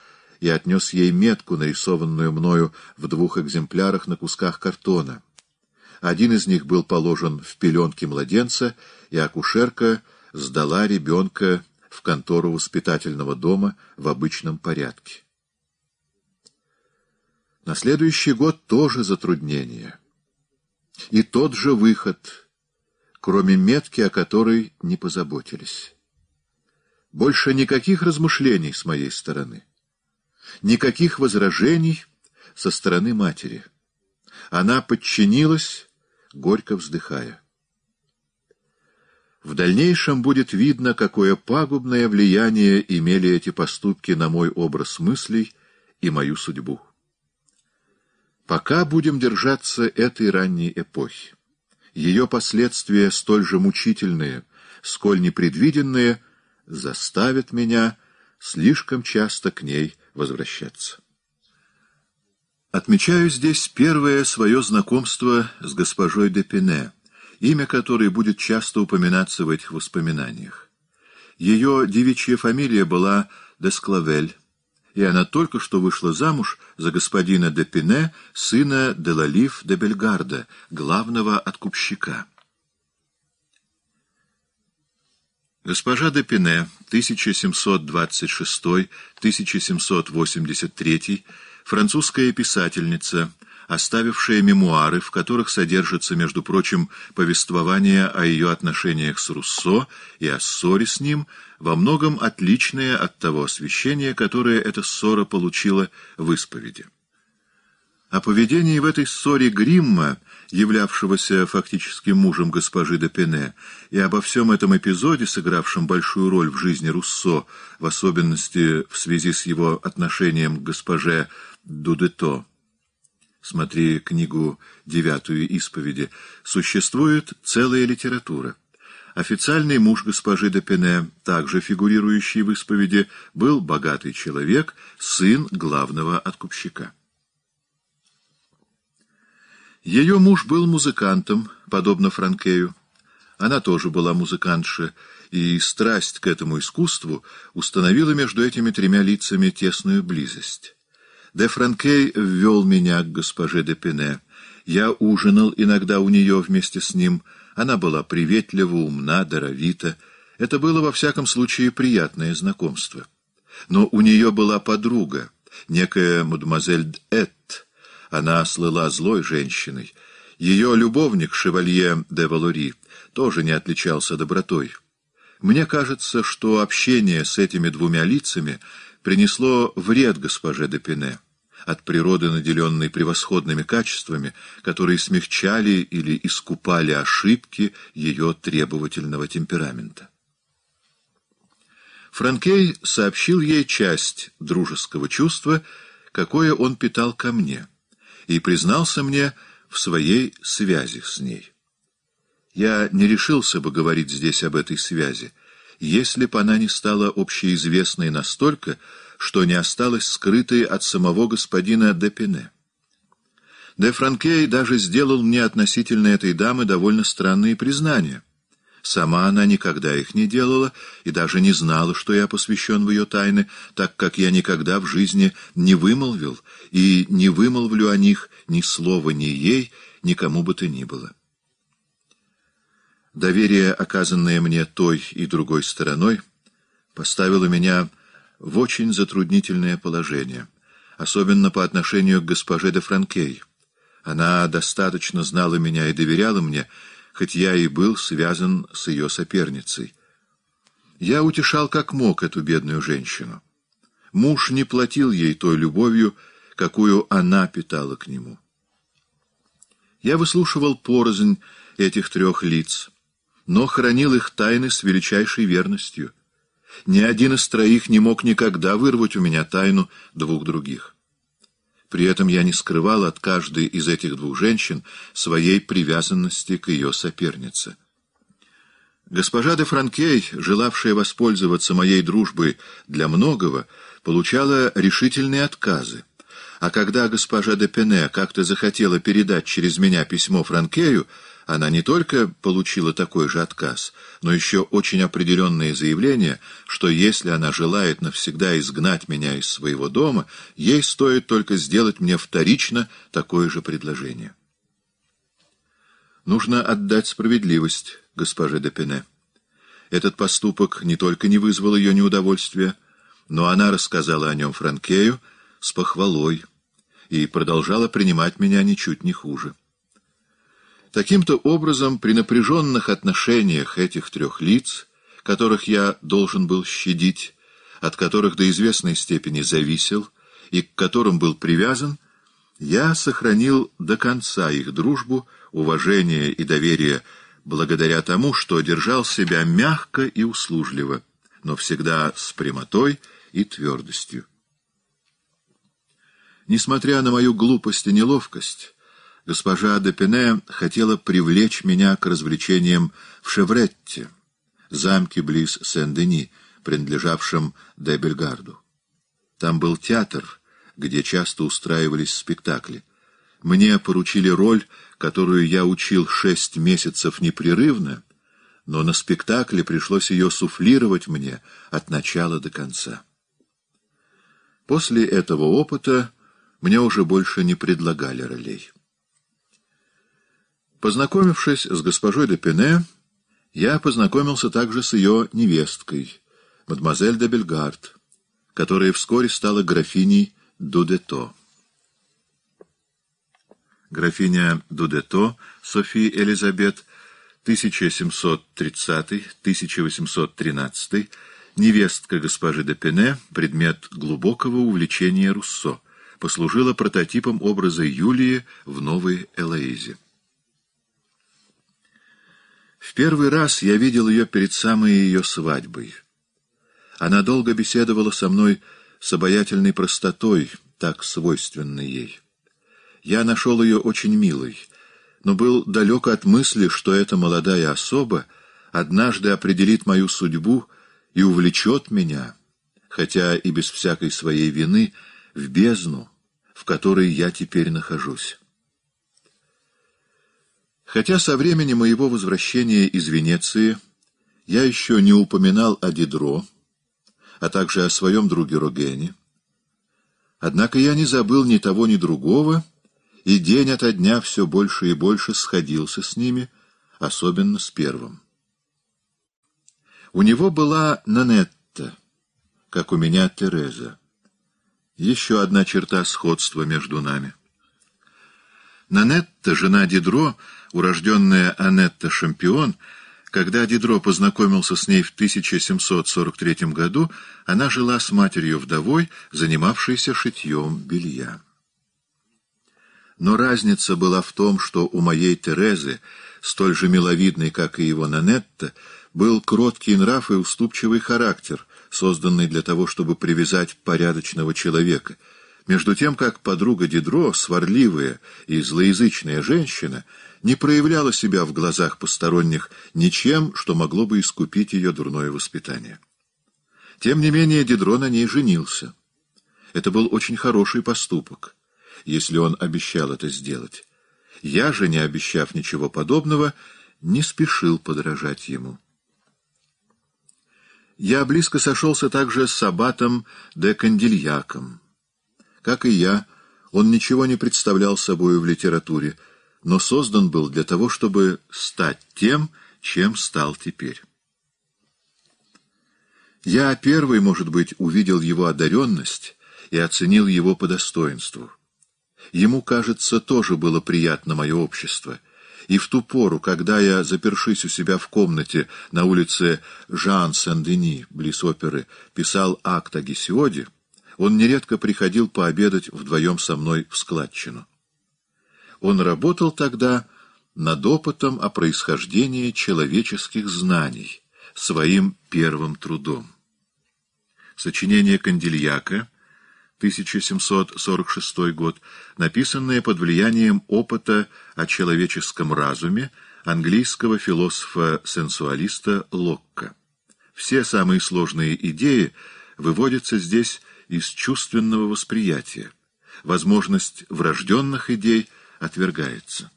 и отнес ей метку, нарисованную мною в двух экземплярах на кусках картона. Один из них был положен в пеленки младенца, и акушерка — сдала ребенка в контору воспитательного дома в обычном порядке. На следующий год тоже затруднение. И тот же выход, кроме метки, о которой не позаботились. Больше никаких размышлений с моей стороны. Никаких возражений со стороны матери. Она подчинилась, горько вздыхая. В дальнейшем будет видно, какое пагубное влияние имели эти поступки на мой образ мыслей и мою судьбу. Пока будем держаться этой ранней эпохи. Ее последствия, столь же мучительные, сколь непредвиденные, заставят меня слишком часто к ней возвращаться. Отмечаю здесь первое свое знакомство с госпожой де имя которой будет часто упоминаться в этих воспоминаниях. Ее девичья фамилия была Десклавель, и она только что вышла замуж за господина де Пине, сына де Лалиф де Бельгарда, главного откупщика. Госпожа де Пине, 1726-1783, французская писательница, оставившая мемуары, в которых содержится, между прочим, повествование о ее отношениях с Руссо и о ссоре с ним, во многом отличное от того освещения, которое эта ссора получила в исповеди. О поведении в этой ссоре Гримма, являвшегося фактически мужем госпожи де Пене, и обо всем этом эпизоде, сыгравшем большую роль в жизни Руссо, в особенности в связи с его отношением к госпоже Дудето, смотри книгу «Девятую исповеди», существует целая литература. Официальный муж госпожи де также фигурирующий в исповеди, был богатый человек, сын главного откупщика. Ее муж был музыкантом, подобно Франкею. Она тоже была музыкантша, и страсть к этому искусству установила между этими тремя лицами тесную близость. Де Франкей ввел меня к госпоже де Пене. Я ужинал иногда у нее вместе с ним. Она была приветлива, умна, даровита. Это было, во всяком случае, приятное знакомство. Но у нее была подруга, некая мадемуазель Эт. Она слыла злой женщиной. Ее любовник, шевалье де Валори, тоже не отличался добротой. Мне кажется, что общение с этими двумя лицами принесло вред госпоже де Пене от природы наделенной превосходными качествами, которые смягчали или искупали ошибки ее требовательного темперамента. Франкей сообщил ей часть дружеского чувства, какое он питал ко мне, и признался мне в своей связи с ней. Я не решился бы говорить здесь об этой связи, если бы она не стала общеизвестной настолько, что не осталось скрытой от самого господина Депине. Де Франкей даже сделал мне относительно этой дамы довольно странные признания. Сама она никогда их не делала и даже не знала, что я посвящен в ее тайны, так как я никогда в жизни не вымолвил и не вымолвлю о них ни слова ни ей, никому бы то ни было. Доверие, оказанное мне той и другой стороной, поставило меня в очень затруднительное положение, особенно по отношению к госпоже де Франкей. Она достаточно знала меня и доверяла мне, хоть я и был связан с ее соперницей. Я утешал как мог эту бедную женщину. Муж не платил ей той любовью, какую она питала к нему. Я выслушивал порознь этих трех лиц, но хранил их тайны с величайшей верностью — ни один из троих не мог никогда вырвать у меня тайну двух других. При этом я не скрывал от каждой из этих двух женщин своей привязанности к ее сопернице. Госпожа де Франкей, желавшая воспользоваться моей дружбой для многого, получала решительные отказы. А когда госпожа де Пене как-то захотела передать через меня письмо Франкею, она не только получила такой же отказ, но еще очень определенное заявление, что если она желает навсегда изгнать меня из своего дома, ей стоит только сделать мне вторично такое же предложение. Нужно отдать справедливость госпоже Депене. Этот поступок не только не вызвал ее неудовольствия, но она рассказала о нем Франкею с похвалой и продолжала принимать меня ничуть не хуже. Таким-то образом, при напряженных отношениях этих трех лиц, которых я должен был щадить, от которых до известной степени зависел и к которым был привязан, я сохранил до конца их дружбу, уважение и доверие благодаря тому, что держал себя мягко и услужливо, но всегда с прямотой и твердостью. Несмотря на мою глупость и неловкость, Госпожа Депене хотела привлечь меня к развлечениям в Шевретте, замке близ Сен-Дени, принадлежавшем Дебельгарду. Там был театр, где часто устраивались спектакли. Мне поручили роль, которую я учил шесть месяцев непрерывно, но на спектакле пришлось ее суфлировать мне от начала до конца. После этого опыта мне уже больше не предлагали ролей. Познакомившись с госпожой де Пене, я познакомился также с ее невесткой, мадемуазель де Бельгард, которая вскоре стала графиней Дудето. Графиня Дудето Софи Элизабет 1730-1813, невестка госпожи де Пене, предмет глубокого увлечения Руссо, послужила прототипом образа Юлии в «Новой Элоизе». В первый раз я видел ее перед самой ее свадьбой. Она долго беседовала со мной с обаятельной простотой, так свойственной ей. Я нашел ее очень милой, но был далек от мысли, что эта молодая особа однажды определит мою судьбу и увлечет меня, хотя и без всякой своей вины, в бездну, в которой я теперь нахожусь. Хотя со времени моего возвращения из Венеции я еще не упоминал о Дидро, а также о своем друге Рогене, однако я не забыл ни того, ни другого, и день ото дня все больше и больше сходился с ними, особенно с первым. У него была Нанетта, как у меня Тереза. Еще одна черта сходства между нами — Нанетта, жена Дидро, урожденная Анетта Шампион, когда Дидро познакомился с ней в 1743 году, она жила с матерью-вдовой, занимавшейся шитьем белья. Но разница была в том, что у моей Терезы, столь же миловидной, как и его Нанетта, был кроткий нрав и уступчивый характер, созданный для того, чтобы привязать порядочного человека — между тем, как подруга Дидро, сварливая и злоязычная женщина, не проявляла себя в глазах посторонних ничем, что могло бы искупить ее дурное воспитание. Тем не менее, Дидро на ней женился. Это был очень хороший поступок, если он обещал это сделать. Я же, не обещав ничего подобного, не спешил подражать ему. Я близко сошелся также с Сабатом де Кандильяком как и я, он ничего не представлял собою в литературе, но создан был для того, чтобы стать тем, чем стал теперь. Я первый, может быть, увидел его одаренность и оценил его по достоинству. Ему, кажется, тоже было приятно мое общество. И в ту пору, когда я, запершись у себя в комнате на улице Жан-Сен-Дени, близ оперы, писал акт о Гесиоде, он нередко приходил пообедать вдвоем со мной в складчину. Он работал тогда над опытом о происхождении человеческих знаний, своим первым трудом. Сочинение Кандильяка, 1746 год, написанное под влиянием опыта о человеческом разуме английского философа-сенсуалиста Локка. Все самые сложные идеи выводятся здесь из чувственного восприятия. Возможность врожденных идей отвергается.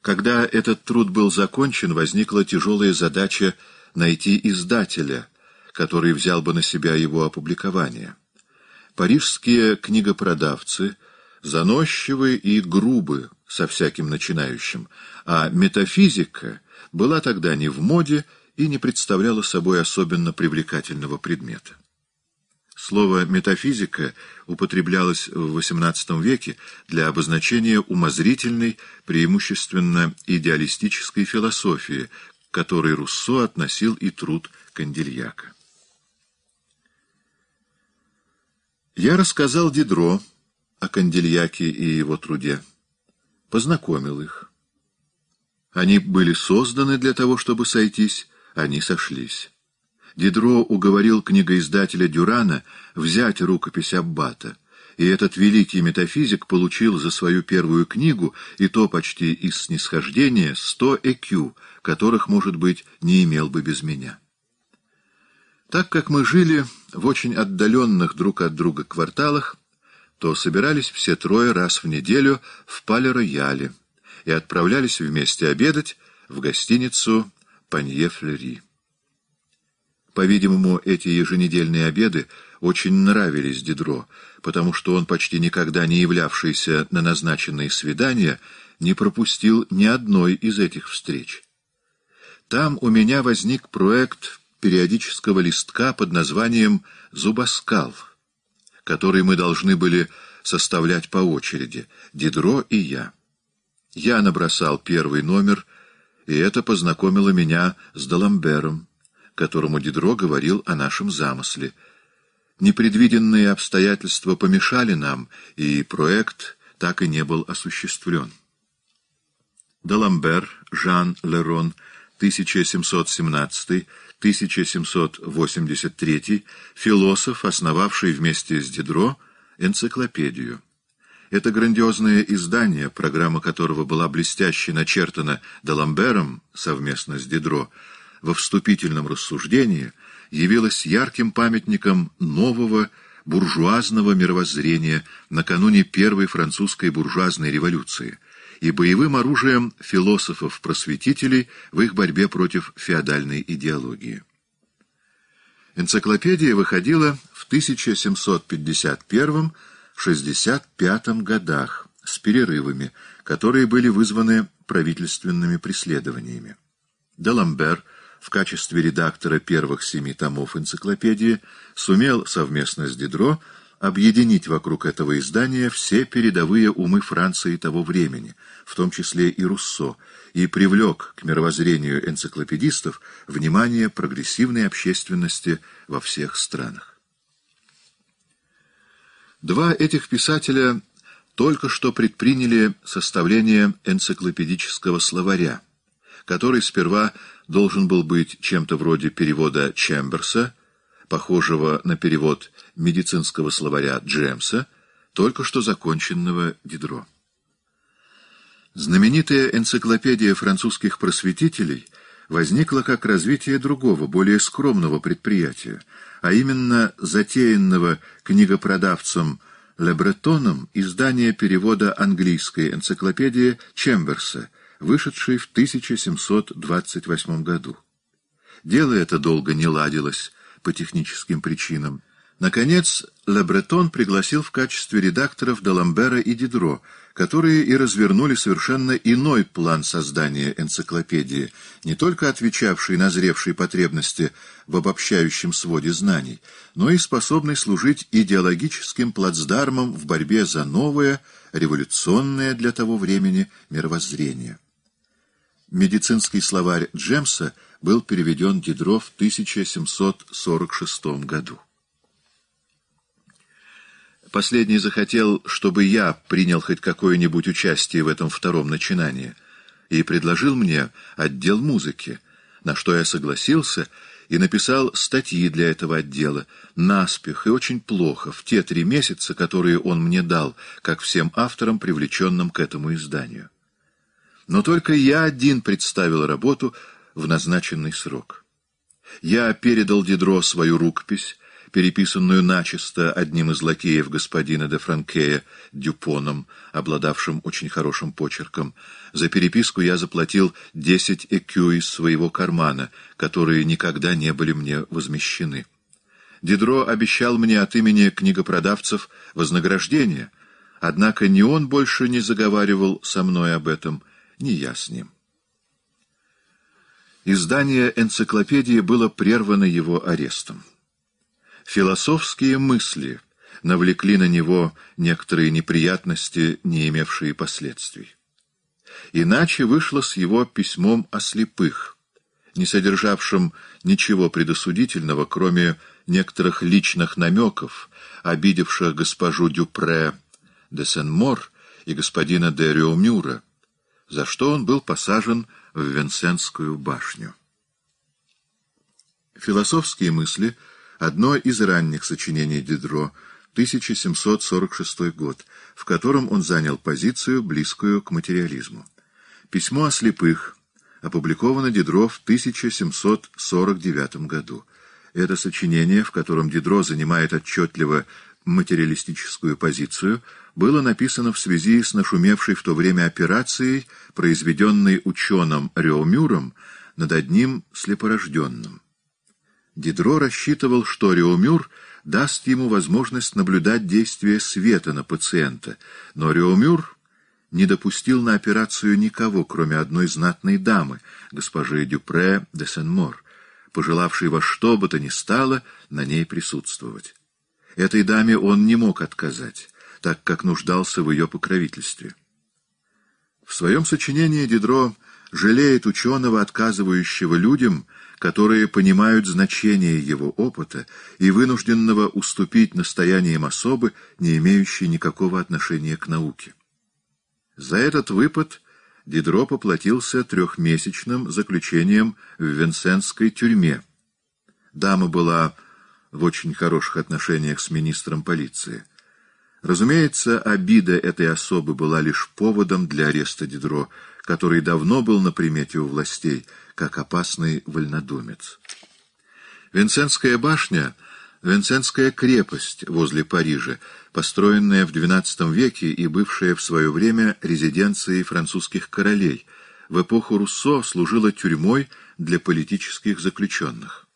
Когда этот труд был закончен, возникла тяжелая задача найти издателя, который взял бы на себя его опубликование. Парижские книгопродавцы заносчивы и грубы со всяким начинающим, а метафизика была тогда не в моде, и не представляла собой особенно привлекательного предмета. Слово «метафизика» употреблялось в XVIII веке для обозначения умозрительной, преимущественно идеалистической философии, к которой Руссо относил и труд Кандильяка. Я рассказал Дидро о Кандильяке и его труде, познакомил их. Они были созданы для того, чтобы сойтись, они сошлись. Дидро уговорил книгоиздателя Дюрана взять рукопись Аббата, и этот великий метафизик получил за свою первую книгу, и то почти из снисхождения, сто ЭКЮ, которых, может быть, не имел бы без меня. Так как мы жили в очень отдаленных друг от друга кварталах, то собирались все трое раз в неделю в Пале-Рояле и отправлялись вместе обедать в гостиницу Панье-Флери. По-видимому, эти еженедельные обеды очень нравились Дидро, потому что он, почти никогда не являвшийся на назначенные свидания, не пропустил ни одной из этих встреч. Там у меня возник проект периодического листка под названием «Зубоскал», который мы должны были составлять по очереди, Дидро и я. Я набросал первый номер — и это познакомило меня с Даламбером, которому Дидро говорил о нашем замысле. Непредвиденные обстоятельства помешали нам, и проект так и не был осуществлен. Даламбер, Жан Лерон, 1717-1783, философ, основавший вместе с Дидро энциклопедию. Это грандиозное издание, программа которого была блестяще начертана Даламбером совместно с Дидро, во вступительном рассуждении явилось ярким памятником нового буржуазного мировоззрения накануне Первой французской буржуазной революции и боевым оружием философов-просветителей в их борьбе против феодальной идеологии. Энциклопедия выходила в 1751 году, в 65 годах с перерывами, которые были вызваны правительственными преследованиями. Деламбер в качестве редактора первых семи томов энциклопедии сумел совместно с Дидро объединить вокруг этого издания все передовые умы Франции того времени, в том числе и Руссо, и привлек к мировоззрению энциклопедистов внимание прогрессивной общественности во всех странах. Два этих писателя только что предприняли составление энциклопедического словаря, который сперва должен был быть чем-то вроде перевода Чемберса, похожего на перевод медицинского словаря Джемса, только что законченного Дидро. Знаменитая энциклопедия французских просветителей — Возникло как развитие другого, более скромного предприятия, а именно затеянного книгопродавцем Лебретоном издания перевода английской энциклопедии Чемберса, вышедшей в 1728 году. Дело это долго не ладилось по техническим причинам. Наконец, Лебретон пригласил в качестве редакторов Даламбера и Дидро, которые и развернули совершенно иной план создания энциклопедии, не только отвечавший на зревшие потребности в обобщающем своде знаний, но и способный служить идеологическим плацдармом в борьбе за новое, революционное для того времени мировоззрение. Медицинский словарь Джемса был переведен Дидро в 1746 году. Последний захотел, чтобы я принял хоть какое-нибудь участие в этом втором начинании, и предложил мне отдел музыки, на что я согласился и написал статьи для этого отдела, наспех и очень плохо, в те три месяца, которые он мне дал, как всем авторам, привлеченным к этому изданию. Но только я один представил работу в назначенный срок. Я передал Дидро свою рукопись, переписанную начисто одним из лакеев господина де Франкея, Дюпоном, обладавшим очень хорошим почерком. За переписку я заплатил десять экю из своего кармана, которые никогда не были мне возмещены. Дидро обещал мне от имени книгопродавцев вознаграждение, однако ни он больше не заговаривал со мной об этом, ни я с ним. Издание энциклопедии было прервано его арестом. Философские мысли навлекли на него некоторые неприятности, не имевшие последствий. Иначе вышло с его письмом о слепых, не содержавшим ничего предосудительного, кроме некоторых личных намеков, обидевших госпожу Дюпре де Сен-Мор и господина де Рюмюра, за что он был посажен в Венсенскую башню. Философские мысли — одно из ранних сочинений Дидро, 1746 год, в котором он занял позицию, близкую к материализму. «Письмо о слепых» опубликовано Дидро в 1749 году. Это сочинение, в котором Дидро занимает отчетливо материалистическую позицию, было написано в связи с нашумевшей в то время операцией, произведенной ученым Реомюром над одним слепорожденным. Дидро рассчитывал, что Реомюр даст ему возможность наблюдать действие света на пациента, но Реомюр не допустил на операцию никого, кроме одной знатной дамы, госпожи Дюпре де Сен-Мор, пожелавшей во что бы то ни стало на ней присутствовать. Этой даме он не мог отказать, так как нуждался в ее покровительстве. В своем сочинении Дидро жалеет ученого, отказывающего людям, которые понимают значение его опыта и вынужденного уступить настояниям особы, не имеющей никакого отношения к науке. За этот выпад Дидро поплатился трехмесячным заключением в Венсенской тюрьме. Дама была в очень хороших отношениях с министром полиции. Разумеется, обида этой особы была лишь поводом для ареста Дидро — который давно был на примете у властей, как опасный вольнодумец. Винсентская башня — Винсентская крепость возле Парижа, построенная в XII веке и бывшая в свое время резиденцией французских королей, в эпоху Руссо служила тюрьмой для политических заключенных.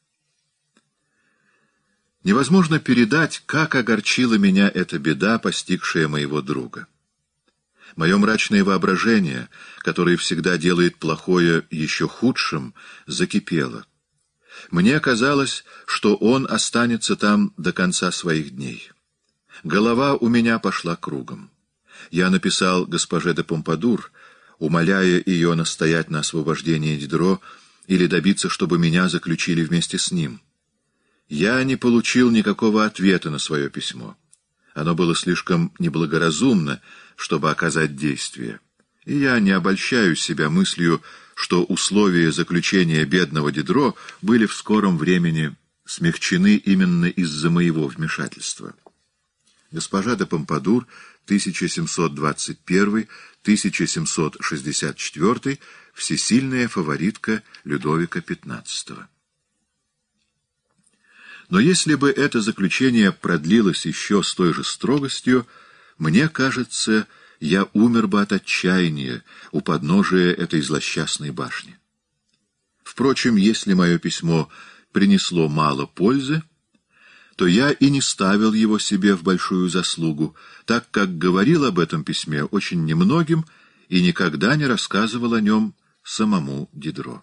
Невозможно передать, как огорчила меня эта беда, постигшая моего друга. Мое мрачное воображение, которое всегда делает плохое еще худшим, закипело. Мне казалось, что он останется там до конца своих дней. Голова у меня пошла кругом. Я написал госпоже де Помпадур, умоляя ее настоять на освобождении Дидро или добиться, чтобы меня заключили вместе с ним. Я не получил никакого ответа на свое письмо. Оно было слишком неблагоразумно, чтобы оказать действие. И я не обольщаю себя мыслью, что условия заключения бедного Дидро были в скором времени смягчены именно из-за моего вмешательства. Госпожа де Помпадур, 1721-1764, всесильная фаворитка Людовика XV. Но если бы это заключение продлилось еще с той же строгостью, мне кажется, я умер бы от отчаяния у подножия этой злосчастной башни. Впрочем, если мое письмо принесло мало пользы, то я и не ставил его себе в большую заслугу, так как говорил об этом письме очень немногим и никогда не рассказывал о нем самому Дидро.